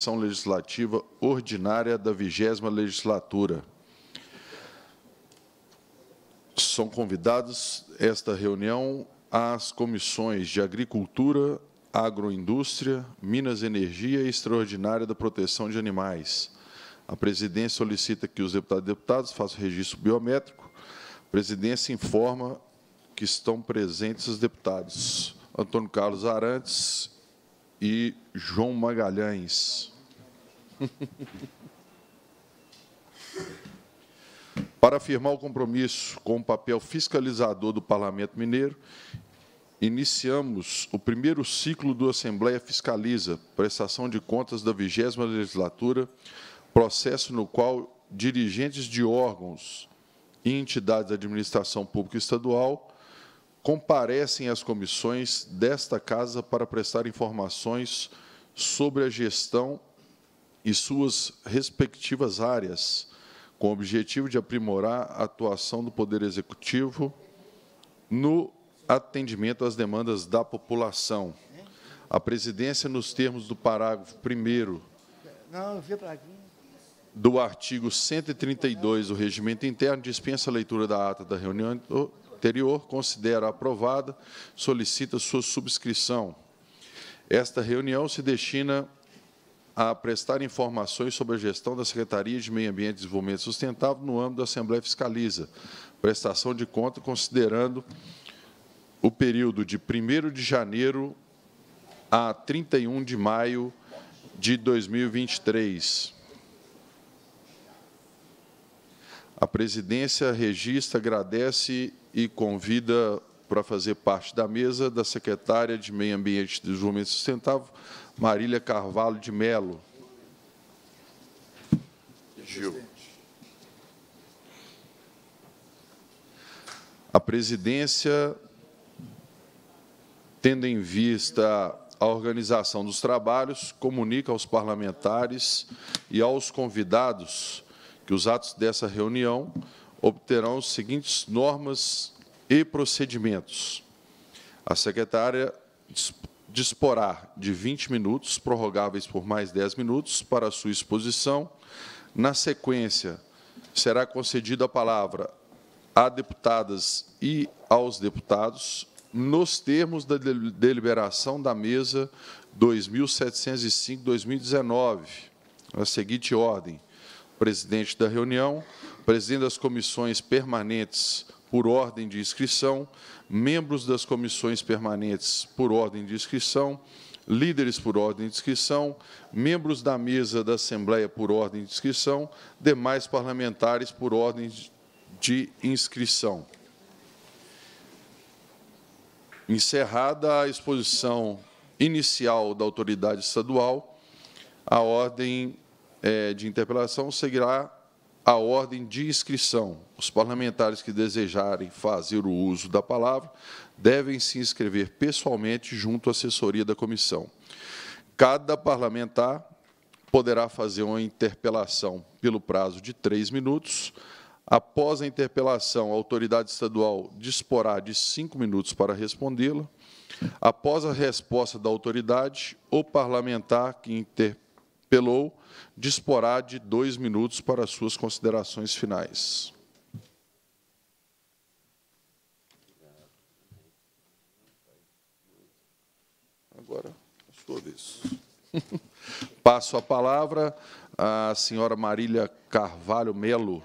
Sessão Legislativa Ordinária da vigésima Legislatura. São convidados esta reunião as comissões de Agricultura, Agroindústria, Minas e Energia e Extraordinária da Proteção de Animais. A presidência solicita que os deputados e deputadas façam registro biométrico. A presidência informa que estão presentes os deputados Antônio Carlos Arantes e João Magalhães. Para afirmar o compromisso com o papel fiscalizador do Parlamento Mineiro, iniciamos o primeiro ciclo do Assembleia Fiscaliza, prestação de contas da vigésima legislatura, processo no qual dirigentes de órgãos e entidades da administração pública estadual comparecem às comissões desta Casa para prestar informações sobre a gestão e suas respectivas áreas, com o objetivo de aprimorar a atuação do Poder Executivo no atendimento às demandas da população. A presidência, nos termos do parágrafo 1 do artigo 132 do Regimento Interno, dispensa a leitura da ata da reunião anterior, considera aprovada, solicita sua subscrição. Esta reunião se destina a prestar informações sobre a gestão da Secretaria de Meio Ambiente e Desenvolvimento Sustentável no âmbito da Assembleia Fiscaliza, prestação de conta considerando o período de 1 de janeiro a 31 de maio de 2023. A presidência registra, agradece e convida para fazer parte da mesa da secretária de Meio Ambiente e Desenvolvimento Sustentável, Marília Carvalho de Melo. Gil. A presidência, tendo em vista a organização dos trabalhos, comunica aos parlamentares e aos convidados que os atos dessa reunião obterão as seguintes normas e procedimentos. A secretária disporá de 20 minutos, prorrogáveis por mais 10 minutos, para a sua exposição. Na sequência, será concedida a palavra a deputadas e aos deputados, nos termos da deliberação da mesa 2705-2019, na seguinte ordem presidente da reunião, presidente das comissões permanentes por ordem de inscrição, membros das comissões permanentes por ordem de inscrição, líderes por ordem de inscrição, membros da mesa da Assembleia por ordem de inscrição, demais parlamentares por ordem de inscrição. Encerrada a exposição inicial da autoridade estadual, a ordem é, de interpelação, seguirá a ordem de inscrição. Os parlamentares que desejarem fazer o uso da palavra devem se inscrever pessoalmente junto à assessoria da comissão. Cada parlamentar poderá fazer uma interpelação pelo prazo de três minutos. Após a interpelação, a autoridade estadual disporá de cinco minutos para respondê-la. Após a resposta da autoridade, o parlamentar que interpelou disporá de dois minutos para suas considerações finais. Agora, a sua vez. Passo a palavra à senhora Marília Carvalho Melo,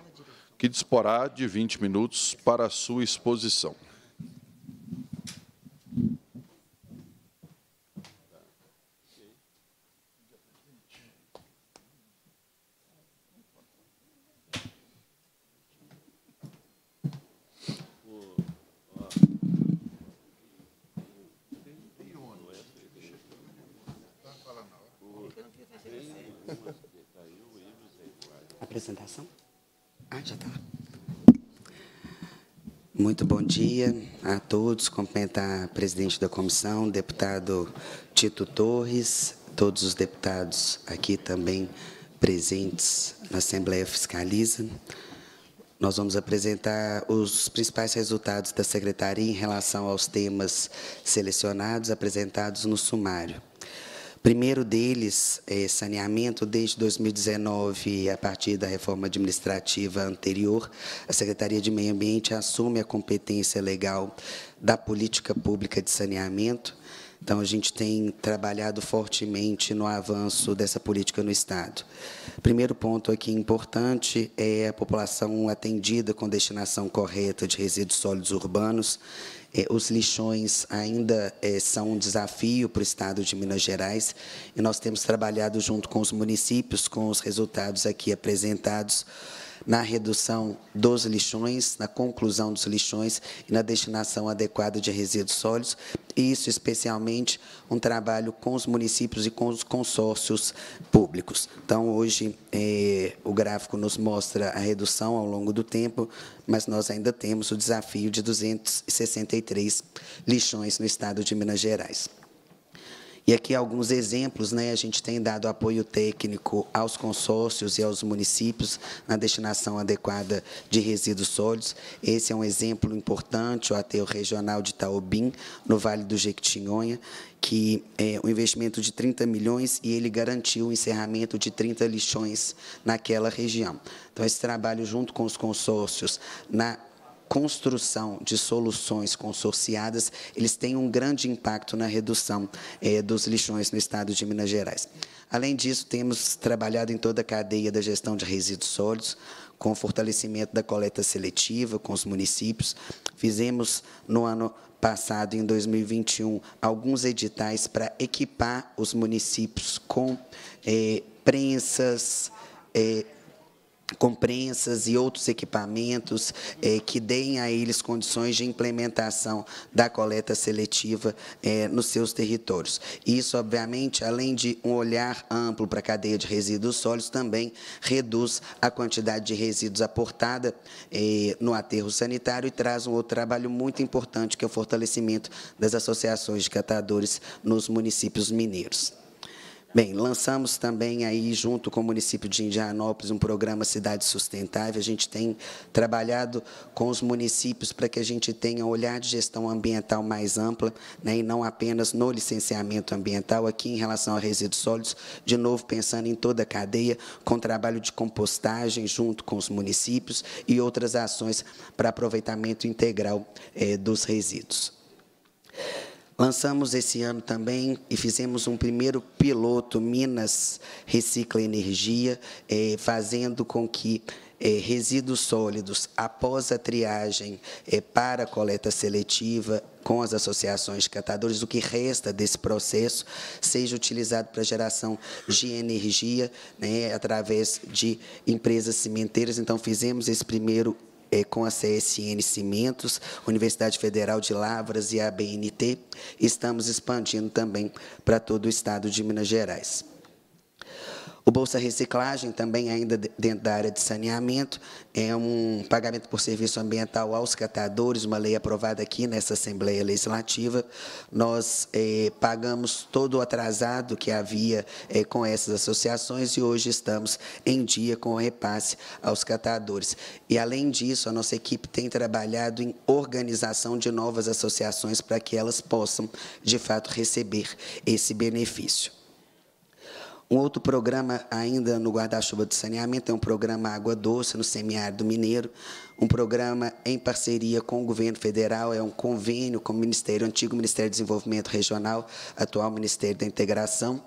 que disporá de 20 minutos para a sua exposição. apresentação? Ah, já está. Muito bom dia a todos. cumprimentar a presidente da comissão, deputado Tito Torres, todos os deputados aqui também presentes na Assembleia Fiscaliza. Nós vamos apresentar os principais resultados da secretaria em relação aos temas selecionados, apresentados no sumário primeiro deles é saneamento desde 2019, a partir da reforma administrativa anterior, a Secretaria de Meio Ambiente assume a competência legal da política pública de saneamento. Então, a gente tem trabalhado fortemente no avanço dessa política no Estado. Primeiro ponto aqui importante é a população atendida com destinação correta de resíduos sólidos urbanos é, os lixões ainda é, são um desafio para o Estado de Minas Gerais e nós temos trabalhado junto com os municípios, com os resultados aqui apresentados, na redução dos lixões, na conclusão dos lixões e na destinação adequada de resíduos sólidos. Isso, especialmente, um trabalho com os municípios e com os consórcios públicos. Então, hoje, eh, o gráfico nos mostra a redução ao longo do tempo, mas nós ainda temos o desafio de 263 lixões no estado de Minas Gerais. E aqui alguns exemplos, né? A gente tem dado apoio técnico aos consórcios e aos municípios na destinação adequada de resíduos sólidos. Esse é um exemplo importante, o Ateu regional de Itaobim, no Vale do Jequitinhonha, que é um investimento de 30 milhões e ele garantiu o encerramento de 30 lixões naquela região. Então, esse trabalho junto com os consórcios na construção de soluções consorciadas, eles têm um grande impacto na redução é, dos lixões no estado de Minas Gerais. Além disso, temos trabalhado em toda a cadeia da gestão de resíduos sólidos, com fortalecimento da coleta seletiva com os municípios. Fizemos no ano passado, em 2021, alguns editais para equipar os municípios com eh, prensas, eh, com prensas e outros equipamentos é, que deem a eles condições de implementação da coleta seletiva é, nos seus territórios. Isso, obviamente, além de um olhar amplo para a cadeia de resíduos sólidos, também reduz a quantidade de resíduos aportada é, no aterro sanitário e traz um outro trabalho muito importante, que é o fortalecimento das associações de catadores nos municípios mineiros. Bem, lançamos também aí, junto com o município de Indianópolis, um programa Cidade Sustentável. A gente tem trabalhado com os municípios para que a gente tenha um olhar de gestão ambiental mais ampla, né, e não apenas no licenciamento ambiental, aqui em relação a resíduos sólidos, de novo pensando em toda a cadeia, com trabalho de compostagem junto com os municípios e outras ações para aproveitamento integral eh, dos resíduos. Lançamos esse ano também e fizemos um primeiro piloto, Minas Recicla Energia, eh, fazendo com que eh, resíduos sólidos, após a triagem eh, para a coleta seletiva, com as associações de catadores, o que resta desse processo seja utilizado para geração de energia, né, através de empresas cimenteiras. Então, fizemos esse primeiro é, com a CSN Cimentos, Universidade Federal de Lavras e a BNT. Estamos expandindo também para todo o estado de Minas Gerais. O Bolsa Reciclagem, também ainda dentro da área de saneamento, é um pagamento por serviço ambiental aos catadores, uma lei aprovada aqui nessa Assembleia Legislativa. Nós eh, pagamos todo o atrasado que havia eh, com essas associações e hoje estamos em dia com o repasse aos catadores. E, além disso, a nossa equipe tem trabalhado em organização de novas associações para que elas possam, de fato, receber esse benefício. Um outro programa ainda no guarda-chuva de saneamento é um programa Água Doce no semiárido mineiro, um programa em parceria com o governo federal, é um convênio com o Ministério, o antigo Ministério do Desenvolvimento Regional, atual Ministério da Integração,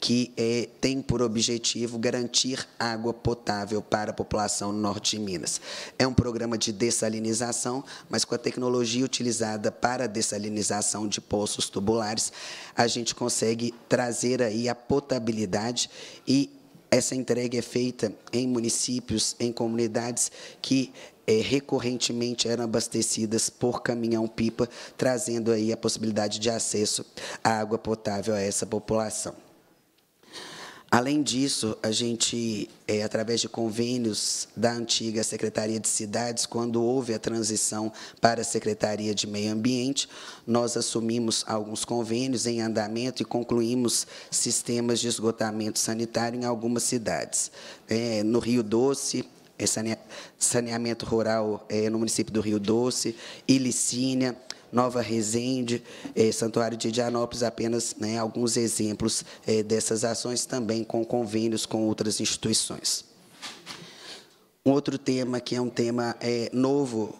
que é, tem por objetivo garantir água potável para a população no norte de Minas. É um programa de dessalinização, mas com a tecnologia utilizada para a dessalinização de poços tubulares, a gente consegue trazer aí a potabilidade e essa entrega é feita em municípios, em comunidades que é, recorrentemente eram abastecidas por caminhão-pipa, trazendo aí a possibilidade de acesso à água potável a essa população. Além disso, a gente, é, através de convênios da antiga Secretaria de Cidades, quando houve a transição para a Secretaria de Meio Ambiente, nós assumimos alguns convênios em andamento e concluímos sistemas de esgotamento sanitário em algumas cidades. É, no Rio Doce, é saneamento rural é, no município do Rio Doce, Ilicínia, Nova Resende, é, Santuário de Dianópolis, apenas né, alguns exemplos é, dessas ações, também com convênios com outras instituições. Um outro tema que é um tema novo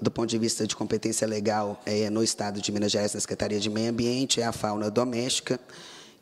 do ponto de vista de competência legal no Estado de Minas Gerais, na Secretaria de Meio Ambiente, é a fauna doméstica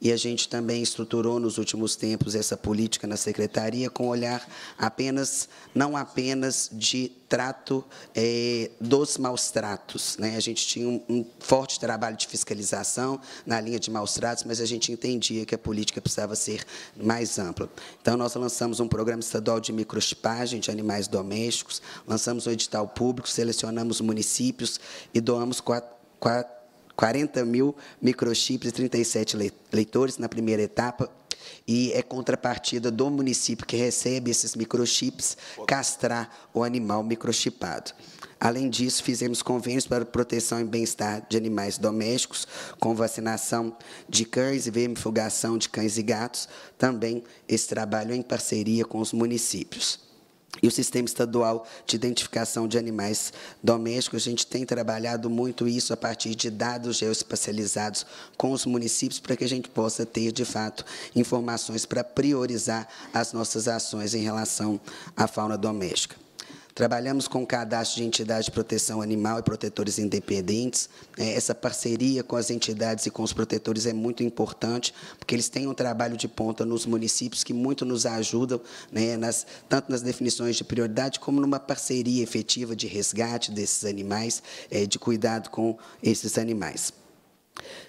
e a gente também estruturou nos últimos tempos essa política na secretaria com olhar apenas, não apenas de trato é, dos maus tratos. Né? A gente tinha um, um, forte trabalho de fiscalização na linha de maus tratos, mas a gente entendia que a política precisava ser mais ampla. Então, nós lançamos um programa estadual de microchipagem de animais domésticos, lançamos um edital público, selecionamos municípios e doamos quatro, quatro 40 mil microchips e 37 leitores na primeira etapa. E é contrapartida do município que recebe esses microchips castrar o animal microchipado. Além disso, fizemos convênios para proteção e bem-estar de animais domésticos, com vacinação de cães e vermifugação de cães e gatos, também esse trabalho é em parceria com os municípios e o Sistema Estadual de Identificação de Animais Domésticos. A gente tem trabalhado muito isso a partir de dados geoespacializados com os municípios para que a gente possa ter, de fato, informações para priorizar as nossas ações em relação à fauna doméstica. Trabalhamos com o cadastro de entidades de proteção animal e protetores independentes. É, essa parceria com as entidades e com os protetores é muito importante, porque eles têm um trabalho de ponta nos municípios que muito nos ajudam, né, nas, tanto nas definições de prioridade, como numa parceria efetiva de resgate desses animais, é, de cuidado com esses animais.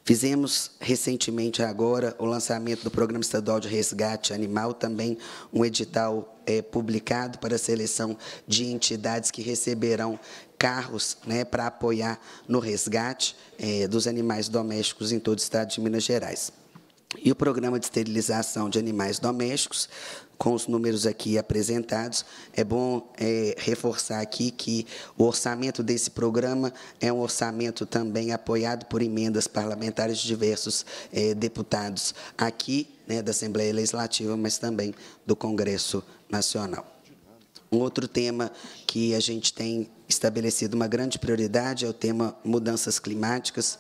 Fizemos recentemente agora o lançamento do Programa Estadual de Resgate Animal, também um edital é, publicado para a seleção de entidades que receberão carros né, para apoiar no resgate é, dos animais domésticos em todo o estado de Minas Gerais. E o programa de esterilização de animais domésticos, com os números aqui apresentados, é bom é, reforçar aqui que o orçamento desse programa é um orçamento também apoiado por emendas parlamentares de diversos é, deputados aqui né, da Assembleia Legislativa, mas também do Congresso Nacional. Um outro tema que a gente tem estabelecido uma grande prioridade é o tema mudanças climáticas.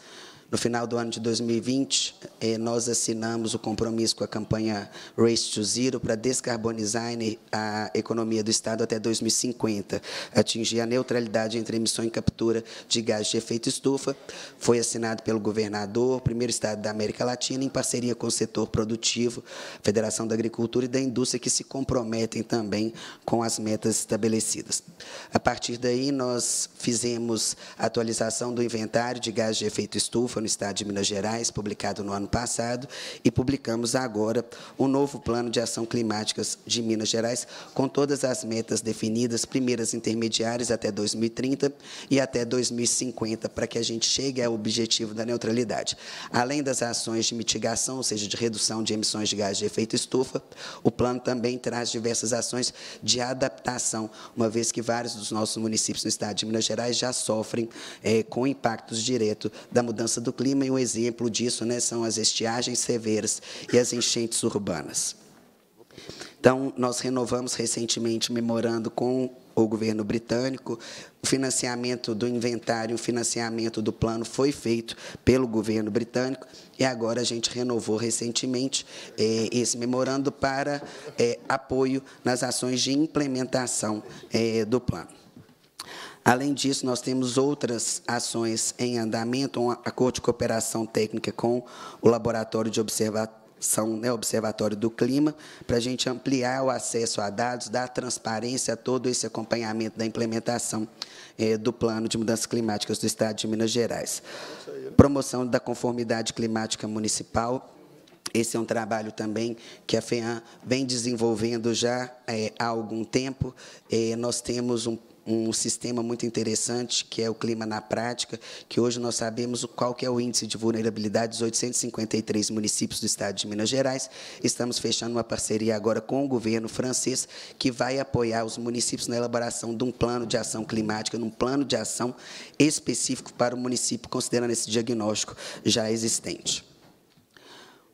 No final do ano de 2020, eh, nós assinamos o compromisso com a campanha Race to Zero para descarbonizar a economia do Estado até 2050, atingir a neutralidade entre emissão e captura de gás de efeito estufa. Foi assinado pelo governador, primeiro Estado da América Latina, em parceria com o setor produtivo, Federação da Agricultura e da Indústria, que se comprometem também com as metas estabelecidas. A partir daí, nós fizemos a atualização do inventário de gás de efeito estufa no Estado de Minas Gerais, publicado no ano passado, e publicamos agora o novo Plano de Ação Climáticas de Minas Gerais, com todas as metas definidas, primeiras intermediárias até 2030 e até 2050, para que a gente chegue ao objetivo da neutralidade. Além das ações de mitigação, ou seja, de redução de emissões de gás de efeito estufa, o plano também traz diversas ações de adaptação, uma vez que vários dos nossos municípios no Estado de Minas Gerais já sofrem é, com impactos diretos da mudança do clima, e um exemplo disso né, são as estiagens severas e as enchentes urbanas. Então, nós renovamos recentemente, memorando com o governo britânico, o financiamento do inventário, o financiamento do plano foi feito pelo governo britânico e agora a gente renovou recentemente eh, esse memorando para eh, apoio nas ações de implementação eh, do plano. Além disso, nós temos outras ações em andamento, um acordo de cooperação técnica com o Laboratório de Observação, né, Observatório do Clima, para a gente ampliar o acesso a dados, dar transparência a todo esse acompanhamento da implementação eh, do Plano de Mudanças Climáticas do Estado de Minas Gerais. Promoção da conformidade climática municipal, esse é um trabalho também que a FEAM vem desenvolvendo já é, há algum tempo. É, nós temos um, um sistema muito interessante, que é o clima na prática, que hoje nós sabemos qual que é o índice de vulnerabilidade dos 853 municípios do estado de Minas Gerais. Estamos fechando uma parceria agora com o governo francês, que vai apoiar os municípios na elaboração de um plano de ação climática, num plano de ação específico para o município, considerando esse diagnóstico já existente.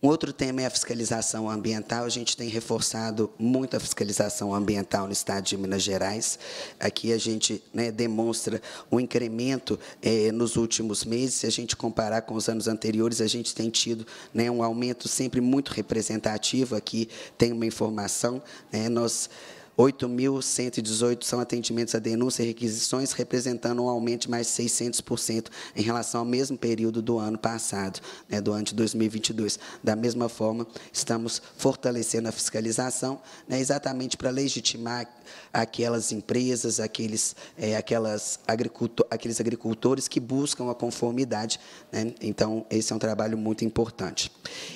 Um outro tema é a fiscalização ambiental. A gente tem reforçado muito a fiscalização ambiental no estado de Minas Gerais. Aqui a gente né, demonstra um incremento é, nos últimos meses. Se a gente comparar com os anos anteriores, a gente tem tido né, um aumento sempre muito representativo. Aqui tem uma informação. Né, nós 8.118 são atendimentos a denúncia e requisições, representando um aumento de mais de 600% em relação ao mesmo período do ano passado, né, do ano de 2022. Da mesma forma, estamos fortalecendo a fiscalização, né, exatamente para legitimar aquelas empresas, aqueles, é, aquelas agriculto, aqueles agricultores que buscam a conformidade. Né? Então, esse é um trabalho muito importante.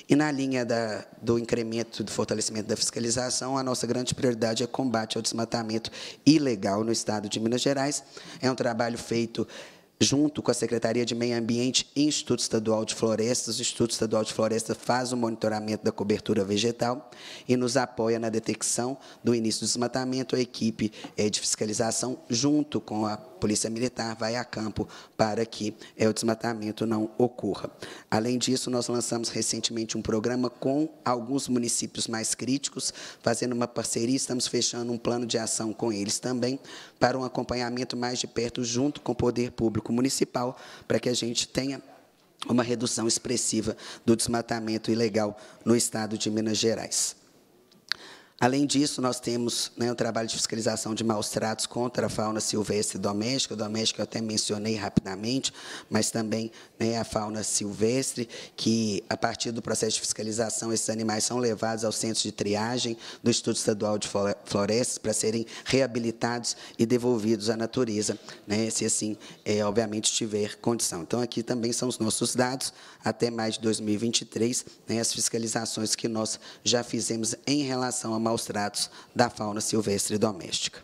E na linha da, do incremento, do fortalecimento da fiscalização, a nossa grande prioridade é combate ao desmatamento ilegal no Estado de Minas Gerais. É um trabalho feito junto com a Secretaria de Meio Ambiente e Instituto Estadual de Florestas. O Instituto Estadual de Floresta faz o monitoramento da cobertura vegetal e nos apoia na detecção do início do desmatamento, a equipe eh, de fiscalização, junto com a Polícia Militar vai a campo para que é, o desmatamento não ocorra. Além disso, nós lançamos recentemente um programa com alguns municípios mais críticos, fazendo uma parceria, estamos fechando um plano de ação com eles também, para um acompanhamento mais de perto junto com o Poder Público Municipal, para que a gente tenha uma redução expressiva do desmatamento ilegal no estado de Minas Gerais. Além disso, nós temos né, o trabalho de fiscalização de maus tratos contra a fauna silvestre doméstica, doméstica. O doméstico eu até mencionei rapidamente, mas também né, a fauna silvestre, que a partir do processo de fiscalização, esses animais são levados aos centros de triagem do Instituto Estadual de Florestas para serem reabilitados e devolvidos à natureza, né, se assim, é, obviamente, tiver condição. Então, aqui também são os nossos dados, até mais de 2023, né, as fiscalizações que nós já fizemos em relação a maus maus tratos da fauna silvestre doméstica.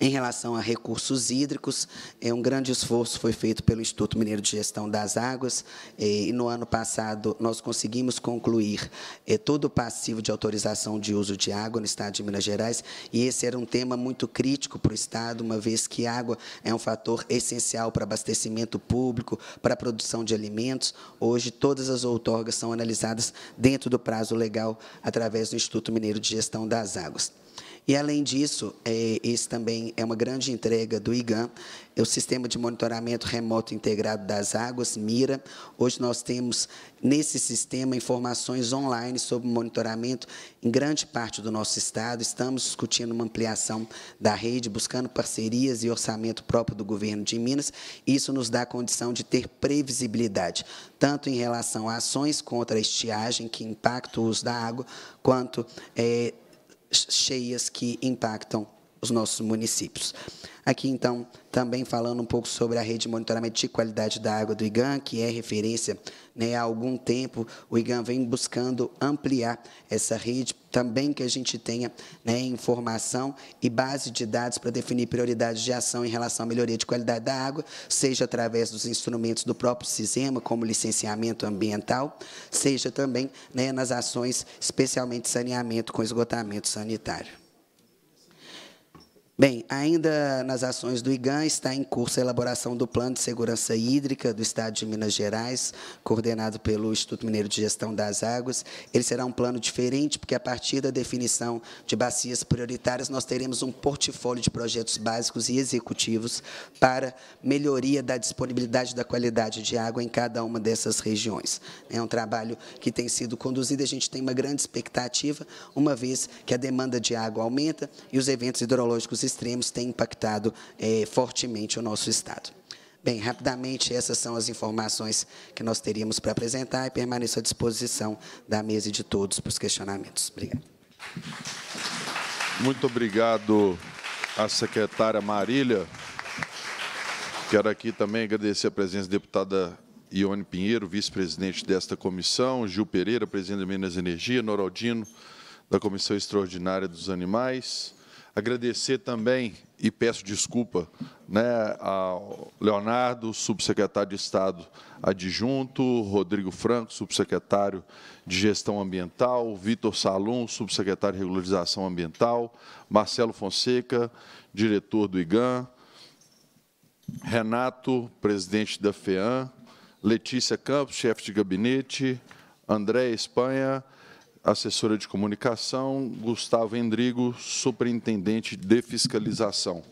Em relação a recursos hídricos, é um grande esforço foi feito pelo Instituto Mineiro de Gestão das Águas, eh, e no ano passado nós conseguimos concluir eh, todo o passivo de autorização de uso de água no Estado de Minas Gerais, e esse era um tema muito crítico para o Estado, uma vez que água é um fator essencial para abastecimento público, para a produção de alimentos. Hoje, todas as outorgas são analisadas dentro do prazo legal através do Instituto Mineiro de Gestão das Águas. E, além disso, é, esse também é uma grande entrega do IGAM, é o Sistema de Monitoramento Remoto Integrado das Águas, MIRA. Hoje nós temos nesse sistema informações online sobre monitoramento em grande parte do nosso estado. Estamos discutindo uma ampliação da rede, buscando parcerias e orçamento próprio do governo de Minas. Isso nos dá a condição de ter previsibilidade, tanto em relação a ações contra a estiagem, que impacta o uso da água, quanto... É, cheias que impactam os nossos municípios. Aqui, então, também falando um pouco sobre a rede de monitoramento de qualidade da água do IGAN, que é referência né, há algum tempo, o IGAN vem buscando ampliar essa rede, também que a gente tenha né, informação e base de dados para definir prioridades de ação em relação à melhoria de qualidade da água, seja através dos instrumentos do próprio sistema, como licenciamento ambiental, seja também né, nas ações, especialmente saneamento com esgotamento sanitário. Bem, ainda nas ações do IGAN está em curso a elaboração do Plano de Segurança Hídrica do Estado de Minas Gerais, coordenado pelo Instituto Mineiro de Gestão das Águas. Ele será um plano diferente, porque a partir da definição de bacias prioritárias, nós teremos um portfólio de projetos básicos e executivos para melhoria da disponibilidade da qualidade de água em cada uma dessas regiões. É um trabalho que tem sido conduzido, a gente tem uma grande expectativa, uma vez que a demanda de água aumenta e os eventos hidrológicos extremos têm impactado é, fortemente o nosso Estado. Bem, rapidamente, essas são as informações que nós teríamos para apresentar e permaneço à disposição da mesa e de todos para os questionamentos. Obrigado. Muito obrigado à secretária Marília. Quero aqui também agradecer a presença da deputada Ione Pinheiro, vice-presidente desta comissão, Gil Pereira, presidente da Minas Energia, Noraldino, da Comissão Extraordinária dos Animais, Agradecer também, e peço desculpa, né, ao Leonardo, subsecretário de Estado adjunto, Rodrigo Franco, subsecretário de Gestão Ambiental, Vitor Salum, subsecretário de Regularização Ambiental, Marcelo Fonseca, diretor do IGAN, Renato, presidente da FEAM, Letícia Campos, chefe de gabinete, André Espanha, assessora de comunicação, Gustavo Endrigo, superintendente de fiscalização.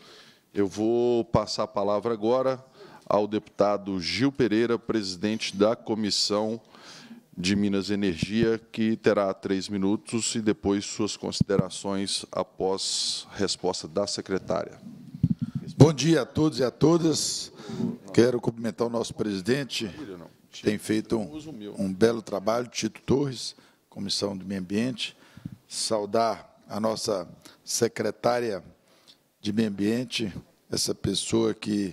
Eu vou passar a palavra agora ao deputado Gil Pereira, presidente da Comissão de Minas e Energia, que terá três minutos e depois suas considerações após resposta da secretária. Bom dia a todos e a todas. Quero cumprimentar o nosso presidente, tem feito um, um belo trabalho, Tito Torres, Comissão do Meio Ambiente, saudar a nossa secretária de Meio Ambiente, essa pessoa que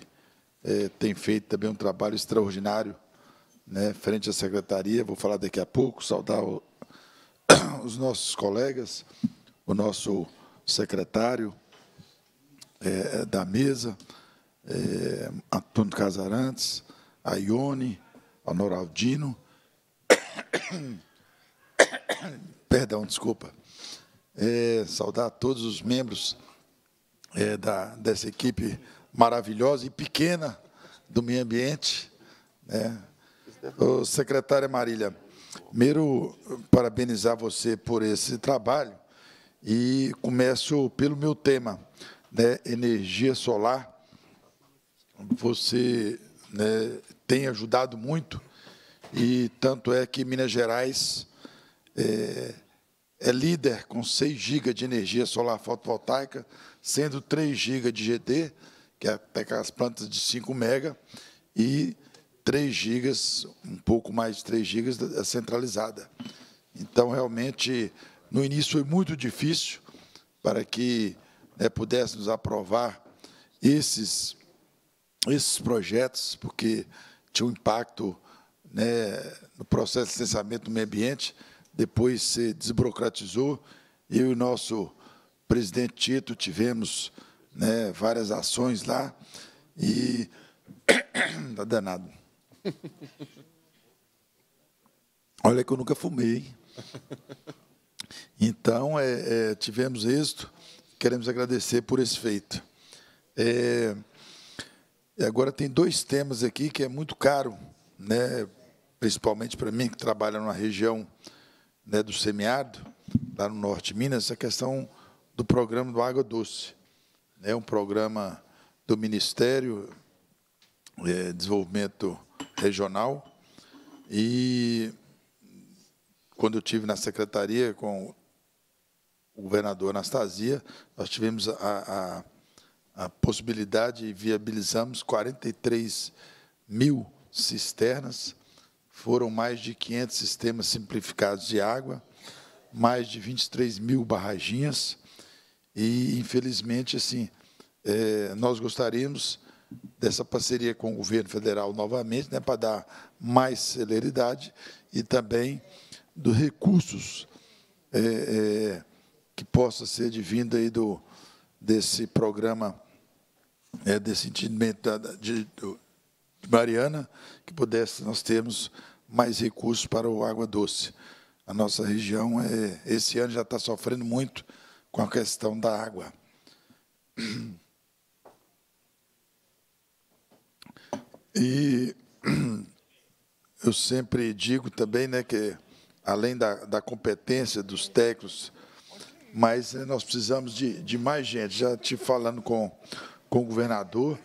é, tem feito também um trabalho extraordinário né, frente à secretaria, vou falar daqui a pouco, saudar o, os nossos colegas, o nosso secretário é, da mesa, é, Antônio Casarantes, a Ione, a Noraldino, Perdão, desculpa. É, saudar todos os membros é, da, dessa equipe maravilhosa e pequena do meio ambiente. Né? secretária Marília, primeiro, parabenizar você por esse trabalho e começo pelo meu tema, né, energia solar. Você né, tem ajudado muito e tanto é que Minas Gerais é, é líder com 6 GB de energia solar fotovoltaica, sendo 3 GB de GD, que é pegar as plantas de 5 mega, e 3 GB, um pouco mais de 3 GB, centralizada. Então, realmente, no início foi muito difícil para que né, pudéssemos aprovar esses, esses projetos, porque tinha um impacto né, no processo de licenciamento do meio ambiente, depois se desburocratizou. Eu e o nosso presidente Tito tivemos né, várias ações lá e Está danado. Olha que eu nunca fumei. Então é, é, tivemos êxito. Queremos agradecer por esse feito. É, agora tem dois temas aqui que é muito caro, né? Principalmente para mim que trabalha numa região né, do semiárido, lá no norte de Minas, a questão do programa do Água Doce. É né, um programa do Ministério é, Desenvolvimento Regional. E quando eu tive na secretaria com o governador Anastasia, nós tivemos a, a, a possibilidade e viabilizamos 43 mil cisternas foram mais de 500 sistemas simplificados de água, mais de 23 mil barraginhas, e, infelizmente, assim, é, nós gostaríamos dessa parceria com o governo federal novamente, né, para dar mais celeridade e também dos recursos é, é, que possa ser vinda aí do, desse programa, é, desse entendimento da, de, Mariana, que pudesse nós termos mais recursos para o água doce. A nossa região, é, esse ano, já está sofrendo muito com a questão da água. E eu sempre digo também né, que, além da, da competência dos técnicos, mas eh, nós precisamos de, de mais gente. Já te falando com, com o governador,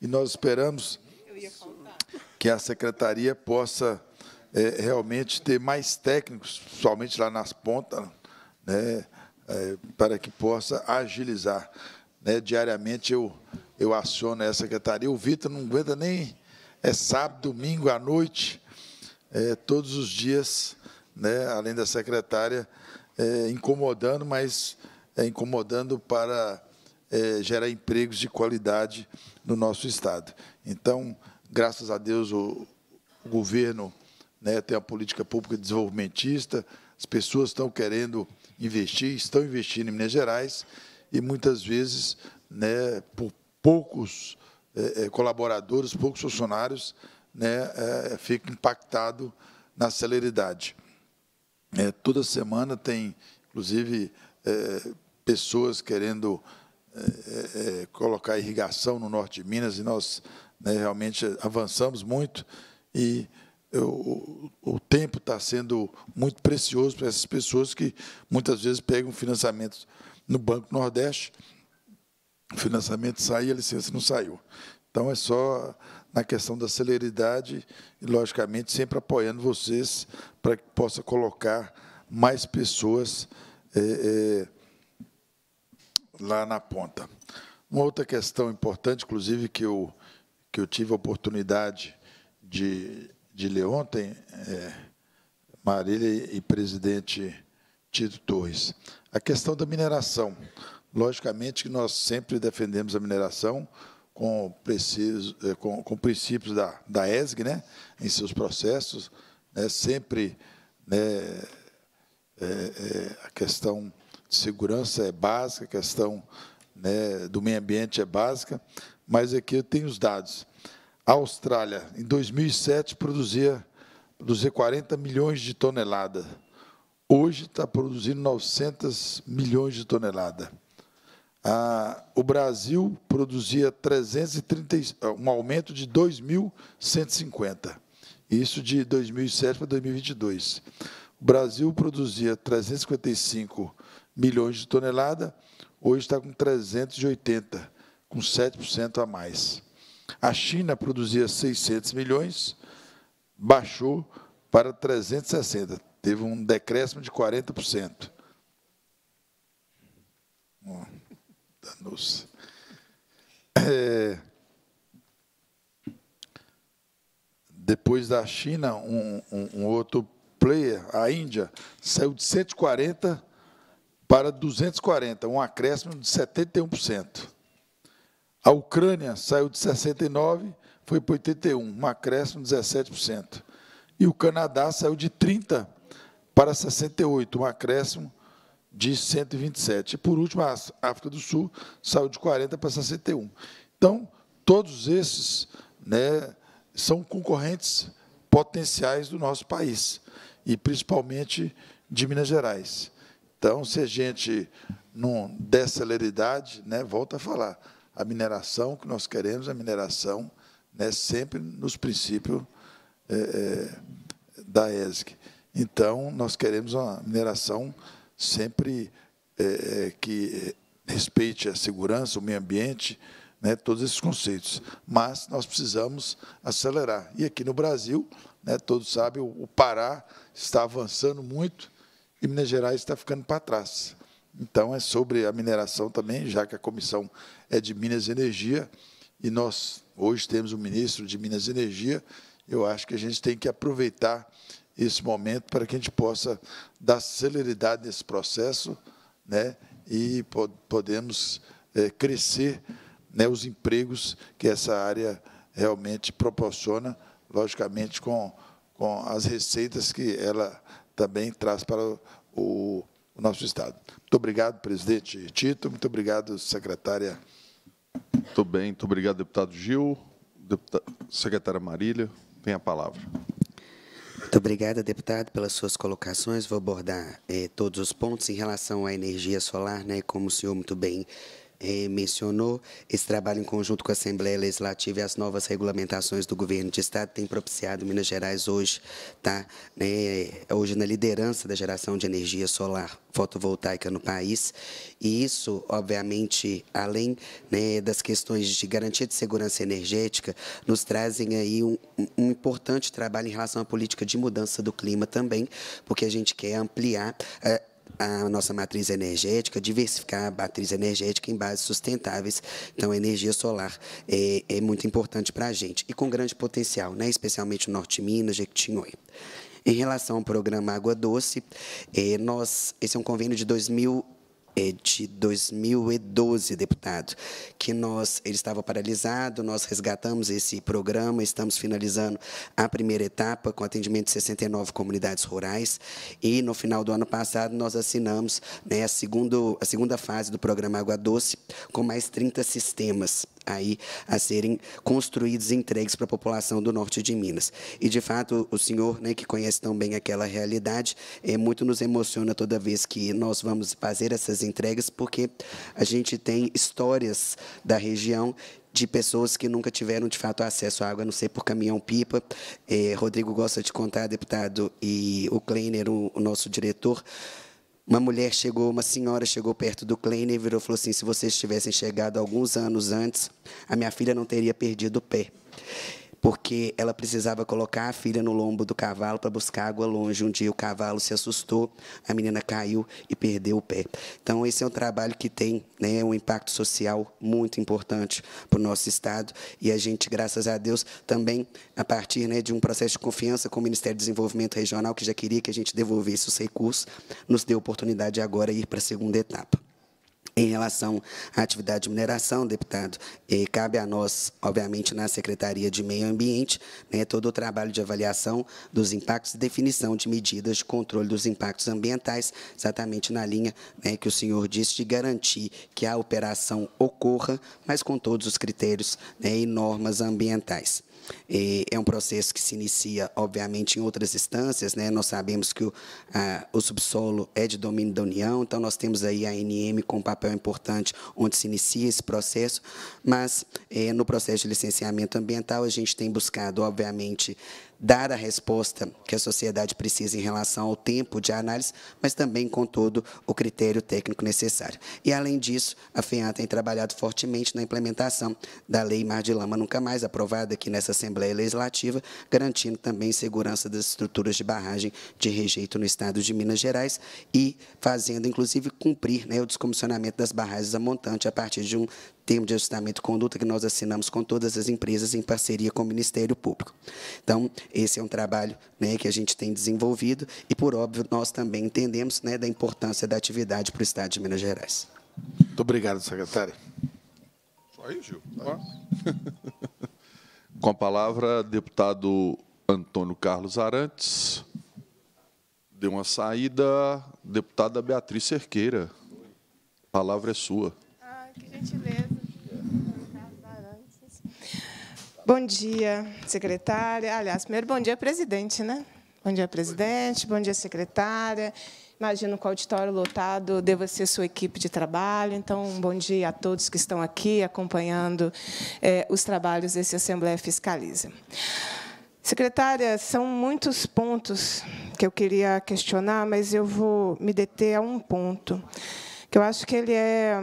e nós esperamos que a secretaria possa é, realmente ter mais técnicos, somente lá nas pontas, né, é, para que possa agilizar. Né, diariamente eu, eu aciono a secretaria. O Vitor não aguenta nem. É sábado, domingo à noite, é, todos os dias, né, além da secretária, é, incomodando, mas é incomodando para é, gerar empregos de qualidade no nosso Estado. Então, graças a Deus, o, o governo né, tem a política pública desenvolvimentista, as pessoas estão querendo investir, estão investindo em Minas Gerais, e muitas vezes, né, por poucos é, é, colaboradores, poucos funcionários, né, é, fica impactado na celeridade. É, toda semana tem, inclusive, é, pessoas querendo é, colocar irrigação no norte de Minas, e nós né? Realmente avançamos muito e eu, o, o tempo está sendo muito precioso para essas pessoas que muitas vezes pegam financiamentos no Banco Nordeste, o financiamento sai e a licença não saiu. Então, é só na questão da celeridade e, logicamente, sempre apoiando vocês para que possa colocar mais pessoas é, é, lá na ponta. Uma outra questão importante, inclusive, que eu que eu tive a oportunidade de, de ler ontem, é, Marília e presidente Tito Torres. A questão da mineração. Logicamente que nós sempre defendemos a mineração com, preciso, é, com, com princípios da, da ESG, né, em seus processos, né, sempre né, é, é, a questão de segurança é básica, a questão né, do meio ambiente é básica, mas aqui é eu tenho os dados. A Austrália, em 2007, produzia, produzia 40 milhões de toneladas. Hoje está produzindo 900 milhões de toneladas. Ah, o Brasil produzia 330, um aumento de 2.150. Isso de 2007 para 2022. O Brasil produzia 355 milhões de toneladas, hoje está com 380 com 7% a mais. A China produzia 600 milhões, baixou para 360, teve um decréscimo de 40%. Oh, Danou-se. É, depois da China, um, um, um, outro player, a Índia, saiu de 140 para 240, um acréscimo de 71%. A Ucrânia saiu de 69, foi para 81, um acréscimo de 17%. E o Canadá saiu de 30 para 68, um acréscimo de 127. E, por último, a África do Sul saiu de 40 para 61. Então, todos esses né, são concorrentes potenciais do nosso país, e principalmente de Minas Gerais. Então, se a gente não der celeridade, né, volta a falar, a mineração que nós queremos, a mineração né, sempre nos princípios é, é, da ESG. Então, nós queremos uma mineração sempre é, é, que respeite a segurança, o meio ambiente, né, todos esses conceitos. Mas nós precisamos acelerar. E aqui no Brasil, né, todos sabem, o Pará está avançando muito e Minas Gerais está ficando para trás. Então, é sobre a mineração também, já que a comissão é de Minas e Energia, e nós hoje temos um ministro de Minas e Energia, eu acho que a gente tem que aproveitar esse momento para que a gente possa dar celeridade nesse processo né, e pod podemos é, crescer né, os empregos que essa área realmente proporciona, logicamente, com, com as receitas que ela também traz para o, o nosso Estado. Muito obrigado, presidente Tito. Muito obrigado, secretária. Muito bem. Muito obrigado, deputado Gil. Deputa... Secretária Marília, tem a palavra. Muito obrigada, deputado, pelas suas colocações. Vou abordar eh, todos os pontos em relação à energia solar, né? Como o senhor muito bem eh, mencionou, esse trabalho em conjunto com a Assembleia Legislativa e as novas regulamentações do governo de Estado tem propiciado Minas Gerais hoje, tá, né, eh, hoje na liderança da geração de energia solar fotovoltaica no país. E isso, obviamente, além né, das questões de garantia de segurança energética, nos trazem aí um, um, importante trabalho em relação à política de mudança do clima também, porque a gente quer ampliar. Uh, a nossa matriz energética, diversificar a matriz energética em bases sustentáveis. Então, a energia solar é, é muito importante para a gente e com grande potencial, né? especialmente no Norte de Minas, Jequitinhonha. Em relação ao programa Água Doce, é, nós, esse é um convênio de 2000, é de 2012, deputado, que nós ele estava paralisado, nós resgatamos esse programa, estamos finalizando a primeira etapa com atendimento de 69 comunidades rurais e no final do ano passado nós assinamos né, a, segundo, a segunda fase do programa Água Doce com mais 30 sistemas aí a serem construídos e entregues para a população do norte de Minas. E, de fato, o senhor, né, que conhece tão bem aquela realidade, é, muito nos emociona toda vez que nós vamos fazer essas entregas, porque a gente tem histórias da região de pessoas que nunca tiveram de fato acesso à água, a não sei por caminhão-pipa. É, Rodrigo gosta de contar, deputado, e o Kleiner, o, o nosso diretor, uma mulher chegou, uma senhora chegou perto do Kleiner e virou e falou assim: se vocês tivessem chegado alguns anos antes, a minha filha não teria perdido o pé porque ela precisava colocar a filha no lombo do cavalo para buscar água longe. Um dia o cavalo se assustou, a menina caiu e perdeu o pé. Então, esse é um trabalho que tem né, um impacto social muito importante para o nosso Estado. E a gente, graças a Deus, também, a partir né, de um processo de confiança com o Ministério do Desenvolvimento Regional, que já queria que a gente devolvesse os recursos, nos deu a oportunidade agora de ir para a segunda etapa. Em relação à atividade de mineração, deputado, eh, cabe a nós, obviamente, na Secretaria de Meio Ambiente, né, todo o trabalho de avaliação dos impactos e definição de medidas de controle dos impactos ambientais, exatamente na linha né, que o senhor disse, de garantir que a operação ocorra, mas com todos os critérios né, e normas ambientais. E é um processo que se inicia, obviamente, em outras instâncias. Né? Nós sabemos que o, a, o subsolo é de domínio da União, então nós temos aí a ANM com um papel importante onde se inicia esse processo, mas é, no processo de licenciamento ambiental a gente tem buscado, obviamente, dar a resposta que a sociedade precisa em relação ao tempo de análise, mas também com todo o critério técnico necessário. E, além disso, a FEAM tem trabalhado fortemente na implementação da Lei Mar de Lama Nunca Mais, aprovada aqui nessa Assembleia Legislativa, garantindo também segurança das estruturas de barragem de rejeito no Estado de Minas Gerais e fazendo, inclusive, cumprir né, o descomissionamento das barragens a montante a partir de um termo de ajustamento de conduta que nós assinamos com todas as empresas em parceria com o Ministério Público. Então, esse é um trabalho né, que a gente tem desenvolvido e, por óbvio, nós também entendemos né, da importância da atividade para o Estado de Minas Gerais. Muito obrigado, secretário. Aí, Gil. Tá aí. Com a palavra, deputado Antônio Carlos Arantes. Deu uma saída, deputada Beatriz Cerqueira. A palavra é sua. Ah, que gentileza. Bom dia, secretária. Aliás, primeiro, bom dia, presidente, né? Bom dia, presidente. Bom dia, secretária. Imagino que o auditório lotado deva ser sua equipe de trabalho. Então, bom dia a todos que estão aqui acompanhando eh, os trabalhos desse Assembleia Fiscaliza. Secretária, são muitos pontos que eu queria questionar, mas eu vou me deter a um ponto, que eu acho que ele é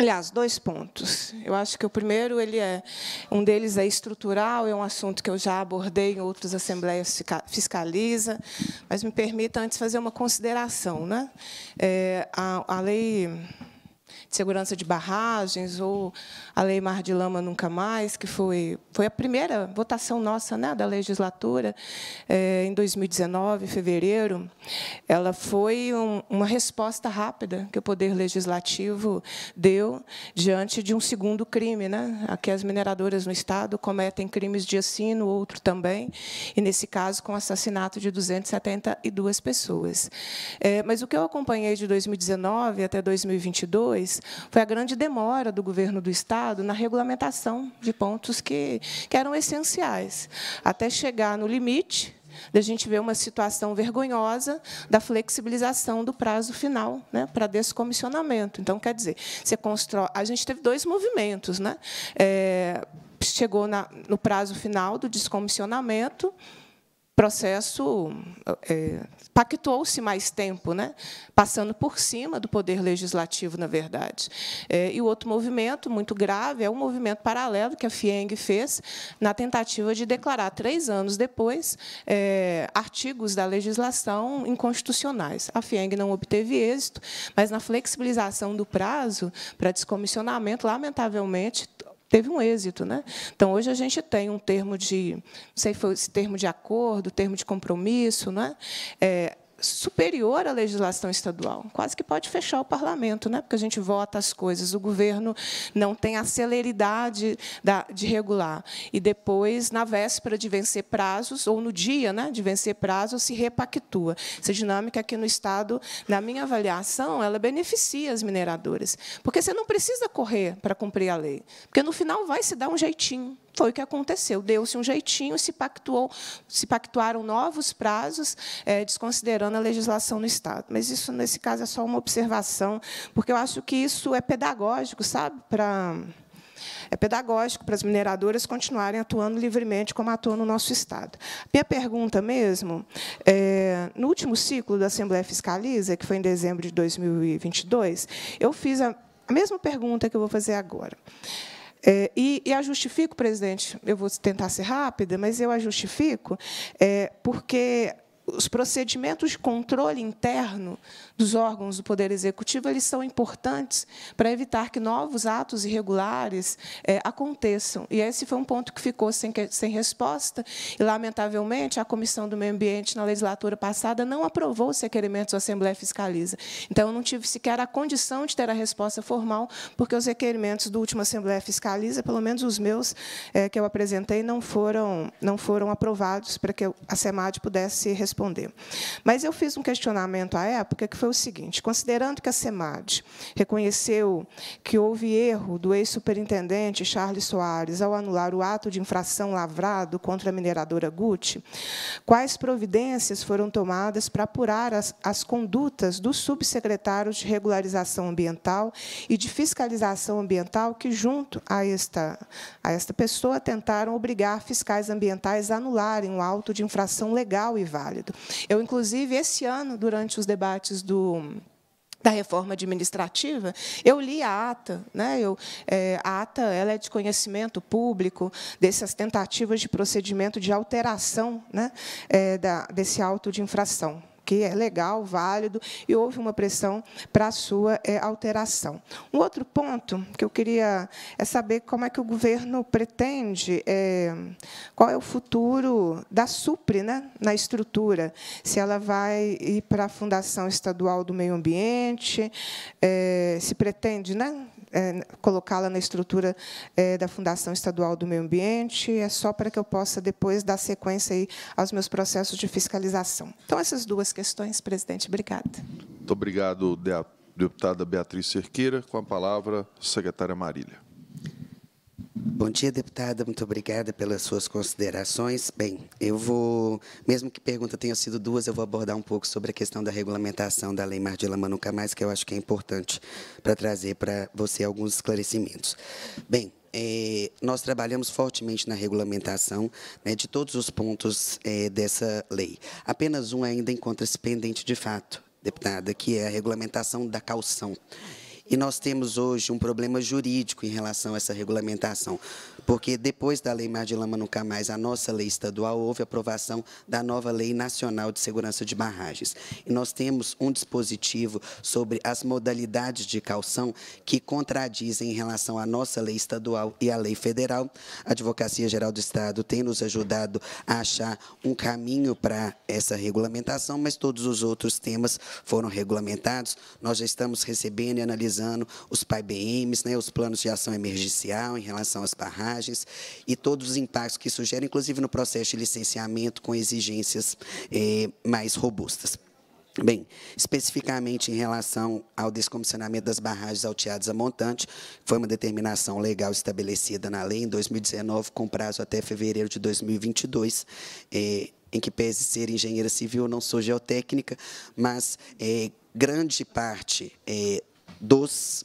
Aliás, dois pontos. Eu acho que o primeiro ele é um deles é estrutural, é um assunto que eu já abordei em outras assembleias fiscaliza, mas me permita antes fazer uma consideração, né? É, a, a lei de segurança de barragens ou a Lei Mar de Lama Nunca Mais, que foi, foi a primeira votação nossa né, da legislatura, é, em 2019, em fevereiro. Ela foi um, uma resposta rápida que o Poder Legislativo deu diante de um segundo crime. Né? Aqui as mineradoras no Estado cometem crimes de assino, outro também, e, nesse caso, com assassinato de 272 pessoas. É, mas o que eu acompanhei de 2019 até 2022 foi a grande demora do governo do Estado na regulamentação de pontos que, que eram essenciais, até chegar no limite da gente ver uma situação vergonhosa da flexibilização do prazo final né, para descomissionamento. Então, quer dizer, você constrói. A gente teve dois movimentos. Né? É, chegou na, no prazo final do descomissionamento, processo. É, pactuou-se mais tempo, né? passando por cima do poder legislativo, na verdade. É, e o outro movimento, muito grave, é o um movimento paralelo que a FIENG fez na tentativa de declarar, três anos depois, é, artigos da legislação inconstitucionais. A FIENG não obteve êxito, mas na flexibilização do prazo para descomissionamento, lamentavelmente, teve um êxito. Né? Então, hoje a gente tem um termo de, não sei se foi esse termo de acordo, termo de compromisso, né? É, é superior à legislação estadual. Quase que pode fechar o parlamento, né? porque a gente vota as coisas, o governo não tem a celeridade de regular. E depois, na véspera de vencer prazos, ou no dia né, de vencer prazos, se repactua. Essa dinâmica aqui no Estado, na minha avaliação, ela beneficia as mineradoras, porque você não precisa correr para cumprir a lei, porque, no final, vai se dar um jeitinho. Foi o que aconteceu. Deu-se um jeitinho, se, pactuou, se pactuaram novos prazos, é, desconsiderando a legislação no Estado. Mas isso, nesse caso, é só uma observação, porque eu acho que isso é pedagógico, sabe? Para é pedagógico para as mineradoras continuarem atuando livremente como atuam no nosso Estado. Minha pergunta mesmo, é, no último ciclo da Assembleia Fiscaliza, que foi em dezembro de 2022, eu fiz a, a mesma pergunta que eu vou fazer agora. É, e, e, a justifico, presidente, eu vou tentar ser rápida, mas eu a justifico é, porque os procedimentos de controle interno dos órgãos do Poder Executivo, eles são importantes para evitar que novos atos irregulares é, aconteçam. E esse foi um ponto que ficou sem, sem resposta. E, lamentavelmente, a Comissão do Meio Ambiente, na legislatura passada, não aprovou os requerimentos da Assembleia Fiscaliza. Então, eu não tive sequer a condição de ter a resposta formal, porque os requerimentos do último Assembleia Fiscaliza, pelo menos os meus é, que eu apresentei, não foram, não foram aprovados para que a SEMAD pudesse responder. Mas eu fiz um questionamento à época que foi foi o seguinte: considerando que a SEMAD reconheceu que houve erro do ex-superintendente Charles Soares ao anular o ato de infração lavrado contra a mineradora Gucci, quais providências foram tomadas para apurar as, as condutas dos subsecretários de regularização ambiental e de fiscalização ambiental que, junto a esta, a esta pessoa, tentaram obrigar fiscais ambientais a anularem o um auto de infração legal e válido? Eu, inclusive, esse ano, durante os debates do do da reforma administrativa, eu li a ata. Né? Eu, é, a ata ela é de conhecimento público dessas tentativas de procedimento de alteração né? É, da, desse auto de infração que é legal, válido, e houve uma pressão para a sua é, alteração. Um outro ponto que eu queria é saber como é que o governo pretende, é, qual é o futuro da SUPRE né, na estrutura, se ela vai ir para a Fundação Estadual do Meio Ambiente, é, se pretende, né? é, colocá-la na estrutura é, da Fundação Estadual do Meio Ambiente, é só para que eu possa depois dar sequência aí aos meus processos de fiscalização. Então, essas duas questões, presidente. Obrigada. Muito obrigado, deputada Beatriz Cerqueira. Com a palavra, secretária Marília. Bom dia, deputada. Muito obrigada pelas suas considerações. Bem, eu vou, mesmo que pergunta tenha sido duas, eu vou abordar um pouco sobre a questão da regulamentação da Lei Lama Nunca Mais, que eu acho que é importante para trazer para você alguns esclarecimentos. Bem, é, nós trabalhamos fortemente na regulamentação né, de todos os pontos é, dessa lei. Apenas um ainda encontra-se pendente de fato, deputada, que é a regulamentação da calção. E nós temos hoje um problema jurídico em relação a essa regulamentação, porque depois da Lei Mar de Lama Nunca Mais, a nossa lei estadual, houve aprovação da nova Lei Nacional de Segurança de Barragens. E nós temos um dispositivo sobre as modalidades de calção que contradizem em relação à nossa lei estadual e à lei federal. A Advocacia Geral do Estado tem nos ajudado a achar um caminho para essa regulamentação, mas todos os outros temas foram regulamentados. Nós já estamos recebendo e analisando os PAIBMs, né, os planos de ação emergencial em relação às barragens e todos os impactos que isso gera, inclusive no processo de licenciamento com exigências eh, mais robustas. Bem, especificamente em relação ao descomissionamento das barragens alteadas a montante, foi uma determinação legal estabelecida na lei em 2019, com prazo até fevereiro de 2022, eh, em que pese ser engenheira civil, não sou geotécnica, mas eh, grande parte dos,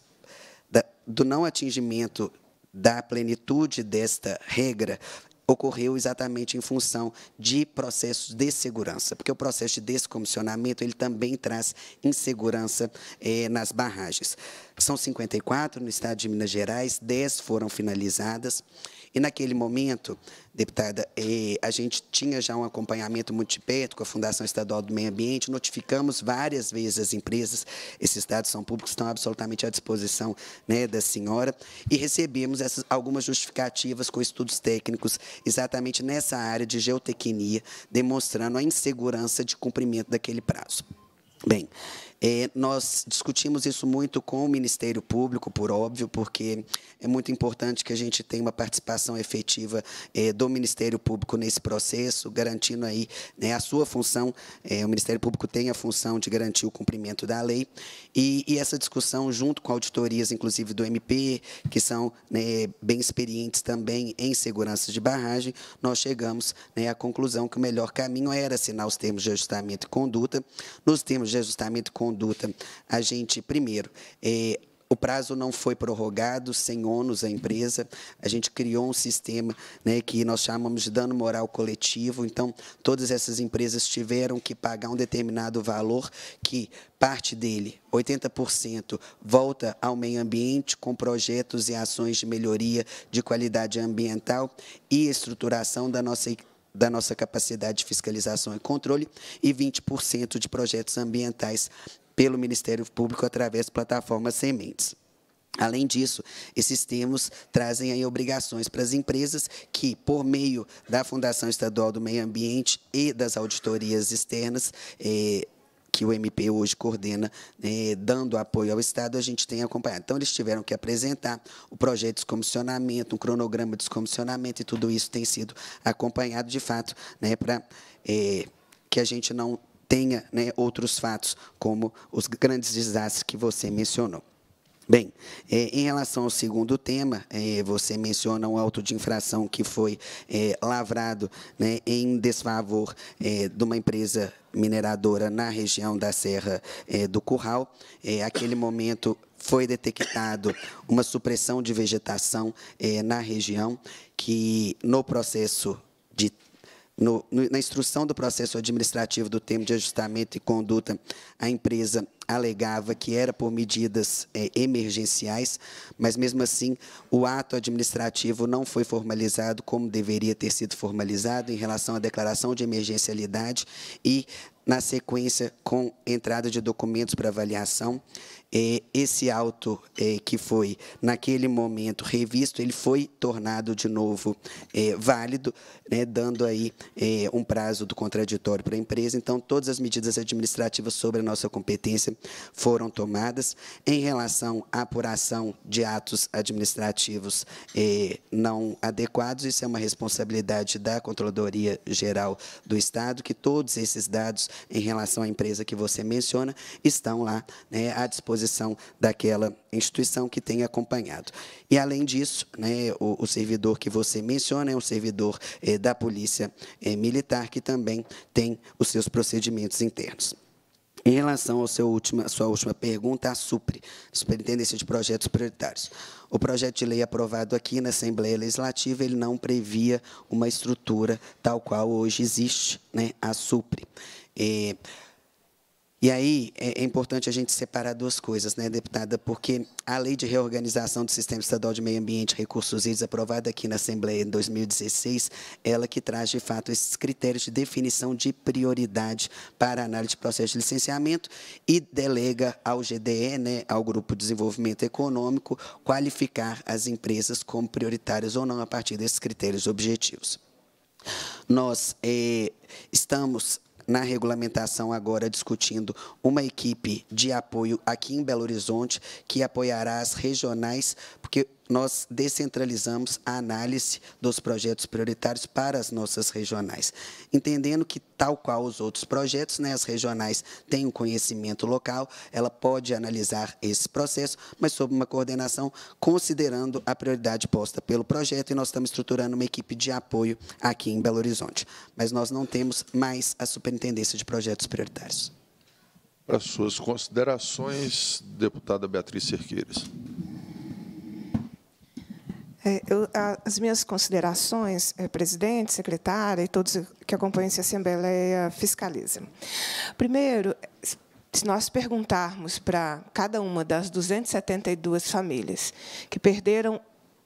da, do não atingimento da plenitude desta regra ocorreu exatamente em função de processos de segurança, porque o processo de descomissionamento ele também traz insegurança é, nas barragens. São 54 no estado de Minas Gerais, 10 foram finalizadas. E naquele momento, deputada, eh, a gente tinha já um acompanhamento muito de perto com a Fundação Estadual do Meio Ambiente, notificamos várias vezes as empresas, esses dados são públicos, estão absolutamente à disposição né, da senhora, e recebemos essas, algumas justificativas com estudos técnicos exatamente nessa área de geotecnia, demonstrando a insegurança de cumprimento daquele prazo. Bem, é, nós discutimos isso muito com o Ministério Público, por óbvio, porque é muito importante que a gente tenha uma participação efetiva é, do Ministério Público nesse processo, garantindo aí né, a sua função. É, o Ministério Público tem a função de garantir o cumprimento da lei. E, e essa discussão, junto com auditorias, inclusive do MP, que são né, bem experientes também em segurança de barragem, nós chegamos né, à conclusão que o melhor caminho era assinar os termos de ajustamento e conduta. Nos termos de ajustamento e conduta, conduta. A gente, primeiro, é, o prazo não foi prorrogado, sem ônus à empresa. A gente criou um sistema né, que nós chamamos de dano moral coletivo. Então, todas essas empresas tiveram que pagar um determinado valor que parte dele, 80%, volta ao meio ambiente com projetos e ações de melhoria de qualidade ambiental e estruturação da nossa da nossa capacidade de fiscalização e controle e 20% de projetos ambientais pelo Ministério Público através da plataforma Sementes. Além disso, esses termos trazem aí obrigações para as empresas que, por meio da Fundação Estadual do Meio Ambiente e das auditorias externas, eh, que o MP hoje coordena, eh, dando apoio ao Estado, a gente tem acompanhado. Então, eles tiveram que apresentar o projeto de descomissionamento, um cronograma de descomissionamento, e tudo isso tem sido acompanhado, de fato, né, para eh, que a gente não tenha né, outros fatos, como os grandes desastres que você mencionou. Bem, é, em relação ao segundo tema, é, você menciona um auto de infração que foi é, lavrado né, em desfavor de uma empresa mineradora na região da Serra do Curral. É, aquele momento foi detectado uma supressão de vegetação na região que, no processo no, no, na instrução do processo administrativo do termo de ajustamento e conduta, a empresa alegava que era por medidas é, emergenciais, mas mesmo assim o ato administrativo não foi formalizado como deveria ter sido formalizado em relação à declaração de emergencialidade e na sequência com entrada de documentos para avaliação é, esse auto é, que foi naquele momento revisto, ele foi tornado de novo é, válido, né, dando aí um prazo do contraditório para a empresa. Então, todas as medidas administrativas sobre a nossa competência foram tomadas. Em relação à apuração de atos administrativos não adequados, isso é uma responsabilidade da Controladoria Geral do Estado, que todos esses dados em relação à empresa que você menciona estão lá né, à disposição disposição daquela instituição que tem acompanhado. E, além disso, né, o, o, servidor que você menciona é um servidor eh, da Polícia eh, Militar, que também tem os seus procedimentos internos. Em relação à sua última pergunta, a SUPRE, Superintendência de Projetos Prioritários. O projeto de lei aprovado aqui na Assembleia Legislativa ele não previa uma estrutura tal qual hoje existe, né, a SUPRE. Eh, e aí é, é importante a gente separar duas coisas, né, deputada? Porque a Lei de Reorganização do Sistema Estadual de Meio Ambiente e Recursos Hídricos, aprovada aqui na Assembleia em 2016, ela que traz, de fato, esses critérios de definição de prioridade para análise de processo de licenciamento e delega ao GDE, né, ao Grupo de Desenvolvimento Econômico, qualificar as empresas como prioritárias ou não a partir desses critérios objetivos. Nós é, estamos na regulamentação agora discutindo uma equipe de apoio aqui em Belo Horizonte que apoiará as regionais, porque nós descentralizamos a análise dos projetos prioritários para as nossas regionais, entendendo que, tal qual os outros projetos, né, as regionais têm o um conhecimento local, ela pode analisar esse processo, mas sob uma coordenação considerando a prioridade posta pelo projeto e nós estamos estruturando uma equipe de apoio aqui em Belo Horizonte. Mas nós não temos mais a superintendência de projetos prioritários. Para suas considerações, deputada Beatriz Cerqueiras. É, eu, as minhas considerações, é, presidente, secretária e todos que acompanham essa Assembleia fiscalizam. Primeiro, se nós perguntarmos para cada uma das 272 famílias que perderam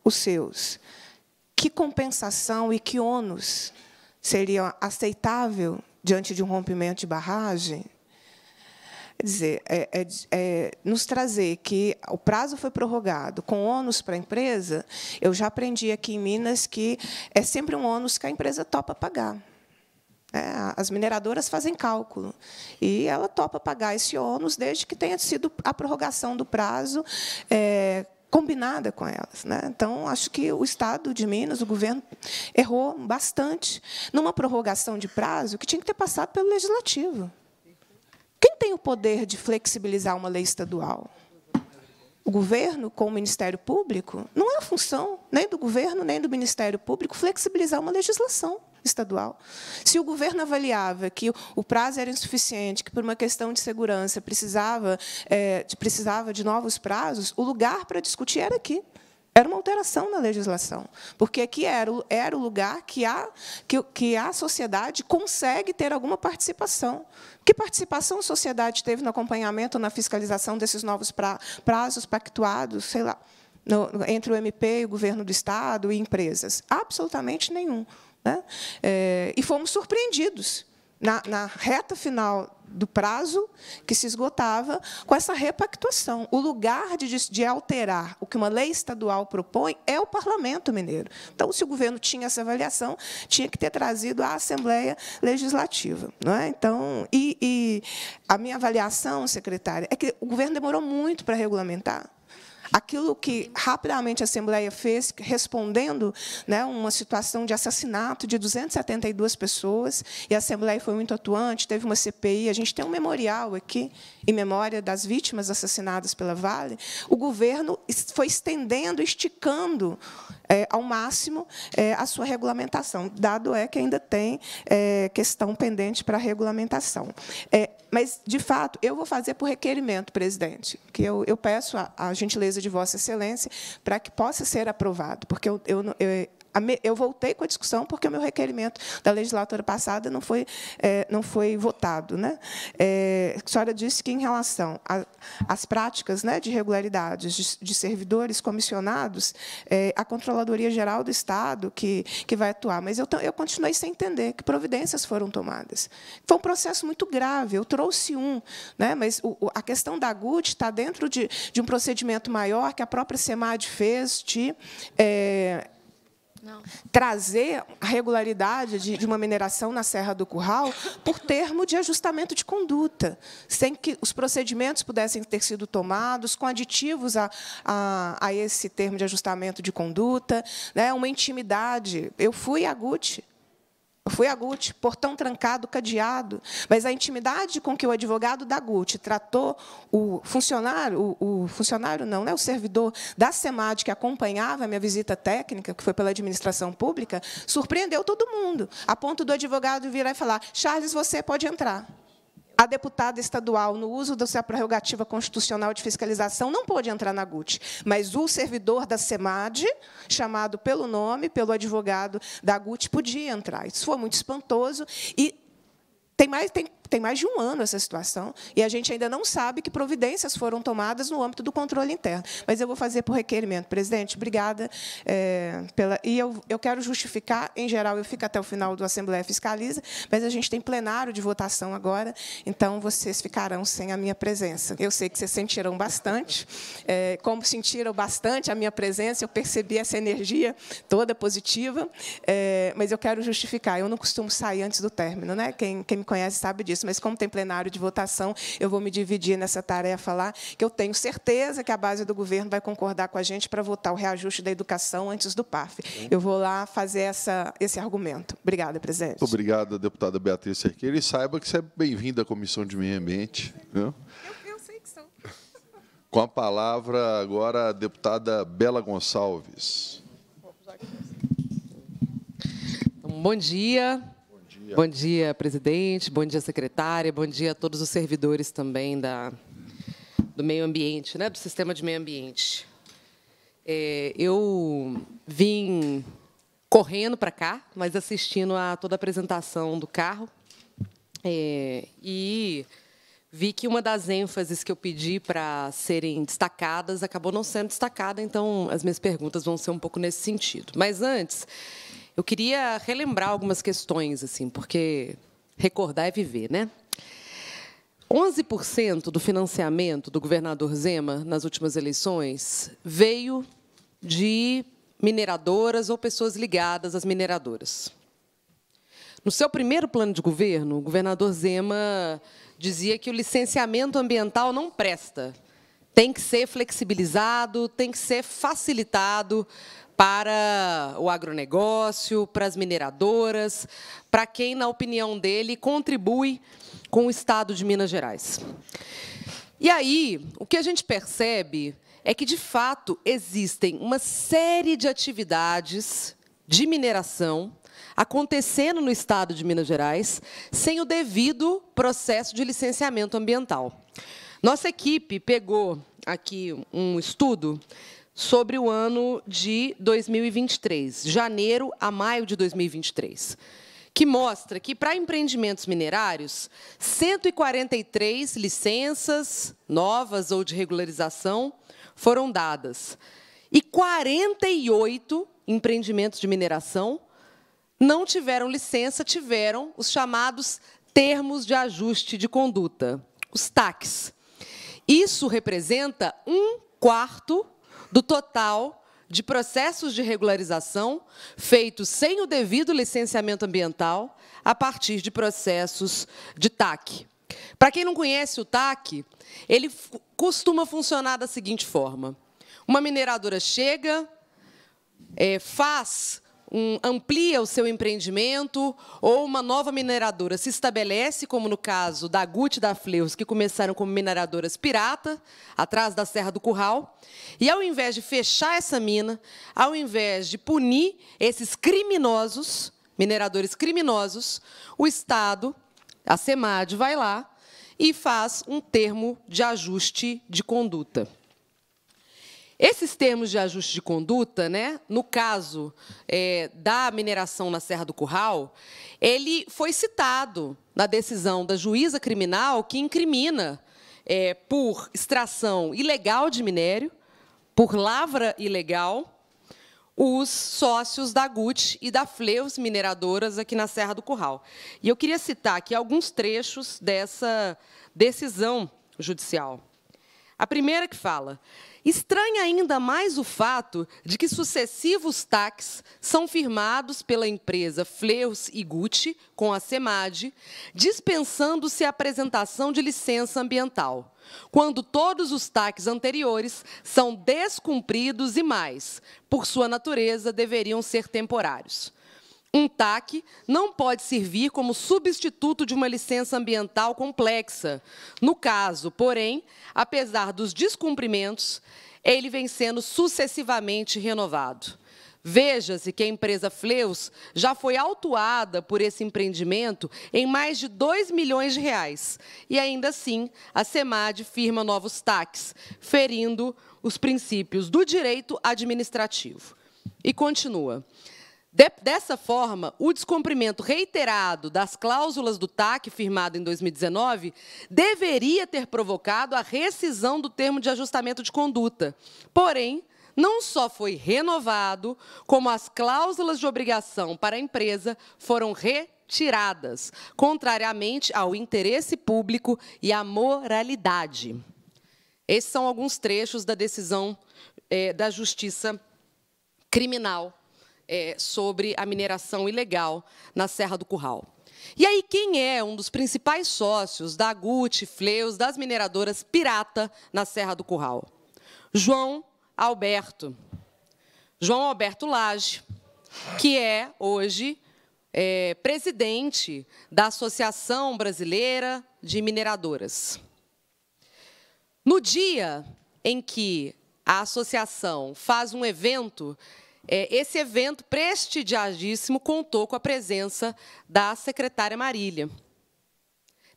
os seus, que compensação e que ônus seria aceitável diante de um rompimento de barragem, Quer dizer, é, é, é, nos trazer que o prazo foi prorrogado com ônus para a empresa, eu já aprendi aqui em Minas que é sempre um ônus que a empresa topa pagar. É, as mineradoras fazem cálculo e ela topa pagar esse ônus desde que tenha sido a prorrogação do prazo é, combinada com elas. Né? Então, acho que o Estado de Minas, o governo, errou bastante numa prorrogação de prazo que tinha que ter passado pelo Legislativo. Quem tem o poder de flexibilizar uma lei estadual? O governo com o Ministério Público? Não é a função nem do governo nem do Ministério Público flexibilizar uma legislação estadual. Se o governo avaliava que o prazo era insuficiente, que por uma questão de segurança precisava, é, precisava de novos prazos, o lugar para discutir era aqui. Era uma alteração na legislação, porque aqui era, era o lugar que a, que, que a sociedade consegue ter alguma participação. Que participação a sociedade teve no acompanhamento, na fiscalização desses novos pra, prazos pactuados, sei lá, no, entre o MP, o governo do Estado e empresas? Absolutamente nenhum. Né? É, e fomos surpreendidos na, na, reta final do prazo que se esgotava, com essa repactuação. O lugar de, de alterar o que uma lei estadual propõe é o parlamento mineiro. Então, se o governo tinha essa avaliação, tinha que ter trazido à Assembleia Legislativa. Não é? então, e, e a minha avaliação, secretária, é que o governo demorou muito para regulamentar. Aquilo que rapidamente a Assembleia fez, respondendo né, uma situação de assassinato de 272 pessoas, e a Assembleia foi muito atuante, teve uma CPI, a gente tem um memorial aqui, em memória das vítimas assassinadas pela Vale, o governo foi estendendo, esticando é, ao máximo é, a sua regulamentação, dado é que ainda tem é, questão pendente para a regulamentação. É, mas, de fato, eu vou fazer por requerimento, presidente, que eu, eu peço a, a, gentileza de Vossa Excelência para que possa ser aprovado, porque eu, eu, eu eu voltei com a discussão porque o meu requerimento da legislatura passada não foi, é, não foi votado. Né? É, a senhora disse que, em relação às práticas né, de irregularidades de, de servidores comissionados, é, a Controladoria Geral do Estado que, que vai atuar. Mas eu, eu continuei sem entender que providências foram tomadas. Foi um processo muito grave, eu trouxe um, né? mas o, a questão da GUT está dentro de, de um procedimento maior que a própria SEMAD fez de... É, trazer a regularidade de, de, uma mineração na Serra do Curral por termo de ajustamento de conduta, sem que os procedimentos pudessem ter sido tomados com aditivos a, a, a esse termo de ajustamento de conduta, né, uma intimidade. Eu fui a Gucci Fui a Gucci, portão trancado, cadeado. Mas a intimidade com que o advogado da Gucci tratou o funcionário, o, o funcionário não, né, o servidor da SEMAD que acompanhava a minha visita técnica, que foi pela administração pública, surpreendeu todo mundo, a ponto do advogado virar e falar: Charles, você pode entrar a deputada estadual, no uso da sua prerrogativa constitucional de fiscalização, não pôde entrar na GUT, mas o servidor da SEMAD, chamado pelo nome, pelo advogado da GUT, podia entrar. Isso foi muito espantoso e tem mais, tem tem mais de um ano essa situação e a gente ainda não sabe que providências foram tomadas no âmbito do controle interno. Mas eu vou fazer por requerimento. Presidente, obrigada. É, pela, e eu, eu quero justificar, em geral, eu fico até o final do Assembleia Fiscaliza, mas a gente tem plenário de votação agora, então vocês ficarão sem a minha presença. Eu sei que vocês sentirão bastante, é, como sentiram bastante a minha presença, eu percebi essa energia toda positiva, é, mas eu quero justificar. Eu não costumo sair antes do término, né? quem, quem me conhece sabe disso disso, mas como tem plenário de votação, eu vou me dividir nessa tarefa lá, que eu tenho certeza que a base do governo vai concordar com a gente para votar o reajuste da educação antes do PAF. Eu vou lá fazer essa, esse argumento. Obrigada, presidente. Muito obrigada, deputada Beatriz Cerqueira. E saiba que você é bem-vinda à Comissão de Meio Ambiente. Eu, eu sei que sou. Com a palavra agora a deputada Bela Gonçalves. Bom dia, dia. Bom dia, presidente. Bom dia, secretária. Bom dia a todos os servidores também da, do meio ambiente, né, do sistema de meio ambiente. É, eu vim correndo para cá, mas assistindo a toda a apresentação do carro. É, e vi que uma das ênfases que eu pedi para serem destacadas acabou não sendo destacada, então as minhas perguntas vão ser um pouco nesse sentido. Mas antes, eu queria relembrar algumas questões, assim, porque recordar é viver, né? 11% do financiamento do governador Zema nas últimas eleições veio de mineradoras ou pessoas ligadas às mineradoras. No seu primeiro plano de governo, o governador Zema dizia que o licenciamento ambiental não presta. Tem que ser flexibilizado, tem que ser facilitado para o agronegócio, para as mineradoras, para quem, na opinião dele, contribui com o Estado de Minas Gerais. E aí, o que a gente percebe é que, de fato, existem uma série de atividades de mineração acontecendo no Estado de Minas Gerais sem o devido processo de licenciamento ambiental. Nossa equipe pegou aqui um estudo sobre o ano de 2023, janeiro a maio de 2023, que mostra que para empreendimentos minerários, 143 licenças novas ou de regularização foram dadas. E 48 empreendimentos de mineração não tiveram licença, tiveram os chamados termos de ajuste de conduta, os TACs. Isso representa um quarto do total de processos de regularização feitos sem o devido licenciamento ambiental a partir de processos de TAC. Para quem não conhece o TAC, ele costuma funcionar da seguinte forma: uma mineradora chega, é, faz um, amplia o seu empreendimento ou uma nova mineradora se estabelece, como no caso da GUT e da Fleus que começaram como mineradoras pirata, atrás da Serra do Curral, e ao invés de fechar essa mina, ao invés de punir esses criminosos, mineradores criminosos, o Estado, a SEMAD, vai lá e faz um termo de ajuste de conduta. Esses termos de ajuste de conduta, né, no caso é, da mineração na Serra do Curral, ele foi citado na decisão da juíza criminal que incrimina é, por extração ilegal de minério, por lavra ilegal, os sócios da GUT e da Fleus Mineradoras aqui na Serra do Curral. E eu queria citar aqui alguns trechos dessa decisão judicial. A primeira que fala: estranha ainda mais o fato de que sucessivos taques são firmados pela empresa Fleus e Gucci com a SEMAD, dispensando-se a apresentação de licença ambiental, quando todos os taques anteriores são descumpridos e mais, por sua natureza, deveriam ser temporários. Um TAC não pode servir como substituto de uma licença ambiental complexa. No caso, porém, apesar dos descumprimentos, ele vem sendo sucessivamente renovado. Veja-se que a empresa Fleus já foi autuada por esse empreendimento em mais de 2 milhões de reais. E ainda assim, a SEMAD firma novos taques, ferindo os princípios do direito administrativo. E continua. De, dessa forma, o descumprimento reiterado das cláusulas do TAC firmado em 2019 deveria ter provocado a rescisão do termo de ajustamento de conduta. Porém, não só foi renovado, como as cláusulas de obrigação para a empresa foram retiradas, contrariamente ao interesse público e à moralidade. Esses são alguns trechos da decisão é, da Justiça Criminal é, sobre a mineração ilegal na Serra do Curral. E aí, quem é um dos principais sócios da Gucci, Fleus, das mineradoras pirata na Serra do Curral? João Alberto. João Alberto Lage, que é hoje é, presidente da Associação Brasileira de Mineradoras. No dia em que a associação faz um evento é, esse evento prestigiadíssimo contou com a presença da secretária Marília.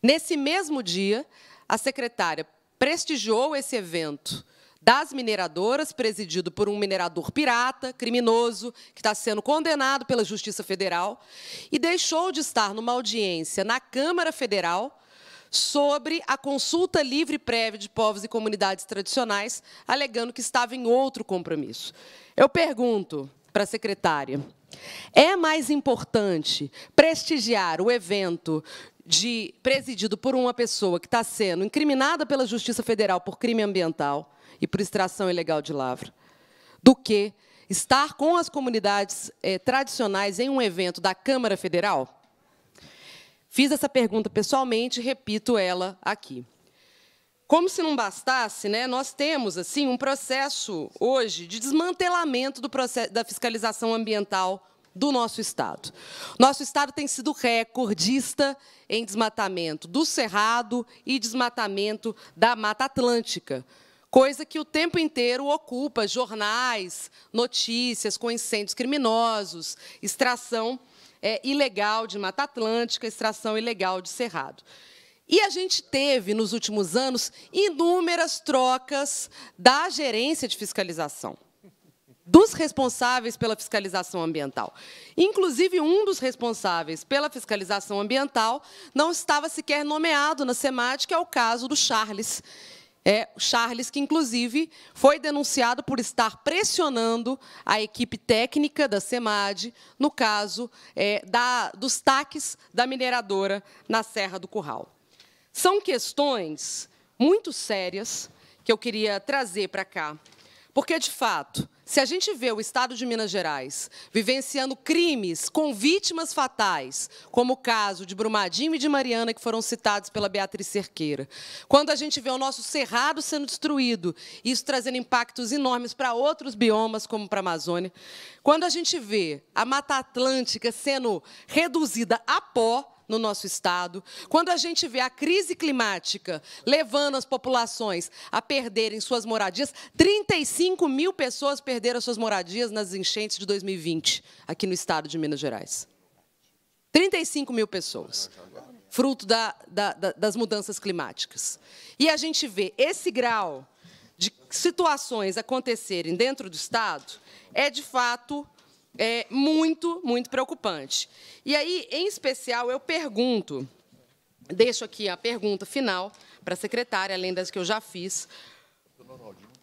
Nesse mesmo dia, a secretária prestigiou esse evento das mineradoras, presidido por um minerador pirata, criminoso, que está sendo condenado pela Justiça Federal, e deixou de estar numa audiência na Câmara Federal sobre a consulta livre prévia de povos e comunidades tradicionais, alegando que estava em outro compromisso. Eu pergunto para a secretária: é mais importante prestigiar o evento de presidido por uma pessoa que está sendo incriminada pela Justiça Federal por crime ambiental e por extração ilegal de lavra, do que estar com as comunidades eh, tradicionais em um evento da Câmara Federal? Fiz essa pergunta pessoalmente, repito ela aqui. Como se não bastasse, né, nós temos assim um processo hoje de desmantelamento do processo da fiscalização ambiental do nosso estado. Nosso estado tem sido recordista em desmatamento do cerrado e desmatamento da Mata Atlântica coisa que o tempo inteiro ocupa jornais, notícias com incêndios criminosos, extração é, ilegal de Mata Atlântica, extração ilegal de cerrado. E a gente teve, nos últimos anos, inúmeras trocas da gerência de fiscalização, dos responsáveis pela fiscalização ambiental. Inclusive, um dos responsáveis pela fiscalização ambiental não estava sequer nomeado na SEMAD, que é o caso do Charles, é, Charles, que inclusive foi denunciado por estar pressionando a equipe técnica da SEMAD, no caso é, da, dos taques da mineradora na Serra do Curral. São questões muito sérias que eu queria trazer para cá, porque, de fato, se a gente vê o estado de Minas Gerais vivenciando crimes com vítimas fatais, como o caso de Brumadinho e de Mariana, que foram citados pela Beatriz Cerqueira, quando a gente vê o nosso cerrado sendo destruído, isso trazendo impactos enormes para outros biomas, como para a Amazônia, quando a gente vê a Mata Atlântica sendo reduzida a pó, no nosso estado, quando a gente vê a crise climática levando as populações a perderem suas moradias, 35 mil pessoas perderam suas moradias nas enchentes de 2020 aqui no estado de Minas Gerais. 35 mil pessoas fruto da, da, da, das mudanças climáticas. E a gente vê esse grau de situações acontecerem dentro do Estado é, de fato, é, muito, muito preocupante. E aí, em especial, eu pergunto, deixo aqui a pergunta final para a secretária, além das que eu já fiz,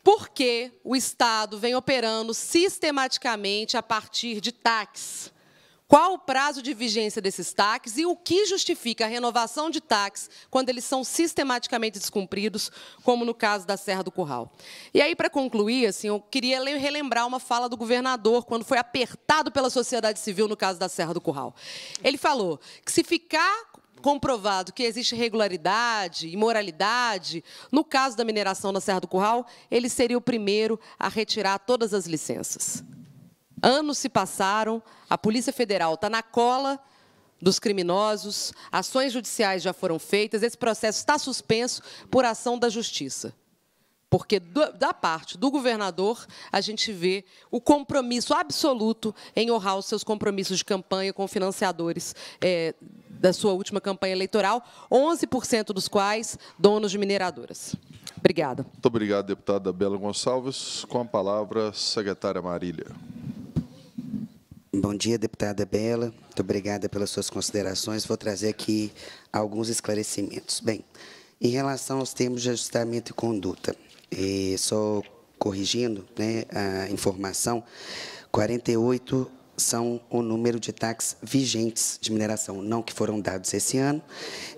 por que o Estado vem operando sistematicamente a partir de taxas? Qual o prazo de vigência desses taques e o que justifica a renovação de taques quando eles são sistematicamente descumpridos, como no caso da Serra do Curral? E aí, para concluir, assim, eu queria relembrar uma fala do governador quando foi apertado pela sociedade civil no caso da Serra do Curral. Ele falou que se ficar comprovado que existe irregularidade, imoralidade, no caso da mineração na Serra do Curral, ele seria o primeiro a retirar todas as licenças. Anos se passaram, a Polícia Federal está na cola dos criminosos, ações judiciais já foram feitas, esse processo está suspenso por ação da Justiça. Porque, do, da parte do governador, a gente vê o compromisso absoluto em honrar os seus compromissos de campanha com financiadores é, da sua última campanha eleitoral, 11% dos quais donos de mineradoras. Obrigada. Muito obrigado, deputada Bela Gonçalves. Com a palavra, secretária Marília. Bom dia, deputada Bela. Muito obrigada pelas suas considerações. Vou trazer aqui alguns esclarecimentos. Bem, em relação aos termos de ajustamento e conduta, e só corrigindo né, a informação, 48 são o número de taxas vigentes de mineração, não que foram dados esse ano.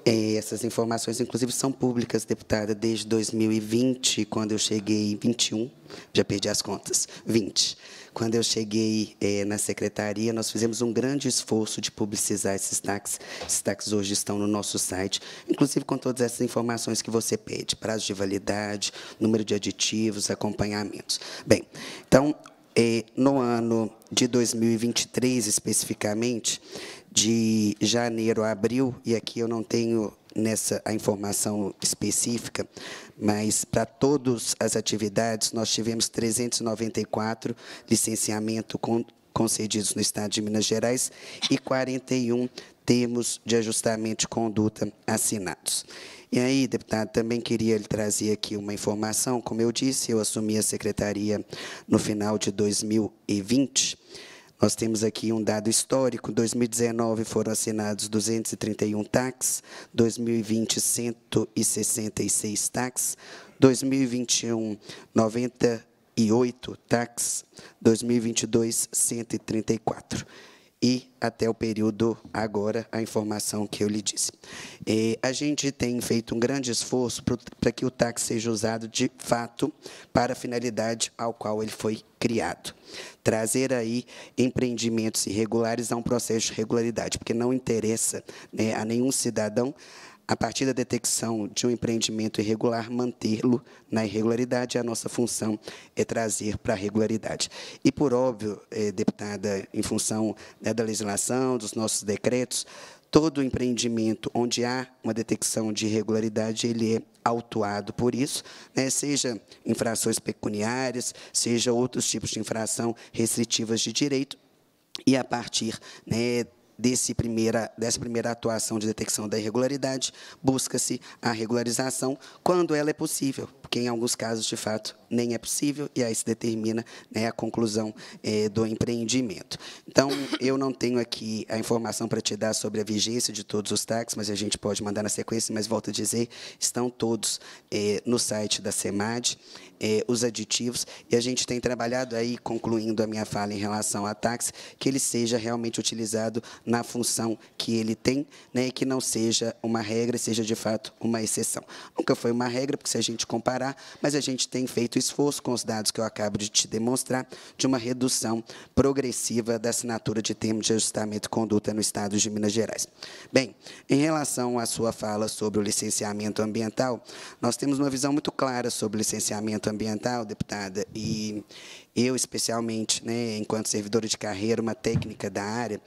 E essas informações, inclusive, são públicas, deputada, desde 2020, quando eu cheguei em 21, já perdi as contas, 20. Quando eu cheguei é, na secretaria, nós fizemos um grande esforço de publicizar esses taxas. Esses taxas hoje estão no nosso site, inclusive com todas essas informações que você pede, prazo de validade, número de aditivos, acompanhamentos. Bem, então, é, no ano de 2023, especificamente, de janeiro a abril, e aqui eu não tenho nessa a informação específica, mas para todas as atividades nós tivemos 394 licenciamento con concedidos no Estado de Minas Gerais e 41 termos de ajustamento de conduta assinados. E aí, deputado, também queria lhe trazer aqui uma informação. Como eu disse, eu assumi a secretaria no final de 2020 nós temos aqui um dado histórico: 2019 foram assinados 231 taxas, 2020 166 taxas, 2021 98 taxas, 2022 134 e até o período agora, a informação que eu lhe disse. E a gente tem feito um grande esforço para que o táxi seja usado de fato para a finalidade ao qual ele foi criado. Trazer aí empreendimentos irregulares a um processo de regularidade, porque não interessa né, a nenhum cidadão a partir da detecção de um empreendimento irregular, mantê-lo na irregularidade. A nossa função é trazer para a regularidade. E, por óbvio, eh, deputada, em função né, da legislação, dos nossos decretos, todo empreendimento onde há uma detecção de irregularidade, ele é autuado por isso, né, seja infrações pecuniárias, seja outros tipos de infração restritivas de direito, e a partir né, desse primeira, dessa primeira atuação de detecção da irregularidade, busca-se a regularização quando ela é possível, porque em alguns casos, de fato, nem é possível, e aí se determina né, a conclusão é, do empreendimento. Então, eu não tenho aqui a informação para te dar sobre a vigência de todos os taxas, mas a gente pode mandar na sequência, mas volto a dizer, estão todos é, no site da SEMAD. É, os aditivos, e a gente tem trabalhado aí, concluindo a minha fala em relação a táxi, que ele seja realmente utilizado na função que ele tem, né, e que não seja uma regra, seja de fato uma exceção. Nunca foi uma regra, porque se a gente comparar, mas a gente tem feito esforço com os dados que eu acabo de te demonstrar, de uma redução progressiva da assinatura de termos de ajustamento de conduta no Estado de Minas Gerais. Bem, em relação à sua fala sobre o licenciamento ambiental, nós temos uma visão muito clara sobre o licenciamento Ambiental, deputada, e eu especialmente, né, enquanto servidora de carreira, uma técnica da área,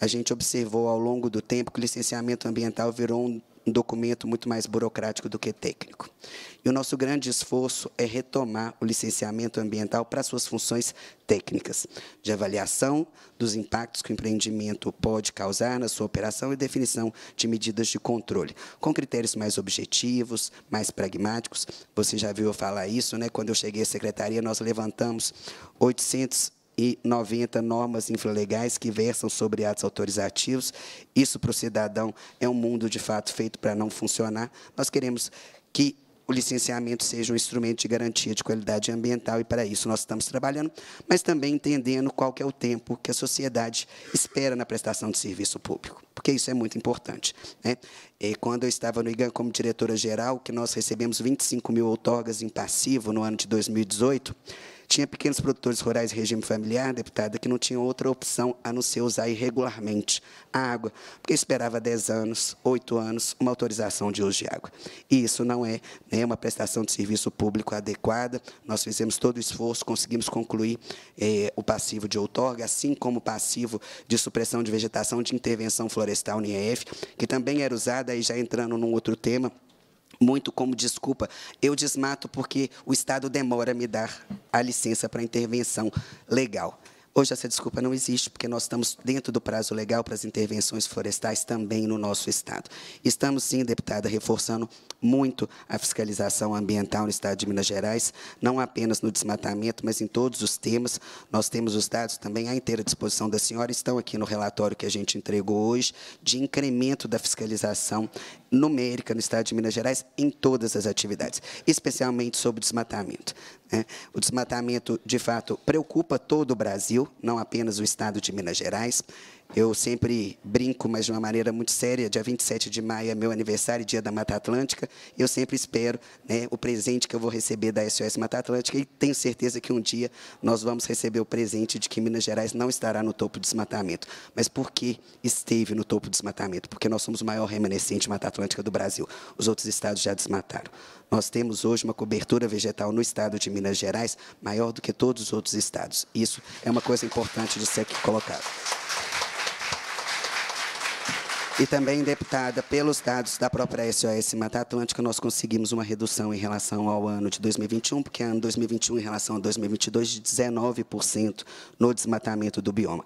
a gente observou ao longo do tempo que o licenciamento ambiental virou um um documento muito mais burocrático do que técnico. E o nosso grande esforço é retomar o licenciamento ambiental para suas funções técnicas, de avaliação dos impactos que o empreendimento pode causar na sua operação e definição de medidas de controle, com critérios mais objetivos, mais pragmáticos. Você já viu eu falar isso, né? Quando eu cheguei à secretaria, nós levantamos 800 e 90 normas infralegais que versam sobre atos autorizativos. Isso para o cidadão é um mundo de fato feito para não funcionar. Nós queremos que o licenciamento seja um instrumento de garantia de qualidade ambiental e para isso nós estamos trabalhando, mas também entendendo qual é o tempo que a sociedade espera na prestação de serviço público, porque isso é muito importante. Né? E quando eu estava no IGAN como diretora-geral, que nós recebemos 25 mil outorgas em passivo no ano de 2018, tinha pequenos produtores rurais regime familiar, deputada, que não tinham outra opção a não ser usar irregularmente a água, porque esperava 10 anos, 8 anos, uma autorização de uso de água. E isso não é né, uma prestação de serviço público adequada. Nós fizemos todo o esforço, conseguimos concluir eh, o passivo de outorga, assim como o passivo de supressão de vegetação de intervenção florestal, NIEF, que também era usada, aí já entrando num outro tema, muito como desculpa. Eu desmato porque o Estado demora a me dar a licença para intervenção legal. Hoje essa desculpa não existe, porque nós estamos dentro do prazo legal para as intervenções florestais também no nosso Estado. Estamos, sim, deputada, reforçando muito a fiscalização ambiental no Estado de Minas Gerais, não apenas no desmatamento, mas em todos os temas. Nós temos os dados também à inteira disposição da senhora, estão aqui no relatório que a gente entregou hoje, de incremento da fiscalização numérica no Estado de Minas Gerais em todas as atividades, especialmente sobre desmatamento. Né? O desmatamento, de fato, preocupa todo o Brasil, não apenas o estado de Minas Gerais. Eu sempre brinco, mas de uma maneira muito séria, dia 27 de maio é meu aniversário, dia da Mata Atlântica. Eu sempre espero né, o presente que eu vou receber da SOS Mata Atlântica e tenho certeza que um dia nós vamos receber o presente de que Minas Gerais não estará no topo do desmatamento. Mas por que esteve no topo do desmatamento? Porque nós somos o maior remanescente Mata Atlântica do Brasil. Os outros estados já desmataram. Nós temos hoje uma cobertura vegetal no estado de Minas Gerais maior do que todos os outros estados. Isso é uma coisa importante de ser aqui colocado. E também, deputada, pelos dados da própria SOS Mata Atlântica, nós conseguimos uma redução em relação ao ano de 2021, porque ano 2021 em relação a 2022 de 19% no desmatamento do bioma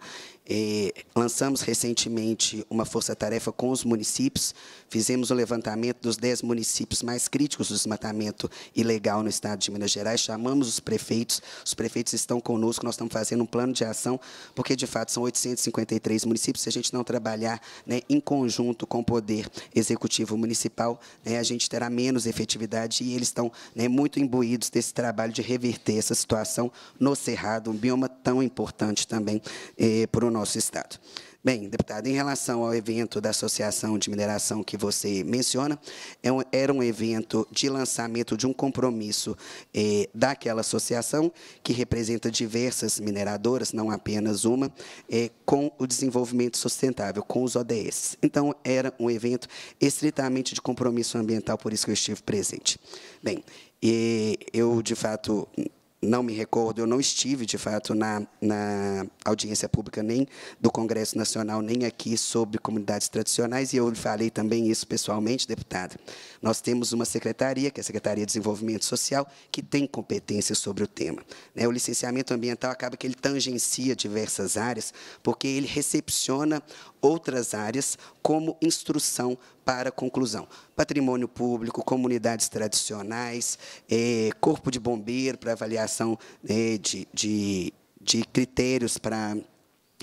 lançamos recentemente uma força-tarefa com os municípios, fizemos o um levantamento dos 10 municípios mais críticos do desmatamento ilegal no estado de Minas Gerais, chamamos os prefeitos, os prefeitos estão conosco, nós estamos fazendo um plano de ação, porque de fato são 853 municípios, se a gente não trabalhar né, em conjunto com o Poder Executivo Municipal, né, a gente terá menos efetividade e eles estão né, muito imbuídos desse trabalho de reverter essa situação no Cerrado, um bioma tão importante também eh, para o nosso Estado. Bem, deputado, em relação ao evento da Associação de Mineração que você menciona, é um, era um evento de lançamento de um compromisso eh, daquela associação, que representa diversas mineradoras, não apenas uma, eh, com o desenvolvimento sustentável, com os ODS. Então, era um evento estritamente de compromisso ambiental, por isso que eu estive presente. Bem, eh, eu, de fato, não me recordo, eu não estive, de fato, na, na audiência pública nem do Congresso Nacional, nem aqui sobre comunidades tradicionais, e eu falei também isso pessoalmente, deputada. Nós temos uma secretaria, que é a Secretaria de Desenvolvimento Social, que tem competência sobre o tema. Né? O licenciamento ambiental acaba que ele tangencia diversas áreas, porque ele recepciona outras áreas como instrução para conclusão. Patrimônio público, comunidades tradicionais, eh, corpo de bombeiro para avaliação né, de, de, de, critérios para,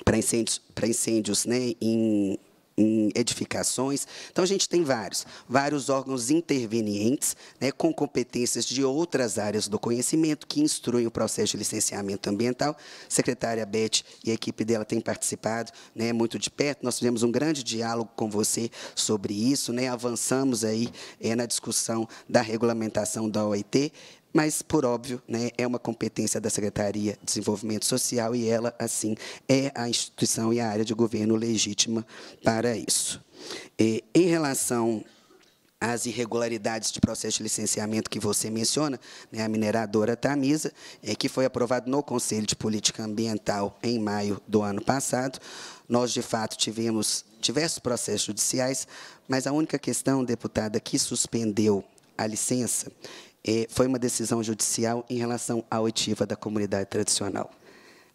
para incêndios, para incêndios né, em em edificações. Então, a gente tem vários, vários órgãos intervenientes, né, com competências de outras áreas do conhecimento, que instruem o processo de licenciamento ambiental. A secretária Beth e a equipe dela têm participado né, muito de perto. Nós fizemos um grande diálogo com você sobre isso, né, avançamos aí é, na discussão da regulamentação da OIT. Mas, por óbvio, né, é uma competência da Secretaria de Desenvolvimento Social e ela, assim, é a instituição e a área de governo legítima para isso. E, é, em relação às irregularidades de processo de licenciamento que você menciona, né, a mineradora Tamisa, é, que foi aprovado no Conselho de Política Ambiental em maio do ano passado. Nós, de fato, tivemos diversos processos judiciais, mas a única questão, deputada, que suspendeu a licença foi uma decisão judicial em relação à oitiva da comunidade tradicional.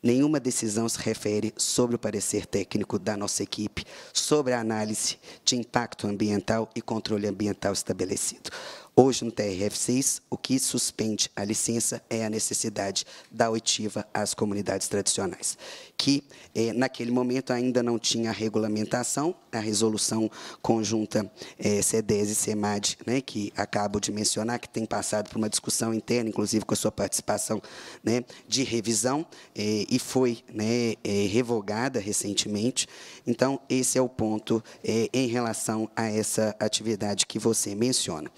Nenhuma decisão se refere sobre o parecer técnico da nossa equipe, sobre a análise de impacto ambiental e controle ambiental estabelecido. Hoje, no TRF6, o que suspende a licença é a necessidade da oitiva às comunidades tradicionais, que eh, naquele momento ainda não tinha a regulamentação, a resolução conjunta eh, CEDES e CEMAD, né, que acabo de mencionar, que tem passado por uma discussão interna, inclusive com a sua participação né, de revisão, eh, e foi né, eh, revogada recentemente. Então, esse é o ponto eh, em relação a essa atividade que você menciona.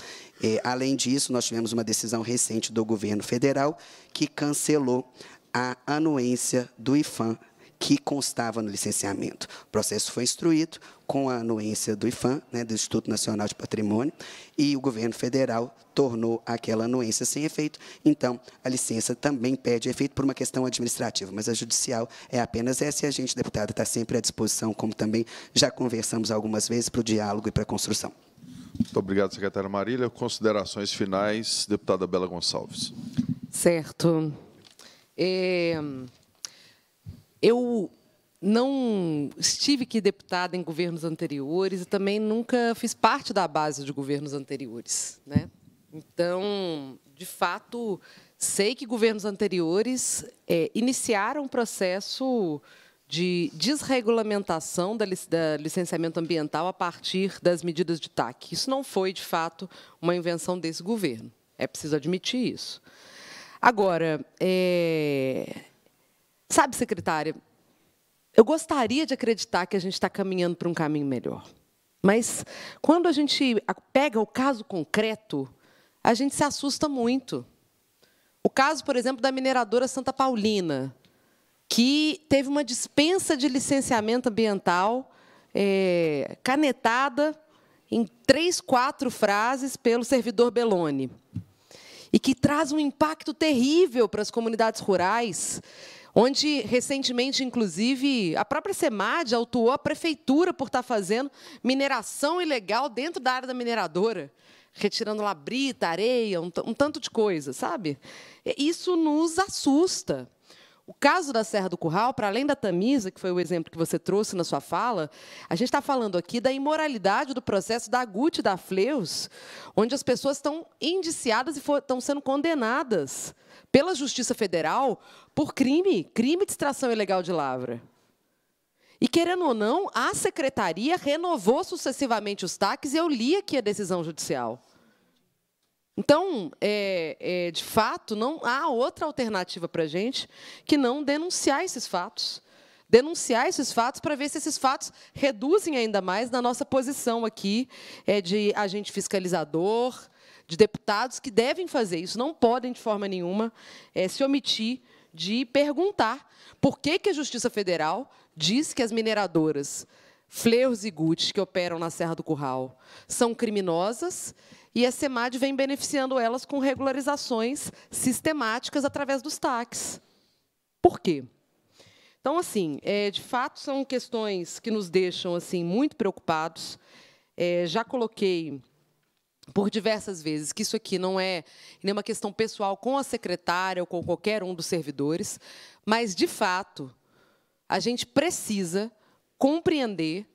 É, além disso, nós tivemos uma decisão recente do governo federal que cancelou a anuência do IFAM que constava no licenciamento. O processo foi instruído com a anuência do IFAM, né, do Instituto Nacional de Patrimônio, e o governo federal tornou aquela anuência sem efeito. Então, a licença também perde efeito por uma questão administrativa, mas a judicial é apenas essa e a gente, deputada, está sempre à disposição, como também já conversamos algumas vezes, para o diálogo e para a construção. Muito obrigado, secretária Marília. Considerações finais, deputada Bela Gonçalves. Certo. É, eu não estive aqui deputada em governos anteriores e também nunca fiz parte da base de governos anteriores. Né? Então, de fato, sei que governos anteriores é, iniciaram um processo de desregulamentação da, lic da licenciamento ambiental a partir das medidas de TAC. Isso não foi, de fato, uma invenção desse governo. É preciso admitir isso. Agora, é... sabe, secretária, eu gostaria de acreditar que a gente está caminhando para um caminho melhor. Mas quando a gente pega o caso concreto, a gente se assusta muito. O caso, por exemplo, da mineradora Santa Paulina, que teve uma dispensa de licenciamento ambiental é, canetada em três, quatro frases pelo servidor Belloni, E que traz um impacto terrível para as comunidades rurais, onde recentemente, inclusive, a própria SEMAD autuou a prefeitura por estar tá fazendo mineração ilegal dentro da área da mineradora, retirando labrita, areia, um, um tanto de coisa, sabe? Isso nos assusta. O caso da Serra do Curral, para além da Tamisa, que foi o exemplo que você trouxe na sua fala, a gente está falando aqui da imoralidade do processo da GUT e da Fleus, onde as pessoas estão indiciadas e estão sendo condenadas pela Justiça Federal por crime, crime de extração ilegal de lavra. E, querendo ou não, a secretaria renovou sucessivamente os taques e eu li aqui a decisão judicial. Então, é, é, de fato, não há outra alternativa para a gente que não denunciar esses fatos. Denunciar esses fatos para ver se esses fatos reduzem ainda mais na nossa posição aqui é, de agente fiscalizador, de deputados que devem fazer isso, não podem, de forma nenhuma, é, se omitir de perguntar por que, que a Justiça Federal diz que as mineradoras Fleurs e Gutes que operam na Serra do Curral, são criminosas e a SEMAD vem beneficiando elas com regularizações sistemáticas através dos taques. Por quê? Então, assim, é, de fato, são questões que nos deixam assim muito preocupados. É, já coloquei por diversas vezes que isso aqui não é nenhuma questão pessoal com a secretária ou com qualquer um dos servidores, mas, de fato, a gente precisa compreender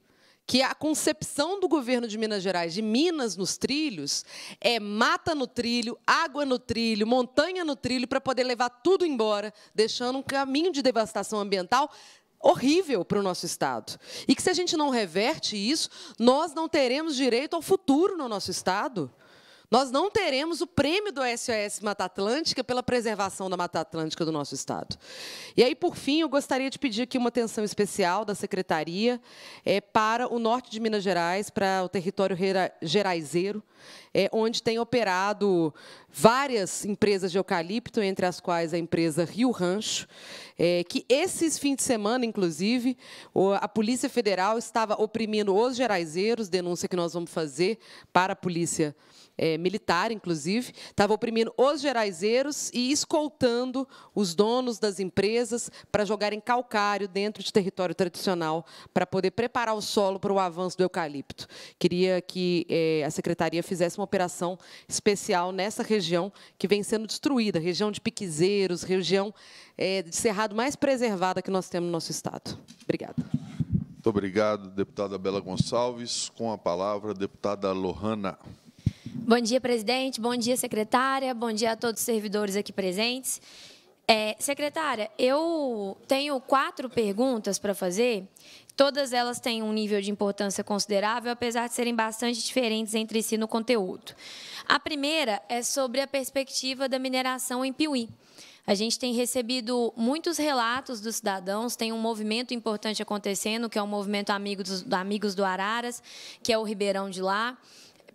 que a concepção do governo de Minas Gerais de Minas nos trilhos é mata no trilho, água no trilho, montanha no trilho, para poder levar tudo embora, deixando um caminho de devastação ambiental horrível para o nosso Estado. E que, se a gente não reverte isso, nós não teremos direito ao futuro no nosso Estado. Nós não teremos o prêmio do SOS Mata Atlântica pela preservação da Mata Atlântica do nosso Estado. E aí, por fim, eu gostaria de pedir aqui uma atenção especial da Secretaria é, para o norte de Minas Gerais, para o território geraizeiro, é, onde tem operado várias empresas de eucalipto, entre as quais a empresa Rio Rancho, é, que esses fins de semana, inclusive, a Polícia Federal estava oprimindo os geraizeiros, denúncia que nós vamos fazer para a Polícia Federal, é, militar, inclusive, estava oprimindo os geraizeiros e escoltando os donos das empresas para jogarem calcário dentro de território tradicional para poder preparar o solo para o avanço do eucalipto. Queria que é, a secretaria fizesse uma operação especial nessa região que vem sendo destruída, região de piquezeiros, região é, de cerrado mais preservada que nós temos no nosso estado. Obrigada. Muito obrigado, deputada Bela Gonçalves. Com a palavra, deputada Lohana. Bom dia, presidente. Bom dia, secretária. Bom dia a todos os servidores aqui presentes. É, secretária, eu tenho quatro perguntas para fazer. Todas elas têm um nível de importância considerável, apesar de serem bastante diferentes entre si no conteúdo. A primeira é sobre a perspectiva da mineração em Piuí. A gente tem recebido muitos relatos dos cidadãos, tem um movimento importante acontecendo, que é o movimento Amigos, Amigos do Araras, que é o Ribeirão de lá.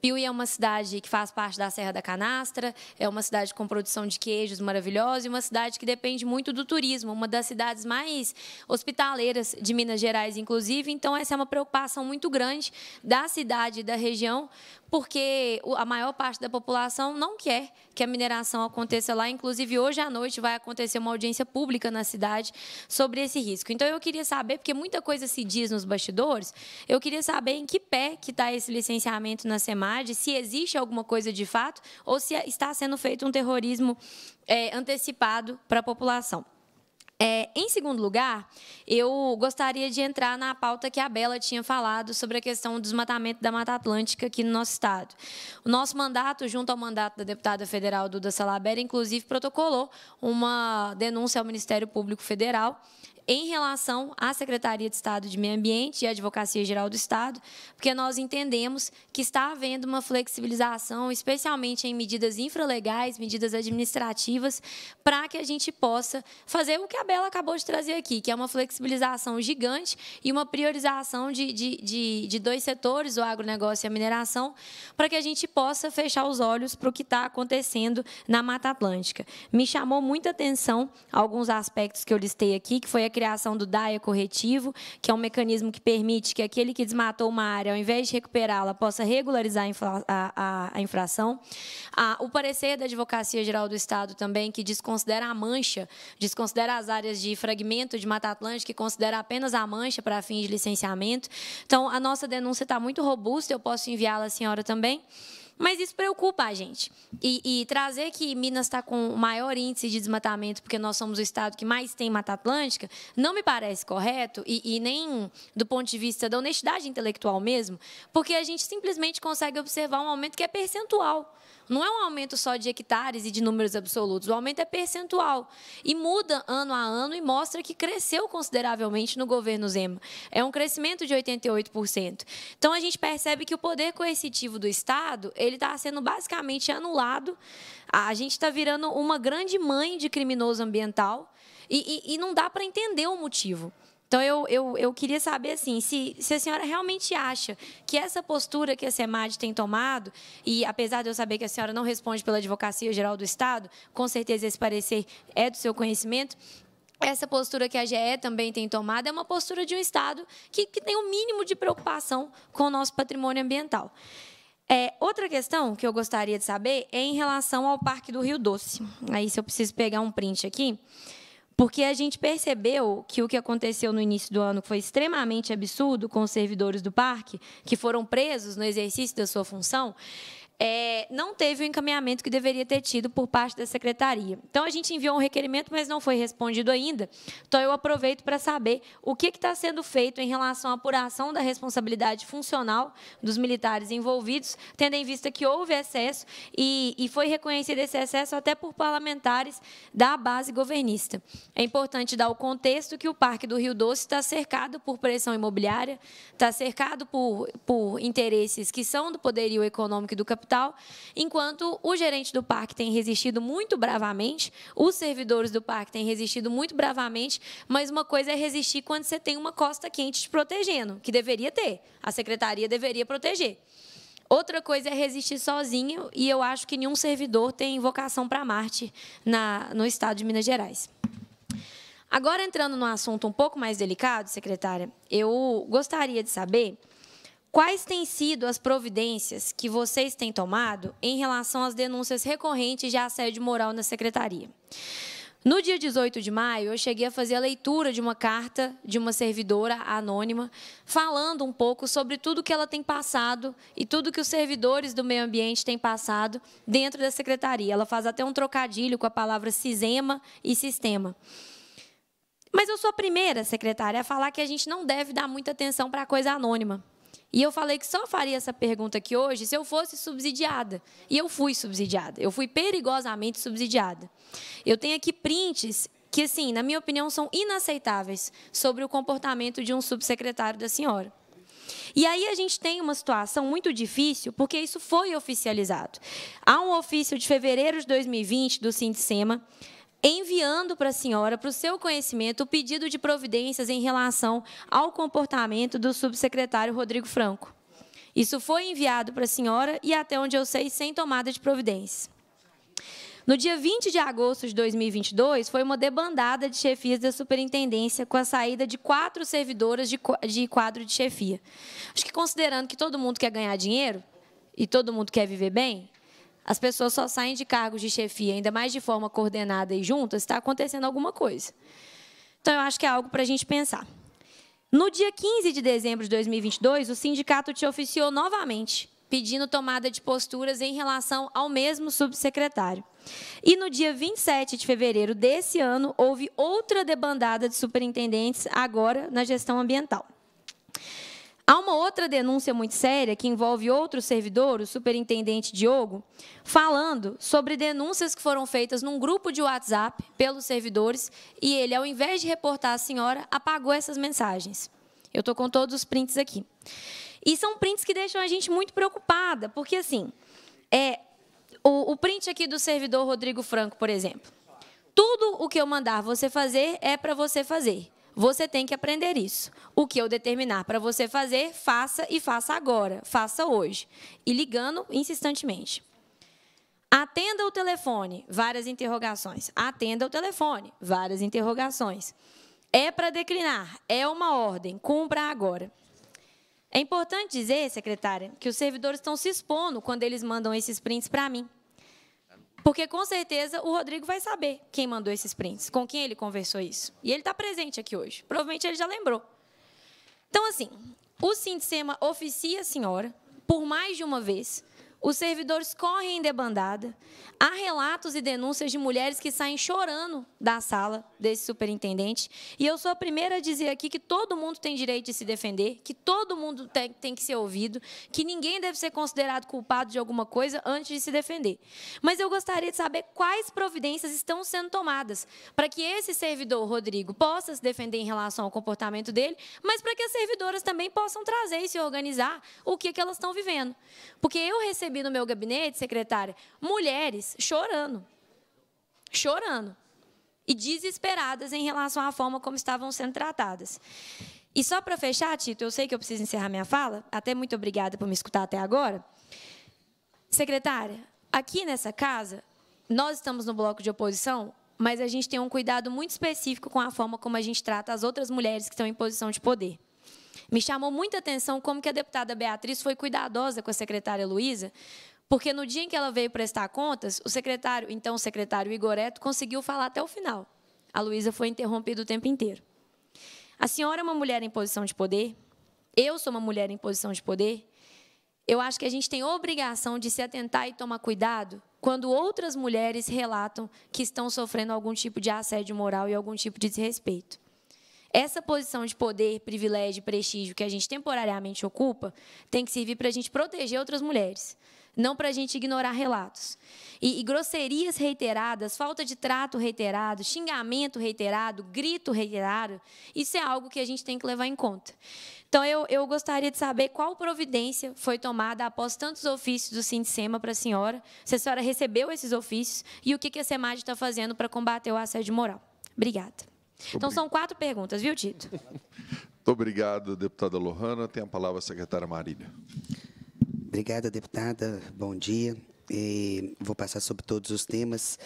Piuí é uma cidade que faz parte da Serra da Canastra, é uma cidade com produção de queijos maravilhosa e uma cidade que depende muito do turismo, uma das cidades mais hospitaleiras de Minas Gerais, inclusive. Então, essa é uma preocupação muito grande da cidade e da região porque a maior parte da população não quer que a mineração aconteça lá. Inclusive, hoje à noite vai acontecer uma audiência pública na cidade sobre esse risco. Então, eu queria saber, porque muita coisa se diz nos bastidores, eu queria saber em que pé que está esse licenciamento na SEMAD, se existe alguma coisa de fato ou se está sendo feito um terrorismo é, antecipado para a população. É, em segundo lugar, eu gostaria de entrar na pauta que a Bela tinha falado sobre a questão do desmatamento da Mata Atlântica aqui no nosso Estado. O nosso mandato, junto ao mandato da deputada federal Duda Salabera, inclusive protocolou uma denúncia ao Ministério Público Federal em relação à Secretaria de Estado de Meio Ambiente e à Advocacia Geral do Estado, porque nós entendemos que está havendo uma flexibilização, especialmente em medidas infralegais, medidas administrativas, para que a gente possa fazer o que a Bela acabou de trazer aqui, que é uma flexibilização gigante e uma priorização de, de, de, de dois setores, o agronegócio e a mineração, para que a gente possa fechar os olhos para o que está acontecendo na Mata Atlântica. Me chamou muita atenção alguns aspectos que eu listei aqui, que foi a criação do DAIA corretivo, que é um mecanismo que permite que aquele que desmatou uma área, ao invés de recuperá-la, possa regularizar a, a, a infração. Ah, o parecer da Advocacia Geral do Estado também, que desconsidera a mancha, desconsidera as áreas de fragmento de Mata Atlântica, que considera apenas a mancha para fins de licenciamento. Então, a nossa denúncia está muito robusta, eu posso enviá-la à senhora também. Mas isso preocupa a gente. E, e trazer que Minas está com o maior índice de desmatamento, porque nós somos o estado que mais tem Mata Atlântica, não me parece correto, e, e nem do ponto de vista da honestidade intelectual mesmo, porque a gente simplesmente consegue observar um aumento que é percentual. Não é um aumento só de hectares e de números absolutos, o aumento é percentual. E muda ano a ano e mostra que cresceu consideravelmente no governo Zema. É um crescimento de 88%. Então, a gente percebe que o poder coercitivo do Estado ele está sendo basicamente anulado. A gente está virando uma grande mãe de criminoso ambiental e, e, e não dá para entender o motivo. Então, eu, eu, eu queria saber, assim, se, se a senhora realmente acha que essa postura que a SEMAD tem tomado, e apesar de eu saber que a senhora não responde pela Advocacia Geral do Estado, com certeza esse parecer é do seu conhecimento, essa postura que a GE também tem tomado é uma postura de um Estado que, que tem o um mínimo de preocupação com o nosso patrimônio ambiental. É, outra questão que eu gostaria de saber é em relação ao Parque do Rio Doce. Aí, se eu preciso pegar um print aqui. Porque a gente percebeu que o que aconteceu no início do ano foi extremamente absurdo com os servidores do parque, que foram presos no exercício da sua função, é, não teve o encaminhamento que deveria ter tido por parte da secretaria. Então, a gente enviou um requerimento, mas não foi respondido ainda. Então, eu aproveito para saber o que está sendo feito em relação à apuração da responsabilidade funcional dos militares envolvidos, tendo em vista que houve excesso e, e foi reconhecido esse excesso até por parlamentares da base governista. É importante dar o contexto que o Parque do Rio Doce está cercado por pressão imobiliária, está cercado por, por interesses que são do poderio econômico e do capital capital. Enquanto o gerente do parque tem resistido muito bravamente, os servidores do parque têm resistido muito bravamente, mas uma coisa é resistir quando você tem uma costa quente te protegendo, que deveria ter, a secretaria deveria proteger. Outra coisa é resistir sozinho, e eu acho que nenhum servidor tem vocação para Marte na, no estado de Minas Gerais. Agora, entrando no assunto um pouco mais delicado, secretária, eu gostaria de saber Quais têm sido as providências que vocês têm tomado em relação às denúncias recorrentes de assédio moral na secretaria? No dia 18 de maio, eu cheguei a fazer a leitura de uma carta de uma servidora anônima, falando um pouco sobre tudo que ela tem passado e tudo que os servidores do meio ambiente têm passado dentro da secretaria. Ela faz até um trocadilho com a palavra cisema e sistema. Mas eu sou a primeira secretária a falar que a gente não deve dar muita atenção para a coisa anônima. E eu falei que só faria essa pergunta aqui hoje se eu fosse subsidiada. E eu fui subsidiada. Eu fui perigosamente subsidiada. Eu tenho aqui prints que, sim, na minha opinião, são inaceitáveis sobre o comportamento de um subsecretário da senhora. E aí a gente tem uma situação muito difícil, porque isso foi oficializado. Há um ofício de fevereiro de 2020 do Sindicema enviando para a senhora, para o seu conhecimento, o pedido de providências em relação ao comportamento do subsecretário Rodrigo Franco. Isso foi enviado para a senhora e, até onde eu sei, sem tomada de providência. No dia 20 de agosto de 2022, foi uma debandada de chefias da superintendência com a saída de quatro servidoras de quadro de chefia. Acho que, considerando que todo mundo quer ganhar dinheiro e todo mundo quer viver bem, as pessoas só saem de cargos de chefia, ainda mais de forma coordenada e juntas, está acontecendo alguma coisa. Então, eu acho que é algo para a gente pensar. No dia 15 de dezembro de 2022, o sindicato te oficiou novamente, pedindo tomada de posturas em relação ao mesmo subsecretário. E no dia 27 de fevereiro desse ano, houve outra debandada de superintendentes, agora na gestão ambiental. Há uma outra denúncia muito séria que envolve outro servidor, o superintendente Diogo, falando sobre denúncias que foram feitas num grupo de WhatsApp pelos servidores e ele, ao invés de reportar a senhora, apagou essas mensagens. Eu estou com todos os prints aqui. E são prints que deixam a gente muito preocupada, porque assim, é o, o print aqui do servidor Rodrigo Franco, por exemplo. Tudo o que eu mandar você fazer é para você fazer. Você tem que aprender isso. O que eu determinar para você fazer, faça e faça agora, faça hoje. E ligando insistentemente. Atenda o telefone, várias interrogações. Atenda o telefone, várias interrogações. É para declinar, é uma ordem, cumpra agora. É importante dizer, secretária, que os servidores estão se expondo quando eles mandam esses prints para mim. Porque com certeza o Rodrigo vai saber quem mandou esses prints, com quem ele conversou isso. E ele está presente aqui hoje. Provavelmente ele já lembrou. Então, assim, o Sindicema oficia a senhora, por mais de uma vez, os servidores correm em debandada. Há relatos e denúncias de mulheres que saem chorando da sala desse superintendente. E eu sou a primeira a dizer aqui que todo mundo tem direito de se defender, que todo mundo tem, tem que ser ouvido, que ninguém deve ser considerado culpado de alguma coisa antes de se defender. Mas eu gostaria de saber quais providências estão sendo tomadas para que esse servidor, Rodrigo, possa se defender em relação ao comportamento dele, mas para que as servidoras também possam trazer e se organizar o que, que elas estão vivendo. Porque eu recebi recebi no meu gabinete, secretária, mulheres chorando. Chorando. E desesperadas em relação à forma como estavam sendo tratadas. E só para fechar, Tito, eu sei que eu preciso encerrar minha fala, até muito obrigada por me escutar até agora. Secretária, aqui nessa casa, nós estamos no bloco de oposição, mas a gente tem um cuidado muito específico com a forma como a gente trata as outras mulheres que estão em posição de poder. Me chamou muita atenção como que a deputada Beatriz foi cuidadosa com a secretária Luísa, porque no dia em que ela veio prestar contas, o secretário, então o secretário Igoreto, conseguiu falar até o final. A Luísa foi interrompida o tempo inteiro. A senhora é uma mulher em posição de poder, eu sou uma mulher em posição de poder, eu acho que a gente tem obrigação de se atentar e tomar cuidado quando outras mulheres relatam que estão sofrendo algum tipo de assédio moral e algum tipo de desrespeito. Essa posição de poder, privilégio, prestígio que a gente temporariamente ocupa tem que servir para a gente proteger outras mulheres, não para a gente ignorar relatos. E, e grosserias reiteradas, falta de trato reiterado, xingamento reiterado, grito reiterado, isso é algo que a gente tem que levar em conta. Então, eu, eu, gostaria de saber qual providência foi tomada após tantos ofícios do Sindicema para a senhora, se a senhora recebeu esses ofícios e o que, que a SEMAD está fazendo para combater o assédio moral. Obrigada. Então, são quatro perguntas, viu, Tito? Muito obrigado, deputada Lohana. Tem a palavra a secretária Marília. Obrigada, deputada. Bom dia. E vou passar sobre todos os temas.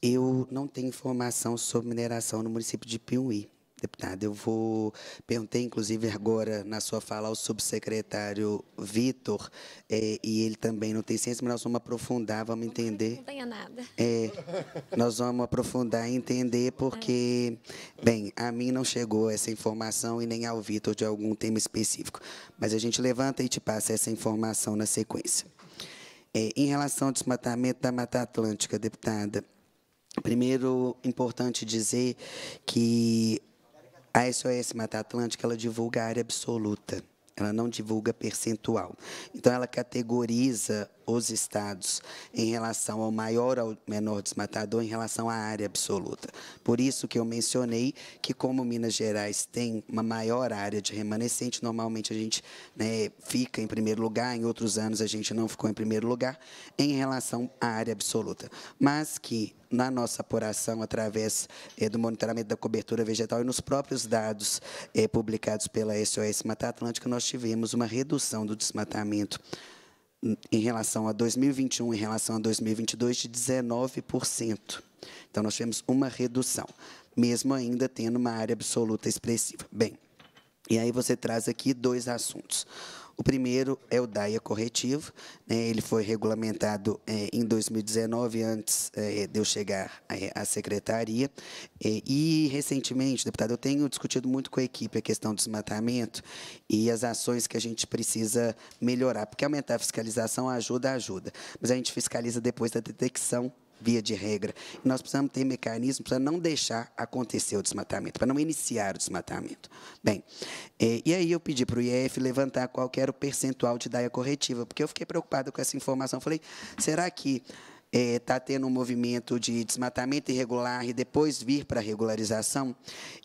Eu não tenho informação sobre mineração no município de Piuí. Deputada, eu vou. Perguntei, inclusive, agora na sua fala ao subsecretário Vitor, é, e ele também não tem ciência, mas nós vamos aprofundar, vamos entender. Não tenha nada. É, nós vamos aprofundar e entender, porque, é. bem, a mim não chegou essa informação e nem ao Vitor de algum tema específico, mas a gente levanta e te passa essa informação na sequência. É, em relação ao desmatamento da Mata Atlântica, deputada, Primeiro, importante dizer que a SOS Mata Atlântica ela divulga a área absoluta, ela não divulga percentual. Então, ela categoriza os estados em relação ao maior ou menor desmatador em relação à área absoluta. Por isso que eu mencionei que, como Minas Gerais tem uma maior área de remanescente, normalmente a gente né, fica em primeiro lugar, em outros anos a gente não ficou em primeiro lugar, em relação à área absoluta. Mas que na nossa apuração através eh, do monitoramento da cobertura vegetal e nos próprios dados eh, publicados pela SOS Mata Atlântica, nós tivemos uma redução do desmatamento em relação a 2021, em relação a 2022, de 19%. Então, nós tivemos uma redução, mesmo ainda tendo uma área absoluta expressiva. Bem, e aí você traz aqui dois assuntos. O primeiro é o DAIA corretivo. Né? Ele foi regulamentado é, em 2019, antes é, de eu chegar é, à secretaria. E, recentemente, deputado, eu tenho discutido muito com a equipe a questão do desmatamento e as ações que a gente precisa melhorar, porque aumentar a fiscalização ajuda, ajuda. Mas a gente fiscaliza depois da detecção via de regra. Nós precisamos ter mecanismos para não deixar acontecer o desmatamento, para não iniciar o desmatamento. Bem, é, e aí eu pedi para o IEF levantar qual era o percentual de daia corretiva, porque eu fiquei preocupado com essa informação. Falei, será que está é, tá tendo um movimento de desmatamento irregular e depois vir para regularização.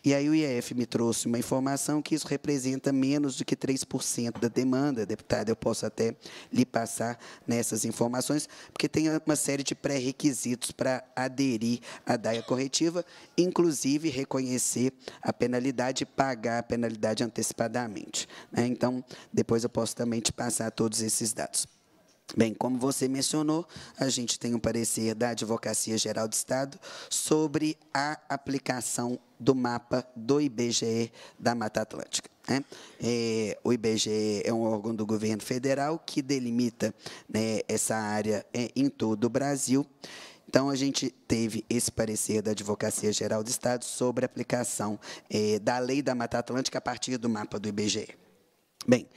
E aí o IEF me trouxe uma informação que isso representa menos do que 3% da demanda. Deputado, eu posso até lhe passar nessas informações, porque tem uma série de pré-requisitos para aderir à DAIA corretiva, inclusive reconhecer a penalidade e pagar a penalidade antecipadamente. Né? Então, depois eu posso também te passar todos esses dados. Bem, como você mencionou, a gente tem um parecer da Advocacia Geral do Estado sobre a aplicação do mapa do IBGE da Mata Atlântica. Né? É, o IBGE é um órgão do governo federal que delimita né, essa área é, em todo o Brasil. Então, a gente teve esse parecer da Advocacia Geral do Estado sobre a aplicação é, da Lei da Mata Atlântica a partir do mapa do IBGE. Bem,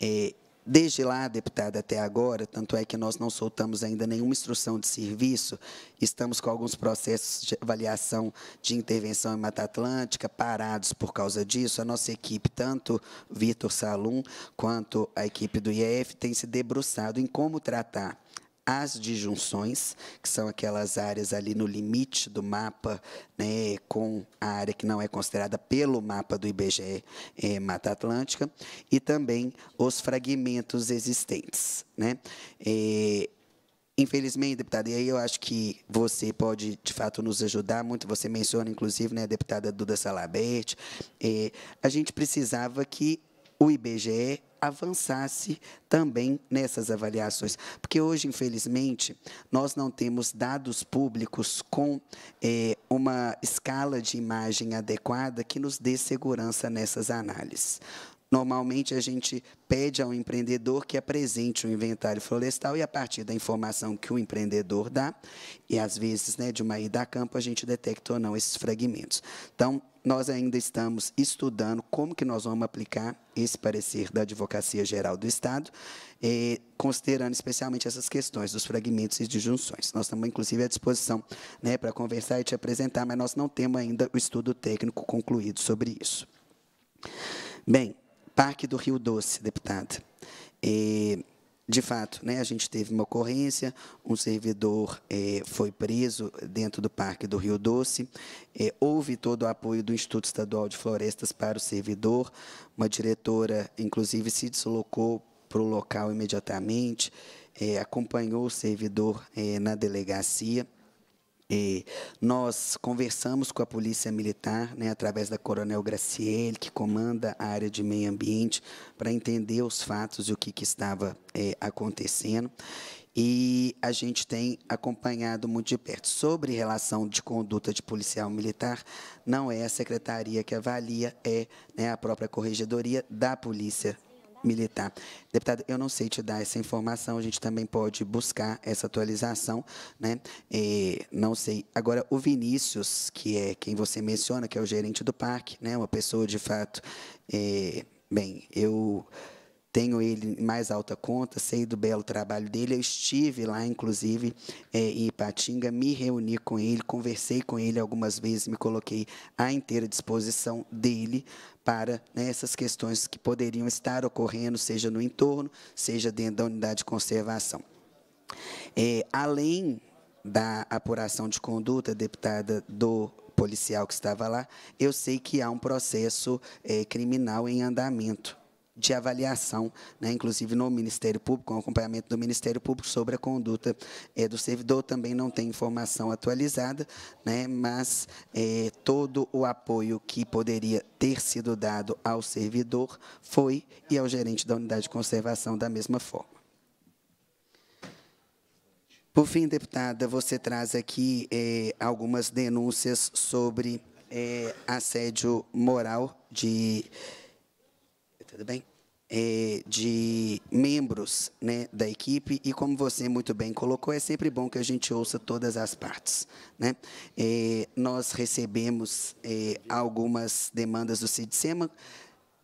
é, Desde lá, deputada, até agora, tanto é que nós não soltamos ainda nenhuma instrução de serviço, estamos com alguns processos de avaliação de intervenção em Mata Atlântica parados por causa disso. A nossa equipe, tanto Vitor Salum quanto a equipe do IEF, tem se debruçado em como tratar as disjunções, que são aquelas áreas ali no limite do mapa, né, com a área que não é considerada pelo mapa do IBGE é, eh, Mata Atlântica, e também os fragmentos existentes. Né? É, Infelizmente, deputada, e aí eu acho que você pode, de fato, nos ajudar muito. Você menciona, inclusive, né, a deputada Duda Salabert. Eh, a gente precisava que o IBGE avançasse também nessas avaliações. Porque hoje, infelizmente, nós não temos dados públicos com é, uma escala de imagem adequada que nos dê segurança nessas análises. Normalmente a gente pede ao empreendedor que apresente o inventário florestal e a partir da informação que o empreendedor dá, e às vezes né, de uma ida a campo, a gente detecta ou não esses fragmentos. Então, nós ainda estamos estudando como que nós vamos aplicar esse parecer da Advocacia Geral do Estado, eh, considerando especialmente essas questões dos fragmentos e disjunções. Nós estamos, inclusive, à disposição né, para conversar e te apresentar, mas nós não temos ainda o estudo técnico concluído sobre isso. Bem, Parque do Rio Doce, deputada. E, de fato, né, a gente teve uma ocorrência, um servidor é, foi preso dentro do Parque do Rio Doce, é, houve todo o apoio do Instituto Estadual de Florestas para o servidor, uma diretora, inclusive, se deslocou para o local imediatamente, é, acompanhou o servidor é, na delegacia, nós conversamos com a Polícia Militar, né, através da Coronel Graciele, que comanda a área de meio ambiente, para entender os fatos e o que, que estava é, acontecendo. E a gente tem acompanhado muito de perto. Sobre relação de conduta de policial militar, não é a secretaria que avalia, é né, a própria corregedoria da Polícia Militar militar. Deputado, eu não sei te dar essa informação, a gente também pode buscar essa atualização, né? E não sei. Agora, o Vinícius, que é quem você menciona, que é o gerente do parque, né? Uma pessoa de fato. É, bem, eu tenho ele em mais alta conta, sei do belo trabalho dele. Eu estive lá, inclusive, é, em Ipatinga, me reuni com ele, conversei com ele algumas vezes, me coloquei à inteira disposição dele para né, essas questões que poderiam estar ocorrendo, seja no entorno, seja dentro da unidade de conservação. É, além da apuração de conduta, deputada, do policial que estava lá, eu sei que há um processo é, criminal em andamento de avaliação, né, inclusive no Ministério Público, um acompanhamento do Ministério Público sobre a conduta é, do servidor. Também não tem informação atualizada, né, mas é, todo o apoio que poderia ter sido dado ao servidor foi e ao gerente da unidade de conservação da mesma forma. Por fim, deputada, você traz aqui eh, algumas denúncias sobre assédio moral de tudo bem? É, de membros né, da equipe e como você muito bem colocou, é sempre bom que a gente ouça todas as partes. Né? É, nós recebemos é, algumas demandas do Sindicema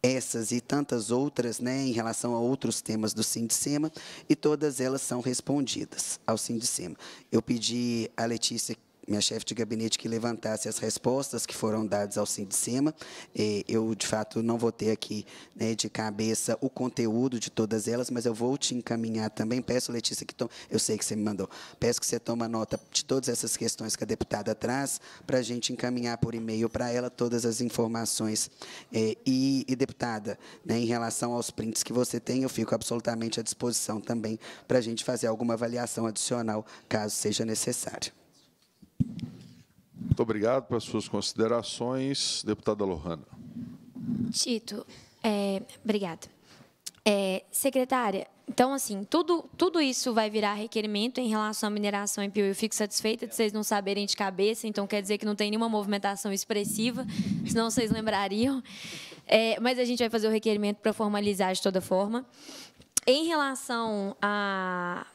essas e tantas outras, né, em relação a outros temas do Sindicema, e todas elas são respondidas ao Sindicema. Eu pedi à Letícia minha chefe de gabinete que levantasse as respostas que foram dadas ao Sindicima. É, eu, de fato, não vou ter aqui né, de cabeça o conteúdo de todas elas, mas eu vou te encaminhar também. Peço, Letícia, que to... eu sei que você me mandou, peço que você tome nota de todas essas questões que a deputada traz, para a gente encaminhar por e-mail para ela todas as informações. É, e, e deputada, né, em relação aos prints que você tem, eu fico absolutamente à disposição também para a gente fazer alguma avaliação adicional, caso seja necessário. Muito obrigado pelas suas considerações, deputada Lohana. Tito, é, obrigada. É, secretária, então, assim, tudo, tudo isso vai virar requerimento em relação à mineração em Piuí. Eu fico satisfeita de vocês não saberem de cabeça, então quer dizer que não tem nenhuma movimentação expressiva, senão vocês lembrariam. É, mas a gente vai fazer o requerimento para formalizar de toda forma. Em relação a,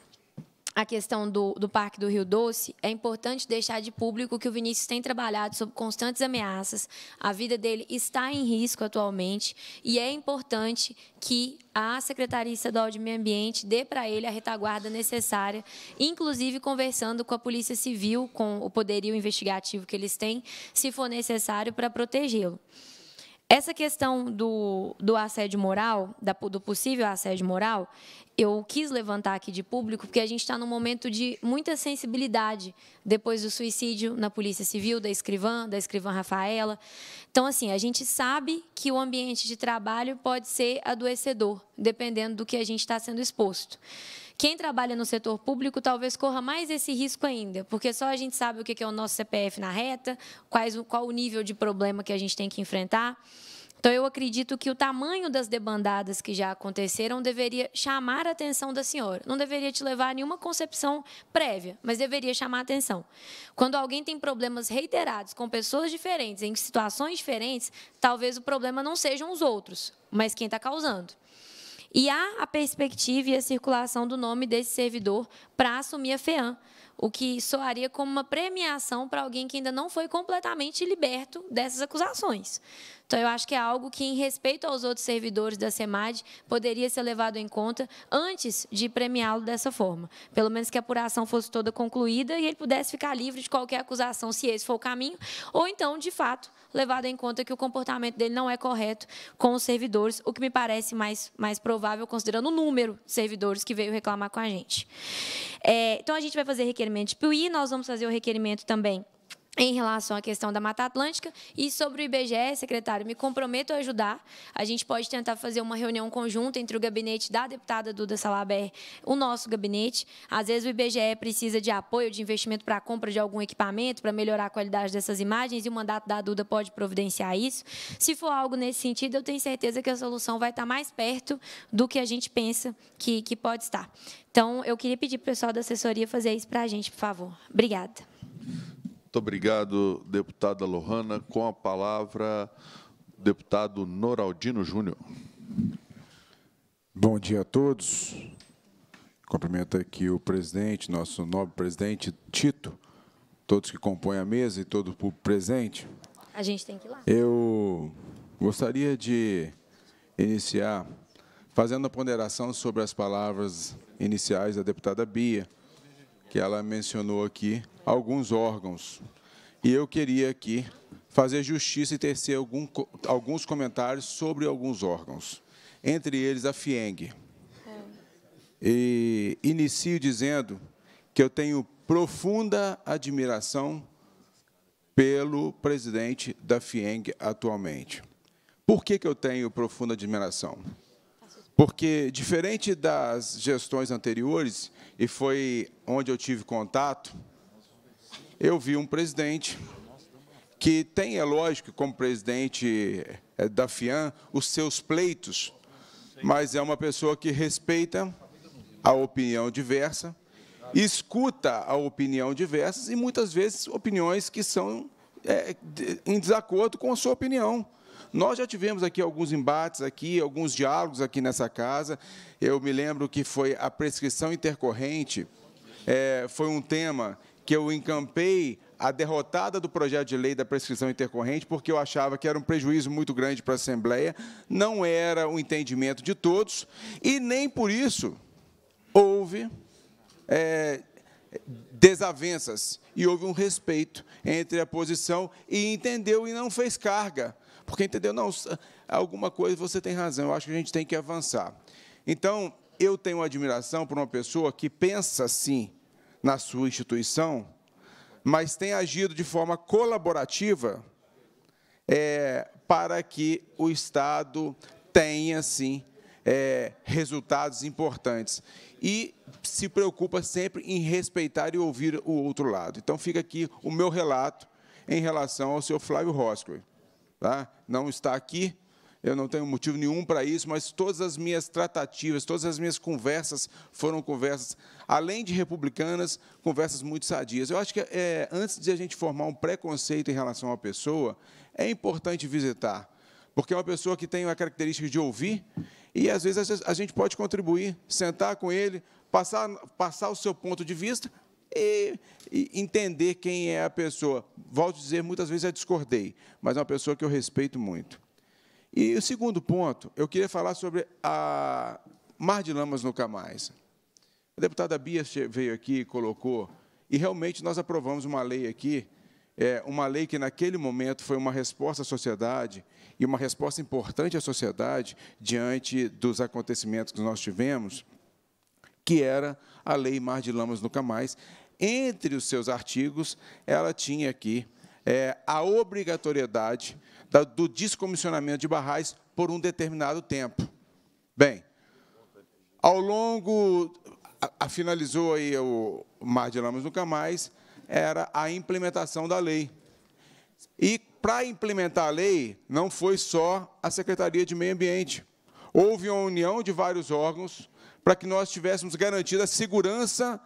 a questão do, do Parque do Rio Doce, é importante deixar de público que o Vinícius tem trabalhado sob constantes ameaças, a vida dele está em risco atualmente, e é importante que a Secretaria Estadual de Meio Ambiente dê para ele a retaguarda necessária, inclusive conversando com a Polícia Civil, com o poderio investigativo que eles têm, se for necessário, para protegê-lo. Essa questão do, do assédio moral, da, do possível assédio moral, eu quis levantar aqui de público porque a gente está num momento de muita sensibilidade depois do suicídio na Polícia Civil, da escrivã, da escrivã Rafaela. Então, assim, a gente sabe que o ambiente de trabalho pode ser adoecedor, dependendo do que a gente está sendo exposto. Quem trabalha no setor público talvez corra mais esse risco ainda, porque só a gente sabe o que é o nosso CPF na reta, quais, qual o nível de problema que a gente tem que enfrentar. Então, eu acredito que o tamanho das debandadas que já aconteceram deveria chamar a atenção da senhora. Não deveria te levar a nenhuma concepção prévia, mas deveria chamar a atenção. Quando alguém tem problemas reiterados com pessoas diferentes, em situações diferentes, talvez o problema não sejam os outros, mas quem está causando. E há a perspectiva e a circulação do nome desse servidor para assumir a FEAM, o que soaria como uma premiação para alguém que ainda não foi completamente liberto dessas acusações. Então, eu acho que é algo que, em respeito aos outros servidores da SEMAD, poderia ser levado em conta antes de premiá-lo dessa forma. Pelo menos que a apuração fosse toda concluída e ele pudesse ficar livre de qualquer acusação, se esse for o caminho, ou então, de fato, levado em conta que o comportamento dele não é correto com os servidores, o que me parece mais, mais provável, considerando o número de servidores que veio reclamar com a gente. É, então, a gente vai fazer requerimento de PUI, nós vamos fazer o requerimento também em relação à questão da Mata Atlântica e sobre o IBGE, secretário, me comprometo a ajudar. A gente pode tentar fazer uma reunião conjunta entre o gabinete da deputada Duda Salaber, o nosso gabinete. Às vezes o IBGE precisa de apoio, de investimento para a compra de algum equipamento, para melhorar a qualidade dessas imagens e o mandato da Duda pode providenciar isso. Se for algo nesse sentido, eu tenho certeza que a solução vai estar mais perto do que a gente pensa que, que pode estar. Então, eu queria pedir para o pessoal da assessoria fazer isso para a gente, por favor. Obrigada. Muito obrigado, deputada Lohana. Com a palavra, deputado Noraldino Júnior. Bom dia a todos. Cumprimento aqui o presidente, nosso nobre presidente Tito, todos que compõem a mesa e todo o público presente. A gente tem que ir lá. Eu gostaria de iniciar fazendo a ponderação sobre as palavras iniciais da deputada Bia, que ela mencionou aqui, alguns órgãos. E eu queria aqui fazer justiça e tecer algum, alguns comentários sobre alguns órgãos, entre eles a FIENG. E inicio dizendo que eu tenho profunda admiração pelo presidente da FIENG atualmente. Por que, que eu tenho profunda admiração? Porque, diferente das gestões anteriores, e foi onde eu tive contato, eu vi um presidente que tem, é lógico, como presidente é, da FIAN, os seus pleitos, mas é uma pessoa que respeita a opinião diversa, escuta a opinião diversa e muitas vezes opiniões que são é, em desacordo com a sua opinião. Nós já tivemos aqui alguns embates aqui, alguns diálogos aqui nessa casa. Eu me lembro que foi a prescrição intercorrente, é, foi um tema que eu encampei a derrotada do projeto de lei da prescrição intercorrente, porque eu achava que era um prejuízo muito grande para a Assembleia, não era o entendimento de todos, e nem por isso houve é, desavenças, e houve um respeito entre a posição, e entendeu e não fez carga porque entendeu? Não, alguma coisa você tem razão, eu acho que a gente tem que avançar. Então, eu tenho admiração por uma pessoa que pensa sim na sua instituição, mas tem agido de forma colaborativa é, para que o Estado tenha, sim, é, resultados importantes. E se preocupa sempre em respeitar e ouvir o outro lado. Então, fica aqui o meu relato em relação ao senhor Flávio Roscoe tá? não está aqui. Eu não tenho motivo nenhum para isso, mas todas as minhas tratativas, todas as minhas conversas foram conversas, além de republicanas, conversas muito sadias. Eu acho que é, antes de a gente formar um preconceito em relação à pessoa, é importante visitar, porque é uma pessoa que tem a característica de ouvir e às vezes a gente pode contribuir, sentar com ele, passar, passar o seu ponto de vista, e, é, e entender quem é a pessoa. Volto a dizer, muitas vezes eu discordei, mas é uma pessoa que eu respeito muito. E o segundo ponto, eu queria falar sobre a Mar de Lamas Nunca Mais. A deputada Bia veio aqui e colocou, e realmente nós aprovamos uma lei aqui, é, uma lei que naquele momento foi uma resposta à sociedade e uma resposta importante à sociedade diante dos acontecimentos que nós tivemos, que era a lei Mar de Lamas Nunca Mais entre os seus artigos, ela tinha aqui é, a obrigatoriedade da, do descomissionamento de barrais por um determinado tempo. Bem, ao longo, a, a finalizou aí o Mar de Lamas Nunca Mais, era a implementação da lei. E, para implementar a lei, não foi só a Secretaria de Meio Ambiente. Houve uma união de vários órgãos, para que nós tivéssemos garantida a segurança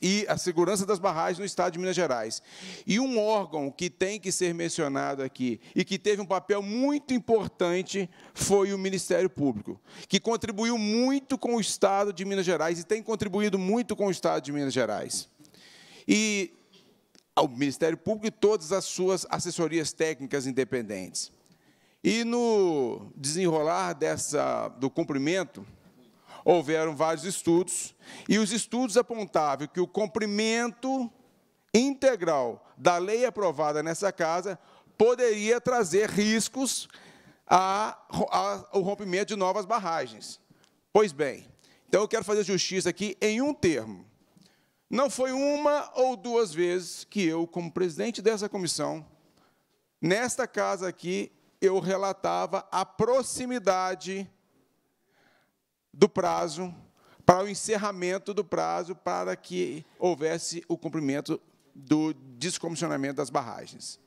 e a segurança das barragens no estado de Minas Gerais. E um órgão que tem que ser mencionado aqui e que teve um papel muito importante foi o Ministério Público, que contribuiu muito com o estado de Minas Gerais e tem contribuído muito com o estado de Minas Gerais. E ao Ministério Público e todas as suas assessorias técnicas independentes. E no desenrolar dessa do cumprimento houveram vários estudos, e os estudos apontavam que o cumprimento integral da lei aprovada nessa casa poderia trazer riscos ao rompimento de novas barragens. Pois bem, então eu quero fazer justiça aqui em um termo. Não foi uma ou duas vezes que eu, como presidente dessa comissão, nesta casa aqui, eu relatava a proximidade do prazo, para o encerramento do prazo, para que houvesse o cumprimento do descomissionamento das barragens.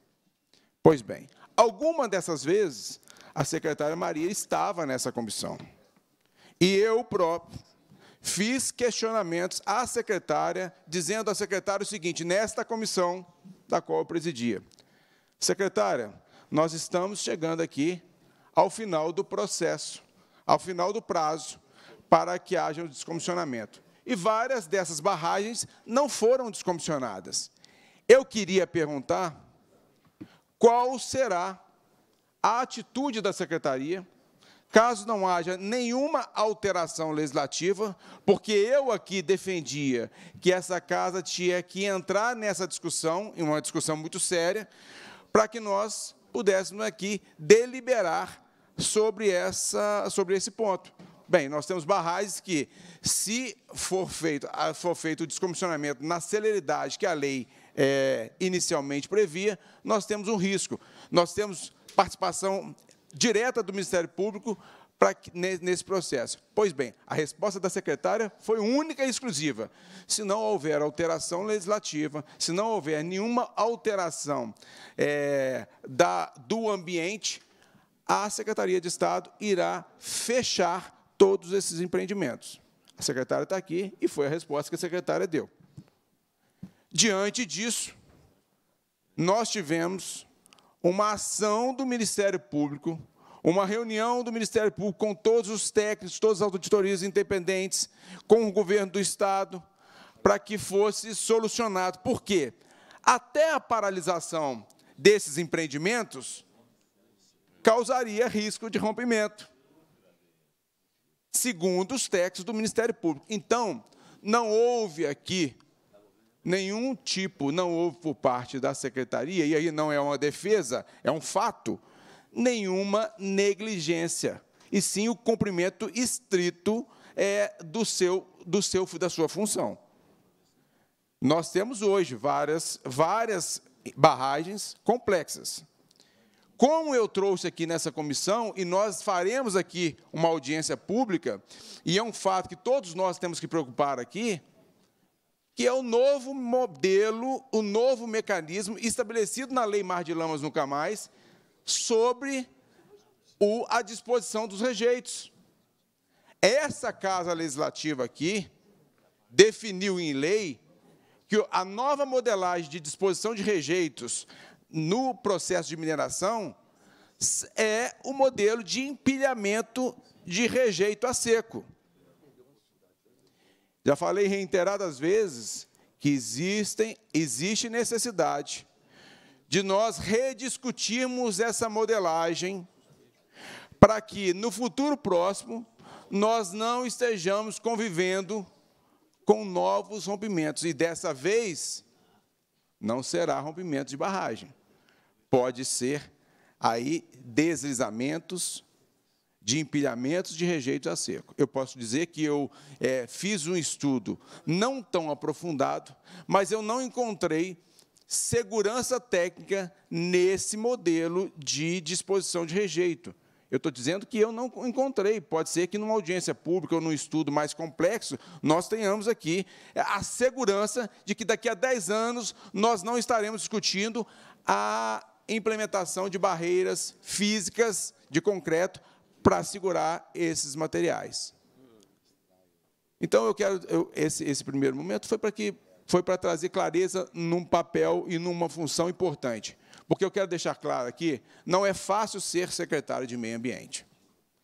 Pois bem, alguma dessas vezes, a secretária Maria estava nessa comissão. E eu próprio fiz questionamentos à secretária, dizendo à secretária o seguinte, nesta comissão da qual eu presidia, secretária, nós estamos chegando aqui ao final do processo, ao final do prazo, para que haja o descomissionamento. E várias dessas barragens não foram descomissionadas. Eu queria perguntar qual será a atitude da secretaria caso não haja nenhuma alteração legislativa, porque eu aqui defendia que essa casa tinha que entrar nessa discussão, em uma discussão muito séria, para que nós pudéssemos aqui deliberar sobre, essa, sobre esse ponto. Bem, nós temos barragens que, se for feito, ah, for feito o descomissionamento na celeridade que a lei é, inicialmente previa, nós temos um risco. Nós temos participação direta do Ministério Público para que, nesse processo. Pois bem, a resposta da secretária foi única e exclusiva. Se não houver alteração legislativa, se não houver nenhuma alteração é, da, do ambiente, a Secretaria de Estado irá fechar todos esses empreendimentos. A secretária está aqui e foi a resposta que a secretária deu. Diante disso, nós tivemos uma ação do Ministério Público, uma reunião do Ministério Público com todos os técnicos, todas as auditorias independentes, com o governo do Estado, para que fosse solucionado. Por quê? Até a paralisação desses empreendimentos causaria risco de rompimento segundo os textos do Ministério Público. Então, não houve aqui nenhum tipo, não houve por parte da secretaria, e aí não é uma defesa, é um fato, nenhuma negligência, e sim o cumprimento estrito é, do seu, do seu, da sua função. Nós temos hoje várias, várias barragens complexas como eu trouxe aqui nessa comissão, e nós faremos aqui uma audiência pública, e é um fato que todos nós temos que preocupar aqui, que é o novo modelo, o novo mecanismo estabelecido na Lei Mar de Lamas Nunca Mais sobre o, a disposição dos rejeitos. Essa Casa Legislativa aqui definiu em lei que a nova modelagem de disposição de rejeitos no processo de mineração é o modelo de empilhamento de rejeito a seco. Já falei reiteradas vezes que existem, existe necessidade de nós rediscutirmos essa modelagem para que no futuro próximo nós não estejamos convivendo com novos rompimentos e dessa vez não será rompimento de barragem pode ser aí deslizamentos de empilhamentos de rejeito a seco. Eu posso dizer que eu é, fiz um estudo não tão aprofundado, mas eu não encontrei segurança técnica nesse modelo de disposição de rejeito. Eu estou dizendo que eu não encontrei. Pode ser que numa audiência pública ou num estudo mais complexo, nós tenhamos aqui a segurança de que daqui a 10 anos nós não estaremos discutindo a implementação de barreiras físicas de concreto para segurar esses materiais. Então eu quero eu, esse, esse primeiro momento foi para que foi para trazer clareza num papel e numa função importante, porque eu quero deixar claro aqui, não é fácil ser secretário de meio ambiente.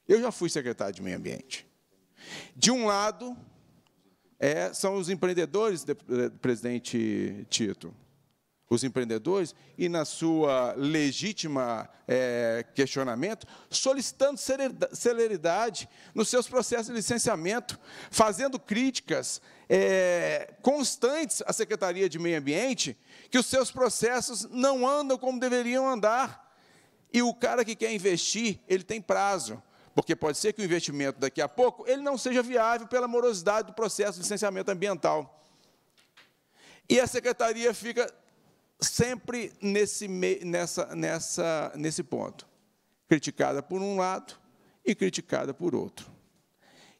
Eu já fui secretário de meio ambiente. De um lado é, são os empreendedores, de, eh, presidente Tito, os empreendedores e na sua legítima é, questionamento, solicitando celeridade nos seus processos de licenciamento, fazendo críticas é, constantes à Secretaria de Meio Ambiente, que os seus processos não andam como deveriam andar. E o cara que quer investir, ele tem prazo, porque pode ser que o investimento daqui a pouco ele não seja viável pela morosidade do processo de licenciamento ambiental. E a secretaria fica sempre nesse, nessa, nessa, nesse ponto. Criticada por um lado e criticada por outro.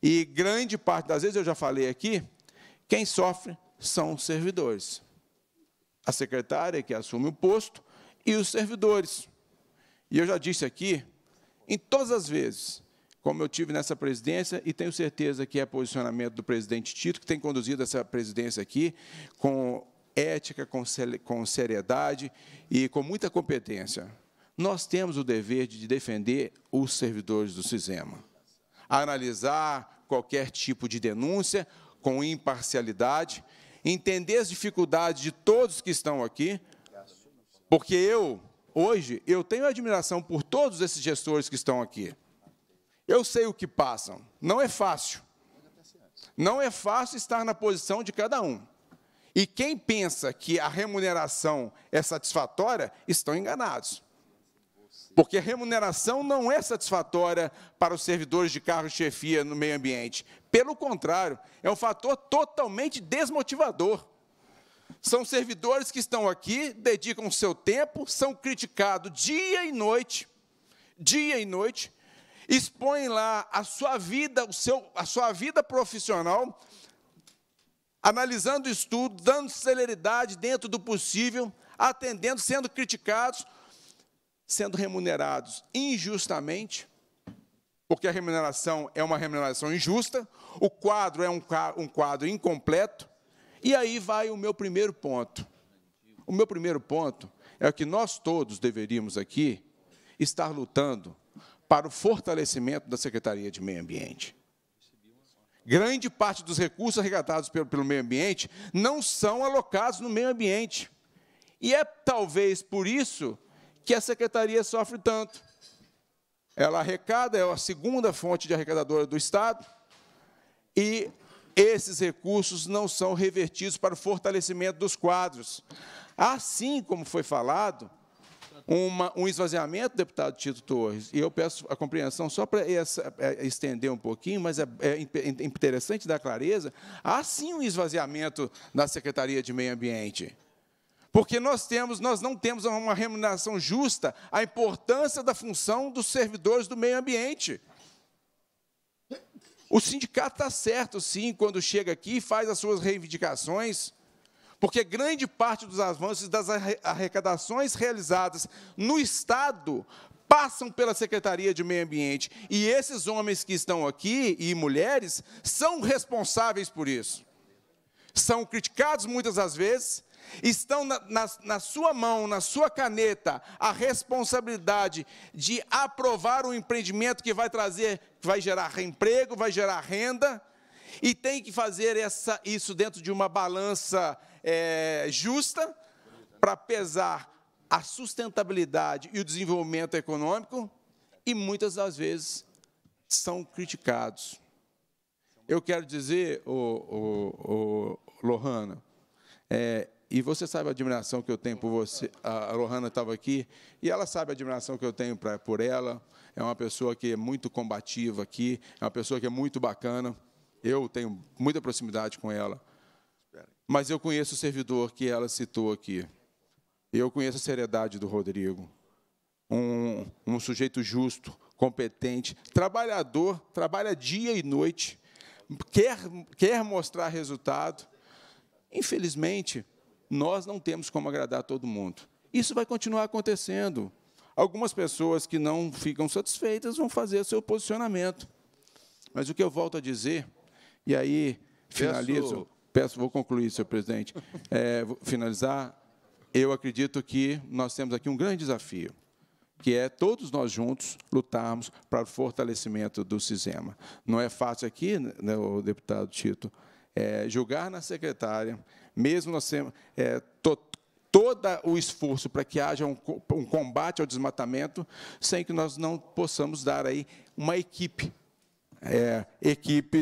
E grande parte das vezes, eu já falei aqui, quem sofre são os servidores. A secretária que assume o posto e os servidores. E eu já disse aqui, em todas as vezes, como eu tive nessa presidência, e tenho certeza que é posicionamento do presidente Tito, que tem conduzido essa presidência aqui com ética, com seriedade e com muita competência. Nós temos o dever de defender os servidores do SISEMA, analisar qualquer tipo de denúncia com imparcialidade, entender as dificuldades de todos que estão aqui, porque eu, hoje, eu tenho admiração por todos esses gestores que estão aqui. Eu sei o que passam. Não é fácil. Não é fácil estar na posição de cada um. E quem pensa que a remuneração é satisfatória, estão enganados. Porque a remuneração não é satisfatória para os servidores de carro e chefia no meio ambiente. Pelo contrário, é um fator totalmente desmotivador. São servidores que estão aqui, dedicam o seu tempo, são criticados dia e noite, dia e noite, expõem lá a sua vida, o seu, a sua vida profissional analisando o estudo, dando celeridade dentro do possível, atendendo, sendo criticados, sendo remunerados injustamente, porque a remuneração é uma remuneração injusta, o quadro é um, um quadro incompleto, e aí vai o meu primeiro ponto. O meu primeiro ponto é o que nós todos deveríamos aqui estar lutando para o fortalecimento da Secretaria de Meio Ambiente. Grande parte dos recursos arrecadados pelo, pelo meio ambiente não são alocados no meio ambiente. E é talvez por isso que a secretaria sofre tanto. Ela arrecada, é a segunda fonte de arrecadadora do Estado, e esses recursos não são revertidos para o fortalecimento dos quadros. Assim como foi falado, uma, um esvaziamento, deputado Tito Torres, e eu peço a compreensão só para é, estender um pouquinho, mas é, é, é interessante dar clareza, há sim um esvaziamento na Secretaria de Meio Ambiente. Porque nós temos, nós não temos uma remuneração justa à importância da função dos servidores do meio ambiente. O sindicato está certo, sim, quando chega aqui e faz as suas reivindicações, porque grande parte dos avanços das arrecadações realizadas no Estado passam pela Secretaria de Meio Ambiente. E esses homens que estão aqui, e mulheres, são responsáveis por isso. São criticados muitas das vezes, estão na, na, na, sua mão, na sua caneta, a responsabilidade de aprovar um empreendimento que vai trazer, vai gerar emprego, vai gerar renda, e tem que fazer essa, isso dentro de uma balança é, justa para pesar a sustentabilidade e o desenvolvimento econômico e muitas das vezes são criticados. Eu quero dizer, o, o, o Lohana, é, e você sabe a admiração que eu tenho por você. A Lohana estava aqui e ela sabe a admiração que eu tenho pra, por ela. É uma pessoa que é muito combativa aqui, é uma pessoa que é muito bacana. Eu tenho muita proximidade com ela. Mas eu conheço o servidor que ela citou aqui. Eu conheço a seriedade do Rodrigo. Um, um sujeito justo, competente, trabalhador, trabalha dia e noite, quer, quer mostrar resultado. Infelizmente, nós não temos como agradar todo mundo. Isso vai continuar acontecendo. Algumas pessoas que não ficam satisfeitas vão fazer seu posicionamento. Mas o que eu volto a dizer, e aí finalizo. Peço Peço, vou concluir, senhor presidente. É, finalizar, eu acredito que nós temos aqui um grande desafio, que é todos nós juntos lutarmos para o fortalecimento do SISEMA. Não é fácil aqui, né, o deputado Tito, é, julgar na secretária, mesmo nós temos é, todo o esforço para que haja um, um combate ao desmatamento, sem que nós não possamos dar aí uma equipe, é, equipe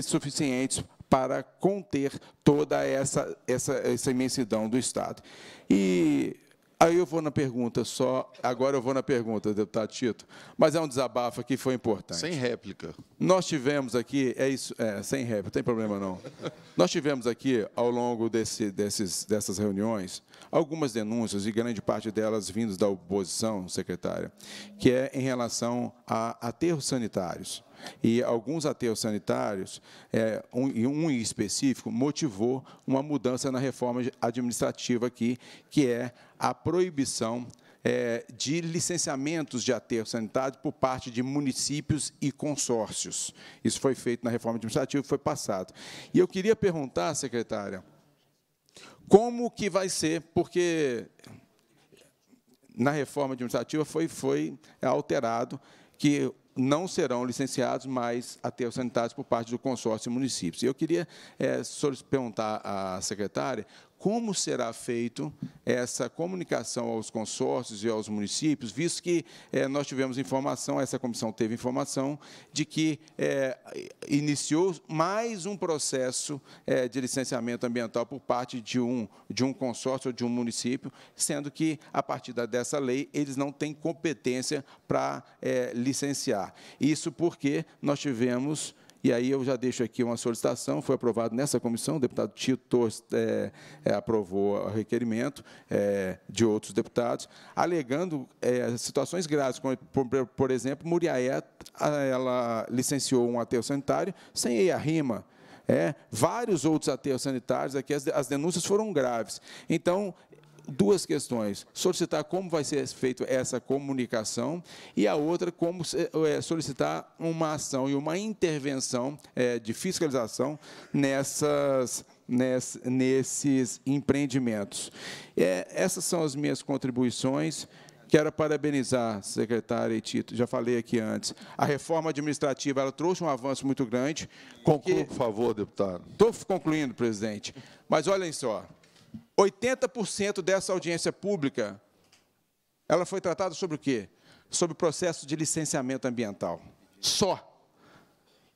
para conter toda essa, essa, essa imensidão do Estado. E Aí eu vou na pergunta só, agora eu vou na pergunta, deputado Tito, mas é um desabafo aqui, foi importante. Sem réplica. Nós tivemos aqui, é isso, é, sem réplica, não tem problema não. Nós tivemos aqui, ao longo desse, desses, dessas reuniões, algumas denúncias, e grande parte delas vindas da oposição, secretária, que é em relação a aterros sanitários. E alguns aterros sanitários, é, um, um em específico, motivou uma mudança na reforma administrativa aqui, que é a proibição é, de licenciamentos de aterro sanitário por parte de municípios e consórcios. Isso foi feito na reforma administrativa e foi passado. E eu queria perguntar, secretária, como que vai ser, porque na reforma administrativa foi, foi alterado que não serão licenciados mais aterros sanitários por parte do consórcio e municípios. E eu queria é, perguntar à secretária como será feito essa comunicação aos consórcios e aos municípios, visto que eh, nós tivemos informação, essa comissão teve informação, de que eh, iniciou mais um processo eh, de licenciamento ambiental por parte de um, de um consórcio ou de um município, sendo que, a partir dessa lei, eles não têm competência para licenciar. Isso porque nós tivemos e aí eu já deixo aqui uma solicitação, foi aprovado nessa comissão, o deputado Tito Torres é, é, aprovou o requerimento é, de outros deputados, alegando é, situações graves, como, por, por exemplo, Muriaé, ela licenciou um ateu sanitário sem ir à rima, é, vários outros ateus sanitários aqui, as denúncias foram graves. Então, duas questões: solicitar como vai ser feita essa comunicação e a outra, como é, solicitar uma ação e uma intervenção é, de fiscalização nessas nesses empreendimentos. É, essas são as minhas contribuições. Quero parabenizar, secretária e Tito, já falei aqui antes. A reforma administrativa ela trouxe um avanço muito grande. Conclua, por favor, deputado. Estou concluindo, presidente. Mas olhem só, 80% dessa audiência pública, ela foi tratada sobre o quê? Sobre o processo de licenciamento ambiental. Só.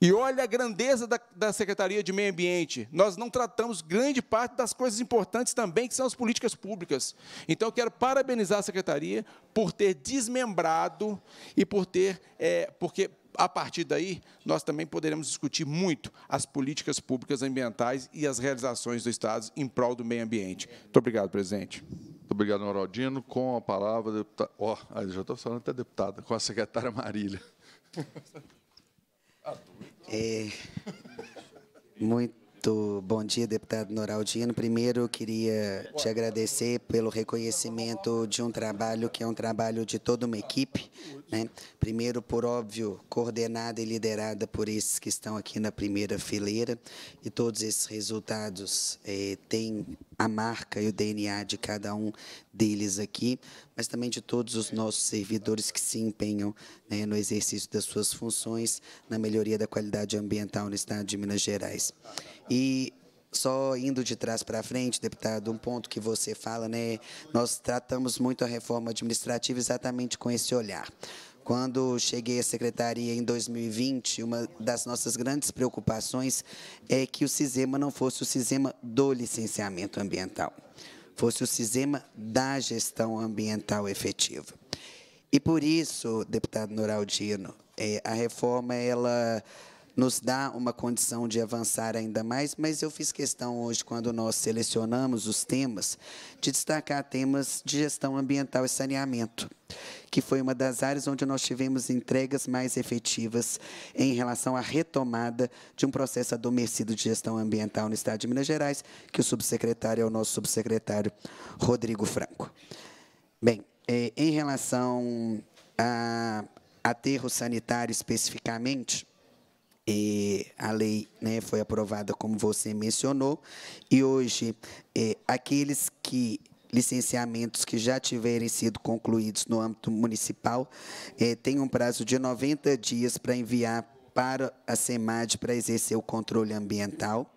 E olha a grandeza da, da, Secretaria de Meio Ambiente. Nós não tratamos grande parte das coisas importantes também, que são as políticas públicas. Então, eu quero parabenizar a Secretaria por ter desmembrado e por ter, é, porque a partir daí, nós também poderemos discutir muito as políticas públicas ambientais e as realizações do Estado em prol do meio ambiente. Muito obrigado, presidente. Muito obrigado, Noraldino. Com a palavra, deputado. Oh, já estou falando até deputada, com a secretária Marília. É, muito muito bom dia, deputado Noraldino. Primeiro, queria te agradecer pelo reconhecimento de um trabalho que é um trabalho de toda uma equipe. Né? Primeiro, por óbvio, coordenada e liderada por esses que estão aqui na primeira fileira. E todos esses resultados eh, têm a marca e o DNA de cada um deles aqui, mas também de todos os nossos servidores que se empenham né, no exercício das suas funções, na melhoria da qualidade ambiental no Estado de Minas Gerais. E só indo de trás para frente, deputado, um ponto que você fala, né? Nós tratamos muito a reforma administrativa exatamente com esse olhar. Quando cheguei à secretaria em 2020, uma das nossas grandes preocupações é que o Cisema não fosse o Cisema do licenciamento ambiental, fosse o Cisema da gestão ambiental efetiva. E por isso, deputado Noraldino, é, a reforma ela nos dá uma condição de avançar ainda mais, mas eu fiz questão hoje, quando nós selecionamos os temas, de destacar temas de gestão ambiental e saneamento, que foi uma das áreas onde nós tivemos entregas mais efetivas em relação à retomada de um processo adormecido de gestão ambiental no Estado de Minas Gerais, que o subsecretário é o nosso subsecretário Rodrigo Franco. Bem, é, em relação a aterro sanitário especificamente, e a lei né, foi aprovada, como você mencionou, e hoje é, aqueles que licenciamentos que já tiverem sido concluídos no âmbito municipal é, têm um prazo de 90 dias para enviar para a SEMAD para exercer o controle ambiental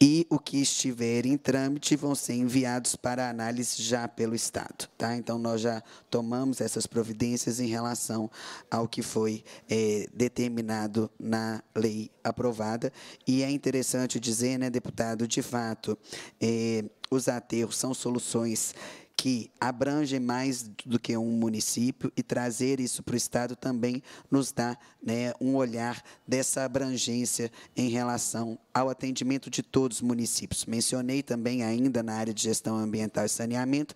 e o que estiver em trâmite vão ser enviados para análise já pelo Estado. Tá? Então, nós já tomamos essas providências em relação ao que foi é, determinado na lei aprovada. E é interessante dizer, né, deputado, de fato, é, os aterros são soluções que abrange mais do que um município e trazer isso para o Estado também nos dá né, um olhar dessa abrangência em relação ao atendimento de todos os municípios. Mencionei também ainda na área de gestão ambiental e saneamento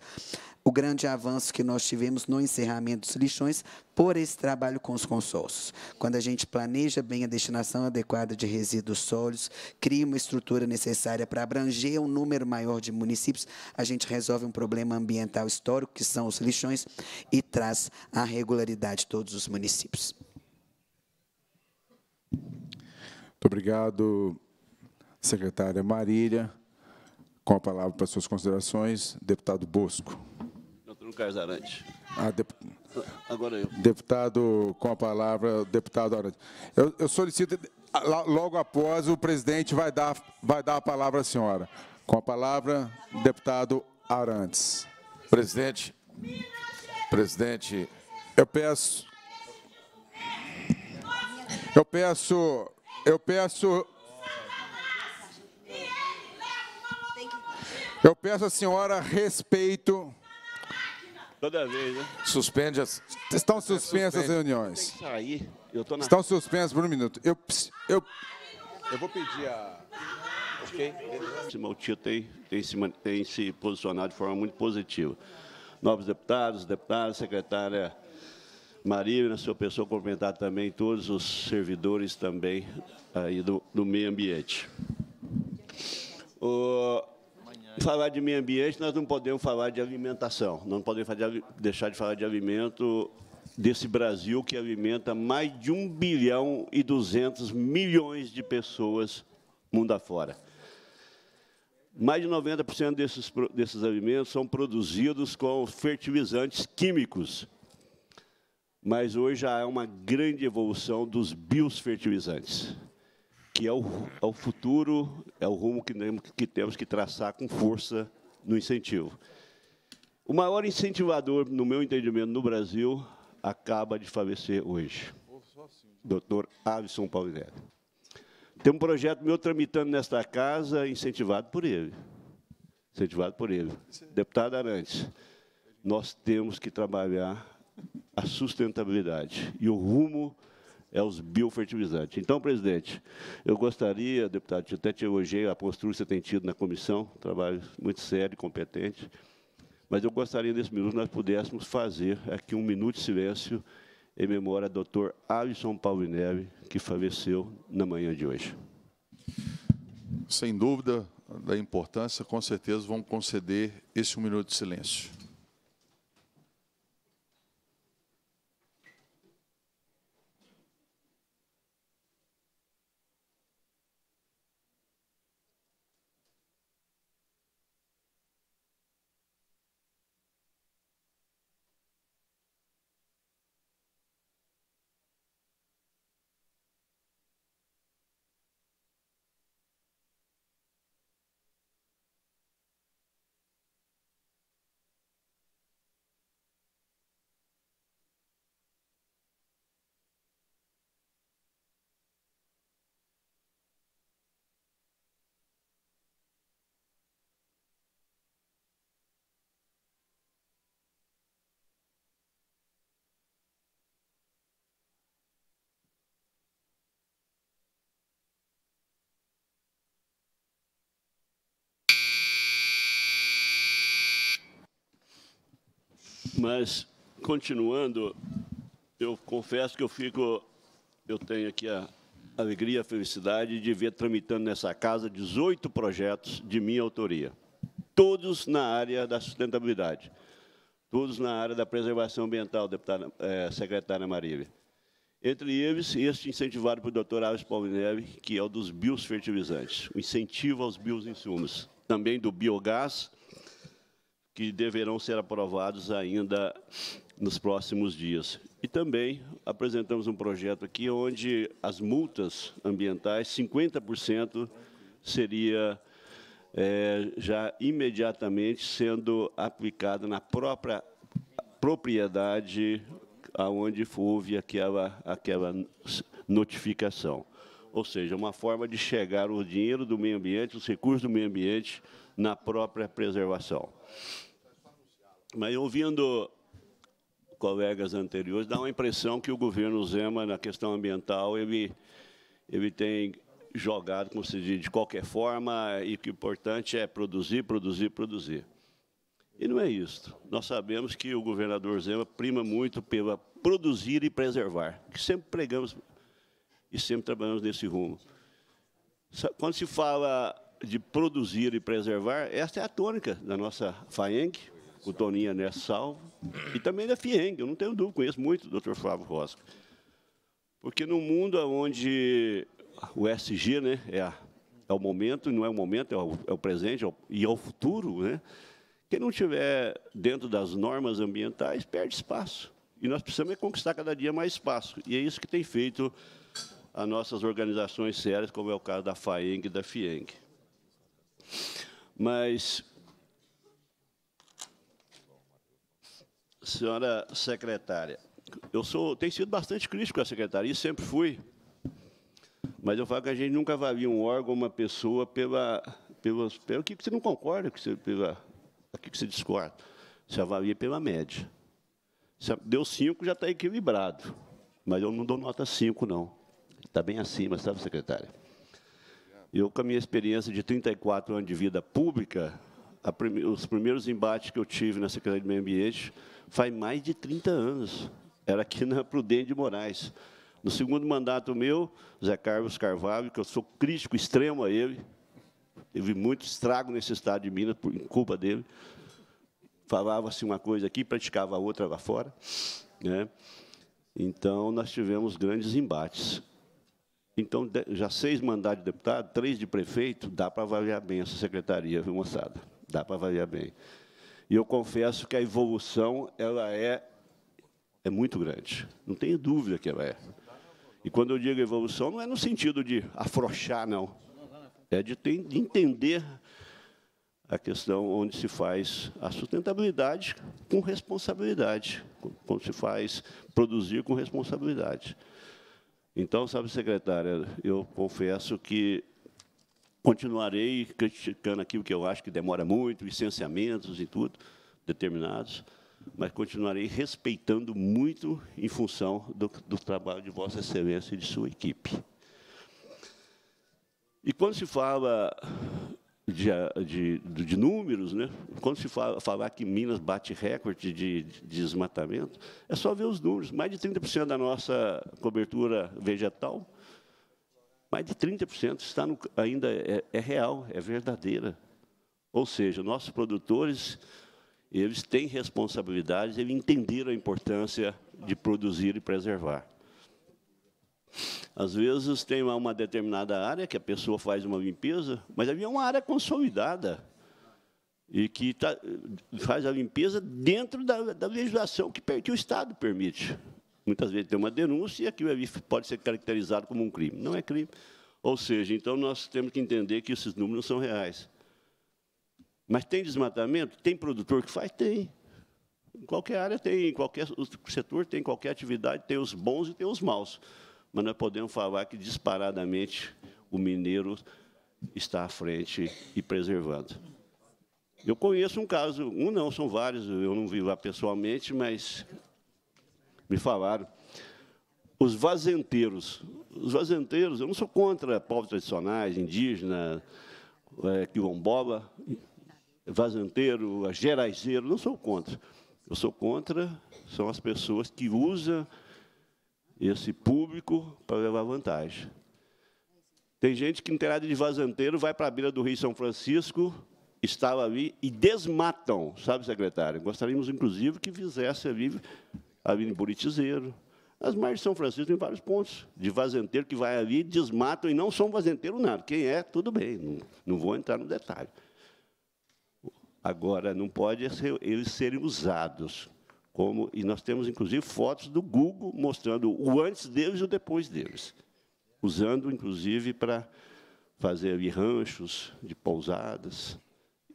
o grande avanço que nós tivemos no encerramento dos lixões por esse trabalho com os consórcios. Quando a gente planeja bem a destinação adequada de resíduos sólidos, cria uma estrutura necessária para abranger um número maior de municípios, a gente resolve um problema ambiental histórico, que são os lixões, e traz a regularidade de todos os municípios. Muito obrigado, secretária Marília. Com a palavra para suas considerações, deputado Bosco. Lucas Arantes. Ah, Agora eu. Deputado, com a palavra, deputado Arantes. Eu, eu, solicito, logo após, o presidente vai dar, vai dar a palavra à senhora. Com a palavra, deputado Arantes. Presidente, presidente... Eu peço... Eu peço... Eu peço... Eu peço à senhora respeito Toda vez, né? Suspende as. Estão é, suspensas as reuniões. Sair. Eu tô na... Estão suspensas por um minuto. Eu, eu, eu vou pedir a. Ok? O tio tem, tem, se, tem se posicionado de forma muito positiva. Novos deputados, deputados, secretária Maria, seu pessoa, cumprimentar também todos os servidores também aí do, do meio ambiente. O, falar de meio ambiente, nós não podemos falar de alimentação, não podemos deixar de falar de alimento desse Brasil que alimenta mais de 1 bilhão e 200 milhões de pessoas mundo afora. Mais de 90% desses, desses alimentos são produzidos com fertilizantes químicos, mas hoje já há uma grande evolução dos biosfertilizantes. fertilizantes que é o, é o futuro, é o rumo que, que temos que traçar com força no incentivo. O maior incentivador, no meu entendimento, no Brasil, acaba de falecer hoje, doutor Avison Paulinelli. Tem um projeto meu tramitando nesta casa, incentivado por ele. Incentivado por ele. Deputado Arantes, nós temos que trabalhar a sustentabilidade e o rumo é os biofertilizantes. Então, presidente, eu gostaria, deputado, até te elogiei a postura que você tem tido na comissão, um trabalho muito sério, e competente, mas eu gostaria, nesse minuto, nós pudéssemos fazer aqui um minuto de silêncio em memória do doutor Alisson Paulo Neve, que faleceu na manhã de hoje. Sem dúvida da importância, com certeza vão conceder esse um minuto de silêncio. Mas, continuando, eu confesso que eu fico, eu tenho aqui a alegria, a felicidade de ver tramitando nessa casa 18 projetos de minha autoria, todos na área da sustentabilidade, todos na área da preservação ambiental, deputada, é, secretária Marília. Entre eles, este incentivado pelo doutor Alves Paulinelli, que é o dos biofertilizantes, o incentivo aos bioinsumos, também do biogás, que deverão ser aprovados ainda nos próximos dias. E também apresentamos um projeto aqui onde as multas ambientais, 50% seria é, já imediatamente sendo aplicada na própria propriedade aonde houve aquela, aquela notificação. Ou seja, uma forma de chegar o dinheiro do meio ambiente, os recursos do meio ambiente, na própria preservação. Mas ouvindo colegas anteriores, dá uma impressão que o governo Zema, na questão ambiental, ele, ele tem jogado, como se diz, de qualquer forma, e que o importante é produzir, produzir, produzir. E não é isso. Nós sabemos que o governador Zema prima muito pela produzir e preservar, que sempre pregamos e sempre trabalhamos nesse rumo. Quando se fala de produzir e preservar, esta é a tônica da nossa FAENG, o Toninho né Salvo, e também da FIENG, eu não tenho dúvida, conheço muito o Dr. Flávio Rosca. Porque no mundo onde o SG né, é, é o momento, não é o momento, é o, é o presente é o, e é o futuro, né, quem não estiver dentro das normas ambientais perde espaço. E nós precisamos é conquistar cada dia mais espaço. E é isso que tem feito as nossas organizações sérias, como é o caso da FAENG e da FIENG. Mas senhora secretária, eu sou, tenho sido bastante crítico com a secretaria, sempre fui, mas eu falo que a gente nunca avalia um órgão, uma pessoa, pela, pelas, pelo que você não concorda, que você, pela, que você discorda. Você avalia pela média. Se deu cinco, já está equilibrado. Mas eu não dou nota cinco, não. Está bem acima, sabe, secretária? Eu, com a minha experiência de 34 anos de vida pública, os primeiros embates que eu tive na Secretaria de Meio Ambiente faz mais de 30 anos. Era aqui na Prudente de Moraes. No segundo mandato meu, Zé Carlos Carvalho, que eu sou crítico extremo a ele, teve muito estrago nesse estado de Minas, por culpa dele. Falava-se assim uma coisa aqui, praticava outra lá fora. Né? Então, nós tivemos grandes embates. Então, já seis mandatos de deputado, três de prefeito, dá para avaliar bem essa secretaria, viu, moçada? Dá para avaliar bem. E eu confesso que a evolução ela é, é muito grande. Não tenho dúvida que ela é. E quando eu digo evolução, não é no sentido de afrouxar, não. É de, ter, de entender a questão onde se faz a sustentabilidade com responsabilidade, quando se faz produzir com responsabilidade. Então, sabe, secretária, eu confesso que Continuarei criticando aquilo que eu acho que demora muito, licenciamentos e tudo, determinados, mas continuarei respeitando muito em função do, do trabalho de Vossa Excelência e de sua equipe. E quando se fala de, de, de números, né? quando se fala, falar que Minas bate recorde de, de, desmatamento, é só ver os números. Mais de 30% da nossa cobertura vegetal mais de 30% está no, ainda é, é, real, é verdadeira. Ou seja, nossos produtores, eles têm responsabilidades, eles entenderam a importância de produzir e preservar. Às vezes tem uma determinada área que a pessoa faz uma limpeza, mas havia é uma área consolidada e que tá, faz a limpeza dentro da, da legislação que, que o Estado permite. Muitas vezes tem uma denúncia e aquilo ali pode ser caracterizado como um crime. Não é crime. Ou seja, então nós temos que entender que esses números são reais. Mas tem desmatamento? Tem produtor que faz? Tem. Em qualquer área tem, em qualquer setor tem, qualquer atividade tem os bons e tem os maus. Mas nós podemos falar que, disparadamente, o mineiro está à frente e preservando. Eu conheço um caso, um não, são vários, eu não vivo lá pessoalmente, mas me falaram. Os vazenteiros. Os vazenteiros, eu não sou contra povos tradicionais, indígena, é, quilombola, vazenteiro, geraizeiro, não sou contra. Eu sou contra, são as pessoas que usam esse público para levar vantagem. Tem gente que não de vazanteiro, vai para a beira do Rio São Francisco, estava ali e desmatam, sabe, secretário? Gostaríamos, inclusive, que fizesse ali a Avenida Buritizeiro, as margens de São Francisco em vários pontos, de vazenteiro que vai ali, desmatam e não são vazenteiro nada. Quem é, tudo bem, não, não vou entrar no detalhe. Agora, não pode eles serem usados. Como, e nós temos, inclusive, fotos do Google mostrando o antes deles e o depois deles. Usando, inclusive, para fazer ali ranchos de pousadas.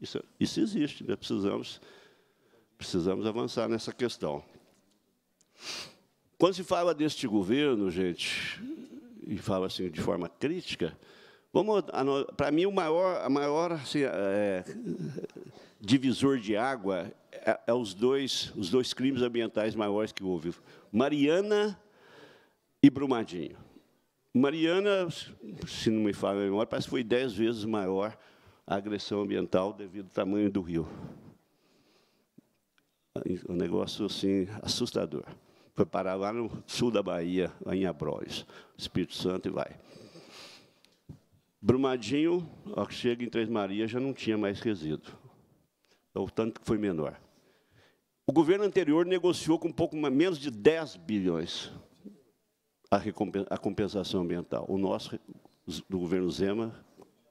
Isso, isso existe, né? precisamos, precisamos avançar nessa questão. Quando se fala deste governo, gente, e fala assim de forma crítica, vamos, para mim o maior, a maior assim, é, divisor de água é, é, os dois, os dois crimes ambientais maiores que houve: Mariana e Brumadinho. Mariana, se não me falha a memória, parece que foi dez vezes maior a agressão ambiental devido ao tamanho do rio. Um negócio assim assustador foi parar lá no sul da Bahia, lá em Abrolhos. Espírito Santo e vai. Brumadinho, ao que chega em Três Marias, já não tinha mais resíduo. É o tanto que foi menor. O governo anterior negociou com um pouco menos de 10 bilhões a, compensação ambiental. O nosso, do governo Zema,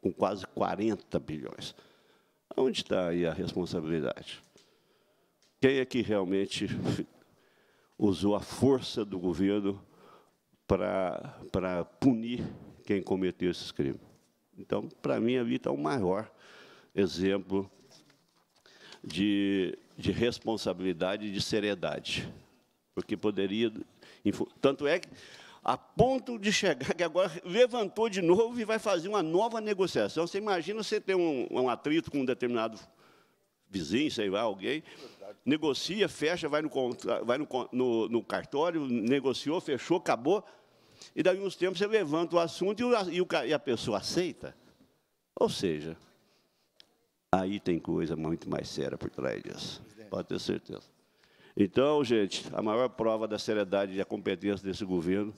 com quase 40 bilhões. Onde está aí a responsabilidade? Quem é que realmente usou a força do governo para punir quem cometeu esses crimes. Então, para mim, ali está é o maior exemplo de, de responsabilidade e de seriedade. Porque poderia... Tanto é que, a ponto de chegar, que agora levantou de novo e vai fazer uma nova negociação. Você imagina você ter um, um atrito com um determinado vizinho, sei lá, alguém, negocia, fecha, vai, no, vai no, no, no cartório, negociou, fechou, acabou, e daí uns tempos você levanta o assunto e, o, e, o, e a pessoa aceita. Ou seja, aí tem coisa muito mais séria por trás disso, pode ter certeza. Então, gente, a maior prova da seriedade e da competência desse governo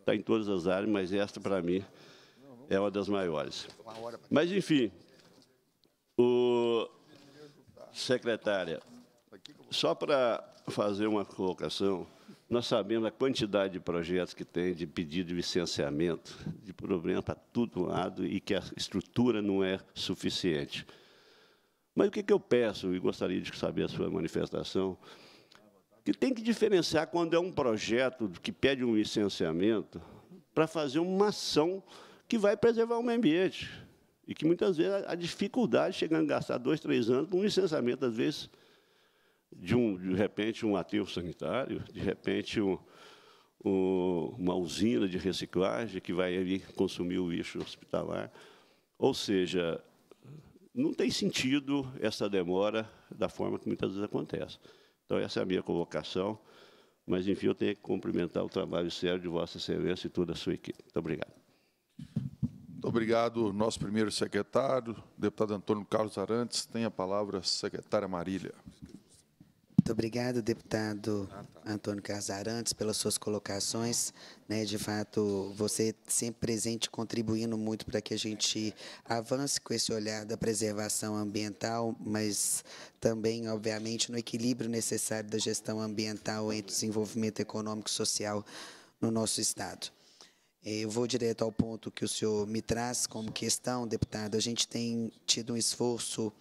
está em todas as áreas, mas esta, para mim, é uma das maiores. Mas, enfim, o, Secretária, só para fazer uma colocação, nós sabemos a quantidade de projetos que tem, de pedido de licenciamento, de problema para todo lado e que a estrutura não é suficiente. Mas o que, que eu peço, e gostaria de saber a sua manifestação, que tem que diferenciar quando é um projeto que pede um licenciamento para fazer uma ação que vai preservar o meio ambiente. E que muitas vezes a, dificuldade dificuldade chegar a gastar dois, três anos com um licenciamento, às vezes, de, um, de repente, um aterro sanitário, de repente, um, um, uma usina de reciclagem que vai ali consumir o lixo hospitalar. Ou seja, não tem sentido essa demora da forma que muitas vezes acontece. Então, essa é a minha convocação. Mas, enfim, eu tenho que cumprimentar o trabalho sério de Vossa Excelência e toda a sua equipe. Muito obrigado. Muito obrigado, nosso primeiro secretário, deputado Antônio Carlos Arantes. Tem a palavra, secretária Marília. Muito obrigado, deputado Antônio Carlos Arantes, pelas suas colocações. Né? de fato, você sempre presente, contribuindo muito para que a gente avance com esse olhar da preservação ambiental, mas também, obviamente, no equilíbrio necessário da gestão ambiental entre desenvolvimento econômico e social no nosso Estado. É, eu vou direto ao ponto que o senhor me traz como questão, deputado. A gente tem tido um esforço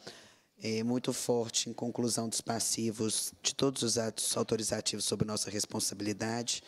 é, muito forte em conclusão dos passivos de todos os atos autorizativos sob nossa responsabilidade.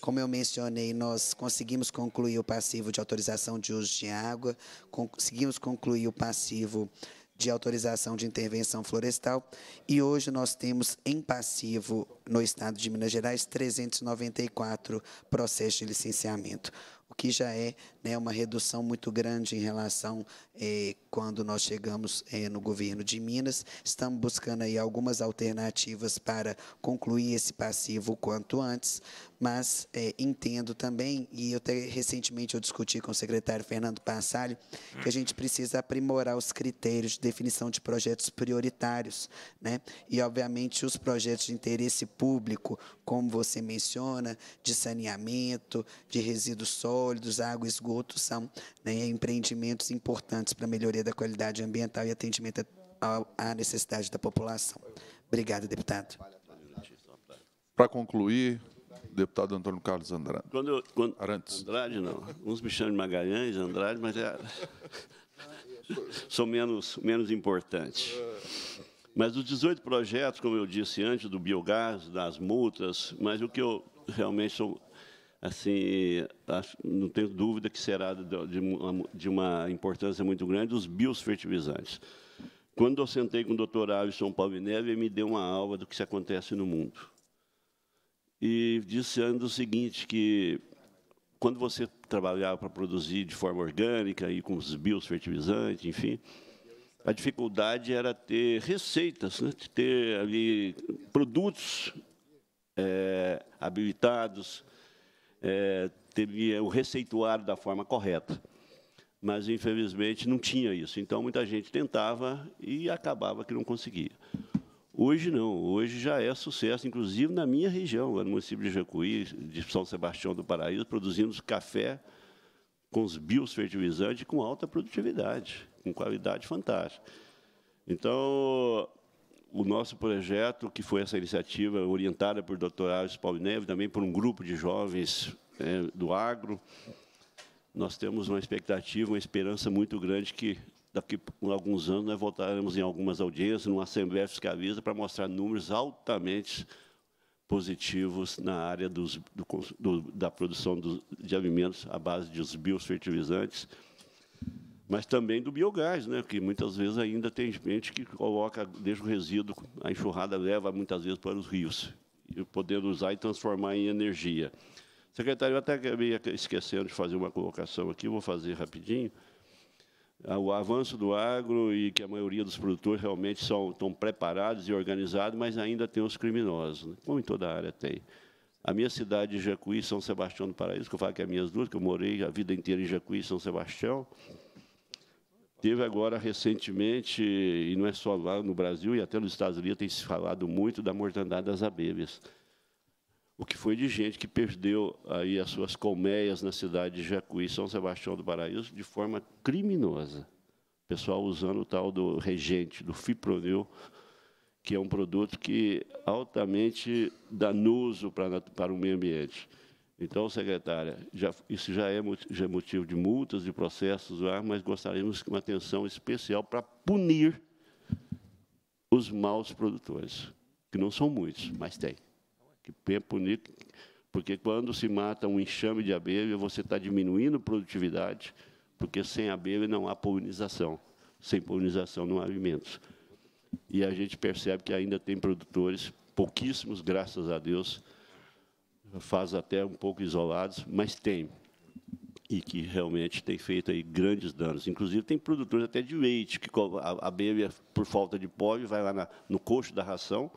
Como eu mencionei, nós conseguimos concluir o passivo de autorização de uso de água, conseguimos concluir o passivo de autorização de intervenção florestal e hoje nós temos em passivo no estado de Minas Gerais 394 processos de licenciamento o que já é né, uma redução muito grande em relação eh, quando nós chegamos eh, no governo de Minas. Estamos buscando aí algumas alternativas para concluir esse passivo o quanto antes, mas é, entendo também, e eu até recentemente eu discuti com o secretário Fernando Passalho, que a gente precisa aprimorar os critérios de definição de projetos prioritários. Né? E, obviamente, os projetos de interesse público, como você menciona, de saneamento, de resíduos sólidos, água e esgoto, são né, empreendimentos importantes para a melhoria da qualidade ambiental e atendimento à necessidade da população. Obrigado, deputado. Para concluir, deputado Antônio Carlos Andrade. Quando eu, quando, Arantes. Andrade, não. Uns me chamam de Magalhães, Andrade, mas é, são menos, menos importantes. Mas os 18 projetos, como eu disse antes, do biogás, das multas, mas o que eu realmente sou, assim, acho, não tenho dúvida que será de uma, de uma importância muito grande, os biosfertilizantes. Quando eu sentei com o doutor Alisson Palmineve, ele me deu uma aula do que se acontece no mundo e disse ainda o seguinte, que quando você trabalhava para produzir de forma orgânica e com os bios fertilizantes, enfim, a dificuldade era ter receitas, né? ter ali produtos é, habilitados, é, o receituário da forma correta. Mas, infelizmente, não tinha isso. Então, muita gente tentava e acabava que não conseguia. Hoje não, hoje já é sucesso, inclusive na minha região, no município de Jacuí, de São Sebastião do Paraíso, produzindo café com os biosfertilizantes com alta produtividade, com qualidade fantástica. Então, o nosso projeto, que foi essa iniciativa orientada por Dr. Alves Paulo Neves, também por um grupo de jovens né, do agro, nós temos uma expectativa, uma esperança muito grande que daqui a alguns anos, nós voltaremos em algumas audiências, numa assembleia fiscaliza, para mostrar números altamente positivos na área dos, do, do, da produção do, de alimentos à base de biofertilizantes, mas também do biogás, né, que muitas vezes ainda tem gente que coloca, deixa o resíduo, a enxurrada leva muitas vezes para os rios, e podendo usar e transformar em energia. Secretário, eu até acabei esquecendo de fazer uma colocação aqui, vou fazer rapidinho o avanço do agro e que a maioria dos produtores realmente são, estão preparados e organizados, mas ainda tem os criminosos, né? como em toda a área tem. A minha cidade de Jacuí, São Sebastião do Paraíso, que eu falo que é minhas duas, que eu morei a vida inteira em Jacuí, São Sebastião, teve agora recentemente, e não é só lá no Brasil, e até nos Estados Unidos tem se falado muito da mortandade das abelhas o que foi de gente que perdeu aí as suas colmeias na cidade de Jacuí, São Sebastião do Paraíso, de forma criminosa. O pessoal usando o tal do regente, do fipronil, que é um produto que altamente danoso para, para o meio ambiente. Então, secretária, já, isso já é, já é motivo de multas, de processos, mas gostaríamos de uma atenção especial para punir os maus produtores, que não são muitos, mas tem. Que é bonito, porque quando se mata um enxame de abelha, você está diminuindo a produtividade, porque sem abelha não há polinização. Sem polinização não há alimentos. E a gente percebe que ainda tem produtores, pouquíssimos, graças a Deus, faz até um pouco isolados, mas tem. E que realmente tem feito aí grandes danos. Inclusive, tem produtores até de leite, que a abelha, por falta de pólen, vai lá na, no coxo da ração,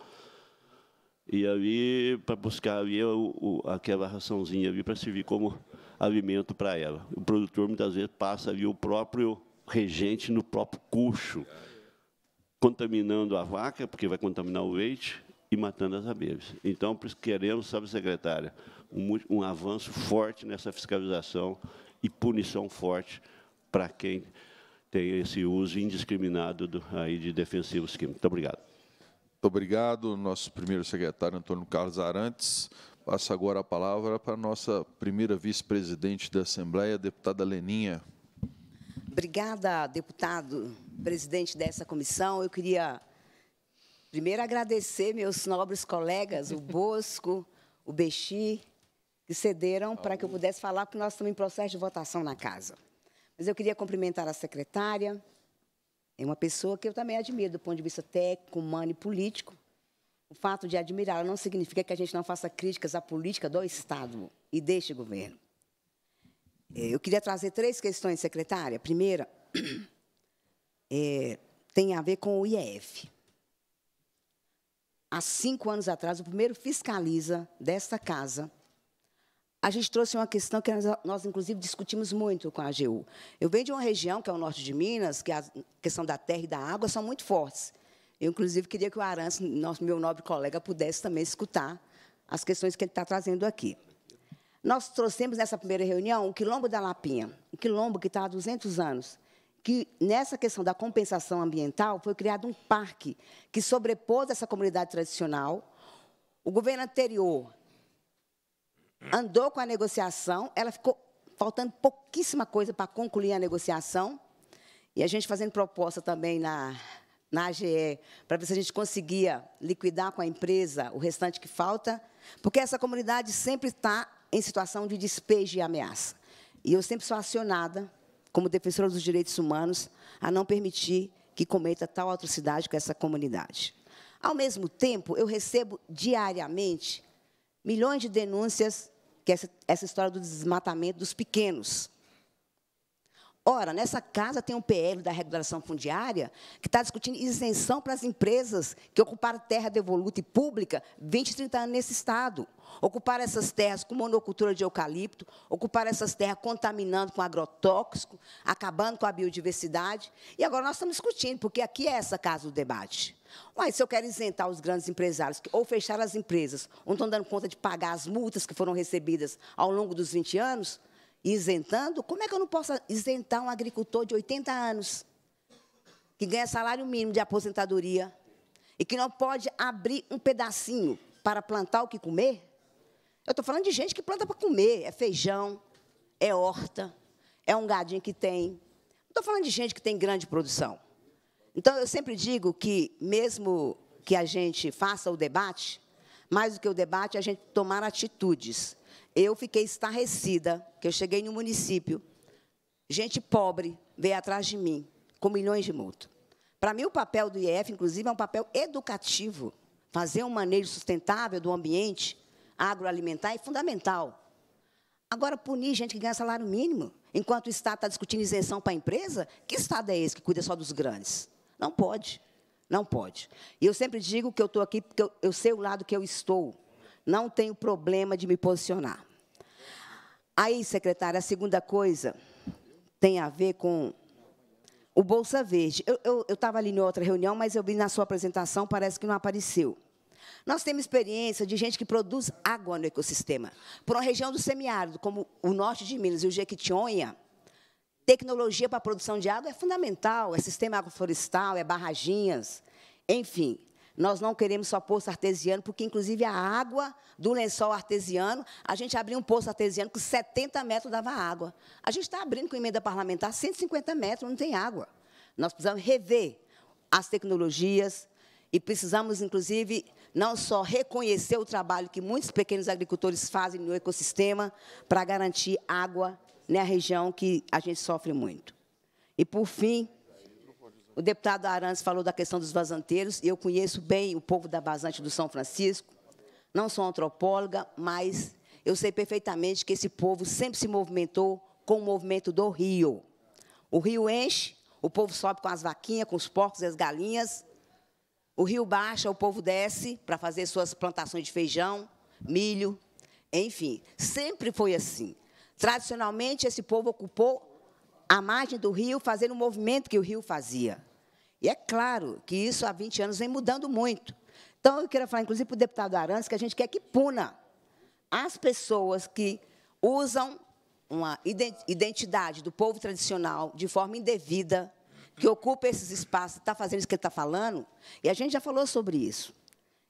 e ali, para buscar ali o, o, aquela raçãozinha ali para servir como alimento para ela. O produtor muitas vezes passa ali o próprio regente no próprio cucho, contaminando a vaca, porque vai contaminar o leite, e matando as abelhas. Então, queremos, sabe, secretária, um, um avanço forte nessa fiscalização e punição forte para quem tem esse uso indiscriminado do, aí de defensivos químicos. Muito obrigado. Muito obrigado, nosso primeiro secretário Antônio Carlos Arantes. Passo agora a palavra para a nossa primeira vice-presidente da Assembleia, deputada Leninha. Obrigada, deputado, presidente dessa comissão. Eu queria primeiro agradecer meus nobres colegas, o Bosco, o Bexi, que cederam para que eu pudesse falar, porque nós estamos em processo de votação na casa. Mas eu queria cumprimentar a secretária, é uma pessoa que eu também admiro do ponto de vista técnico, humano e político. O fato de admirá-la não significa que a gente não faça críticas à política do Estado e deste governo. É, eu queria trazer três questões, secretária. A primeira é, tem a ver com o IEF. Há cinco anos atrás, o primeiro fiscaliza desta casa a gente trouxe uma questão que nós, nós, inclusive, discutimos muito com a AGU. Eu venho de uma região, que é o norte de Minas, que a questão da terra e da água são muito fortes. Eu, inclusive, queria que o Arantes, nosso, meu nobre colega, pudesse também escutar as questões que ele está trazendo aqui. Nós trouxemos nessa primeira reunião o quilombo da Lapinha, o quilombo que está há 200 anos, que nessa questão da compensação ambiental foi criado um parque que sobrepôs essa comunidade tradicional. O governo anterior andou com a negociação, ela ficou faltando pouquíssima coisa para concluir a negociação, e a gente fazendo proposta também na, na AGE, para ver se a gente conseguia liquidar com a empresa o restante que falta, porque essa comunidade sempre está em situação de despejo e ameaça. E eu sempre sou acionada, como defensora dos direitos humanos, a não permitir que cometa tal atrocidade com essa comunidade. Ao mesmo tempo, eu recebo diariamente milhões de denúncias, que é essa, essa história do desmatamento dos pequenos. Ora, nessa casa tem um PL da regulação fundiária que está discutindo isenção para as empresas que ocuparam terra devoluta e pública 20, 30 anos nesse Estado. Ocuparam essas terras com monocultura de eucalipto, ocuparam essas terras contaminando com agrotóxico, acabando com a biodiversidade. E agora nós estamos discutindo, porque aqui é essa casa do debate. Uai, se eu quero isentar os grandes empresários ou fechar as empresas, ou não estão dando conta de pagar as multas que foram recebidas ao longo dos 20 anos, isentando, como é que eu não posso isentar um agricultor de 80 anos, que ganha salário mínimo de aposentadoria, e que não pode abrir um pedacinho para plantar o que comer? Eu estou falando de gente que planta para comer, é feijão, é horta, é um gadinho que tem. Não estou falando de gente que tem grande produção. Então, eu sempre digo que, mesmo que a gente faça o debate, mais do que o debate, a gente tomar atitudes. Eu fiquei estarrecida, que eu cheguei no município, gente pobre veio atrás de mim, com milhões de multas. Para mim, o papel do IEF, inclusive, é um papel educativo. Fazer um manejo sustentável do ambiente agroalimentar é fundamental. Agora, punir gente que ganha salário mínimo, enquanto o Estado está discutindo isenção para a empresa, que Estado é esse que cuida só dos grandes? Não pode. Não pode. E eu sempre digo que eu estou aqui porque eu, eu sei o lado que eu estou. Não tenho problema de me posicionar. Aí, secretária, a segunda coisa tem a ver com o Bolsa Verde. Eu estava ali em outra reunião, mas eu vi na sua apresentação, parece que não apareceu. Nós temos experiência de gente que produz água no ecossistema. Por uma região do semiárido, como o norte de Minas e o Jequitinhonha, Tecnologia para a produção de água é fundamental, é sistema agroflorestal, é barraginhas, enfim. Nós não queremos só poço artesiano, porque, inclusive, a água do lençol artesiano, a gente abriu um poço artesiano que 70 metros dava água. A gente está abrindo com emenda parlamentar 150 metros, não tem água. Nós precisamos rever as tecnologias e precisamos, inclusive, não só reconhecer o trabalho que muitos pequenos agricultores fazem no ecossistema para garantir água né, a região que a gente sofre muito. E, por fim, o deputado Arantes falou da questão dos vazanteiros, e eu conheço bem o povo da Vazante do São Francisco, não sou antropóloga, mas eu sei perfeitamente que esse povo sempre se movimentou com o movimento do rio. O rio enche, o povo sobe com as vaquinhas, com os porcos e as galinhas. O rio baixa, o povo desce para fazer suas plantações de feijão, milho, enfim. Sempre foi assim. Tradicionalmente, esse povo ocupou a margem do rio, fazendo o movimento que o rio fazia. E é claro que isso há 20 anos vem mudando muito. Então, eu queria falar, inclusive, para o deputado Arantes, que a gente quer que puna as pessoas que usam uma identidade do povo tradicional de forma indevida, que ocupa esses espaços, está fazendo isso que ele está falando, e a gente já falou sobre isso.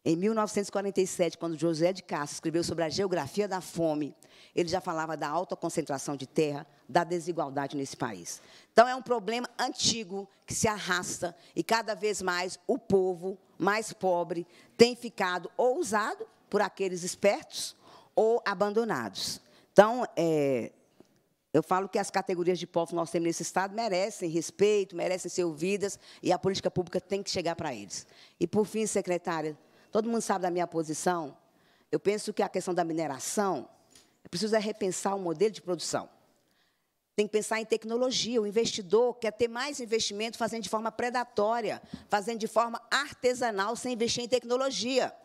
Em 1947, quando José de Castro escreveu sobre a geografia da fome, ele já falava da alta concentração de terra, da desigualdade nesse país. Então, é um problema antigo que se arrasta e, cada vez mais, o povo mais pobre tem ficado ou usado por aqueles espertos ou abandonados. Então, é, eu falo que as categorias de povo que nós temos nesse Estado merecem respeito, merecem ser ouvidas, e a política pública tem que chegar para eles. E, por fim, secretária, Todo mundo sabe da minha posição. Eu penso que a questão da mineração precisa é repensar o modelo de produção. Tem que pensar em tecnologia. O investidor quer ter mais investimento fazendo de forma predatória, fazendo de forma artesanal, sem investir em tecnologia.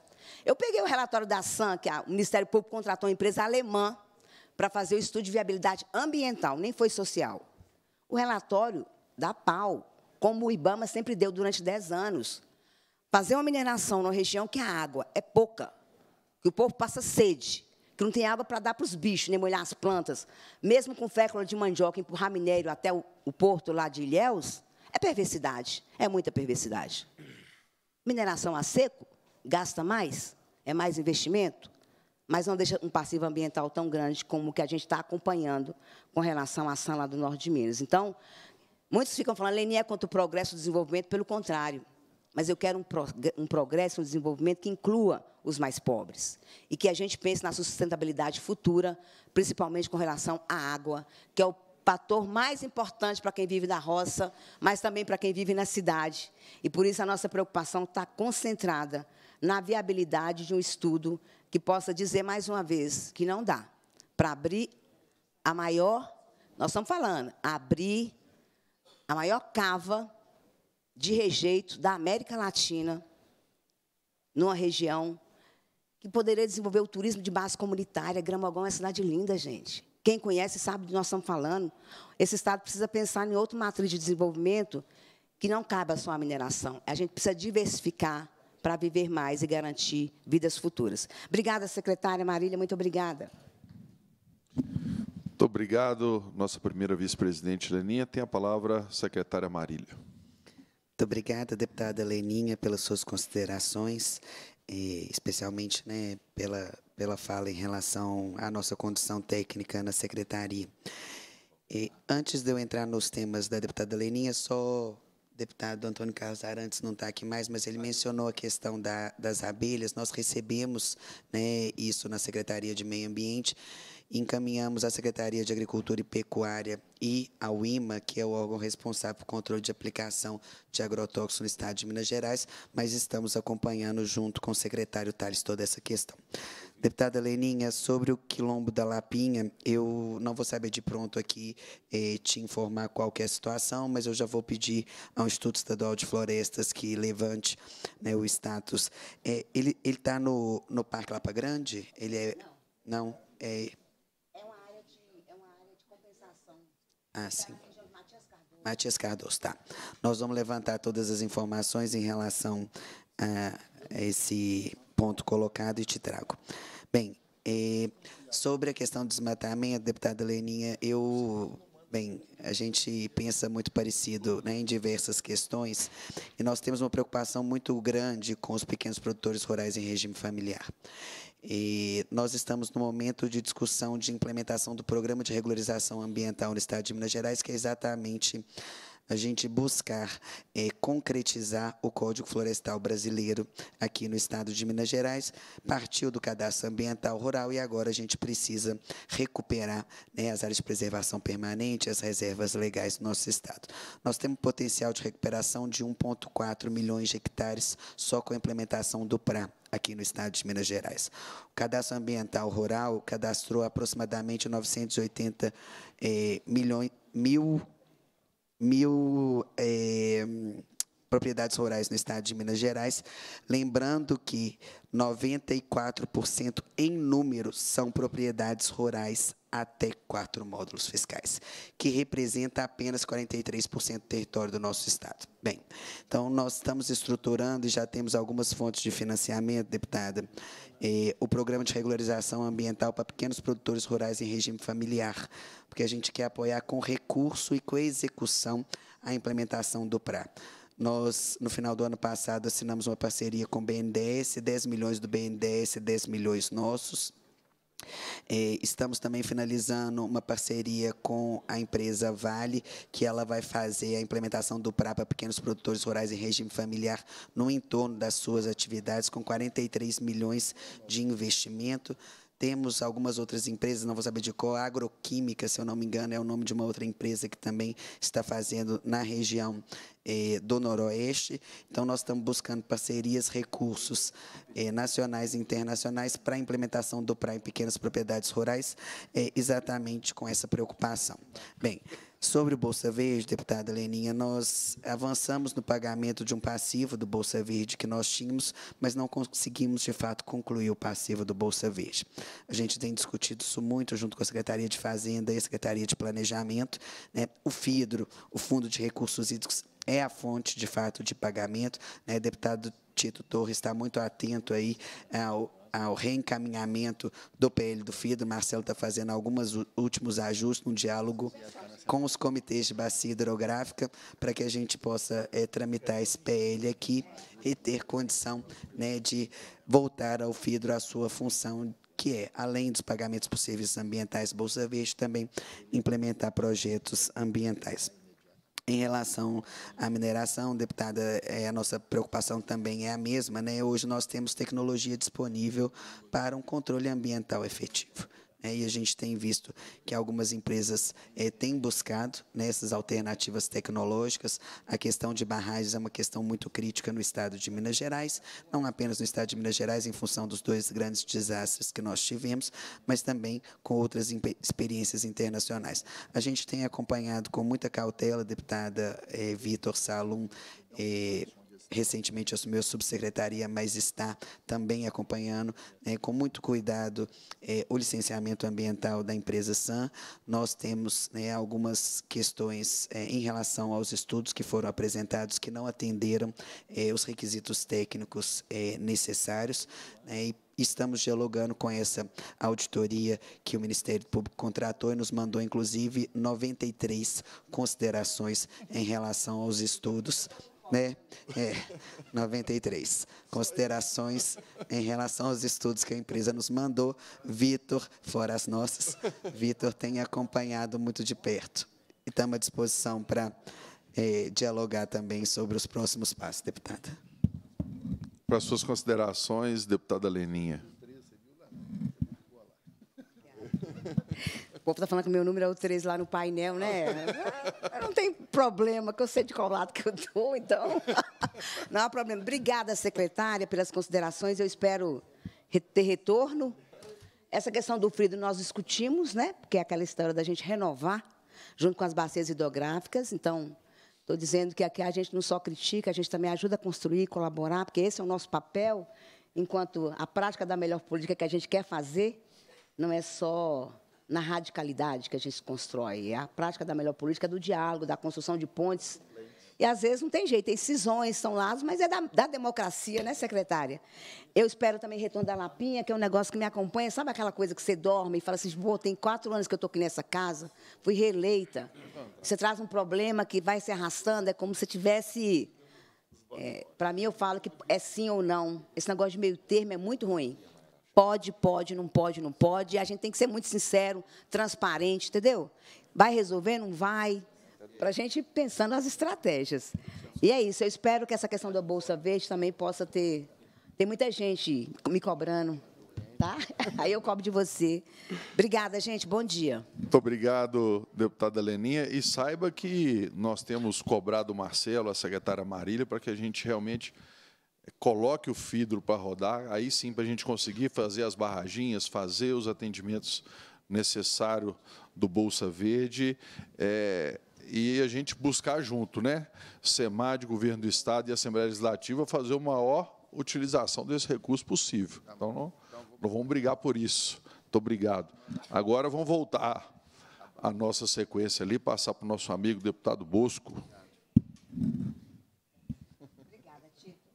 Eu peguei o relatório da SAM, que o Ministério Público contratou uma empresa alemã para fazer o estudo de viabilidade ambiental, nem foi social. O relatório da PAU, como o IBAMA sempre deu durante 10 anos, Fazer uma mineração numa região que a água é pouca, que o povo passa sede, que não tem água para dar para os bichos, nem né, molhar as plantas, mesmo com fécula de mandioca, empurrar minério até o, o porto lá de Ilhéus, é perversidade, é muita perversidade. Mineração a seco gasta mais, é mais investimento, mas não deixa um passivo ambiental tão grande como o que a gente está acompanhando com relação à ação lá do norte de Minas. Então, muitos ficam falando, Leni é contra o progresso e o desenvolvimento, pelo contrário mas eu quero um progresso, um desenvolvimento que inclua os mais pobres e que a gente pense na sustentabilidade futura, principalmente com relação à água, que é o fator mais importante para quem vive na roça, mas também para quem vive na cidade. E por isso a nossa preocupação está concentrada na viabilidade de um estudo que possa dizer mais uma vez que não dá para abrir a maior, nós estamos falando, abrir a maior cava de rejeito da América Latina, numa região que poderia desenvolver o turismo de base comunitária. Gramagão é uma cidade linda, gente. Quem conhece sabe do que nós estamos falando. Esse Estado precisa pensar em outra matriz de desenvolvimento que não cabe só a mineração. A gente precisa diversificar para viver mais e garantir vidas futuras. Obrigada, secretária Marília, muito obrigada. Muito obrigado. Nossa primeira vice-presidente Leninha tem a palavra, secretária Marília. Muito obrigada, deputada Leninha, pelas suas considerações, especialmente né, pela, pela fala em relação à nossa condição técnica na secretaria. E antes de eu entrar nos temas da deputada Leninha, só o deputado Antônio Carlos Arantes não está aqui mais, mas ele mencionou a questão da, das abelhas. Nós recebemos né, isso na Secretaria de Meio Ambiente encaminhamos à Secretaria de Agricultura e Pecuária e ao IMA, que é o órgão responsável pelo controle de aplicação de agrotóxicos no estado de Minas Gerais, mas estamos acompanhando junto com o secretário Tales toda essa questão. Deputada Leninha, sobre o quilombo da Lapinha, eu não vou saber de pronto aqui eh, te informar qual é a situação, mas eu já vou pedir ao Instituto Estadual de Florestas que levante né, o status. Eh, ele está no, no Parque Lapa Grande? Ele é. Não? não? É, Ah, sim. Matias Cardoso, tá. Nós vamos levantar todas as informações em relação ah, a esse ponto colocado e te trago. Bem, sobre a questão do desmatamento, deputada Leninha, eu Bem, a gente pensa muito parecido né, em diversas questões e nós temos uma preocupação muito grande com os pequenos produtores rurais em regime familiar. E nós estamos no momento de discussão de implementação do programa de regularização ambiental no Estado de Minas Gerais, que é exatamente a gente buscar é, concretizar o Código Florestal Brasileiro aqui no estado de Minas Gerais, partiu do cadastro ambiental rural e agora a gente precisa recuperar né, as áreas de preservação permanente, as reservas legais do nosso estado. Nós temos potencial de recuperação de 1,4 milhões de hectares só com a implementação do PRA aqui no estado de Minas Gerais. O cadastro ambiental rural cadastrou aproximadamente 980 eh, milhões, mil, mil eh, propriedades rurais no estado de Minas Gerais. Lembrando que 94% em número são propriedades rurais até quatro módulos fiscais, que representa apenas 43% do território do nosso Estado. Bem, então nós estamos estruturando e já temos algumas fontes de financiamento, deputada, eh, o programa de regularização ambiental para pequenos produtores rurais em regime familiar, porque a gente quer apoiar com recurso e com execução a implementação do PRA. Nós, no final do ano passado, assinamos uma parceria com o BNDES, 10 milhões do BNDES, 10 milhões nossos. É, estamos também finalizando uma parceria com a empresa Vale, que ela vai fazer a implementação do PRA para pequenos produtores rurais em regime familiar no entorno das suas atividades, com 43 milhões de investimento. Temos algumas outras empresas, não vou saber de qual, Agroquímica, se eu não me engano, é o nome de uma outra empresa que também está fazendo na região eh, do Noroeste. Então, nós estamos buscando parcerias, recursos eh, nacionais e internacionais para a implementação do PRA em pequenas propriedades rurais, eh, exatamente com essa preocupação. Bem, Sobre o Bolsa Verde, deputada Leninha, nós avançamos no pagamento de um passivo do Bolsa Verde que nós tínhamos, mas não conseguimos, de fato, concluir o passivo do Bolsa Verde. A gente tem discutido isso muito junto com a Secretaria de Fazenda e a Secretaria de Planejamento. Né? O FIDRO, o Fundo de Recursos Hídricos, é a fonte, de fato, de pagamento. Né? Deputado Tito Torres está muito atento aí ao, ao reencaminhamento do PL do FIDRO. Marcelo está fazendo alguns últimos ajustes no diálogo com os comitês de bacia hidrográfica para que a gente possa é, tramitar esse PL aqui e ter condição né, de voltar ao FIDRO à sua função que é, além dos pagamentos por serviços ambientais Bolsa Verde, também implementar projetos ambientais. Em relação à mineração, deputada, é, a nossa preocupação também é a mesma. Né? Hoje nós temos tecnologia disponível para um controle ambiental efetivo. Né, e a gente tem visto que algumas empresas é, têm buscado né, essas alternativas tecnológicas. A questão de barragens é uma questão muito crítica no estado de Minas Gerais, não apenas no estado de Minas Gerais, em função dos dois grandes desastres que nós tivemos, mas também com outras experiências internacionais. A gente tem acompanhado com muita cautela, deputada é, Vitor Salum. É, recentemente assumiu a subsecretaria, mas está também acompanhando né, com muito cuidado é, o licenciamento ambiental da empresa SAM. Nós temos né, algumas questões é, em relação aos estudos que foram apresentados que não atenderam é, os requisitos técnicos é, necessários né, e estamos dialogando com essa auditoria que o Ministério Público contratou e nos mandou, inclusive, 93 considerações em relação aos estudos né? É, 93. Considerações em relação aos estudos que a empresa nos mandou. Vitor, fora as nossas, Vitor tem acompanhado muito de perto. E estamos à disposição para é, dialogar também sobre os próximos passos, deputada. Para as suas considerações, deputada Leninha povo está falando que o meu número é o 3 lá no painel, né? não tem problema, que eu sei de qual lado que eu estou, então. Não há problema. Obrigada, secretária, pelas considerações. Eu espero ter retorno. Essa questão do Frido nós discutimos, né? Porque é aquela história da gente renovar junto com as bacias hidrográficas. Então, estou dizendo que aqui a gente não só critica, a gente também ajuda a construir, colaborar, porque esse é o nosso papel enquanto a prática da melhor política que a gente quer fazer não é só na radicalidade que a gente constrói. É a prática da melhor política do diálogo, da construção de pontes. E às vezes não tem jeito, tem cisões, são lados, mas é da, da, democracia, né, secretária? Eu espero também retorno da Lapinha, que é um negócio que me acompanha. Sabe aquela coisa que você dorme e fala assim, pô, tem quatro anos que eu estou aqui nessa casa, fui reeleita. Você traz um problema que vai se arrastando, é como se tivesse. É, Para mim, eu falo que é sim ou não. Esse negócio de meio termo é muito ruim. Pode, pode, não pode, não pode. E a gente tem que ser muito sincero, transparente, entendeu? Vai resolver, não vai? Para a gente pensando nas estratégias. E é isso. Eu espero que essa questão da Bolsa Verde também possa ter. Tem muita gente me cobrando. Tá? Aí eu cobro de você. Obrigada, gente. Bom dia. Muito obrigado, deputada Leninha. E saiba que nós temos cobrado o Marcelo, a secretária Marília, para que a gente realmente coloque o FIDRO para rodar, aí sim para a gente conseguir fazer as barraginhas, fazer os atendimentos necessários do Bolsa Verde é, e a gente buscar junto, né? SEMAD, Governo do Estado e Assembleia Legislativa fazer o maior utilização desse recurso possível. Tá então, não, então, não vamos brigar por isso. Muito obrigado. Agora vamos voltar à nossa sequência ali, passar para o nosso amigo deputado Bosco.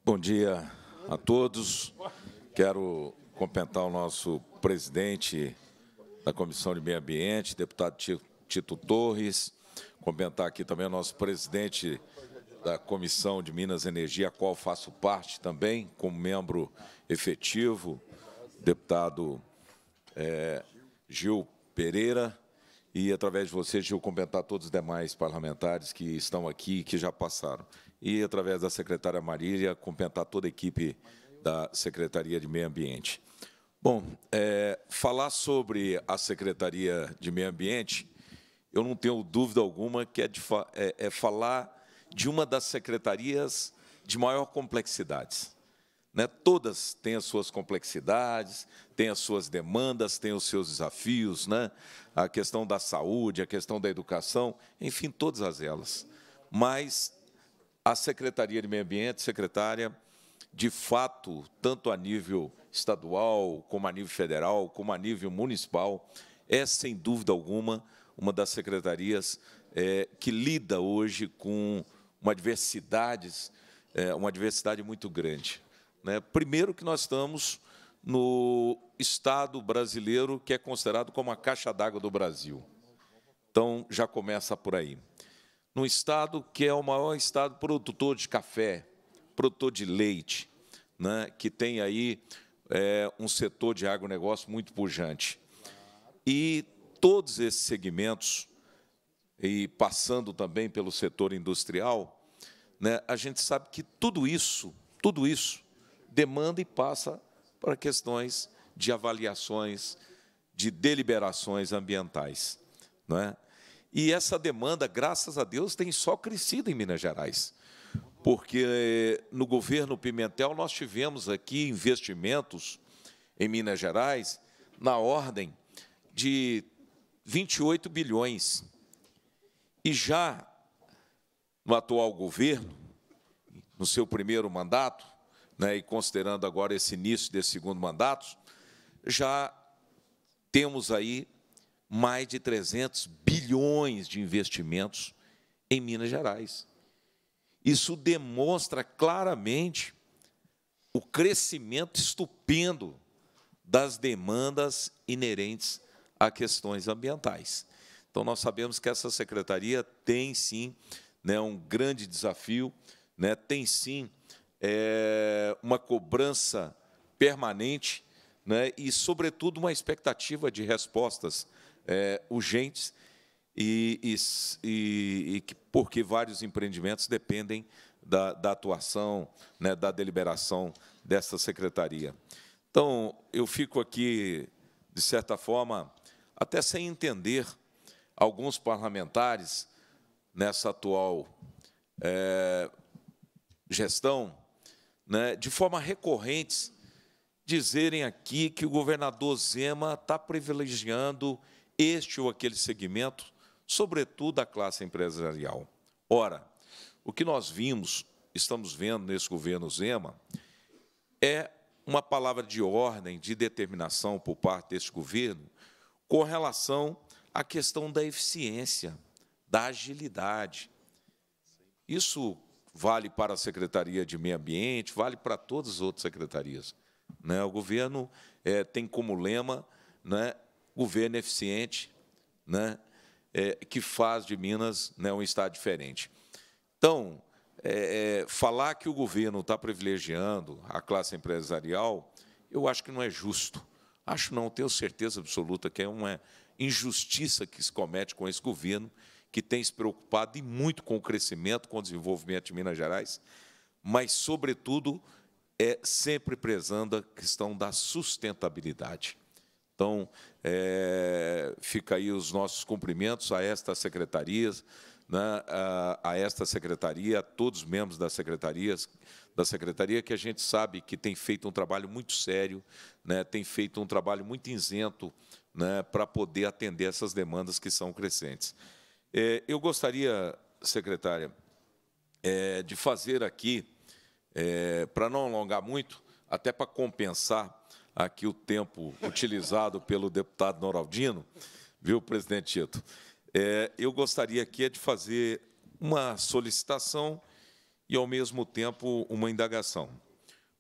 Bom dia a todos. Quero cumprimentar o nosso presidente da Comissão de Meio Ambiente, deputado Tito Torres, cumprimentar aqui também o nosso presidente da Comissão de Minas e Energia, a qual faço parte também, como membro efetivo, deputado é, Gil Pereira, e, através de você, Gil, cumprimentar todos os demais parlamentares que estão aqui e que já passaram e através da secretária Marília, complementar toda a equipe da Secretaria de Meio Ambiente. Bom, é, falar sobre a Secretaria de Meio Ambiente, eu não tenho dúvida alguma que é, de, é, é falar de uma das secretarias de maior complexidade. Né? Todas têm as suas complexidades, têm as suas demandas, têm os seus desafios, né? a questão da saúde, a questão da educação, enfim, todas as elas. Mas a Secretaria de Meio Ambiente, secretária, de fato, tanto a nível estadual, como a nível federal, como a nível municipal, é, sem dúvida alguma, uma das secretarias é, que lida hoje com uma diversidade, é, uma diversidade muito grande. Né? Primeiro que nós estamos no estado brasileiro que é considerado como a caixa d'água do Brasil. Então, já começa por aí num estado que é o maior estado produtor de café, produtor de leite, né, que tem aí é, um setor de agronegócio muito pujante. E todos esses segmentos, e passando também pelo setor industrial, né, a gente sabe que tudo isso, tudo isso, demanda e passa para questões de avaliações, de deliberações ambientais. Não é? E essa demanda, graças a Deus, tem só crescido em Minas Gerais. Porque eh, no governo Pimentel nós tivemos aqui investimentos em Minas Gerais na ordem de 28 bilhões. E já no atual governo, no seu primeiro mandato, né, e considerando agora esse início desse segundo mandato, já temos aí mais de 300 bilhões de investimentos em Minas Gerais. Isso demonstra claramente o crescimento estupendo das demandas inerentes a questões ambientais. Então, nós sabemos que essa secretaria tem sim né, um grande desafio, né, tem sim é, uma cobrança permanente né, e, sobretudo, uma expectativa de respostas é, urgentes e, e, e, e, porque vários empreendimentos dependem da, da atuação, né, da deliberação dessa secretaria. Então, eu fico aqui, de certa forma, até sem entender alguns parlamentares nessa atual é, gestão, né, de forma recorrente, dizerem aqui que o governador Zema está privilegiando este ou aquele segmento, sobretudo a classe empresarial. Ora, o que nós vimos, estamos vendo nesse governo Zema, é uma palavra de ordem, de determinação por parte deste governo com relação à questão da eficiência, da agilidade. Isso vale para a Secretaria de Meio Ambiente, vale para todas as outras secretarias. Né? O governo eh, tem como lema né, governo eficiente, né, é, que faz de Minas né, um estado diferente. Então, é, é, falar que o governo está privilegiando a classe empresarial, eu acho que não é justo. Acho não, tenho certeza absoluta que é uma injustiça que se comete com esse governo, que tem se preocupado e muito com o crescimento, com o desenvolvimento de Minas Gerais, mas, sobretudo, é sempre prezando a questão da sustentabilidade. Então, é, fica aí os nossos cumprimentos a estas secretarias, né, a, a, esta secretaria, a todos os membros das secretarias, da secretaria, que a gente sabe que tem feito um trabalho muito sério, né, tem feito um trabalho muito isento né, para poder atender essas demandas que são crescentes. É, eu gostaria, secretária, é, de fazer aqui, para não alongar muito, até para compensar aqui o tempo utilizado pelo deputado Noraldino, viu, presidente Tito? É, eu gostaria aqui é de fazer uma solicitação e, ao mesmo tempo, uma indagação.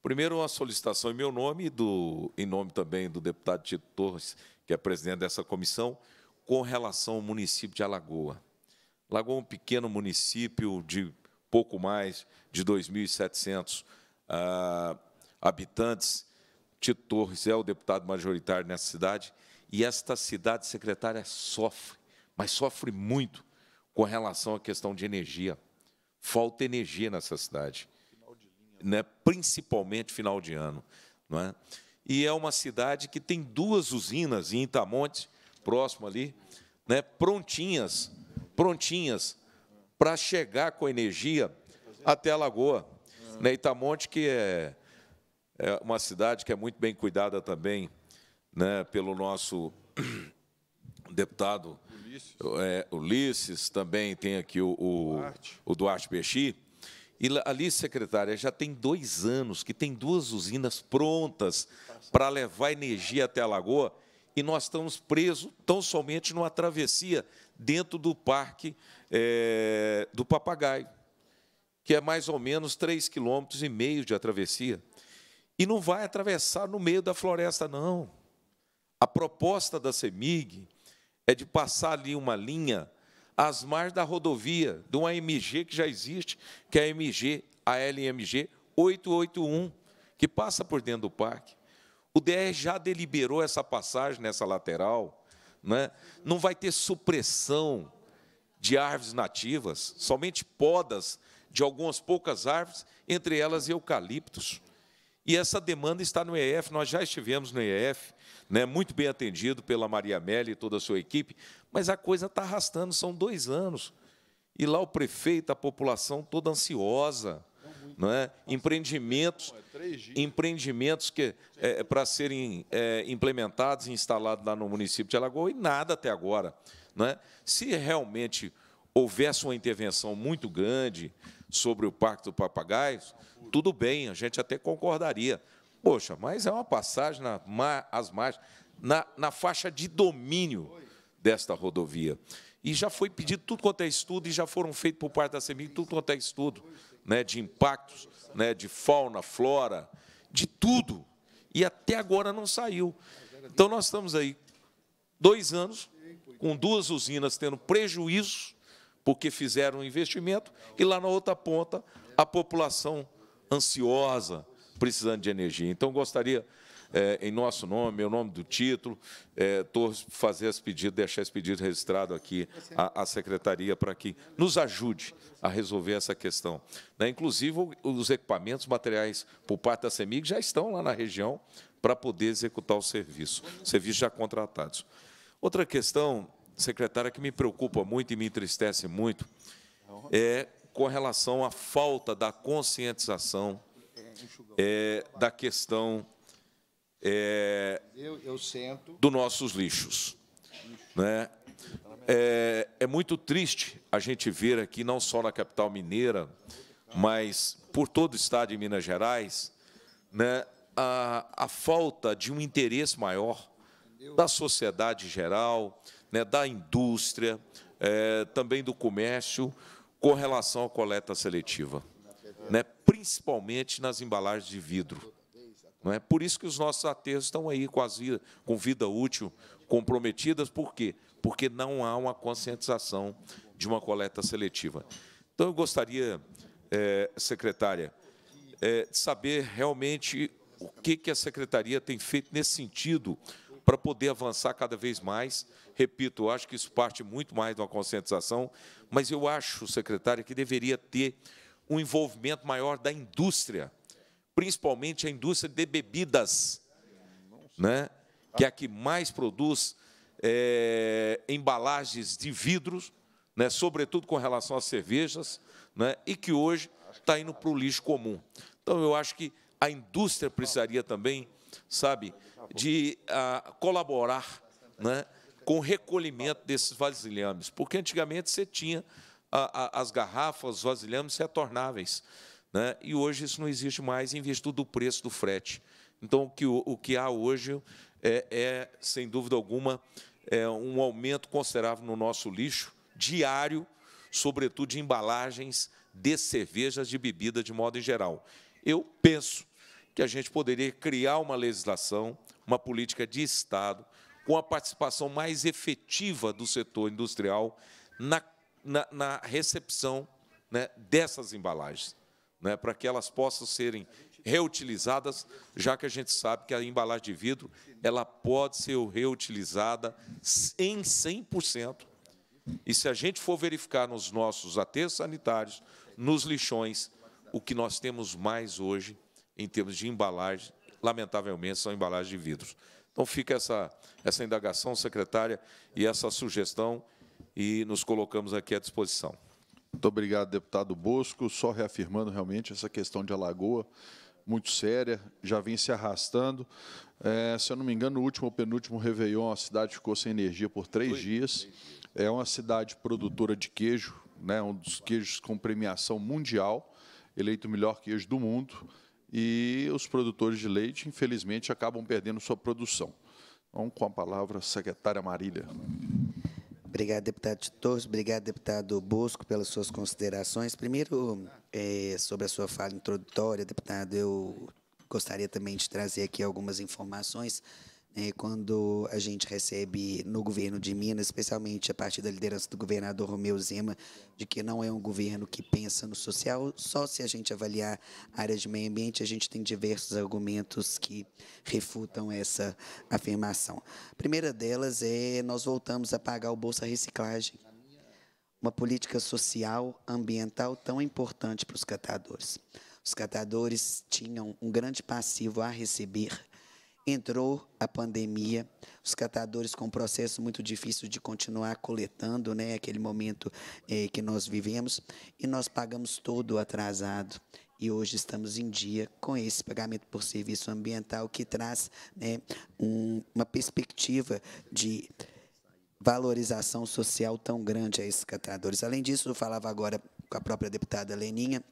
Primeiro, uma solicitação em meu nome, do, em nome também do deputado Tito Torres, que é presidente dessa comissão, com relação ao município de Alagoa. Alagoa é um pequeno município de pouco mais de 2.700 ah, habitantes, Tito Torres é o deputado majoritário nessa cidade e esta cidade secretária sofre, mas sofre muito com relação à questão de energia. Falta energia nessa cidade, né? principalmente final de ano. Não é? E é uma cidade que tem duas usinas em Itamonte, próximo ali, né? prontinhas, prontinhas para chegar com energia até a Lagoa. Né? Itamonte, que é é uma cidade que é muito bem cuidada também né, pelo nosso deputado Ulisses, é, Ulisses também tem aqui o, o, Duarte. o Duarte Peixi. E ali, secretária, já tem dois anos que tem duas usinas prontas para levar energia até a lagoa e nós estamos presos tão somente numa travessia dentro do parque é, do Papagaio, que é mais ou menos 3,5 km de travessia. E não vai atravessar no meio da floresta, não. A proposta da CEMIG é de passar ali uma linha às margens da rodovia, de uma MG que já existe, que é a MG, a LMG 881, que passa por dentro do parque. O DR já deliberou essa passagem nessa lateral, né? não vai ter supressão de árvores nativas, somente podas de algumas poucas árvores, entre elas eucaliptos. E essa demanda está no EF, nós já estivemos no EF, né, muito bem atendido pela Maria Amélia e toda a sua equipe, mas a coisa está arrastando, são dois anos. E lá o prefeito, a população toda ansiosa. Não é? Empreendimentos, é, empreendimentos que é, é para serem é, implementados e instalados lá no município de Alagoas, e nada até agora. Não é? Se realmente houvesse uma intervenção muito grande, sobre o Pacto do Papagaios, tudo bem, a gente até concordaria. Poxa, mas é uma passagem na, as margens, na, na faixa de domínio desta rodovia. E já foi pedido tudo quanto é estudo, e já foram feitos por parte da CEMIG tudo quanto é estudo, né, de impactos, né, de fauna, flora, de tudo. E até agora não saiu. Então, nós estamos aí dois anos com duas usinas tendo prejuízo porque fizeram um investimento, e lá na outra ponta, a população ansiosa, precisando de energia. Então, gostaria, eh, em nosso nome, em nome do título, é, fazer esse pedido, deixar esse pedido registrado aqui à, à, secretaria para que nos ajude a resolver essa questão. Né? Inclusive, os equipamentos, materiais por parte da CEMIG já estão lá na região para poder executar o serviço, serviços já contratados. Outra questão secretária, que me preocupa muito e me entristece muito é com relação à falta da conscientização é, da questão é, dos nossos lixos. Né? É, é, muito triste a gente ver aqui, não só na capital mineira, mas por todo o estado de Minas Gerais, né, a, a falta de um interesse maior da sociedade geral, né, da indústria, é, também do comércio, com relação à coleta seletiva, né, principalmente nas embalagens de vidro. Não é? Por isso que os nossos aterros estão aí com, as vida, com vida útil comprometidas, por quê? Porque não há uma conscientização de uma coleta seletiva. Então, eu gostaria, é, secretária, é, de saber realmente o que, que a secretaria tem feito nesse sentido para poder avançar cada vez mais. Repito, eu acho que isso parte muito mais de uma conscientização, mas eu acho, secretário, que deveria ter um envolvimento maior da indústria, principalmente a indústria de bebidas, né? que é a que mais produz é, embalagens de vidros, né? sobretudo com relação às cervejas, né? e que hoje está indo para o lixo comum. Então, eu acho que a indústria precisaria também, sabe, de ah, colaborar né, com o recolhimento desses vasilhames, porque antigamente você tinha a, a, as garrafas, os vasilhames retornáveis, né, e hoje isso não existe mais em virtude do preço do frete. Então, o que, o, o que há hoje é, é, sem dúvida alguma, é um aumento considerável no nosso lixo diário, sobretudo de embalagens de cervejas, de bebida, de modo em geral. Eu penso que a gente poderia criar uma legislação uma política de Estado com a participação mais efetiva do setor industrial na, na, na recepção né, dessas embalagens, né, para que elas possam serem reutilizadas, já que a gente sabe que a embalagem de vidro ela pode ser reutilizada em 100%. E se a gente for verificar nos nossos aterros sanitários, nos lixões, o que nós temos mais hoje em termos de embalagem lamentavelmente, são embalagens de vidros. Então fica essa, essa indagação, secretária, e essa sugestão, e nos colocamos aqui à disposição. Muito obrigado, deputado Bosco. Só reafirmando realmente essa questão de Alagoa, muito séria, já vem se arrastando. É, se eu não me engano, o último ou penúltimo Réveillon, a cidade ficou sem energia por três dias. É uma cidade produtora de queijo, né, um dos queijos com premiação mundial, eleito o melhor queijo do mundo e os produtores de leite, infelizmente, acabam perdendo sua produção. Então, com a palavra, secretária Marília. Obrigado, deputado de Torres. Obrigado, deputado Bosco, pelas suas considerações. Primeiro, é, sobre a sua fala introdutória, deputado, eu gostaria também de trazer aqui algumas informações né, quando a gente recebe no governo de Minas, especialmente a partir da liderança do governador Romeu Zema, de que não é um governo que pensa no social, só se a gente avaliar áreas de meio ambiente, a gente tem diversos argumentos que refutam essa afirmação. A primeira delas é nós voltamos a pagar o Bolsa Reciclagem, uma política social, ambiental tão importante para os catadores. Os catadores tinham um grande passivo a receber entrou a pandemia, os catadores com um processo muito difícil de continuar coletando, né, aquele momento eh, que nós vivemos, e nós pagamos todo atrasado. E hoje estamos em dia com esse pagamento por serviço ambiental que traz né, um, uma perspectiva de valorização social tão grande a esses catadores. Além disso, eu falava agora com a própria deputada Leninha,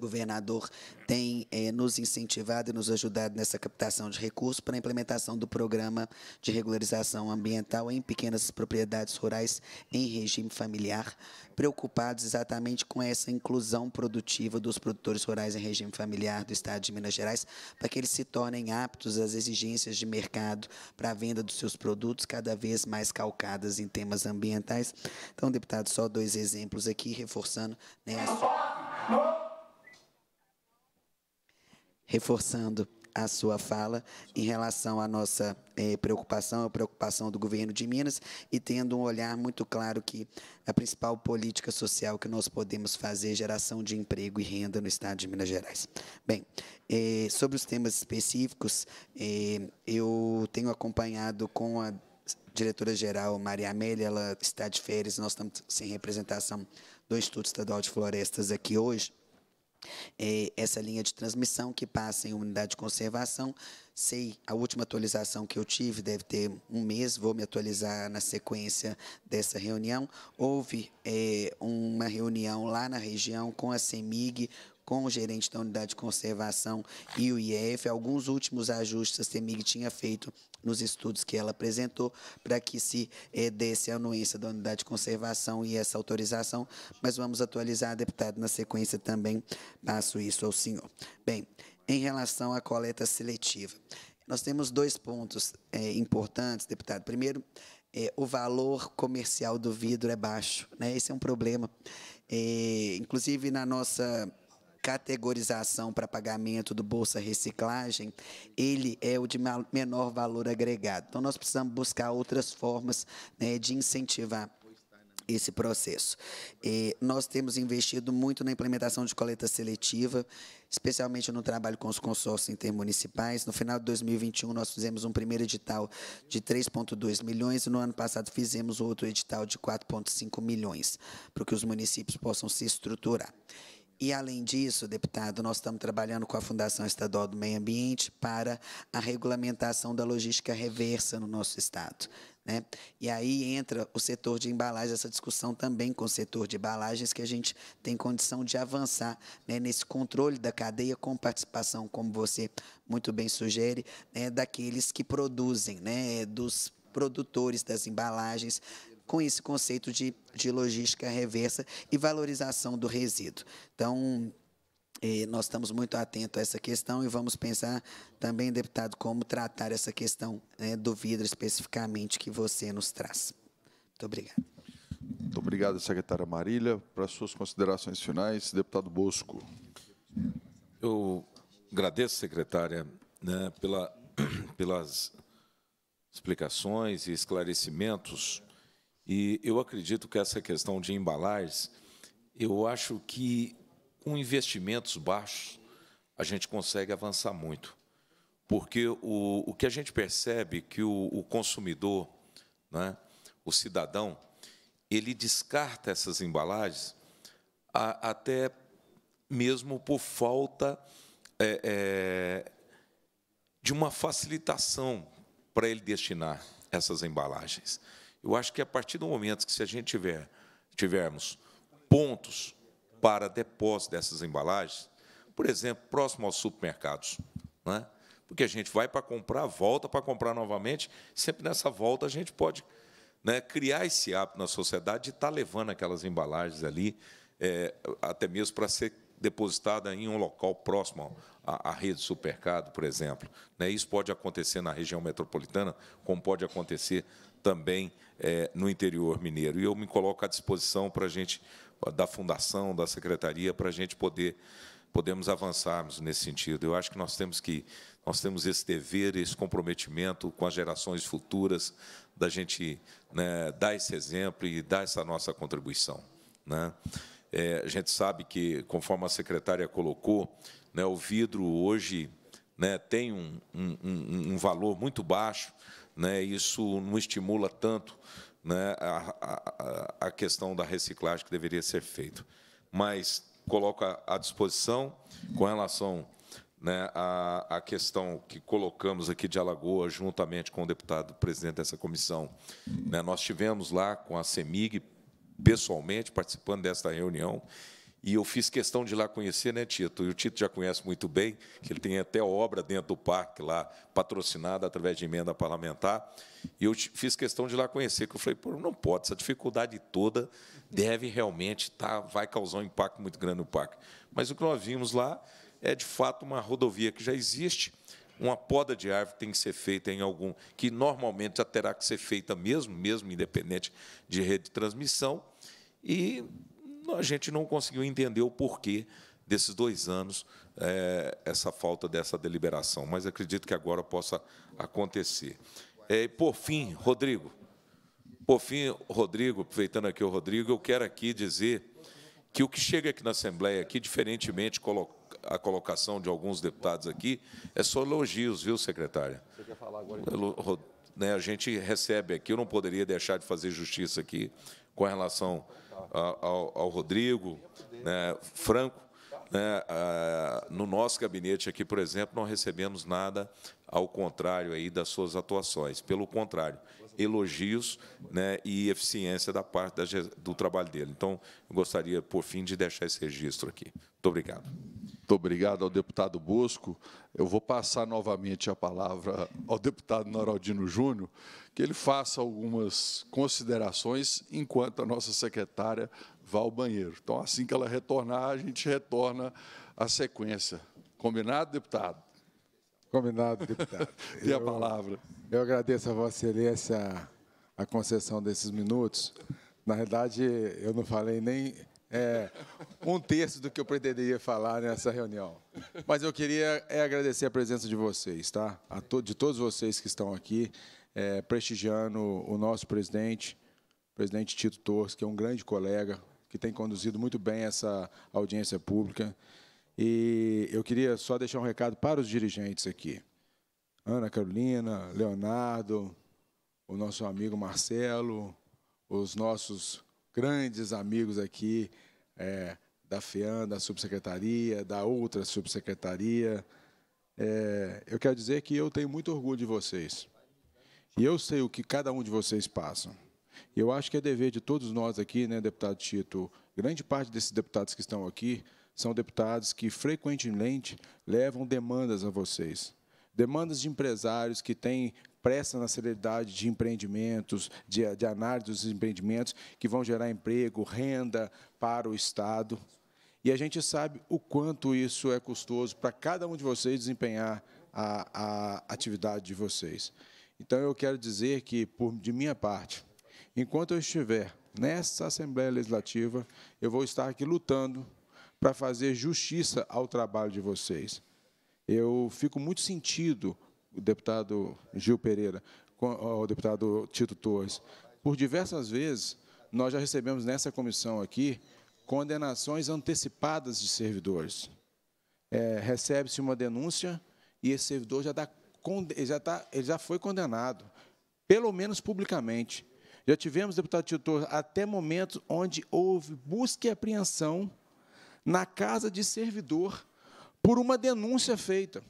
governador tem é, nos incentivado e nos ajudado nessa captação de recursos para a implementação do programa de regularização ambiental em pequenas propriedades rurais em regime familiar, preocupados exatamente com essa inclusão produtiva dos produtores rurais em regime familiar do Estado de Minas Gerais, para que eles se tornem aptos às exigências de mercado para a venda dos seus produtos, cada vez mais calcadas em temas ambientais. Então, deputado, só dois exemplos aqui, reforçando. Né, a reforçando a sua fala em relação à nossa é, preocupação, a preocupação do governo de Minas, e tendo um olhar muito claro que a principal política social que nós podemos fazer é geração de emprego e renda no estado de Minas Gerais. Bem, é, sobre os temas específicos, é, eu tenho acompanhado com a diretora-geral Maria Amélia, ela está de férias, nós estamos sem representação do Instituto Estadual de Florestas aqui hoje é, essa linha de transmissão que passa em unidade de conservação. Sei, a última atualização que eu tive deve ter um mês, vou me atualizar na sequência dessa reunião. Houve é, uma reunião lá na região com a CEMIG, com o gerente da unidade de conservação e o IEF, alguns últimos ajustes a CEMIG tinha feito nos estudos que ela apresentou para que se eh, desse a anuência da unidade de conservação e essa autorização, mas vamos atualizar, deputado, na sequência também passo isso ao senhor. Bem, em relação à coleta seletiva, nós temos dois pontos eh, importantes, deputado. Primeiro, eh, o valor comercial do vidro é baixo, né? Esse é um problema. inclusive, na nossa categorização para pagamento do Bolsa Reciclagem, ele é o de menor valor agregado. Então, nós precisamos buscar outras formas né, de incentivar esse processo. E nós temos investido muito na implementação de coleta seletiva, especialmente no trabalho com os consórcios intermunicipais. No final de 2021, nós fizemos um primeiro edital de 3,2 milhões e no ano passado fizemos outro edital de 4,5 milhões, para que os municípios possam se estruturar. E, além disso, deputado, nós estamos trabalhando com a Fundação Estadual do Meio Ambiente para a regulamentação da logística reversa no nosso Estado. Né? E aí entra o setor de embalagens, essa discussão também com o setor de embalagens, que a gente tem condição de avançar né, nesse controle da cadeia com participação, como você muito bem sugere, né, daqueles que produzem, né, dos produtores das embalagens, com esse conceito de, de logística reversa e valorização do resíduo. Então, eh, nós estamos muito atentos a essa questão e vamos pensar também, deputado, como tratar essa questão né, do vidro especificamente que você nos traz. Muito obrigado. Muito obrigado, secretária Marília. Para suas considerações finais, deputado Bosco. Eu agradeço, secretária, né, pela, pelas explicações e esclarecimentos e eu acredito que essa questão de embalagens, eu acho que com investimentos baixos, a gente consegue avançar muito. Porque o, o que a gente percebe que o, o consumidor, né, o cidadão, ele descarta essas embalagens a, até mesmo por falta é, é, de uma facilitação para ele destinar essas embalagens. Eu acho que a partir do momento que se a gente tiver, tivermos pontos para depósito dessas embalagens, por exemplo, próximo aos supermercados, né? porque a gente vai para comprar, volta para comprar novamente, sempre nessa volta a gente pode né, criar esse hábito na sociedade de estar tá levando aquelas embalagens ali, é, até mesmo para ser depositada em um local próximo à, à rede de supermercado, por exemplo. Né, isso pode acontecer na região metropolitana, como pode acontecer também é, no interior mineiro. E eu me coloco à disposição para a gente, da Fundação, da Secretaria, para a gente poder podemos avançarmos nesse sentido. Eu acho que nós temos que nós temos esse dever, esse comprometimento com as gerações futuras da gente né, dar esse exemplo e dar essa nossa contribuição. Né? É, a gente sabe que, conforme a secretária colocou, né, o vidro hoje né, tem um, um, um valor muito baixo né, isso não estimula tanto né, a, a, a questão da reciclagem que deveria ser feita. Mas coloca à disposição com relação né, questão que colocamos aqui de Alagoas, juntamente com o deputado presidente dessa comissão. Né, nós tivemos lá com a CEMIG, pessoalmente, participando desta reunião, e eu fiz questão de ir lá conhecer, né, Tito? E o Tito já conhece muito bem, que ele tem até obra dentro do parque lá, patrocinada através de emenda parlamentar. E eu fiz questão de ir lá conhecer, que eu falei, pô, não pode, essa dificuldade toda deve realmente tá, vai causar um impacto muito grande no parque. Mas o que nós vimos lá é, de fato, uma rodovia que já existe, uma poda de árvore tem que ser feita em algum, que normalmente já terá que ser feita mesmo, mesmo independente de rede de transmissão, e a gente não conseguiu entender o porquê desses dois anos é, essa falta dessa deliberação, mas acredito que agora possa acontecer. É, por fim, Rodrigo, por fim, Rodrigo, aproveitando aqui o Rodrigo, eu quero aqui dizer que o que chega aqui na Assembleia, aqui, diferentemente a colocação de alguns deputados aqui, é só elogios, viu, secretária? Você quer falar agora? Então? Né, a gente recebe aqui, eu não poderia deixar de fazer justiça aqui com relação ao, ao Rodrigo, né, Franco. Né, a, no nosso gabinete aqui, por exemplo, não recebemos nada ao contrário aí das suas atuações. Pelo contrário, elogios né, e eficiência da parte da, do trabalho dele. Então, gostaria, por fim, de deixar esse registro aqui. Muito obrigado. Muito obrigado ao deputado Bosco. Eu vou passar novamente a palavra ao deputado Noraldino Júnior, que ele faça algumas considerações enquanto a nossa secretária vá ao banheiro. Então, assim que ela retornar, a gente retorna à sequência. Combinado, deputado? Combinado, deputado. e a palavra. Eu agradeço a Vossa Excelência a concessão desses minutos. Na realidade, eu não falei nem é, um terço do que eu pretenderia falar nessa reunião. Mas eu queria é agradecer a presença de vocês, tá? To de todos vocês que estão aqui, é, prestigiando o nosso presidente, o presidente Tito Torres, que é um grande colega, que tem conduzido muito bem essa audiência pública. E eu queria só deixar um recado para os dirigentes aqui. Ana Carolina, Leonardo, o nosso amigo Marcelo, os nossos grandes amigos aqui é, da FEAM, da subsecretaria, da outra subsecretaria. É, eu quero dizer que eu tenho muito orgulho de vocês. E eu sei o que cada um de vocês passa. E eu acho que é dever de todos nós aqui, né, deputado Tito, grande parte desses deputados que estão aqui são deputados que frequentemente levam demandas a vocês. Demandas de empresários que têm pressa na celeridade de empreendimentos, de, de análise dos empreendimentos, que vão gerar emprego, renda para o Estado. E a gente sabe o quanto isso é custoso para cada um de vocês desempenhar a, a atividade de vocês. Então, eu quero dizer que, por, de minha parte, enquanto eu estiver nessa Assembleia Legislativa, eu vou estar aqui lutando para fazer justiça ao trabalho de vocês. Eu fico muito sentido, deputado Gil Pereira, o deputado Tito Torres, por diversas vezes nós já recebemos nessa comissão aqui condenações antecipadas de servidores. É, Recebe-se uma denúncia e esse servidor já, dá, já, tá, ele já foi condenado, pelo menos publicamente. Já tivemos, deputado Tito Torres, até momentos onde houve busca e apreensão na casa de servidor por uma denúncia feita.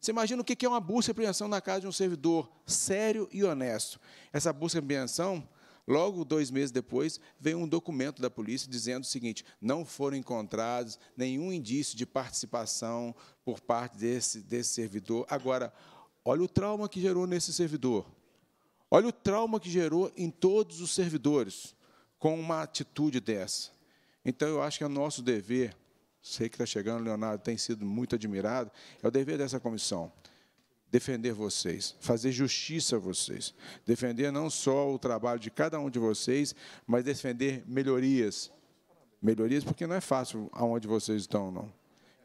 Você imagina o que é uma busca e apreensão na casa de um servidor sério e honesto. Essa busca e apreensão, logo dois meses depois, veio um documento da polícia dizendo o seguinte: não foram encontrados nenhum indício de participação por parte desse, desse servidor. Agora, olha o trauma que gerou nesse servidor. Olha o trauma que gerou em todos os servidores com uma atitude dessa. Então, eu acho que é nosso dever sei que está chegando, Leonardo tem sido muito admirado. É o dever dessa comissão defender vocês, fazer justiça a vocês, defender não só o trabalho de cada um de vocês, mas defender melhorias. Melhorias porque não é fácil aonde vocês estão, não.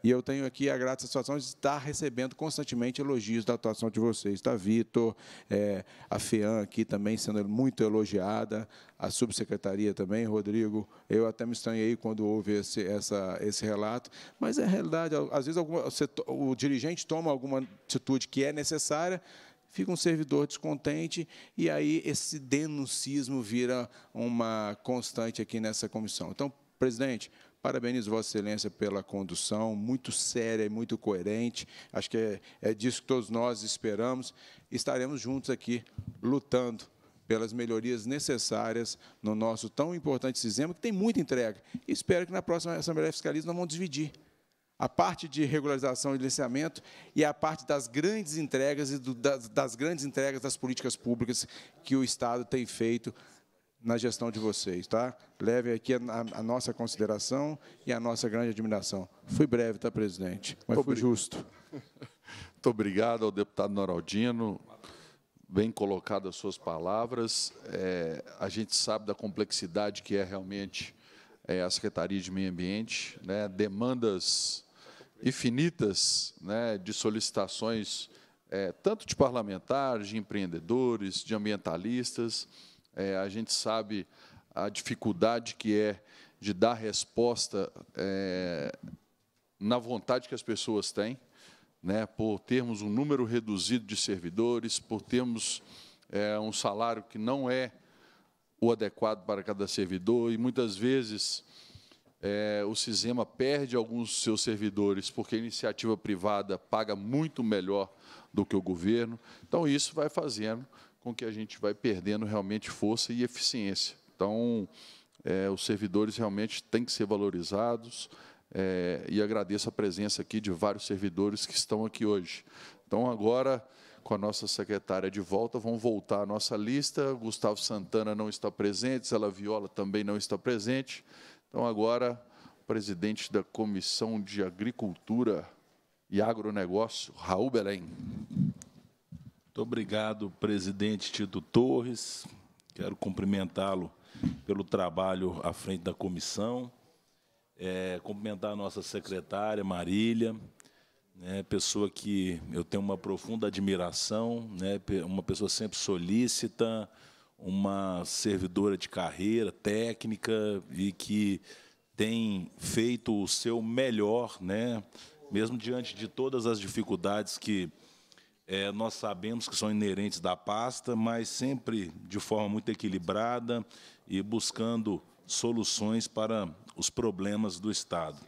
E eu tenho aqui a grata satisfação de estar recebendo constantemente elogios da atuação de vocês, da Vitor, é, a FEAM aqui também sendo muito elogiada, a subsecretaria também, Rodrigo. Eu até me estranhei quando houve esse, essa, esse relato, mas é realidade. Às vezes alguma, o dirigente toma alguma atitude que é necessária, fica um servidor descontente e aí esse denuncismo vira uma constante aqui nessa comissão. Então, presidente, Parabenizo Vossa Excelência pela condução, muito séria e muito coerente. Acho que é, é disso que todos nós esperamos. Estaremos juntos aqui lutando pelas melhorias necessárias no nosso tão importante sistema, que tem muita entrega. E espero que na próxima Assembleia Fiscalista nós vamos dividir a parte de regularização e licenciamento e a parte das grandes entregas e do, das, das grandes entregas das políticas públicas que o Estado tem feito na gestão de vocês, tá? Leve aqui a, a, nossa consideração e a nossa grande admiração. Fui breve, tá, presidente? Mas fui justo. Muito obrigado ao deputado Noraldino. Bem colocado as suas palavras. É, a gente sabe da complexidade que é realmente é, a Secretaria de Meio Ambiente, né? demandas infinitas né? de solicitações, é, tanto de parlamentares, de empreendedores, de ambientalistas. É, a gente sabe a dificuldade que é de dar resposta é, na vontade que as pessoas têm, né, por termos um número reduzido de servidores, por termos é, um salário que não é o adequado para cada servidor, e muitas vezes é, o Cisema perde alguns dos seus servidores, porque a iniciativa privada paga muito melhor do que o governo. Então, isso vai fazendo com que a gente vai perdendo realmente força e eficiência. Então, é, os servidores realmente têm que ser valorizados é, e agradeço a presença aqui de vários servidores que estão aqui hoje. Então, agora, com a nossa secretária de volta, vamos voltar à nossa lista. Gustavo Santana não está presente, Zela Viola também não está presente. Então, agora, presidente da Comissão de Agricultura e Agronegócio, Raul Belém. Muito obrigado, presidente Tito Torres. Quero cumprimentá-lo pelo trabalho à frente da comissão. É, cumprimentar a nossa secretária, Marília, né, pessoa que eu tenho uma profunda admiração, né, uma pessoa sempre solícita, uma servidora de carreira, técnica, e que tem feito o seu melhor, né, mesmo diante de todas as dificuldades que é, nós sabemos que são inerentes da pasta, mas sempre de forma muito equilibrada e buscando soluções para os problemas do Estado.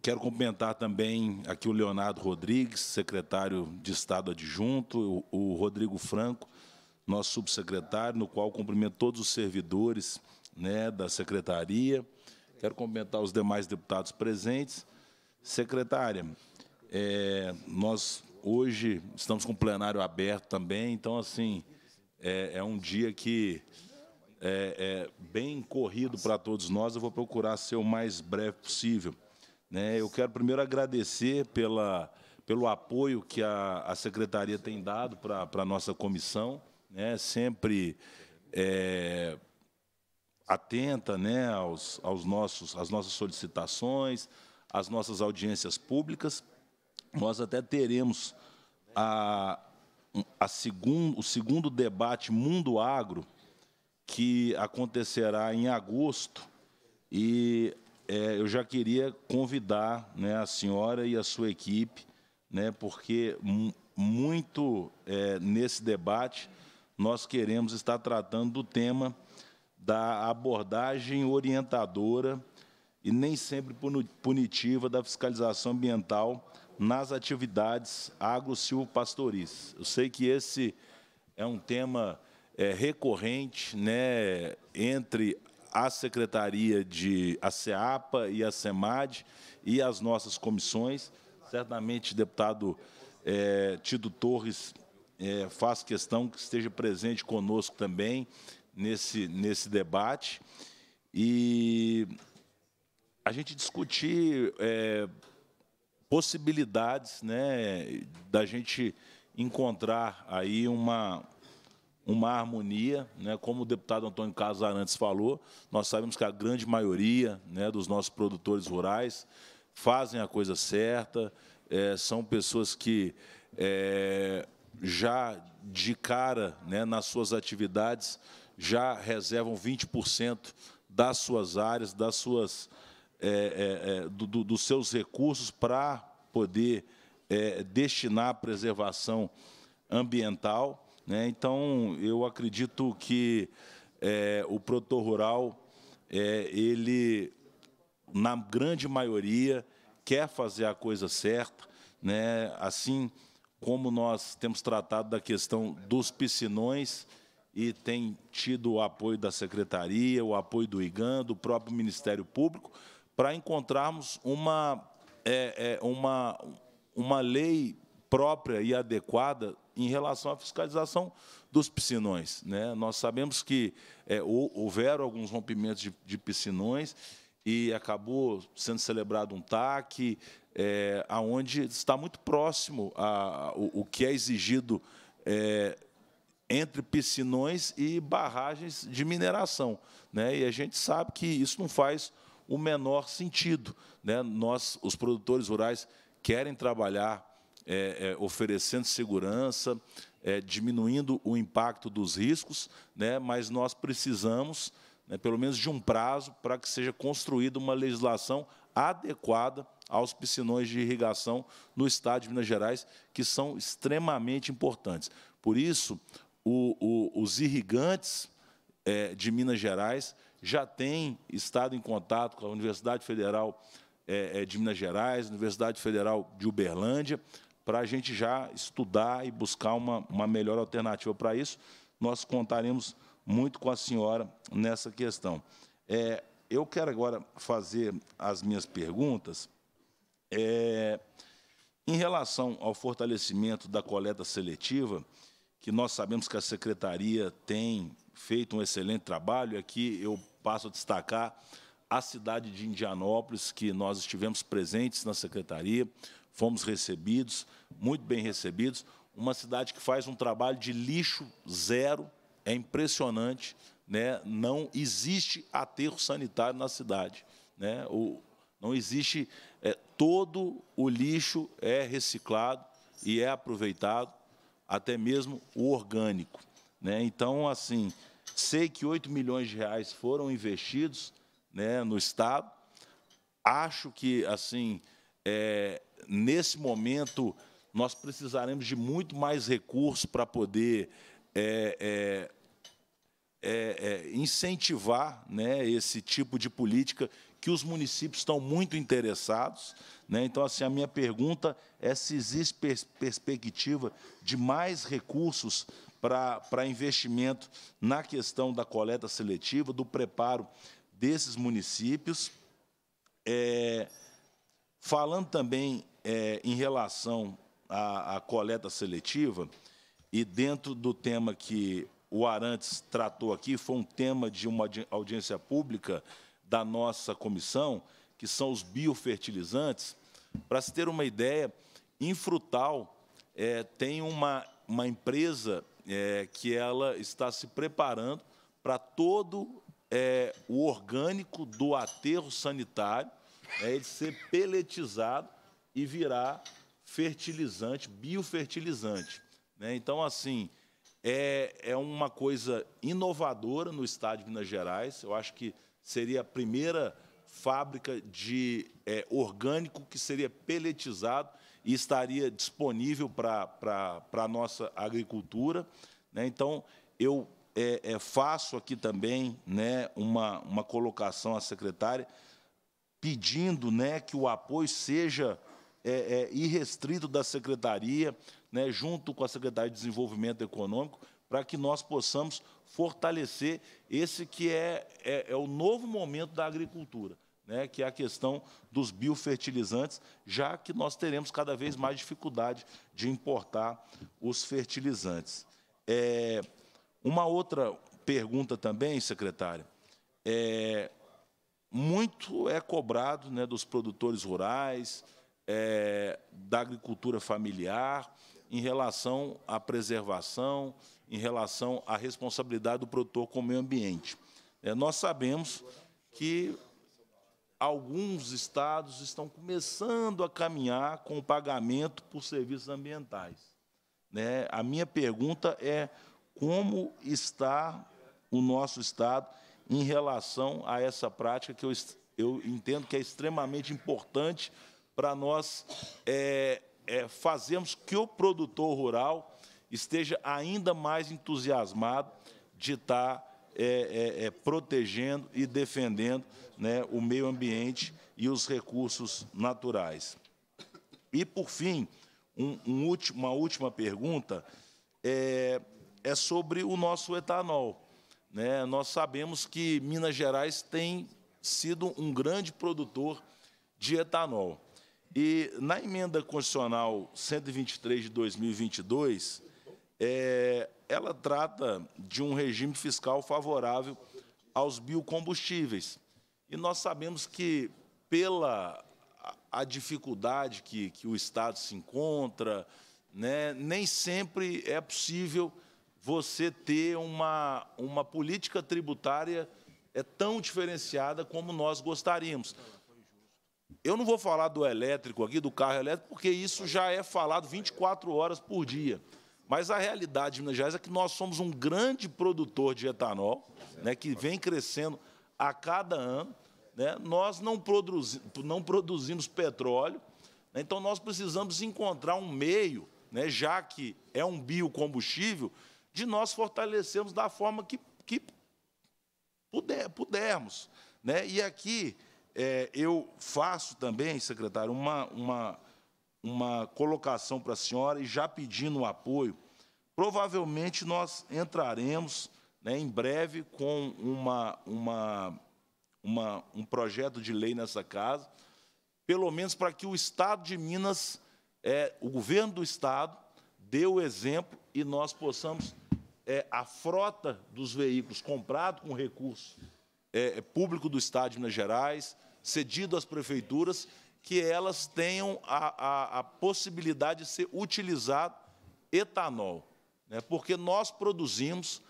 Quero cumprimentar também aqui o Leonardo Rodrigues, secretário de Estado adjunto, o, o Rodrigo Franco, nosso subsecretário, no qual cumprimento todos os servidores né, da secretaria. Quero cumprimentar os demais deputados presentes. Secretária, é, nós hoje estamos com o plenário aberto também, então, assim, é, é um dia que é, é bem corrido para todos nós, eu vou procurar ser o mais breve possível. Né? Eu quero primeiro agradecer pela, pelo apoio que a, a Secretaria tem dado para a nossa comissão, né? sempre é, atenta né? aos, aos nossos, às nossas solicitações, às nossas audiências públicas nós até teremos a, a o segundo debate Mundo Agro, que acontecerá em agosto, e é, eu já queria convidar né, a senhora e a sua equipe, né, porque muito é, nesse debate nós queremos estar tratando do tema da abordagem orientadora e nem sempre punitiva da fiscalização ambiental nas atividades agro-silvopastoris. Eu sei que esse é um tema é, recorrente né, entre a Secretaria de a CEAPA e a SEMAD e as nossas comissões. Certamente, deputado é, Tito Torres é, faz questão que esteja presente conosco também nesse, nesse debate. E a gente discutir é, possibilidades né, da gente encontrar aí uma, uma harmonia, né? como o deputado Antônio Casar antes falou, nós sabemos que a grande maioria né, dos nossos produtores rurais fazem a coisa certa, é, são pessoas que é, já de cara né, nas suas atividades já reservam 20% das suas áreas, das suas é, é, é, do, do, dos seus recursos para poder é, destinar à preservação ambiental. Né? Então, eu acredito que é, o produtor rural, ele, na grande maioria, quer fazer a coisa certa, né? assim como nós temos tratado da questão dos piscinões e tem tido o apoio da secretaria, o apoio do IGAN, do próprio Ministério Público, para encontrarmos uma, é, é, uma, uma lei própria e adequada em relação à fiscalização dos piscinões. Né? Nós sabemos que é, houveram alguns rompimentos de, de, piscinões e acabou sendo celebrado um TAC, é, aonde está muito próximo a o, o, que é exigido é, entre piscinões e barragens de mineração. Né? E a gente sabe que isso não faz o menor sentido. Né? Nós, os produtores rurais, querem trabalhar é, é, oferecendo segurança, é, diminuindo o impacto dos riscos, né? mas nós precisamos, né, pelo menos, de um prazo para que seja construída uma legislação adequada aos piscinões de irrigação no Estado de Minas Gerais, que são extremamente importantes. Por isso, o, o, os irrigantes é, de Minas Gerais já tem estado em contato com a Universidade Federal é, é, de Minas Gerais, Universidade Federal de Uberlândia, para a gente já estudar e buscar uma, uma melhor alternativa para isso. Nós contaremos muito com a senhora nessa questão. É, eu quero agora fazer as minhas perguntas. É, em relação ao fortalecimento da coleta seletiva, que nós sabemos que a secretaria tem feito um excelente trabalho, aqui eu passo a destacar a cidade de Indianópolis, que nós estivemos presentes na secretaria, fomos recebidos, muito bem recebidos. Uma cidade que faz um trabalho de lixo zero, é impressionante. Né? Não existe aterro sanitário na cidade. Né? O, não existe. É, todo o lixo é reciclado e é aproveitado, até mesmo o orgânico. Né? Então, assim, Sei que 8 milhões de reais foram investidos né, no Estado. Acho que, assim, é, nesse momento, nós precisaremos de muito mais recursos para poder é é, é, é, incentivar né, esse tipo de política que os municípios estão muito interessados. Né? Então, assim, a minha pergunta é se existe pers perspectiva de mais recursos para investimento na questão da coleta seletiva, do preparo desses municípios. É, falando também é, em relação à, à coleta seletiva, e dentro do tema que o Arantes tratou aqui, foi um tema de uma audiência pública da nossa comissão, que são os biofertilizantes. Para se ter uma ideia, em Frutal é, tem uma, uma empresa é, que ela está se preparando para todo é, o orgânico do aterro sanitário, é, ele ser peletizado e virar fertilizante, biofertilizante. Né? Então, assim, é, é uma coisa inovadora no estado de Minas Gerais. Eu acho que seria a primeira fábrica de é, orgânico que seria peletizado e estaria disponível para a nossa agricultura. Né? Então, eu é, é, faço aqui também né, uma, uma colocação à secretária, pedindo né, que o apoio seja é, é irrestrito da secretaria, né, junto com a Secretaria de Desenvolvimento Econômico, para que nós possamos fortalecer esse que é, é, é, o novo momento da agricultura né, que é a questão dos biofertilizantes, já que nós teremos cada vez mais dificuldade de importar os fertilizantes. É, uma outra pergunta também, secretário, é, muito é cobrado né, dos produtores rurais, é, da agricultura familiar, em relação à preservação, em relação à responsabilidade do produtor com o meio ambiente. É, nós sabemos que alguns estados estão começando a caminhar com o pagamento por serviços ambientais. Né? A minha pergunta é como está o nosso estado em relação a essa prática que eu, eu entendo que é extremamente importante para nós é, é, fazermos que o produtor rural esteja ainda mais entusiasmado de estar é, é, é, protegendo e defendendo né, o meio ambiente e os recursos naturais. E, por fim, um, um último, uma última pergunta é, é, sobre o nosso etanol. Né? Nós sabemos que Minas Gerais tem sido um grande produtor de etanol. E na emenda constitucional 123 de 2022, é, ela trata de um regime fiscal favorável aos biocombustíveis. E nós sabemos que, pela a dificuldade que, que o Estado se encontra, né, nem sempre é possível você ter uma, uma política tributária é tão diferenciada como nós gostaríamos. Eu não vou falar do elétrico aqui, do carro elétrico, porque isso já é falado 24 horas por dia. Mas a realidade de Minas Gerais é que nós somos um grande produtor de etanol, né, que vem crescendo a cada ano. Né? Nós não, produzi não produzimos petróleo, né? então nós precisamos encontrar um meio, né, já que é um biocombustível, de nós fortalecermos da forma que, que puder, pudermos. Né? E aqui é, eu faço também, secretário, uma, uma, uma colocação para a senhora e já pedindo o apoio Provavelmente nós entraremos né, em breve com uma, uma, uma, um projeto de lei nessa casa, pelo menos para que o Estado de Minas, é, o governo do Estado, dê o exemplo e nós possamos é, a frota dos veículos comprado com recurso é, é público do Estado de Minas Gerais, cedido às prefeituras, que elas tenham a, a, a possibilidade de ser utilizado etanol né, porque nós produzimos,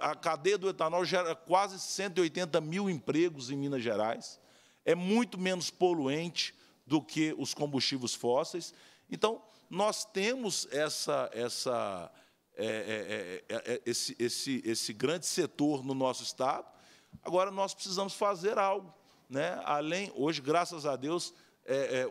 a cadeia do etanol gera quase 180 mil empregos em Minas Gerais, é muito menos poluente do que os combustíveis fósseis. Então, nós temos essa, essa, é, é, é, esse, esse, esse grande setor no nosso Estado. Agora, nós precisamos fazer algo. Né? Além, hoje, graças a Deus,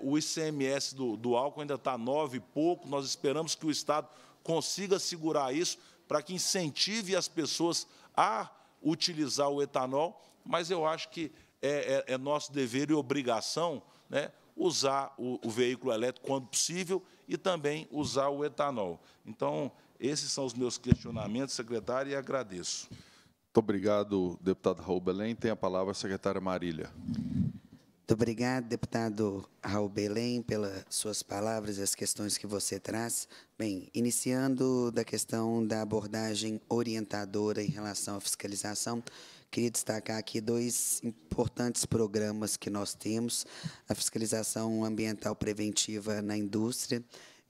o ICMS do, do álcool ainda está nove e pouco, nós esperamos que o Estado consiga segurar isso para que incentive as pessoas a utilizar o etanol, mas eu acho que é, é, é nosso dever e obrigação né, usar o, o veículo elétrico quando possível e também usar o etanol. Então, esses são os meus questionamentos, secretário, e agradeço. Muito obrigado, deputado Raul Belém. Tem a palavra a secretária Marília. Muito obrigado, deputado Raul Belém, pelas suas palavras e as questões que você traz. Bem, iniciando da questão da abordagem orientadora em relação à fiscalização, queria destacar aqui dois importantes programas que nós temos: a fiscalização ambiental preventiva na indústria,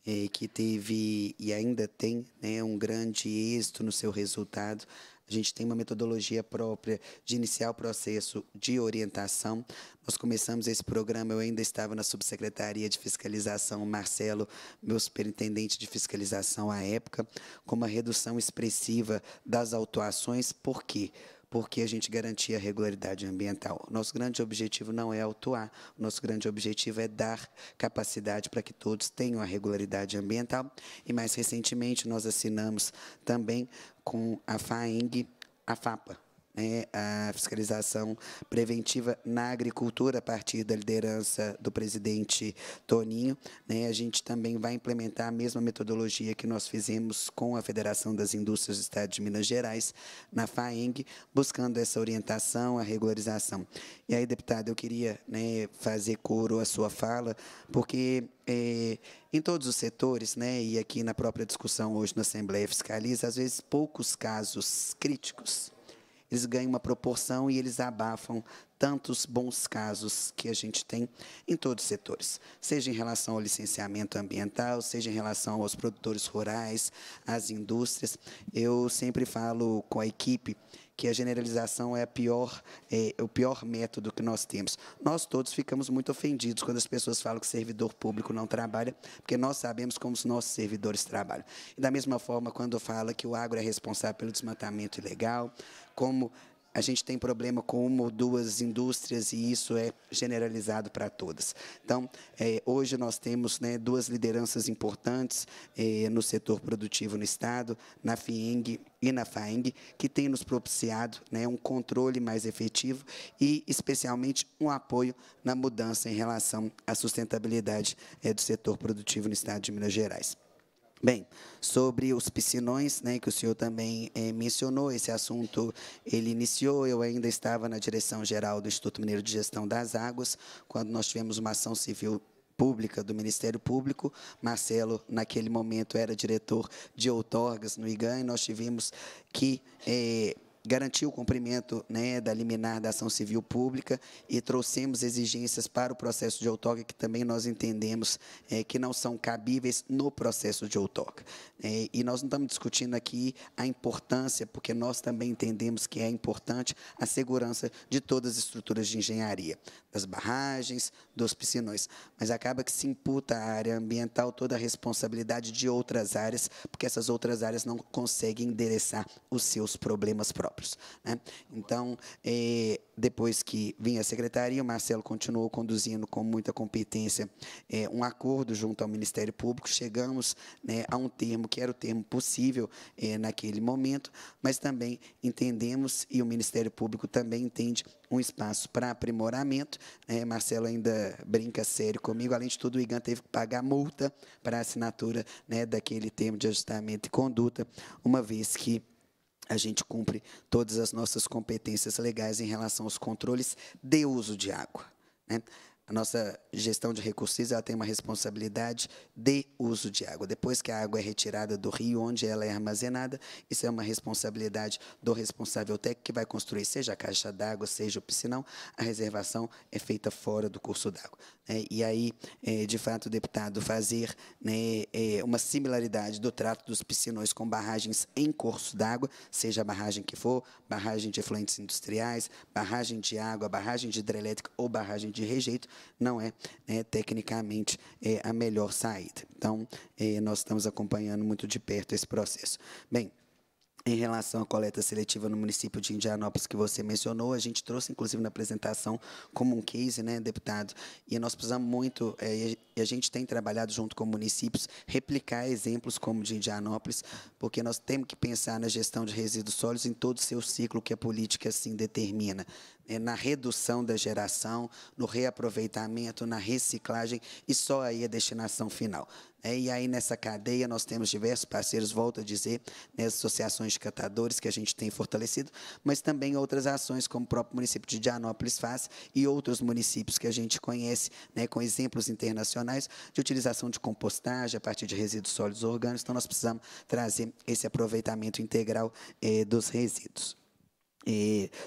eh, que teve e ainda tem né, um grande êxito no seu resultado a gente tem uma metodologia própria de iniciar o processo de orientação. Nós começamos esse programa, eu ainda estava na subsecretaria de fiscalização, Marcelo, meu superintendente de fiscalização à época, com uma redução expressiva das autuações, por quê? porque a gente garantia a regularidade ambiental. Nosso grande objetivo não é autuar, nosso grande objetivo é dar capacidade para que todos tenham a regularidade ambiental. E mais recentemente nós assinamos também com a FAENG a FAPA, né, a fiscalização preventiva na agricultura a partir da liderança do presidente Toninho. Né, a gente também vai implementar a mesma metodologia que nós fizemos com a Federação das Indústrias do Estado de Minas Gerais, na FAENG, buscando essa orientação, a regularização. E aí, deputado, eu queria né, fazer coro à sua fala, porque é, em todos os setores, né, e aqui na própria discussão hoje na Assembleia Fiscaliza, às vezes poucos casos críticos eles ganham uma proporção e eles abafam tantos bons casos que a gente tem em todos os setores, seja em relação ao licenciamento ambiental, seja em relação aos produtores rurais, às indústrias. Eu sempre falo com a equipe que a generalização é, a pior, é, o pior método que nós temos. Nós todos ficamos muito ofendidos quando as pessoas falam que servidor público não trabalha, porque nós sabemos como os nossos servidores trabalham. E da mesma forma, quando fala que o agro é responsável pelo desmatamento ilegal, como a gente tem problema com uma ou duas indústrias e isso é generalizado para todas. Então, é, hoje nós temos né, duas lideranças importantes é, no setor produtivo no Estado, na FIENG e na FAENG, que têm nos propiciado né, um controle mais efetivo e, especialmente, um apoio na mudança em relação à sustentabilidade é, do setor produtivo no Estado de Minas Gerais. Bem, sobre os piscinões, né, que o senhor também é, mencionou, esse assunto ele iniciou, eu ainda estava na direção geral do Instituto Mineiro de Gestão das Águas, quando nós tivemos uma ação civil pública do Ministério Público. Marcelo, naquele momento, era diretor de outorgas no IGAN, e nós tivemos que é, garantiu o cumprimento né, da liminar da ação civil pública e trouxemos exigências para o processo de outorga que também nós entendemos é, que não são cabíveis no processo de outorga. É, e nós não estamos discutindo aqui a importância, porque nós também entendemos que é importante a segurança de todas as estruturas de engenharia, das barragens, dos piscinões. Mas acaba que se imputa à área ambiental toda a responsabilidade de outras áreas, porque essas outras áreas não conseguem endereçar os seus problemas próprios próprios. Né? Então, é, depois que vinha a secretaria, o Marcelo continuou conduzindo com muita competência é, um acordo junto ao Ministério Público. Chegamos né, a um termo que era o termo possível é, naquele momento, mas também entendemos, e o Ministério Público também entende, um espaço para aprimoramento. Né? Marcelo ainda brinca sério comigo. Além de tudo, o IGAN teve que pagar multa para a assinatura né, daquele termo de ajustamento e conduta, uma vez que a gente cumpre todas as nossas competências legais em relação aos controles de uso de água. Né? a nossa gestão de recursos ela tem uma responsabilidade de uso de água. Depois que a água é retirada do rio onde ela é armazenada, isso é uma responsabilidade do responsável técnico que vai construir, seja a caixa d'água, seja o piscinão, a reservação é feita fora do curso d'água. Né? e aí, eh, de fato, deputado, fazer né, eh, uma similaridade do trato dos piscinões com barragens em curso d'água, seja a barragem que for, barragem de efluentes industriais, barragem de água, barragem de hidrelétrica ou barragem de rejeito, não é, né, tecnicamente é, a melhor saída. Então, é, nós estamos acompanhando muito de perto esse processo. Bem, em relação à coleta seletiva no município de Indianópolis, que você mencionou, a gente trouxe, inclusive, na apresentação como um case, né, deputado? E nós precisamos muito, é, e a gente tem trabalhado junto com municípios, replicar exemplos como o de Indianópolis, porque nós temos que pensar na gestão de resíduos sólidos em todo o seu ciclo que a política, assim, determina. É na redução da geração, no reaproveitamento, na reciclagem e só aí a é destinação final. É, e aí nessa cadeia nós temos diversos parceiros, volto a dizer, né, associações de catadores que a gente tem fortalecido, mas também outras ações como o próprio município de Dianópolis faz e outros municípios que a gente conhece, né, com exemplos internacionais de utilização de compostagem a partir de resíduos sólidos orgânicos. Então nós precisamos trazer esse aproveitamento integral eh, dos resíduos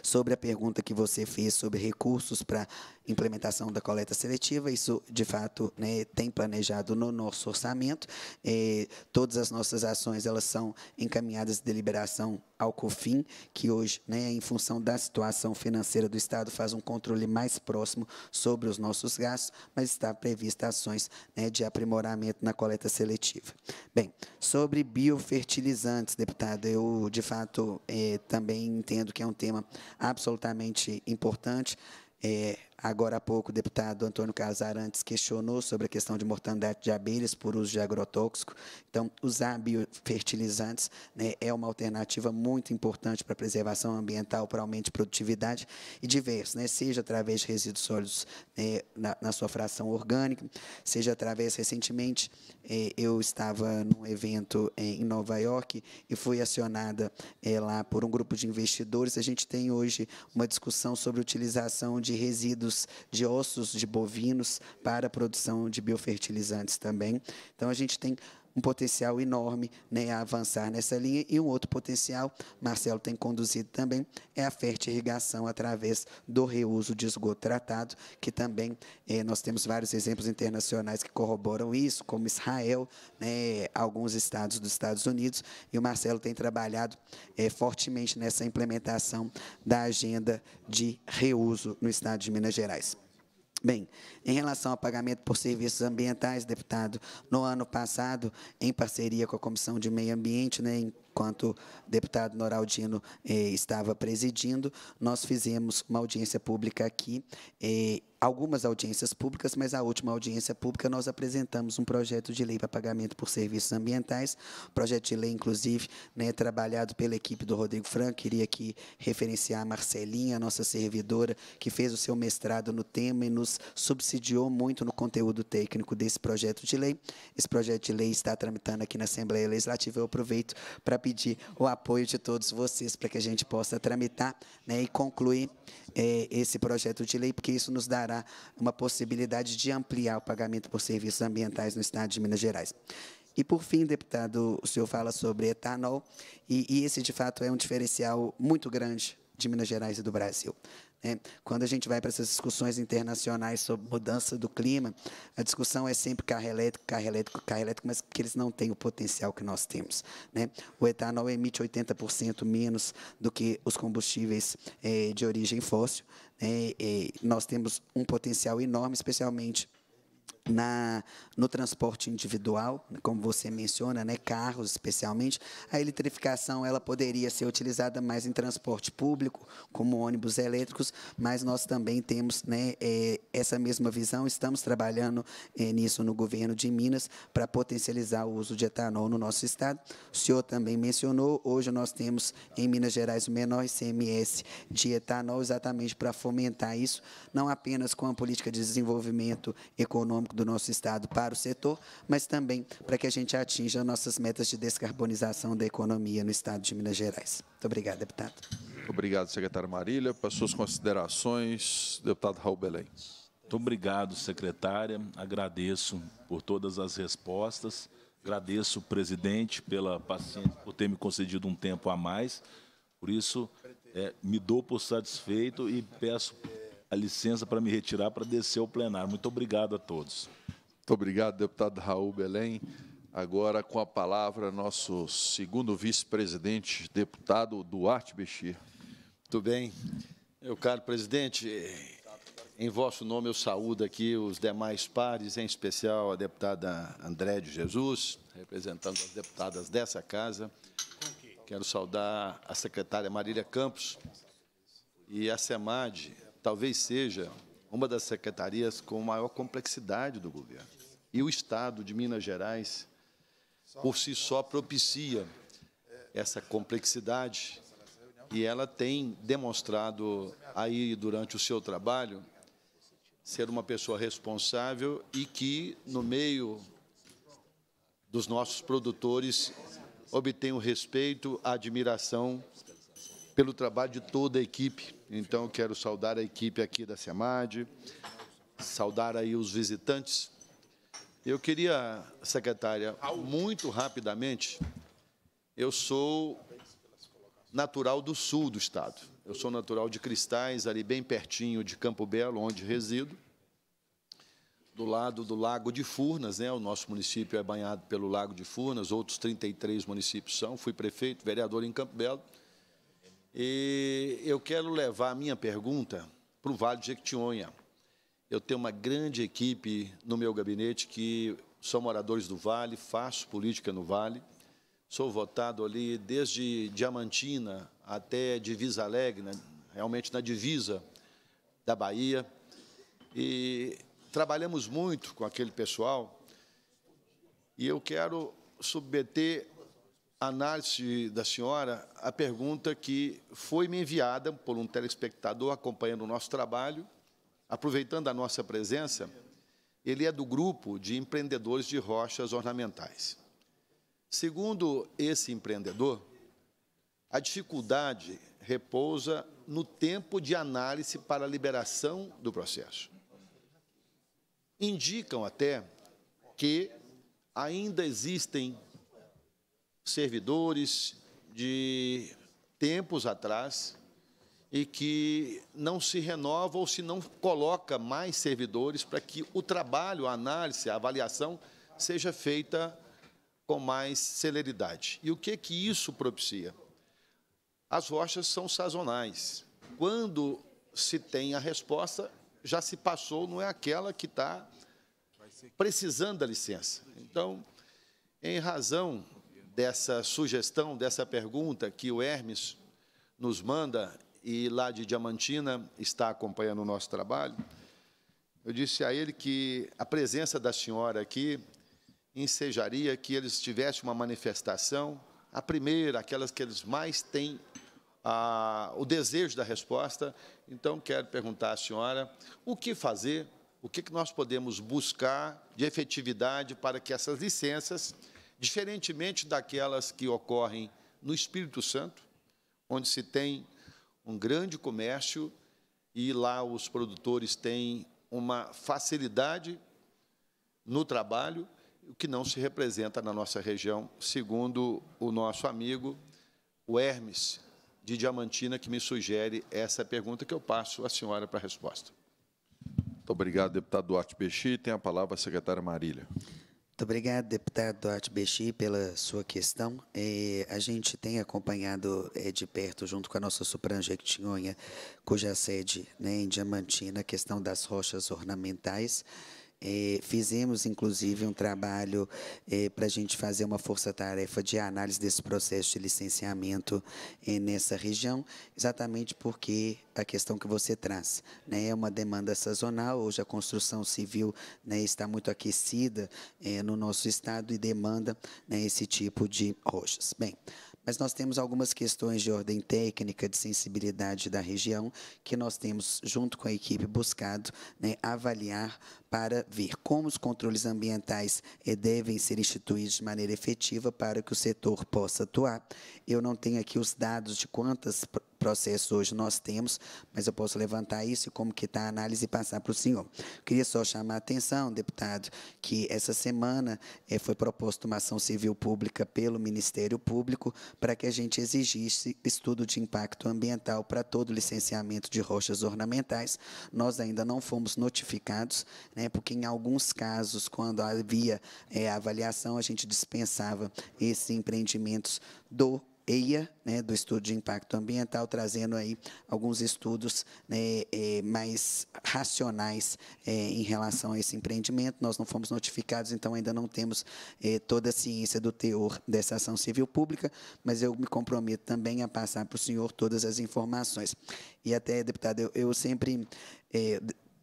sobre a pergunta que você fez sobre recursos para implementação da coleta seletiva. Isso, de fato, né, tem planejado no nosso orçamento. É, todas as nossas ações elas são encaminhadas de deliberação ao COFIN, que hoje, né, em função da situação financeira do Estado, faz um controle mais próximo sobre os nossos gastos, mas está prevista ações né, de aprimoramento na coleta seletiva. Bem, sobre biofertilizantes, deputado, eu, de fato, é, também entendo que é um tema absolutamente importante. É, Agora há pouco, o deputado Antônio Carlos Arantes questionou sobre a questão de mortandade de abelhas por uso de agrotóxico. Então, usar biofertilizantes né, é uma alternativa muito importante para a preservação ambiental, para aumento de produtividade e diversos né, seja através de resíduos sólidos né, na, na, sua fração orgânica, seja através, recentemente, eh, eu estava num evento eh, em Nova York e fui acionada eh, lá por um grupo de investidores. A gente tem hoje uma discussão sobre utilização de resíduos de ossos de bovinos para a produção de biofertilizantes também. Então, a gente tem um potencial enorme né, a avançar nessa linha. E um outro potencial, Marcelo tem conduzido também, é a fertirrigação através do reuso de esgoto tratado, que também eh, nós temos vários exemplos internacionais que corroboram isso, como Israel, né, alguns estados dos Estados Unidos, e o Marcelo tem trabalhado eh, fortemente nessa implementação da agenda de reuso no estado de Minas Gerais. Bem, em relação ao pagamento por serviços ambientais, deputado, no ano passado, em parceria com a Comissão de Meio Ambiente, né, em enquanto o deputado Noraldino eh, estava presidindo, nós fizemos uma audiência pública aqui, eh, algumas audiências públicas, mas a última audiência pública nós apresentamos um projeto de lei para pagamento por serviços ambientais, projeto de lei, inclusive, né, trabalhado pela equipe do Rodrigo Franco, queria aqui referenciar a Marcelinha, a nossa servidora, que fez o seu mestrado no tema e nos subsidiou muito no conteúdo técnico desse projeto de lei. Esse projeto de lei está tramitando aqui na Assembleia Legislativa, eu aproveito para pedir o apoio de todos vocês para que a gente possa tramitar né, e concluir é, esse projeto de lei, porque isso nos dará uma possibilidade de ampliar o pagamento por serviços ambientais no Estado de Minas Gerais. E, por fim, deputado, o senhor fala sobre etanol, e, e esse, de fato, é um diferencial muito grande de Minas Gerais e do Brasil. Né? Quando a gente vai para essas discussões internacionais sobre mudança do clima, a discussão é sempre carro elétrico, carro elétrico, carro elétrico, mas que eles não têm o potencial que nós temos. Né? O etanol emite 80% menos do que os combustíveis eh, de origem fóssil. Né? nós temos um potencial enorme, especialmente na, no transporte individual, como você menciona, né, carros especialmente, a eletrificação ela poderia ser utilizada mais em transporte público, como ônibus elétricos, mas nós também temos né, é, essa mesma visão, estamos trabalhando é, nisso no governo de Minas para potencializar o uso de etanol no nosso estado. O senhor também mencionou, hoje nós temos em Minas Gerais o menor ICMS de etanol, exatamente para fomentar isso, não apenas com a política de desenvolvimento econômico do nosso Estado para o setor, mas também para que a gente atinja nossas metas de descarbonização da economia no Estado de Minas Gerais. Muito obrigado, deputado. Obrigado, secretário Marília. Para suas considerações, deputado Raul Belém. Muito obrigado, secretária. Agradeço por todas as respostas. Agradeço, presidente, pela paciência, por ter me concedido um tempo a mais. Por isso, é, me dou por satisfeito e peço a licença para me retirar para descer ao plenário. Muito obrigado a todos. Muito obrigado, deputado Raul Belém. Agora, com a palavra, nosso segundo vice-presidente, deputado Duarte Bexir. Muito bem. Meu caro presidente, em vosso nome eu saúdo aqui os demais pares, em especial a deputada André de Jesus, representando as deputadas dessa casa. Quero saudar a secretária Marília Campos e a SEMAD, talvez seja uma das secretarias com maior complexidade do governo. E o Estado de Minas Gerais, por si só, propicia essa complexidade e ela tem demonstrado aí durante o seu trabalho ser uma pessoa responsável e que, no meio dos nossos produtores, obtém o respeito, a admiração pelo trabalho de toda a equipe. Então, quero saudar a equipe aqui da SEMAD, saudar aí os visitantes. Eu queria, secretária, muito rapidamente, eu sou natural do sul do estado. Eu sou natural de Cristais, ali bem pertinho de Campo Belo, onde resido, do lado do Lago de Furnas, né? o nosso município é banhado pelo Lago de Furnas, outros 33 municípios são, fui prefeito, vereador em Campo Belo, e eu quero levar a minha pergunta para o Vale de Jequitinhonha. Eu tenho uma grande equipe no meu gabinete que são moradores do Vale, faço política no Vale, sou votado ali desde Diamantina até Divisa Alegre, né? realmente na divisa da Bahia. E trabalhamos muito com aquele pessoal. E eu quero submeter análise da senhora a pergunta que foi me enviada por um telespectador acompanhando o nosso trabalho, aproveitando a nossa presença. Ele é do grupo de empreendedores de rochas ornamentais. Segundo esse empreendedor, a dificuldade repousa no tempo de análise para a liberação do processo. Indicam até que ainda existem servidores de tempos atrás e que não se renova ou se não coloca mais servidores para que o trabalho, a análise, a avaliação seja feita com mais celeridade. E o que que isso propicia? As rochas são sazonais. Quando se tem a resposta, já se passou, não é aquela que está precisando da licença. Então, em razão dessa sugestão, dessa pergunta que o Hermes nos manda, e lá de Diamantina está acompanhando o nosso trabalho, eu disse a ele que a presença da senhora aqui ensejaria que eles tivessem uma manifestação, a primeira, aquelas que eles mais têm a, o desejo da resposta. Então, quero perguntar à senhora o que fazer, o que nós podemos buscar de efetividade para que essas licenças diferentemente daquelas que ocorrem no Espírito Santo, onde se tem um grande comércio e lá os produtores têm uma facilidade no trabalho, o que não se representa na nossa região, segundo o nosso amigo, o Hermes, de Diamantina, que me sugere essa pergunta que eu passo à senhora para a resposta. Muito obrigado, deputado Duarte Peixi. Tem a palavra a secretária Marília. Muito obrigado, deputado Atbechi, pela sua questão. E a gente tem acompanhado é, de perto, junto com a nossa Supran cuja sede né, em Diamantina, a questão das rochas ornamentais. É, fizemos, inclusive, um trabalho é, para a gente fazer uma força-tarefa de análise desse processo de licenciamento é, nessa região, exatamente porque a questão que você traz né, é uma demanda sazonal. Hoje a construção civil né, está muito aquecida é, no nosso estado e demanda né, esse tipo de rochas. Bem, mas nós temos algumas questões de ordem técnica, de sensibilidade da região, que nós temos, junto com a equipe, buscado né, avaliar para ver como os controles ambientais eh, devem ser instituídos de maneira efetiva para que o setor possa atuar. Eu não tenho aqui os dados de quantos processos hoje nós temos, mas eu posso levantar isso e como que está a análise e passar para o senhor. Queria só chamar a atenção, deputado, que essa semana eh, foi proposta uma ação civil pública pelo Ministério Público para que a gente exigisse estudo de impacto ambiental para todo licenciamento de rochas ornamentais. Nós ainda não fomos notificados, né, porque em alguns casos, quando havia eh, avaliação, a gente dispensava esses empreendimentos do EIA, né, do estudo de impacto ambiental, trazendo aí alguns estudos né, é, mais racionais é, em relação a esse empreendimento. Nós não fomos notificados, então ainda não temos é, toda a ciência do teor dessa ação civil pública, mas eu me comprometo também a passar para o senhor todas as informações. E até, deputado, eu, eu sempre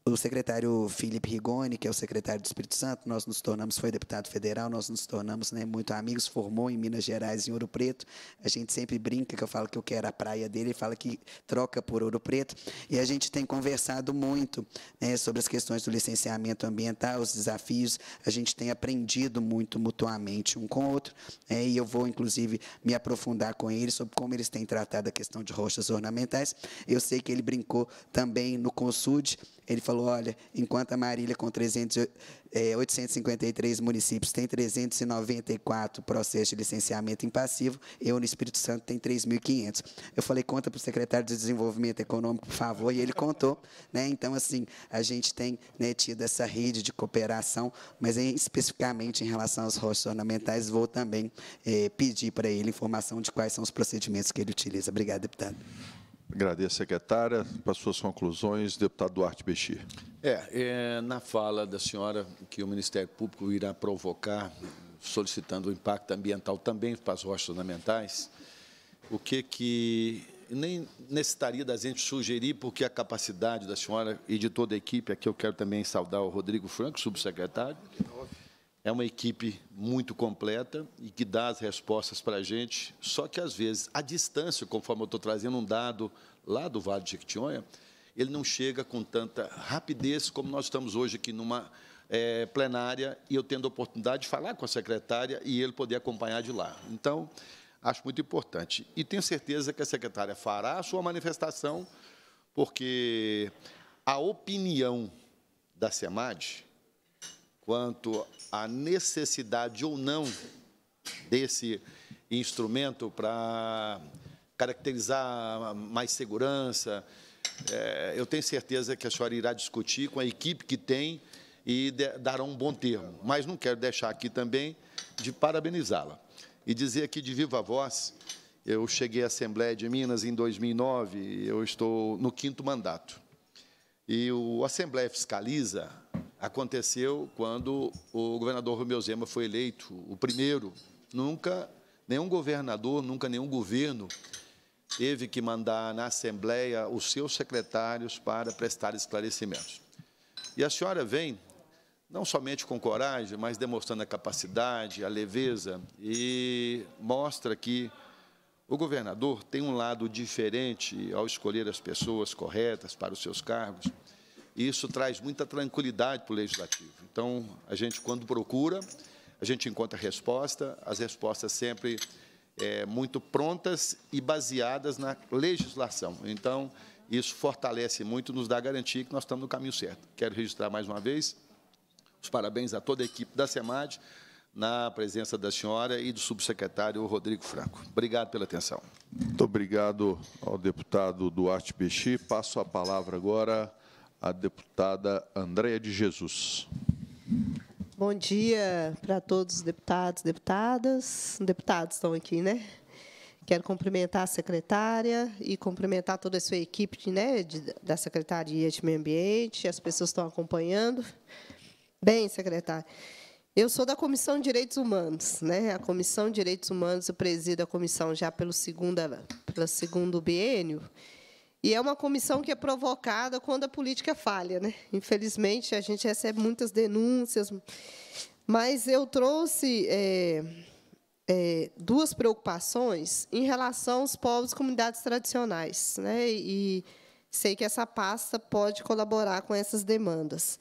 o secretário Felipe Rigoni, que é o secretário do Espírito Santo, nós nos tornamos, foi deputado federal, nós nos tornamos né, muito amigos, formou em Minas Gerais, em Ouro Preto. A gente sempre brinca que eu falo que eu quero a praia dele, ele fala que troca por Ouro Preto. E a gente tem conversado muito né, sobre as questões do licenciamento ambiental, os desafios. A gente tem aprendido muito mutuamente um com o outro. Né, e eu vou, inclusive, me aprofundar com ele sobre como eles têm tratado a questão de rochas ornamentais. Eu sei que ele brincou também no Consud ele falou: olha, enquanto a Marília, com 300, é, 853 municípios, tem 394 processos de licenciamento impassivo, eu no Espírito Santo tem 3.500. Eu falei: conta para o secretário de Desenvolvimento Econômico, por favor, e ele contou. Né? Então, assim, a gente tem né, tido essa rede de cooperação, mas em, especificamente em relação aos rochas ornamentais, vou também é, pedir para ele informação de quais são os procedimentos que ele utiliza. Obrigado, deputado. Agradeço, secretária, para suas conclusões, deputado Duarte Bexir. É, é, na fala da senhora que o Ministério Público irá provocar, solicitando o impacto ambiental também para as rochas ornamentais, o que que nem necessitaria da gente sugerir, porque a capacidade da senhora e de toda a equipe, aqui eu quero também saudar o Rodrigo Franco, subsecretário, é uma equipe muito completa e que dá as respostas para a gente, só que, às vezes, a distância, conforme eu estou trazendo um dado lá do Vale de Jequitinhonha, ele não chega com tanta rapidez como nós estamos hoje aqui numa é, plenária e eu tendo a oportunidade de falar com a secretária e ele poder acompanhar de lá. Então, acho muito importante. E tenho certeza que a secretária fará a sua manifestação, porque a opinião da SEMAD quanto a necessidade ou não desse instrumento para caracterizar mais segurança. É, eu tenho certeza que a senhora irá discutir com a equipe que tem e de, dará um bom termo. Mas não quero deixar aqui também de parabenizá-la e dizer aqui de viva voz, eu cheguei à Assembleia de Minas em 2009, eu estou no quinto mandato. E o Assembleia Fiscaliza aconteceu quando o governador Romeu Zema foi eleito, o primeiro. Nunca, nenhum governador, nunca nenhum governo teve que mandar na Assembleia os seus secretários para prestar esclarecimentos. E a senhora vem, não somente com coragem, mas demonstrando a capacidade, a leveza, e mostra que o governador tem um lado diferente ao escolher as pessoas corretas para os seus cargos e isso traz muita tranquilidade para o legislativo. Então, a gente, quando procura, a gente encontra resposta, as respostas sempre é, muito prontas e baseadas na legislação. Então, isso fortalece muito, nos dá garantia que nós estamos no caminho certo. Quero registrar mais uma vez os parabéns a toda a equipe da SEMAD, na presença da senhora e do subsecretário Rodrigo Franco. Obrigado pela atenção. Muito obrigado ao deputado Duarte Peixi. Passo a palavra agora a deputada Andréa de Jesus. Bom dia para todos os deputados, deputadas. Deputados estão aqui, né? Quero cumprimentar a secretária e cumprimentar toda a sua equipe né, de, da Secretaria de Meio Ambiente, as pessoas estão acompanhando. Bem, secretária, eu sou da Comissão de Direitos Humanos. Né? A Comissão de Direitos Humanos, eu presido a comissão já pelo, segunda, pelo segundo biênio, e é uma comissão que é provocada quando a política falha. Né? Infelizmente, a gente recebe muitas denúncias. Mas eu trouxe é, é, duas preocupações em relação aos povos e comunidades tradicionais. Né? E sei que essa pasta pode colaborar com essas demandas.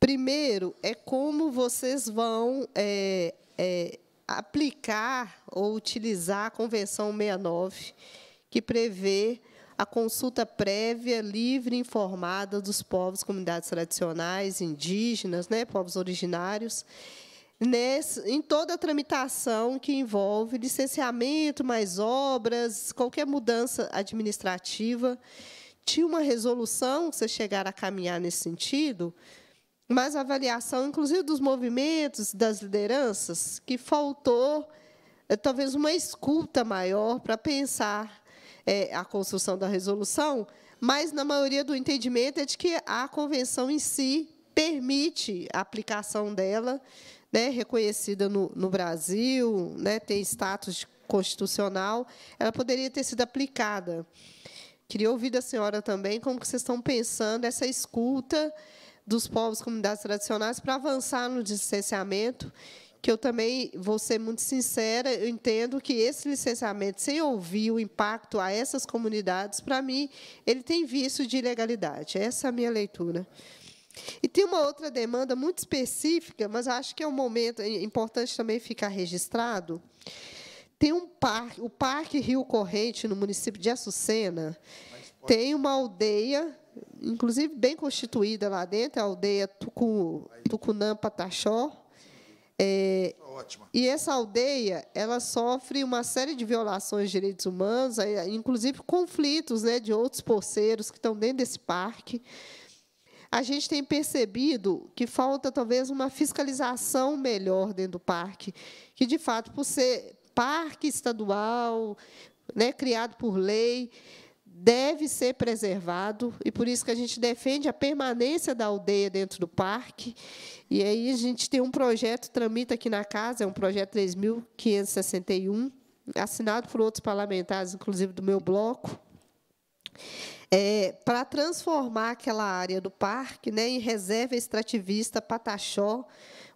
Primeiro, é como vocês vão é, é, aplicar ou utilizar a Convenção 69, que prevê a consulta prévia, livre e informada dos povos, comunidades tradicionais, indígenas, né, povos originários, nesse, em toda a tramitação que envolve licenciamento, mais obras, qualquer mudança administrativa. Tinha uma resolução, você chegar a caminhar nesse sentido, mas a avaliação, inclusive, dos movimentos, das lideranças, que faltou eh, talvez uma escuta maior para pensar é, a construção da resolução, mas na maioria do entendimento é de que a convenção em si permite a aplicação dela, né, reconhecida no, no Brasil, né, tem status constitucional, ela poderia ter sido aplicada. Queria ouvir da senhora também como vocês estão pensando essa escuta dos povos comunidades tradicionais para avançar no distanciamento que eu também vou ser muito sincera, eu entendo que esse licenciamento, sem ouvir o impacto a essas comunidades, para mim, ele tem vício de ilegalidade. Essa é a minha leitura. E tem uma outra demanda muito específica, mas acho que é um momento é importante também ficar registrado. Tem um parque, o Parque Rio Corrente, no município de Açucena, tem uma aldeia, inclusive bem constituída lá dentro, a aldeia Tucu, Tucunã-Pataxó, é, Ótima. E essa aldeia, ela sofre uma série de violações de direitos humanos, inclusive conflitos né, de outros porceiros que estão dentro desse parque. A gente tem percebido que falta talvez uma fiscalização melhor dentro do parque, que de fato, por ser parque estadual, né, criado por lei, deve ser preservado e por isso que a gente defende a permanência da aldeia dentro do parque. E aí a gente tem um projeto tramita aqui na casa, é um projeto 3561, assinado por outros parlamentares, inclusive do meu bloco. É, para transformar aquela área do parque né, em reserva extrativista Pataxó,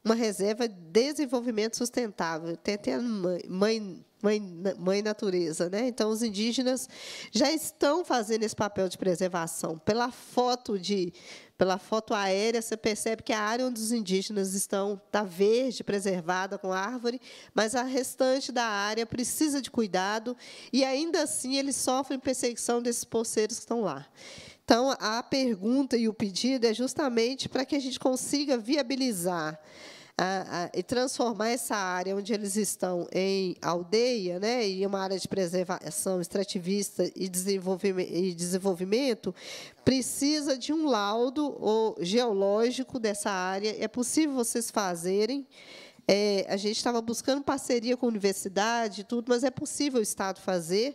uma reserva de desenvolvimento sustentável. Tem até a mãe, mãe mãe, mãe natureza, né? Então os indígenas já estão fazendo esse papel de preservação. Pela foto de, pela foto aérea, você percebe que a área onde os indígenas estão está verde, preservada com árvore, mas a restante da área precisa de cuidado e ainda assim eles sofrem perseguição desses poceiros que estão lá. Então, a pergunta e o pedido é justamente para que a gente consiga viabilizar a, a, e transformar essa área onde eles estão em aldeia, né, e uma área de preservação extrativista e desenvolvimento, e desenvolvimento, precisa de um laudo ou, geológico dessa área. É possível vocês fazerem. É, a gente estava buscando parceria com a universidade tudo, mas é possível o Estado fazer.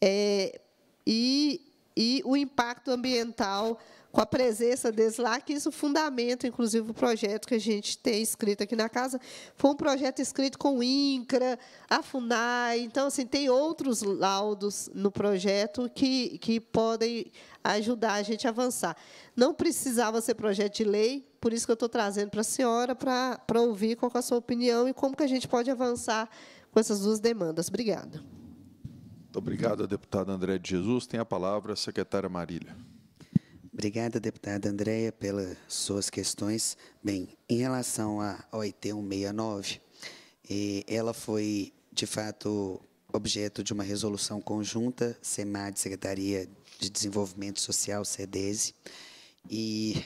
É, e, e o impacto ambiental com a presença deles lá, que isso fundamenta, inclusive, o projeto que a gente tem escrito aqui na casa. Foi um projeto escrito com o INCRA, a FUNAI, então, assim, tem outros laudos no projeto que, que podem ajudar a gente a avançar. Não precisava ser projeto de lei, por isso que eu estou trazendo para a senhora, para, para ouvir qual é a sua opinião e como que a gente pode avançar com essas duas demandas. Obrigada. Muito obrigado, deputada André de Jesus. Tem a palavra a secretária Marília. Obrigada, deputada Andréia, pelas suas questões. Bem, em relação à OIT 169, eh, ela foi, de fato, objeto de uma resolução conjunta, SEMAD, Secretaria de Desenvolvimento Social, SEDESE. E,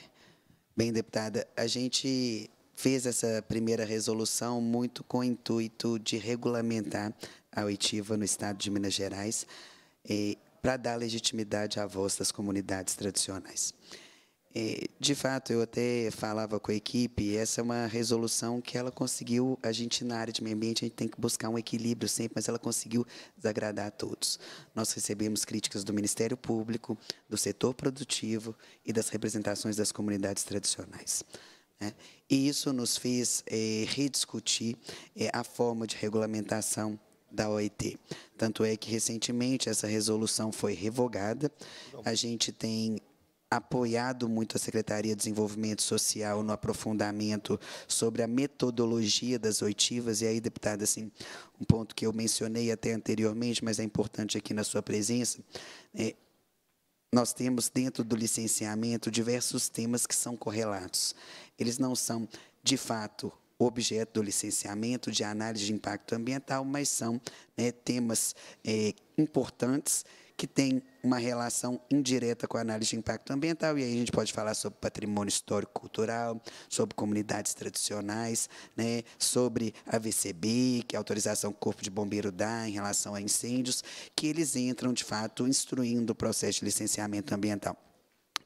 bem, deputada, a gente fez essa primeira resolução muito com o intuito de regulamentar a oitiva no Estado de Minas Gerais, e eh, para dar legitimidade à voz das comunidades tradicionais. E, de fato, eu até falava com a equipe, essa é uma resolução que ela conseguiu, a gente na área de meio ambiente, a gente tem que buscar um equilíbrio sempre, mas ela conseguiu desagradar a todos. Nós recebemos críticas do Ministério Público, do setor produtivo e das representações das comunidades tradicionais. Né? E isso nos fez é, rediscutir é, a forma de regulamentação da OIT. Tanto é que, recentemente, essa resolução foi revogada. A gente tem apoiado muito a Secretaria de Desenvolvimento Social no aprofundamento sobre a metodologia das oitivas. E aí, deputada, assim, um ponto que eu mencionei até anteriormente, mas é importante aqui na sua presença, é, nós temos dentro do licenciamento diversos temas que são correlatos. Eles não são, de fato, objeto do licenciamento de análise de impacto ambiental, mas são né, temas é, importantes que têm uma relação indireta com a análise de impacto ambiental, e aí a gente pode falar sobre patrimônio histórico-cultural, sobre comunidades tradicionais, né, sobre a VCB, que é a autorização que o Corpo de Bombeiro dá em relação a incêndios, que eles entram, de fato, instruindo o processo de licenciamento ambiental.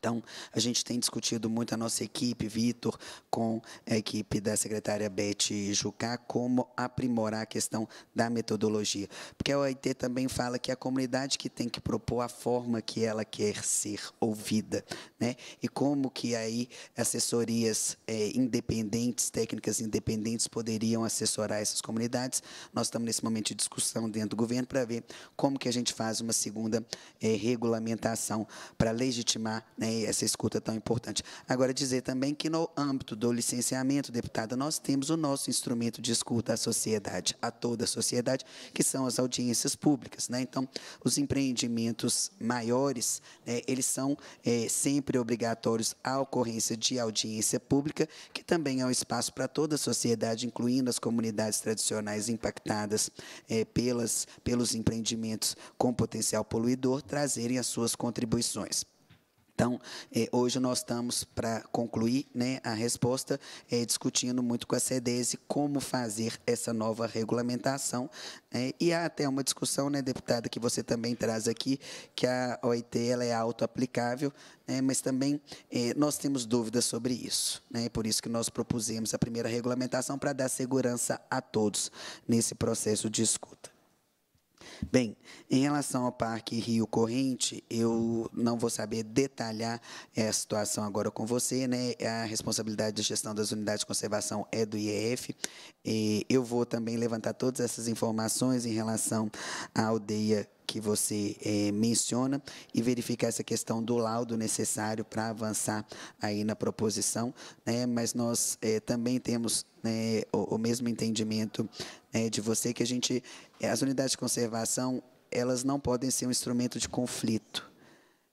Então, a gente tem discutido muito a nossa equipe, Vitor, com a equipe da secretária Beth Jucá, como aprimorar a questão da metodologia. Porque a OIT também fala que é a comunidade que tem que propor a forma que ela quer ser ouvida. Né? E como que aí assessorias é, independentes, técnicas independentes, poderiam assessorar essas comunidades. Nós estamos nesse momento de discussão dentro do governo para ver como que a gente faz uma segunda é, regulamentação para legitimar né, também essa escuta tão importante. Agora, dizer também que no âmbito do licenciamento, deputada, nós temos o nosso instrumento de escuta à sociedade, a toda a sociedade, que são as audiências públicas. Né? Então, os empreendimentos maiores, né, eles são é, sempre obrigatórios à ocorrência de audiência pública, que também é um espaço para toda a sociedade, incluindo as comunidades tradicionais impactadas é, pelas, pelos empreendimentos com potencial poluidor, trazerem as suas contribuições. Então, eh, hoje nós estamos, para concluir né, a resposta, é discutindo muito com a CDESE como fazer essa nova regulamentação. Né. e há até uma discussão, né, deputada, que você também traz aqui, que a OIT ela é auto né, mas também eh, nós temos dúvidas sobre isso. Né, por isso que nós propusemos a primeira regulamentação para dar segurança a todos nesse processo de escuta. Bem, em relação ao Parque Rio Corrente, eu não vou saber detalhar a situação agora com você, né? A responsabilidade de gestão das unidades de conservação é do IEF. eu vou também levantar todas essas informações em relação à aldeia que você é, menciona e verificar essa questão do laudo necessário para avançar aí na proposição, né? Mas nós é, também temos né, o, o, mesmo entendimento né, de você que a gente, é, as unidades de conservação, elas não podem ser um instrumento de conflito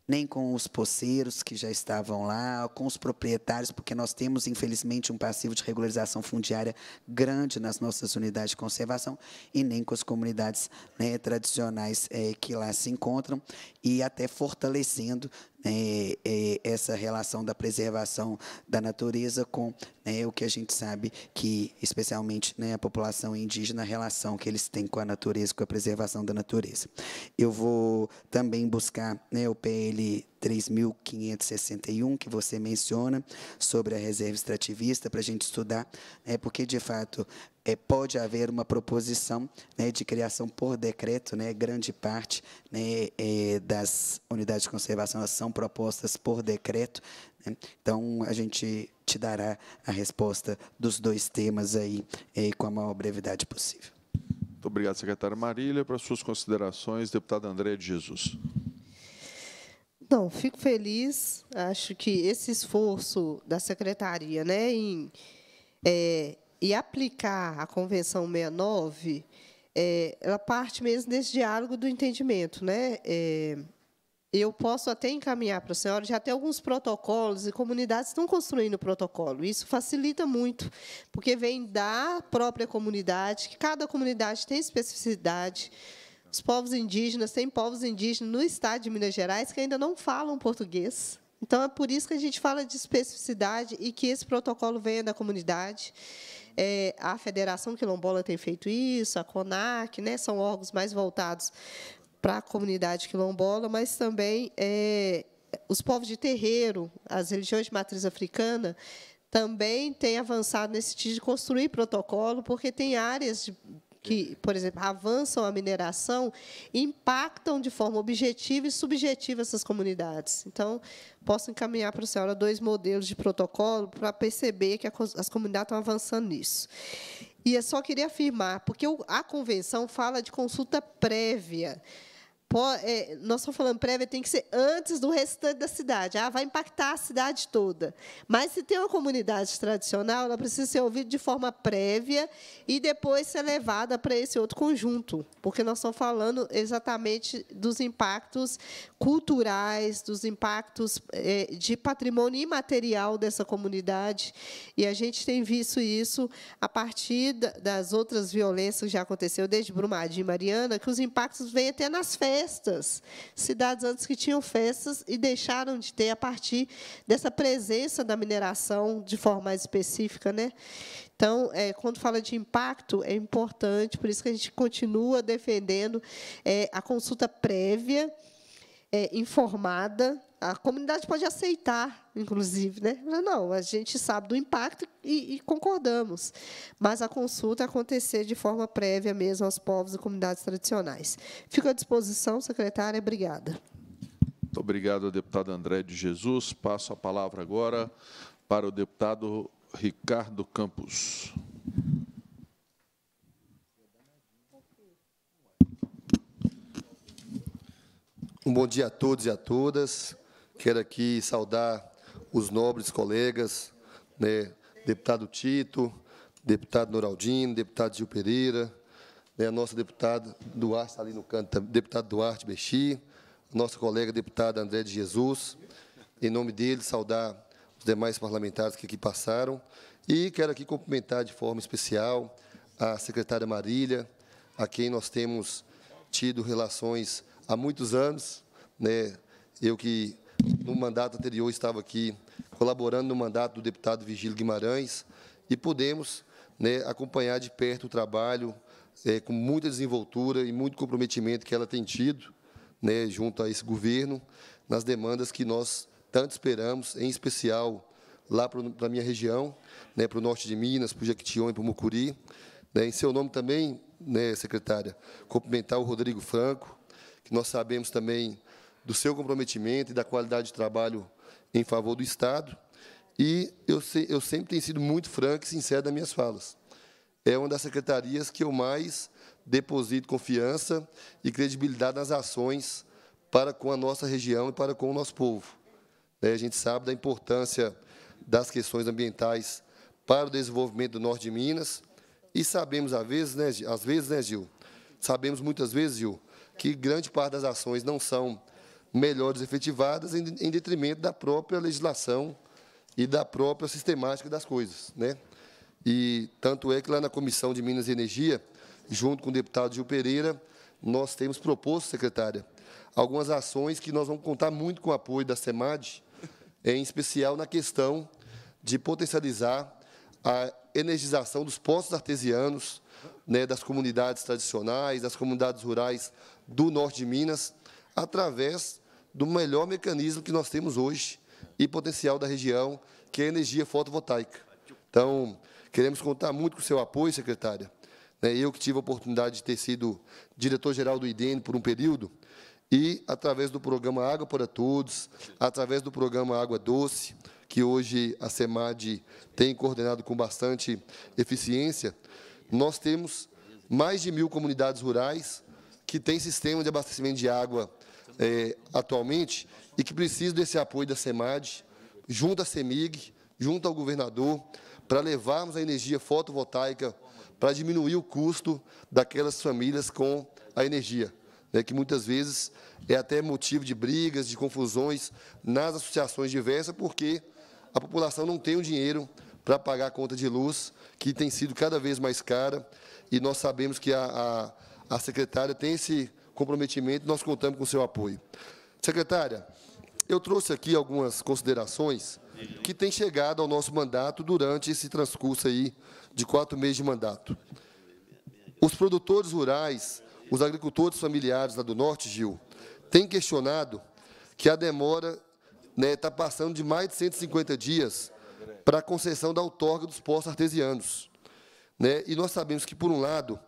nem com os poceiros que já estavam lá, com os proprietários, porque nós temos, infelizmente, um passivo de regularização fundiária grande nas nossas unidades de conservação, e nem com as comunidades né, tradicionais é, que lá se encontram, e até fortalecendo né, é, essa relação da preservação da natureza com né, o que a gente sabe que, especialmente né, a população indígena, a relação que eles têm com a natureza, com a preservação da natureza. Eu vou também buscar né, o PL 3.561, que você menciona, sobre a reserva extrativista, para a gente estudar, né, porque, de fato, é, pode haver uma proposição né, de criação por decreto, né, grande parte né, é, das unidades de conservação são propostas por decreto. Né. Então, a gente te dará a resposta dos dois temas aí é, com a maior brevidade possível. Muito obrigado, secretária Marília. Para suas considerações, deputada Andréa de Jesus. Não, fico feliz. Acho que esse esforço da secretaria né, em é, e aplicar a Convenção 69, é, ela parte mesmo desse diálogo do entendimento. Né? É, eu posso até encaminhar para a senhora, já tem alguns protocolos e comunidades estão construindo protocolo. Isso facilita muito, porque vem da própria comunidade, que cada comunidade tem especificidade. Os povos indígenas, tem povos indígenas no estado de Minas Gerais que ainda não falam português. Então, é por isso que a gente fala de especificidade e que esse protocolo venha da comunidade. É, a Federação Quilombola tem feito isso, a CONAC, né, são órgãos mais voltados para a comunidade quilombola, mas também é, os povos de terreiro, as religiões de matriz africana, também têm avançado nesse sentido de construir protocolo, porque tem áreas de, que, por exemplo, avançam a mineração, impactam de forma objetiva e subjetiva essas comunidades. Então, posso encaminhar para a senhora dois modelos de protocolo para perceber que as comunidades estão avançando nisso. E eu só queria afirmar, porque a convenção fala de consulta prévia pode, é, nós estamos falando prévia, tem que ser antes do restante da cidade. Ah, vai impactar a cidade toda. Mas se tem uma comunidade tradicional, ela precisa ser ouvida de forma prévia e depois ser levada para esse outro conjunto, porque nós estamos falando exatamente dos impactos culturais, dos impactos é, de patrimônio imaterial dessa comunidade. E a gente tem visto isso a partir das outras violências que já aconteceu desde Brumadinho e Mariana, que os impactos vêm até nas festas festas. Cidades antes que tinham festas e deixaram de ter a partir dessa presença da mineração de forma mais específica. Né? Então, é, quando fala de impacto, é importante, por isso que a gente continua defendendo é, a consulta prévia, é, informada, a comunidade pode aceitar, inclusive, né? Não, a gente sabe do impacto e, e, concordamos, mas a consulta acontecer de forma prévia mesmo aos povos e comunidades tradicionais. Fico à disposição, secretária. Obrigada. Muito obrigado, deputado André de Jesus. Passo a palavra agora para o deputado Ricardo Campos. Um bom dia a todos e a todas. Quero aqui saudar os nobres colegas, né, deputado Tito, deputado Noraldino, deputado Gil Pereira, né, a nossa deputada Duarte, está ali no canto, deputado Duarte Bexi, nossa colega deputada André de Jesus. Em nome dele, saudar os demais parlamentares que aqui passaram. E quero aqui cumprimentar de forma especial a secretária Marília, a quem nós temos tido relações há muitos anos. Né? Eu que no mandato anterior, estava aqui colaborando no mandato do deputado Vigílio Guimarães e pudemos né, acompanhar de perto o trabalho é, com muita desenvoltura e muito comprometimento que ela tem tido né, junto a esse governo nas demandas que nós tanto esperamos, em especial lá para a minha região, né, para o norte de Minas, para o Jequitinhonha e para o Mucuri. Né, em seu nome também, né, secretária, cumprimentar o Rodrigo Franco, que nós sabemos também do seu comprometimento e da qualidade de trabalho em favor do Estado. E eu, se, eu sempre tenho sido muito franco e sincero nas minhas falas. É uma das secretarias que eu mais deposito confiança e credibilidade nas ações para com a nossa região e para com o nosso povo. Né, a gente sabe da importância das questões ambientais para o desenvolvimento do norte de Minas e sabemos, às vezes, né, às vezes, né Gil? Sabemos muitas vezes, Gil, que grande parte das ações não são melhores efetivadas em detrimento da própria legislação e da própria sistemática das coisas. Né? E tanto é que lá na Comissão de Minas e Energia, junto com o deputado Gil Pereira, nós temos proposto, secretária, algumas ações que nós vamos contar muito com o apoio da SEMAD, em especial na questão de potencializar a energização dos postos artesianos, né, das comunidades tradicionais, das comunidades rurais do norte de Minas, através do melhor mecanismo que nós temos hoje e potencial da região, que é a energia fotovoltaica. Então, queremos contar muito com o seu apoio, secretária. Né? Eu que tive a oportunidade de ter sido diretor-geral do IDN por um período, e através do programa Água para Todos, através do programa Água Doce, que hoje a SEMAD tem coordenado com bastante eficiência, nós temos mais de mil comunidades rurais que têm sistema de abastecimento de água é, atualmente e que precisa desse apoio da SEMAD, junto à CEMIG, junto ao governador, para levarmos a energia fotovoltaica para diminuir o custo daquelas famílias com a energia, né, que muitas vezes é até motivo de brigas, de confusões nas associações diversas, porque a população não tem o dinheiro para pagar a conta de luz, que tem sido cada vez mais cara, e nós sabemos que a, a, a secretária tem esse comprometimento, nós contamos com o seu apoio. Secretária, eu trouxe aqui algumas considerações que têm chegado ao nosso mandato durante esse transcurso aí de quatro meses de mandato. Os produtores rurais, os agricultores familiares lá do Norte, Gil, têm questionado que a demora está né, tá passando de mais de 150 dias para a concessão da outorga dos postos artesianos. Né? E nós sabemos que, por um lado,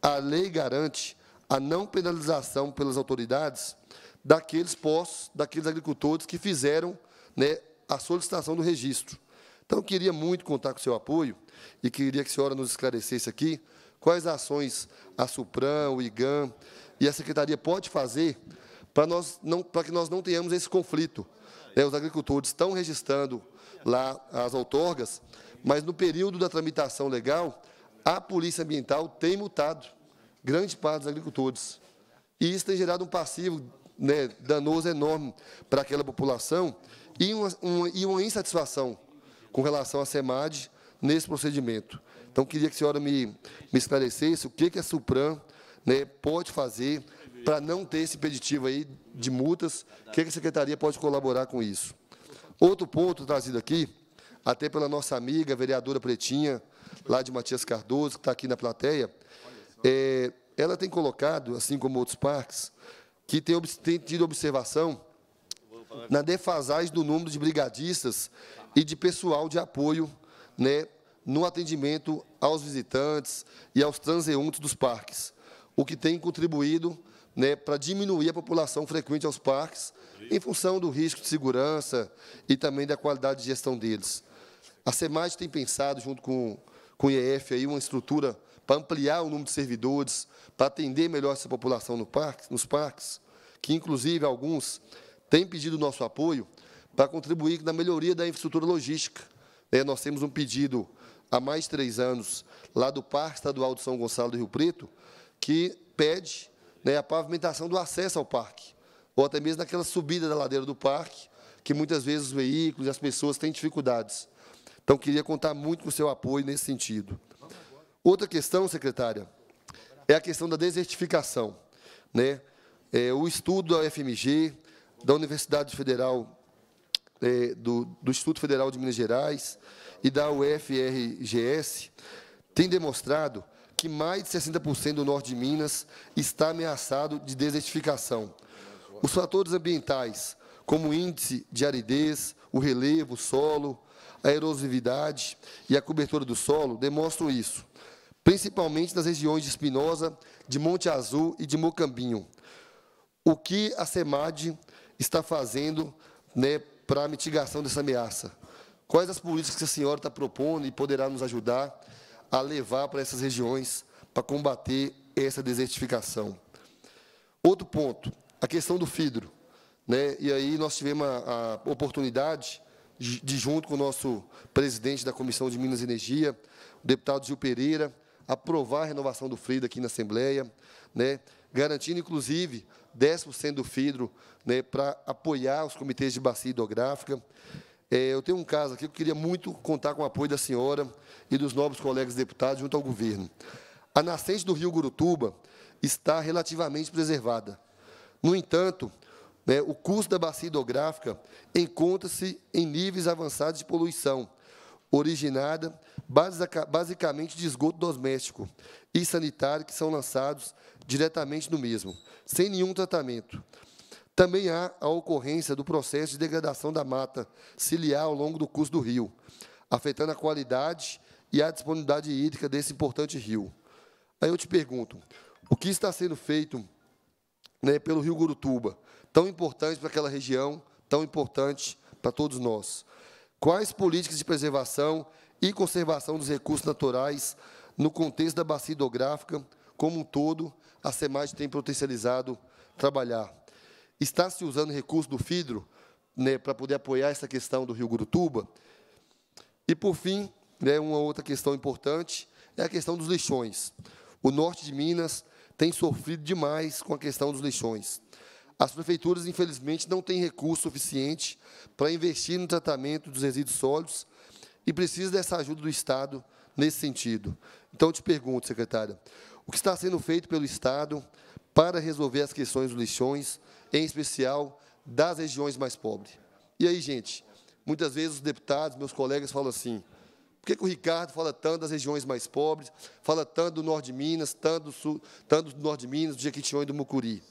a lei garante a não penalização pelas autoridades daqueles postos, daqueles agricultores que fizeram né, a solicitação do registro. Então, eu queria muito contar com o seu apoio e queria que a senhora nos esclarecesse aqui quais ações a Supran, o IGAM e a Secretaria pode fazer para, nós não, para que nós não tenhamos esse conflito. Né, os agricultores estão registrando lá as outorgas, mas no período da tramitação legal, a Polícia Ambiental tem multado grande parte dos agricultores. E isso tem gerado um passivo né, danoso enorme para aquela população e uma, uma, e uma insatisfação com relação à SEMAD nesse procedimento. Então, queria que a senhora me, me esclarecesse o que, que a SUPRAM né, pode fazer para não ter esse impeditivo aí de multas, o que, que a Secretaria pode colaborar com isso. Outro ponto trazido aqui, até pela nossa amiga, vereadora Pretinha, lá de Matias Cardoso, que está aqui na plateia, é, ela tem colocado, assim como outros parques, que tem, tem tido observação na defasagem do número de brigadistas e de pessoal de apoio né, no atendimento aos visitantes e aos transeuntes dos parques, o que tem contribuído né, para diminuir a população frequente aos parques, em função do risco de segurança e também da qualidade de gestão deles. A SEMAD tem pensado, junto com, com o IEF, aí, uma estrutura para ampliar o número de servidores, para atender melhor essa população no parque, nos parques, que inclusive alguns têm pedido nosso apoio para contribuir na melhoria da infraestrutura logística. É, nós temos um pedido há mais de três anos lá do Parque Estadual de São Gonçalo do Rio Preto, que pede né, a pavimentação do acesso ao parque, ou até mesmo naquela subida da ladeira do parque, que muitas vezes os veículos e as pessoas têm dificuldades. Então, queria contar muito com o seu apoio nesse sentido. Outra questão, secretária, é a questão da desertificação. Né? É, o estudo da UFMG, da Universidade Federal, é, do, do Instituto Federal de Minas Gerais e da UFRGS, tem demonstrado que mais de 60% do norte de Minas está ameaçado de desertificação. Os fatores ambientais, como o índice de aridez, o relevo, o solo, a erosividade e a cobertura do solo, demonstram isso principalmente nas regiões de Espinosa, de Monte Azul e de Mocambinho. O que a SEMAD está fazendo né, para a mitigação dessa ameaça? Quais as políticas que a senhora está propondo e poderá nos ajudar a levar para essas regiões para combater essa desertificação? Outro ponto, a questão do FIDRO. Né? E aí nós tivemos a, a oportunidade de, junto com o nosso presidente da Comissão de Minas e Energia, o deputado Gil Pereira, aprovar a renovação do FRIDA aqui na Assembleia, né, garantindo, inclusive, 10% do FIDRO né, para apoiar os comitês de bacia hidrográfica. É, eu tenho um caso aqui que eu queria muito contar com o apoio da senhora e dos novos colegas deputados junto ao governo. A nascente do rio Gurutuba está relativamente preservada. No entanto, né, o custo da bacia hidrográfica encontra-se em níveis avançados de poluição, originada basicamente de esgoto doméstico e sanitário, que são lançados diretamente no mesmo, sem nenhum tratamento. Também há a ocorrência do processo de degradação da mata ciliar ao longo do curso do rio, afetando a qualidade e a disponibilidade hídrica desse importante rio. Aí eu te pergunto, o que está sendo feito né, pelo rio Gurutuba, tão importante para aquela região, tão importante para todos nós? Quais políticas de preservação e conservação dos recursos naturais no contexto da bacia hidrográfica, como um todo, a SEMAD tem potencializado trabalhar. Está se usando recurso do FIDRO né, para poder apoiar essa questão do Rio Gurutuba. E, por fim, né, uma outra questão importante é a questão dos lixões. O norte de Minas tem sofrido demais com a questão dos lixões. As prefeituras, infelizmente, não têm recurso suficiente para investir no tratamento dos resíduos sólidos e precisa dessa ajuda do Estado nesse sentido. Então, te pergunto, secretária, o que está sendo feito pelo Estado para resolver as questões dos lixões, em especial das regiões mais pobres? E aí, gente, muitas vezes os deputados, meus colegas, falam assim, por que, que o Ricardo fala tanto das regiões mais pobres, fala tanto do Norte de Minas, tanto do, sul, tanto do Norte de Minas, do Jequitinhonha e do Mucuri?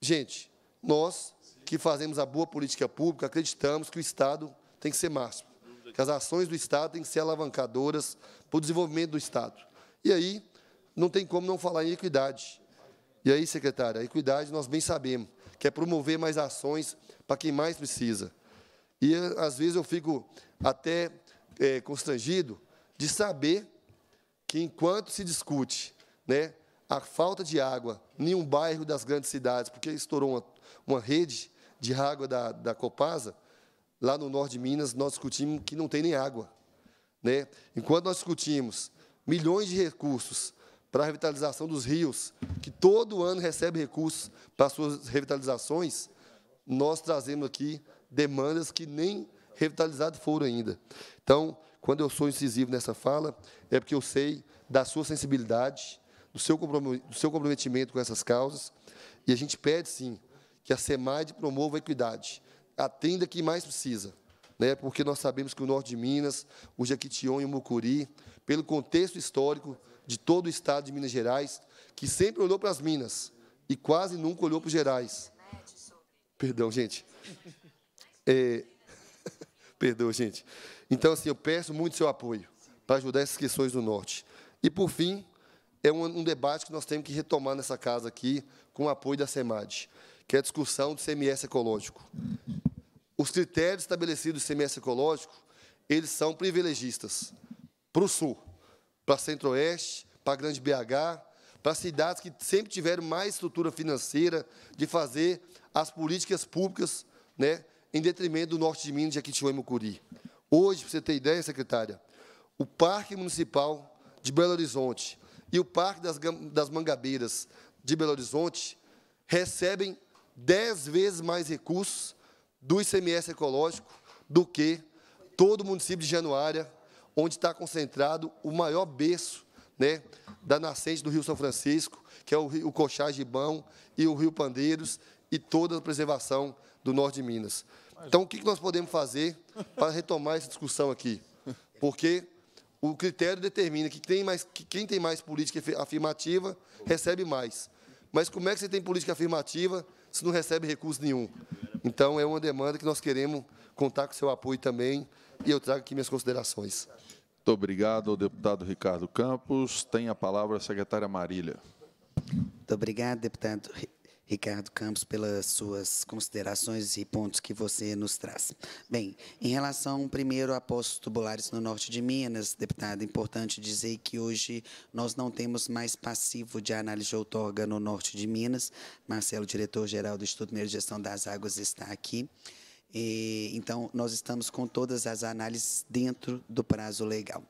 Gente, nós que fazemos a boa política pública acreditamos que o Estado tem que ser máximo que as ações do Estado têm que ser alavancadoras para o desenvolvimento do Estado. E aí, não tem como não falar em equidade. E aí, secretária, a equidade nós bem sabemos, que é promover mais ações para quem mais precisa. E, às vezes, eu fico até é, constrangido de saber que, enquanto se discute né, a falta de água em um bairro das grandes cidades, porque estourou uma, uma rede de água da, da Copasa, lá no norte de Minas, nós discutimos que não tem nem água. Né? Enquanto nós discutimos milhões de recursos para a revitalização dos rios, que todo ano recebe recursos para suas revitalizações, nós trazemos aqui demandas que nem revitalizadas foram ainda. Então, quando eu sou incisivo nessa fala, é porque eu sei da sua sensibilidade, do seu, comprometimento com essas causas, e a gente pede, sim, que a SEMAD promova a equidade atenda quem mais precisa, né? porque nós sabemos que o norte de Minas, o Jequitinhonha e o Mucuri, pelo contexto histórico de todo o estado de Minas Gerais, que sempre olhou para as Minas e quase nunca olhou para os Gerais. Perdão, gente. É... Perdão, gente. Então, assim, eu peço muito seu apoio para ajudar essas questões do Norte. E, por fim, é um, um debate que nós temos que retomar nessa casa aqui, com o apoio da SEMAD que é a discussão do CMS ecológico. Os critérios estabelecidos do CMS ecológico, eles são privilegistas para o Sul, para Centro-Oeste, para a Grande BH, para cidades que sempre tiveram mais estrutura financeira de fazer as políticas públicas né, em detrimento do norte de Minas, de Aquitiúa e Mucuri. Hoje, para você ter ideia, secretária, o Parque Municipal de Belo Horizonte e o Parque das, das Mangabeiras de Belo Horizonte recebem dez vezes mais recursos do ICMS ecológico do que todo o município de Januária, onde está concentrado o maior berço né, da nascente do Rio São Francisco, que é o, Rio, o Gibão e o Rio Pandeiros, e toda a preservação do norte de Minas. Então, o que nós podemos fazer para retomar essa discussão aqui? Porque o critério determina que, tem mais, que quem tem mais política afirmativa recebe mais. Mas como é que você tem política afirmativa se não recebe recurso nenhum. Então, é uma demanda que nós queremos contar com seu apoio também, e eu trago aqui minhas considerações. Muito obrigado, deputado Ricardo Campos. Tem a palavra a secretária Marília. Muito obrigado, deputado Ricardo Campos, pelas suas considerações e pontos que você nos traz. Bem, em relação, primeiro, a postos tubulares no norte de Minas, deputado, é importante dizer que hoje nós não temos mais passivo de análise de outorga no norte de Minas. Marcelo, diretor-geral do Instituto de Gestão das Águas, está aqui. E, então, nós estamos com todas as análises dentro do prazo legal.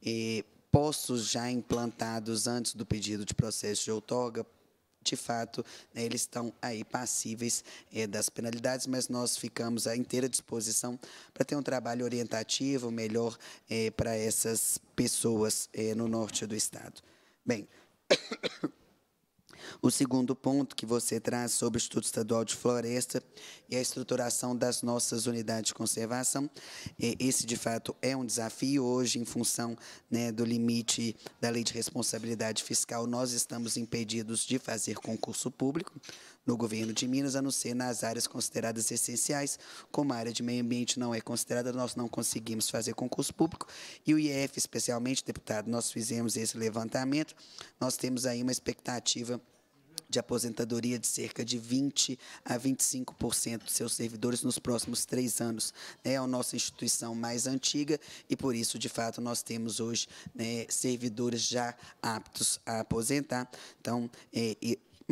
E, postos já implantados antes do pedido de processo de outorga, de fato, né, eles estão aí passíveis é, das penalidades, mas nós ficamos à inteira disposição para ter um trabalho orientativo melhor é, eh, para essas pessoas é, no norte do estado. Bem. O segundo ponto que você traz sobre o Instituto Estadual de Floresta e é a estruturação das nossas unidades de conservação, esse de fato é um desafio hoje em função né, do limite da lei de responsabilidade fiscal. Nós estamos impedidos de fazer concurso público no governo de Minas, a não ser nas áreas consideradas essenciais, como a área de meio ambiente não é considerada, nós não conseguimos fazer concurso público, e o IEF, especialmente, deputado, nós fizemos esse levantamento, nós temos aí uma expectativa de aposentadoria de cerca de 20 a 25% dos seus servidores nos próximos três anos. Né? É a nossa instituição mais antiga e, por isso, de fato, nós temos hoje né, servidores já aptos a aposentar. Então, é,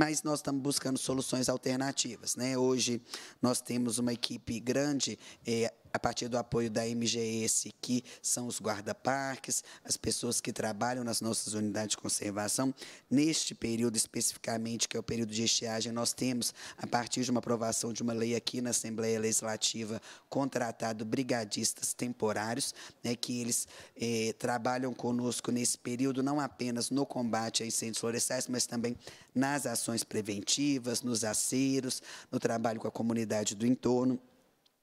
mas nós estamos buscando soluções alternativas. Né? Hoje nós temos uma equipe grande é, a partir do apoio da MGS, que são os guarda-parques, as pessoas que trabalham nas nossas unidades de conservação. Neste período especificamente, que é o período de estiagem, nós temos, a partir de uma aprovação de uma lei aqui na Assembleia Legislativa, contratado brigadistas temporários, né, que eles eh, trabalham conosco nesse período, não apenas no combate a incêndios florestais, mas também nas ações preventivas, nos aceiros, no trabalho com a comunidade do entorno.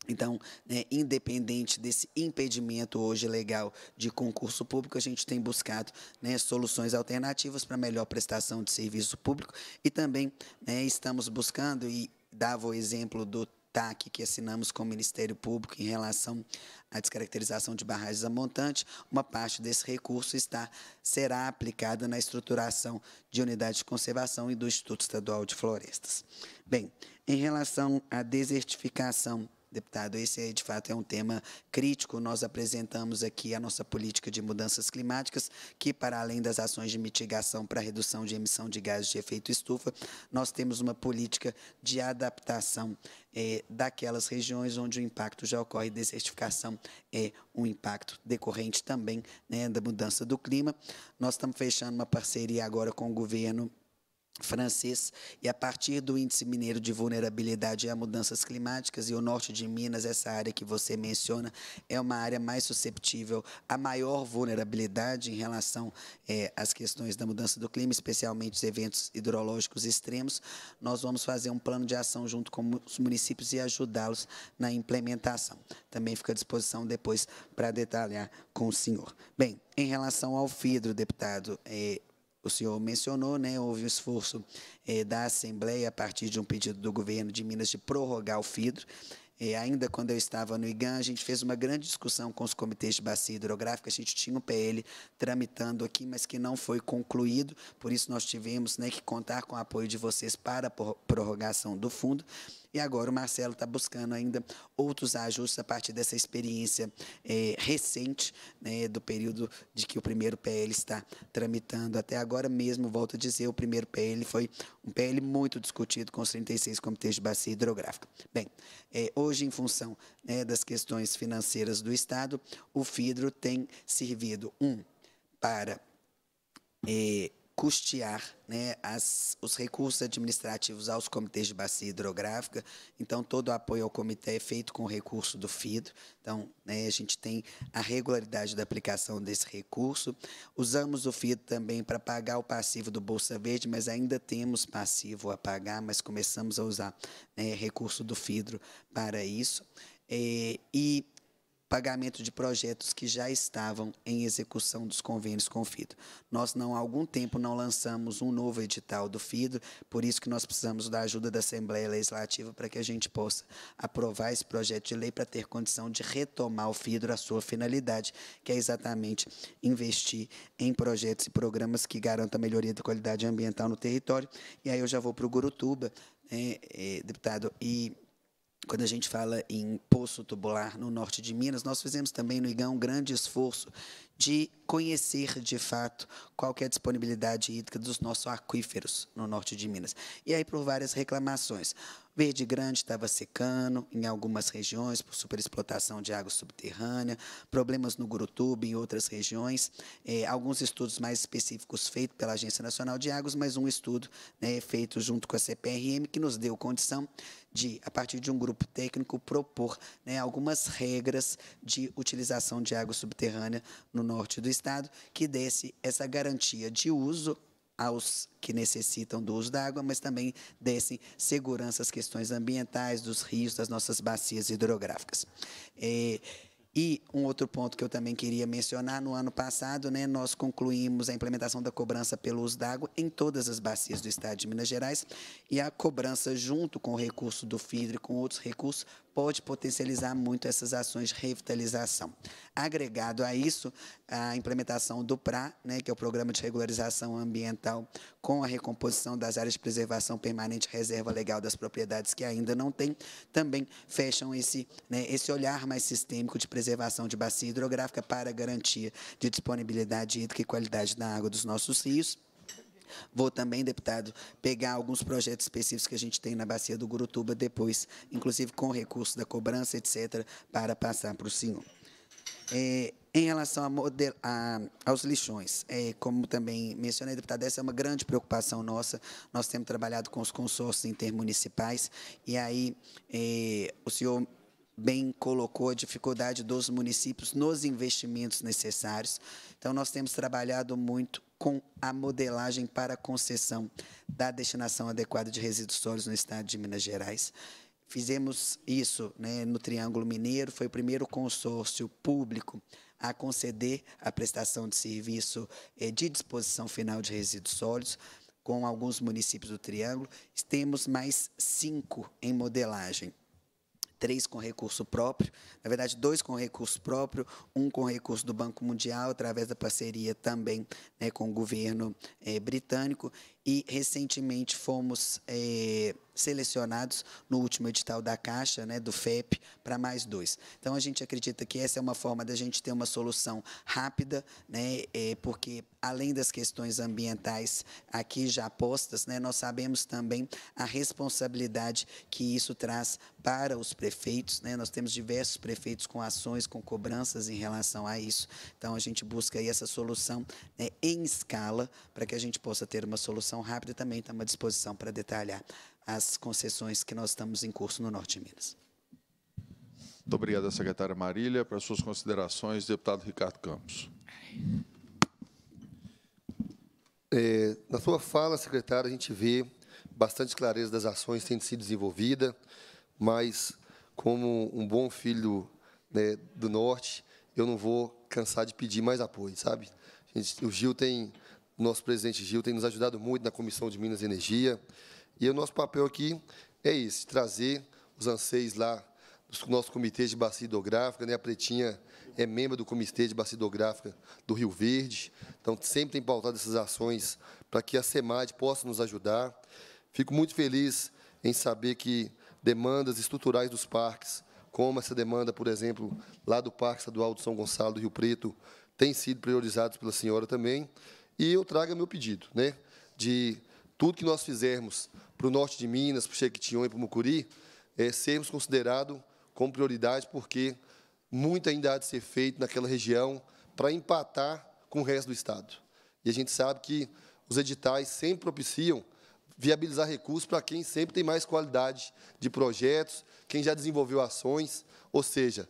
Então, né, independente desse impedimento hoje legal de concurso público, a gente tem buscado né, soluções alternativas para melhor prestação de serviço público e também né, estamos buscando, e dava o exemplo do TAC que assinamos com o Ministério Público em relação à descaracterização de barragens a montante, uma parte desse recurso está, será aplicada na estruturação de unidades de conservação e do Instituto Estadual de Florestas. Bem, em relação à desertificação Deputado, esse de fato é um tema crítico. Nós apresentamos aqui a nossa política de mudanças climáticas, que para além das ações de mitigação para redução de emissão de gases de efeito estufa, nós temos uma política de adaptação é, daquelas regiões onde o impacto já ocorre, desertificação é um impacto decorrente também né, da mudança do clima. Nós estamos fechando uma parceria agora com o governo francês e a partir do índice mineiro de vulnerabilidade a mudanças climáticas e o norte de Minas, essa área que você menciona, é uma área mais susceptível à maior vulnerabilidade em relação é, às questões da mudança do clima, especialmente os eventos hidrológicos extremos. Nós vamos fazer um plano de ação junto com os municípios e ajudá-los na implementação. Também fica à disposição depois para detalhar com o senhor. Bem, em relação ao FIDRO, deputado, é, o senhor mencionou, né, houve um esforço eh, da Assembleia a partir de um pedido do governo de Minas de prorrogar o FIDRO. Eh, ainda quando eu estava no IGAN, a gente fez uma grande discussão com os comitês de bacia hidrográfica. A gente tinha um PL tramitando aqui, mas que não foi concluído. Por isso, nós tivemos né, que contar com o apoio de vocês para a prorrogação do fundo. E agora o Marcelo está buscando ainda outros ajustes a partir dessa experiência é, recente, né, do período de que o primeiro PL está tramitando. Até agora mesmo, volto a dizer, o primeiro PL foi um PL muito discutido com os 36 comitês de bacia hidrográfica. Bem, é, hoje, em função né, das questões financeiras do Estado, o FIDRO tem servido, um, para. É, custear né, as, os recursos administrativos aos comitês de bacia hidrográfica. Então, todo o apoio ao comitê é feito com o recurso do FIDRO. Então, né, a gente tem a regularidade da aplicação desse recurso. Usamos o FIDRO também para pagar o passivo do Bolsa Verde, mas ainda temos passivo a pagar, mas começamos a usar né, recurso do FIDRO para isso. É, e pagamento de projetos que já estavam em execução dos convênios com o FIDO. Nós não há algum tempo não lançamos um novo edital do FIDO, por isso que nós precisamos da ajuda da Assembleia Legislativa para que a gente possa aprovar esse projeto de lei para ter condição de retomar o FIDO à sua finalidade, que é exatamente investir em projetos e programas que garantam a melhoria da qualidade ambiental no território. E aí eu já vou para o Gurutuba, né, eh, deputado, e quando a gente fala em poço tubular no norte de Minas, nós fizemos também no IGAM um grande esforço de conhecer de fato qual é a disponibilidade hídrica dos nossos aquíferos no norte de Minas. E aí por várias reclamações. Verde Grande estava secando em algumas regiões por superexplotação de água subterrânea, problemas no Gurutuba em outras regiões, é, alguns estudos mais específicos feitos pela Agência Nacional de Águas, mas um estudo né, feito junto com a CPRM que nos deu condição de, a partir de um grupo técnico, propor né, algumas regras de utilização de água subterrânea no norte do estado que desse essa garantia de uso aos que necessitam do uso da água, mas também dessem segurança às questões ambientais, dos rios, das nossas bacias hidrográficas. É, e um outro ponto que eu também queria mencionar, no ano passado, né, nós concluímos a implementação da cobrança pelo uso da água em todas as bacias do Estado de Minas Gerais e a cobrança junto com o recurso do FIDRE e com outros recursos pode potencializar muito essas ações de revitalização. Agregado a isso, a implementação do PRA, né, que é o Programa de Regularização Ambiental, com a recomposição das áreas de preservação permanente reserva legal das propriedades que ainda não tem, também fecham esse, né, esse olhar mais sistêmico de preservação de bacia hidrográfica para garantia de disponibilidade hídrica e qualidade da água dos nossos rios. Vou também, deputado, pegar alguns projetos específicos que a gente tem na bacia do Gurutuba depois, inclusive com recurso da cobrança, etc., para passar para o senhor. É, em relação a model, a, aos lixões, é, como também mencionei, deputado, essa é uma grande preocupação nossa. Nós temos trabalhado com os consórcios intermunicipais, e aí é, o senhor bem colocou a dificuldade dos municípios nos investimentos necessários. Então, nós temos trabalhado muito com a modelagem para concessão da destinação adequada de resíduos sólidos no estado de Minas Gerais. Fizemos isso né, no Triângulo Mineiro, foi o primeiro consórcio público a conceder a prestação de serviço eh, de disposição final de resíduos sólidos com alguns municípios do Triângulo. Temos mais cinco em modelagem três com recurso próprio, na verdade, dois com recurso próprio, um com recurso do Banco Mundial, através da parceria também né, com o governo é, britânico, e recentemente fomos. É, selecionados no último edital da Caixa, né, do FEP, para mais dois. Então, a gente acredita que essa é uma forma da gente ter uma solução rápida, né, é, porque, além das questões ambientais aqui já postas, né, nós sabemos também a responsabilidade que isso traz para os prefeitos. Né, nós temos diversos prefeitos com ações, com cobranças em relação a isso. Então, a gente busca aí essa solução né, em escala para que a gente possa ter uma solução rápida e também estamos à disposição para detalhar as concessões que nós estamos em curso no Norte de Minas. Muito obrigado, secretária Marília. Para suas considerações, deputado Ricardo Campos. É, na sua fala, secretária, a gente vê bastante clareza das ações que têm sido desenvolvida, mas, como um bom filho né, do Norte, eu não vou cansar de pedir mais apoio, sabe? Gente, o Gil tem, nosso presidente Gil tem nos ajudado muito na Comissão de Minas e Energia, e o nosso papel aqui é esse, trazer os anseios lá do nosso comitê de bacia hidrográfica. Né? A Pretinha é membro do Comitê de Bacia Hidrográfica do Rio Verde, então sempre tem pautado essas ações para que a SEMAD possa nos ajudar. Fico muito feliz em saber que demandas estruturais dos parques, como essa demanda, por exemplo, lá do Parque Estadual do São Gonçalo, do Rio Preto, tem sido priorizadas pela senhora também, e eu trago meu pedido né, de tudo que nós fizermos para o norte de Minas, para o Jequitinhonha e para o Mucuri, é, sermos considerados como prioridade, porque muito ainda há de ser feito naquela região para empatar com o resto do Estado. E a gente sabe que os editais sempre propiciam viabilizar recursos para quem sempre tem mais qualidade de projetos, quem já desenvolveu ações, ou seja,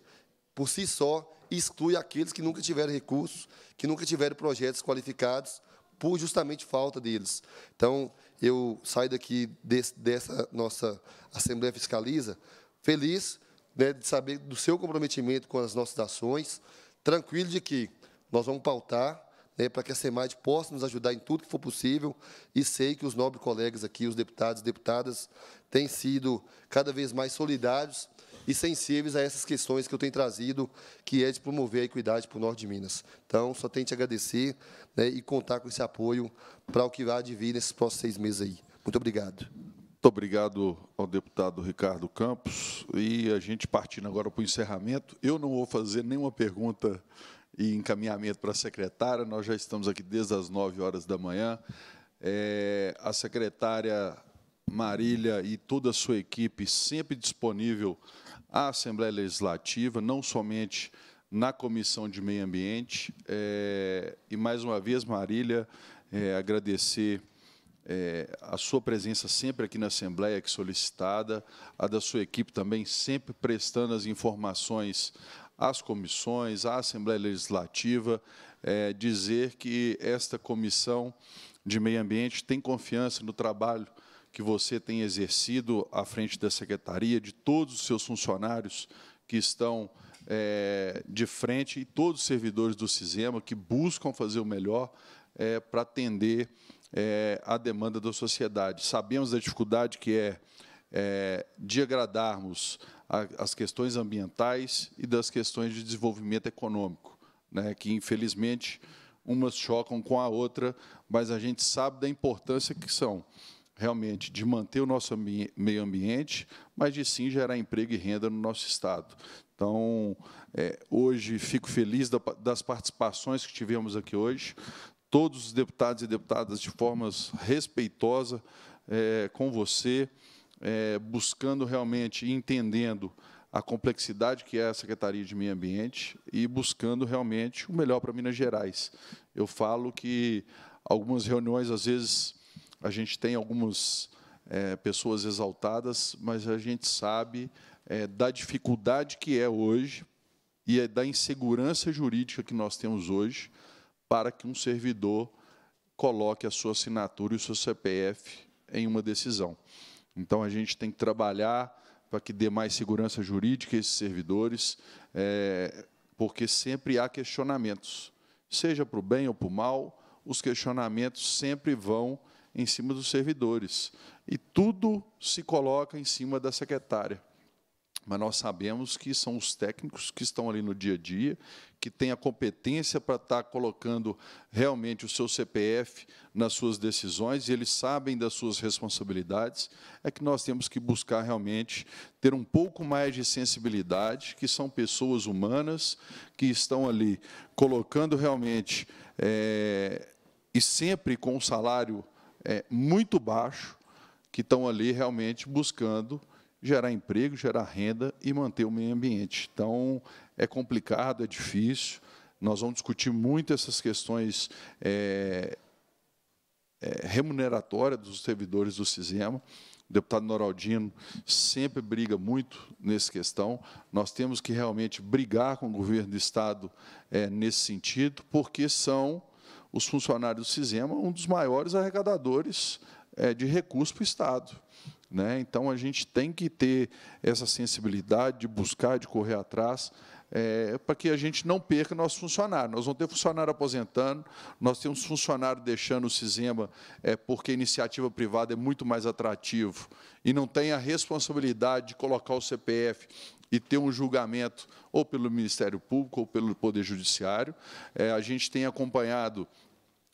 por si só, exclui aqueles que nunca tiveram recursos, que nunca tiveram projetos qualificados por justamente falta deles. Então, eu saio daqui desse, dessa nossa Assembleia Fiscaliza feliz né, de saber do seu comprometimento com as nossas ações, tranquilo de que nós vamos pautar né, para que a SEMAD possa nos ajudar em tudo que for possível, e sei que os nobres colegas aqui, os deputados e deputadas, têm sido cada vez mais solidários e sensíveis a essas questões que eu tenho trazido, que é de promover a equidade para o Norte de Minas. Então, só tenho que te agradecer, né, e contar com esse apoio para o que vai advir nesses próximos seis meses aí. Muito obrigado. Muito obrigado ao deputado Ricardo Campos. E a gente partindo agora para o encerramento. Eu não vou fazer nenhuma pergunta e encaminhamento para a secretária. Nós já estamos aqui desde as 9 horas da manhã. É, a secretária Marília e toda a sua equipe sempre disponível à Assembleia Legislativa, não somente na Comissão de Meio Ambiente. É, e, mais uma vez, Marília, é, agradecer é, a sua presença sempre aqui na Assembleia, que solicitada, a da sua equipe também, sempre prestando as informações às comissões, à Assembleia Legislativa, é, dizer que esta Comissão de Meio Ambiente tem confiança no trabalho que você tem exercido à frente da Secretaria, de todos os seus funcionários que estão é, de frente e todos os servidores do Cisema que buscam fazer o melhor é, para atender é, a demanda da sociedade. Sabemos da dificuldade que é, é de agradarmos a, as questões ambientais e das questões de desenvolvimento econômico, né, que, infelizmente, umas chocam com a outra, mas a gente sabe da importância que são realmente de manter o nosso meio ambiente, mas de sim gerar emprego e renda no nosso Estado. Então, é, hoje fico feliz da, das participações que tivemos aqui hoje. Todos os deputados e deputadas, de formas respeitosa é, com você, é, buscando realmente e entendendo a complexidade que é a Secretaria de Meio Ambiente e buscando realmente o melhor para Minas Gerais. Eu falo que algumas reuniões, às vezes, a gente tem algumas é, pessoas exaltadas, mas a gente sabe é, da dificuldade que é hoje e é da insegurança jurídica que nós temos hoje para que um servidor coloque a sua assinatura e o seu CPF em uma decisão. Então, a gente tem que trabalhar para que dê mais segurança jurídica a esses servidores, é, porque sempre há questionamentos. Seja para o bem ou para o mal, os questionamentos sempre vão em cima dos servidores. E tudo se coloca em cima da secretária mas nós sabemos que são os técnicos que estão ali no dia a dia, que têm a competência para estar colocando realmente o seu CPF nas suas decisões, e eles sabem das suas responsabilidades, é que nós temos que buscar realmente ter um pouco mais de sensibilidade, que são pessoas humanas que estão ali colocando realmente, é, e sempre com um salário é, muito baixo, que estão ali realmente buscando gerar emprego, gerar renda e manter o meio ambiente. Então, é complicado, é difícil. Nós vamos discutir muito essas questões é, é, remuneratórias dos servidores do Cisema. O deputado Noraldino sempre briga muito nessa questão. Nós temos que realmente brigar com o governo do Estado é, nesse sentido, porque são os funcionários do Cisema um dos maiores arrecadadores é, de recursos para o Estado. Né? Então, a gente tem que ter essa sensibilidade de buscar, de correr atrás, é, para que a gente não perca nosso funcionário. Nós vamos ter funcionário aposentando, nós temos funcionário deixando o Cisema é, porque a iniciativa privada é muito mais atrativo e não tem a responsabilidade de colocar o CPF e ter um julgamento ou pelo Ministério Público ou pelo Poder Judiciário. É, a gente tem acompanhado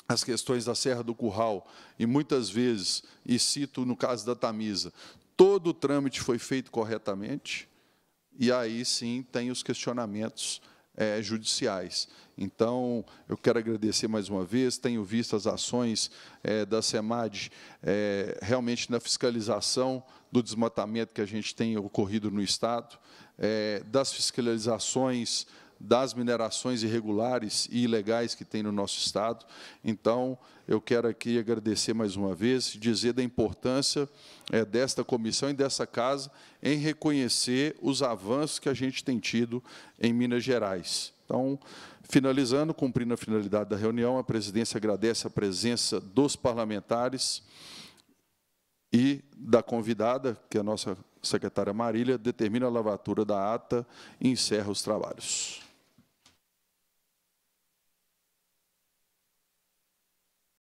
as questões da Serra do Curral, e muitas vezes, e cito no caso da Tamisa, todo o trâmite foi feito corretamente, e aí sim tem os questionamentos é, judiciais. Então, eu quero agradecer mais uma vez, tenho visto as ações é, da SEMAD é, realmente na fiscalização do desmatamento que a gente tem ocorrido no Estado, das fiscalizações das minerações irregulares e ilegais que tem no nosso Estado. Então, eu quero aqui agradecer mais uma vez, dizer da importância é, desta comissão e dessa casa em reconhecer os avanços que a gente tem tido em Minas Gerais. Então, finalizando, cumprindo a finalidade da reunião, a presidência agradece a presença dos parlamentares e da convidada, que é a nossa secretária Marília, determina a lavatura da ata e encerra os trabalhos.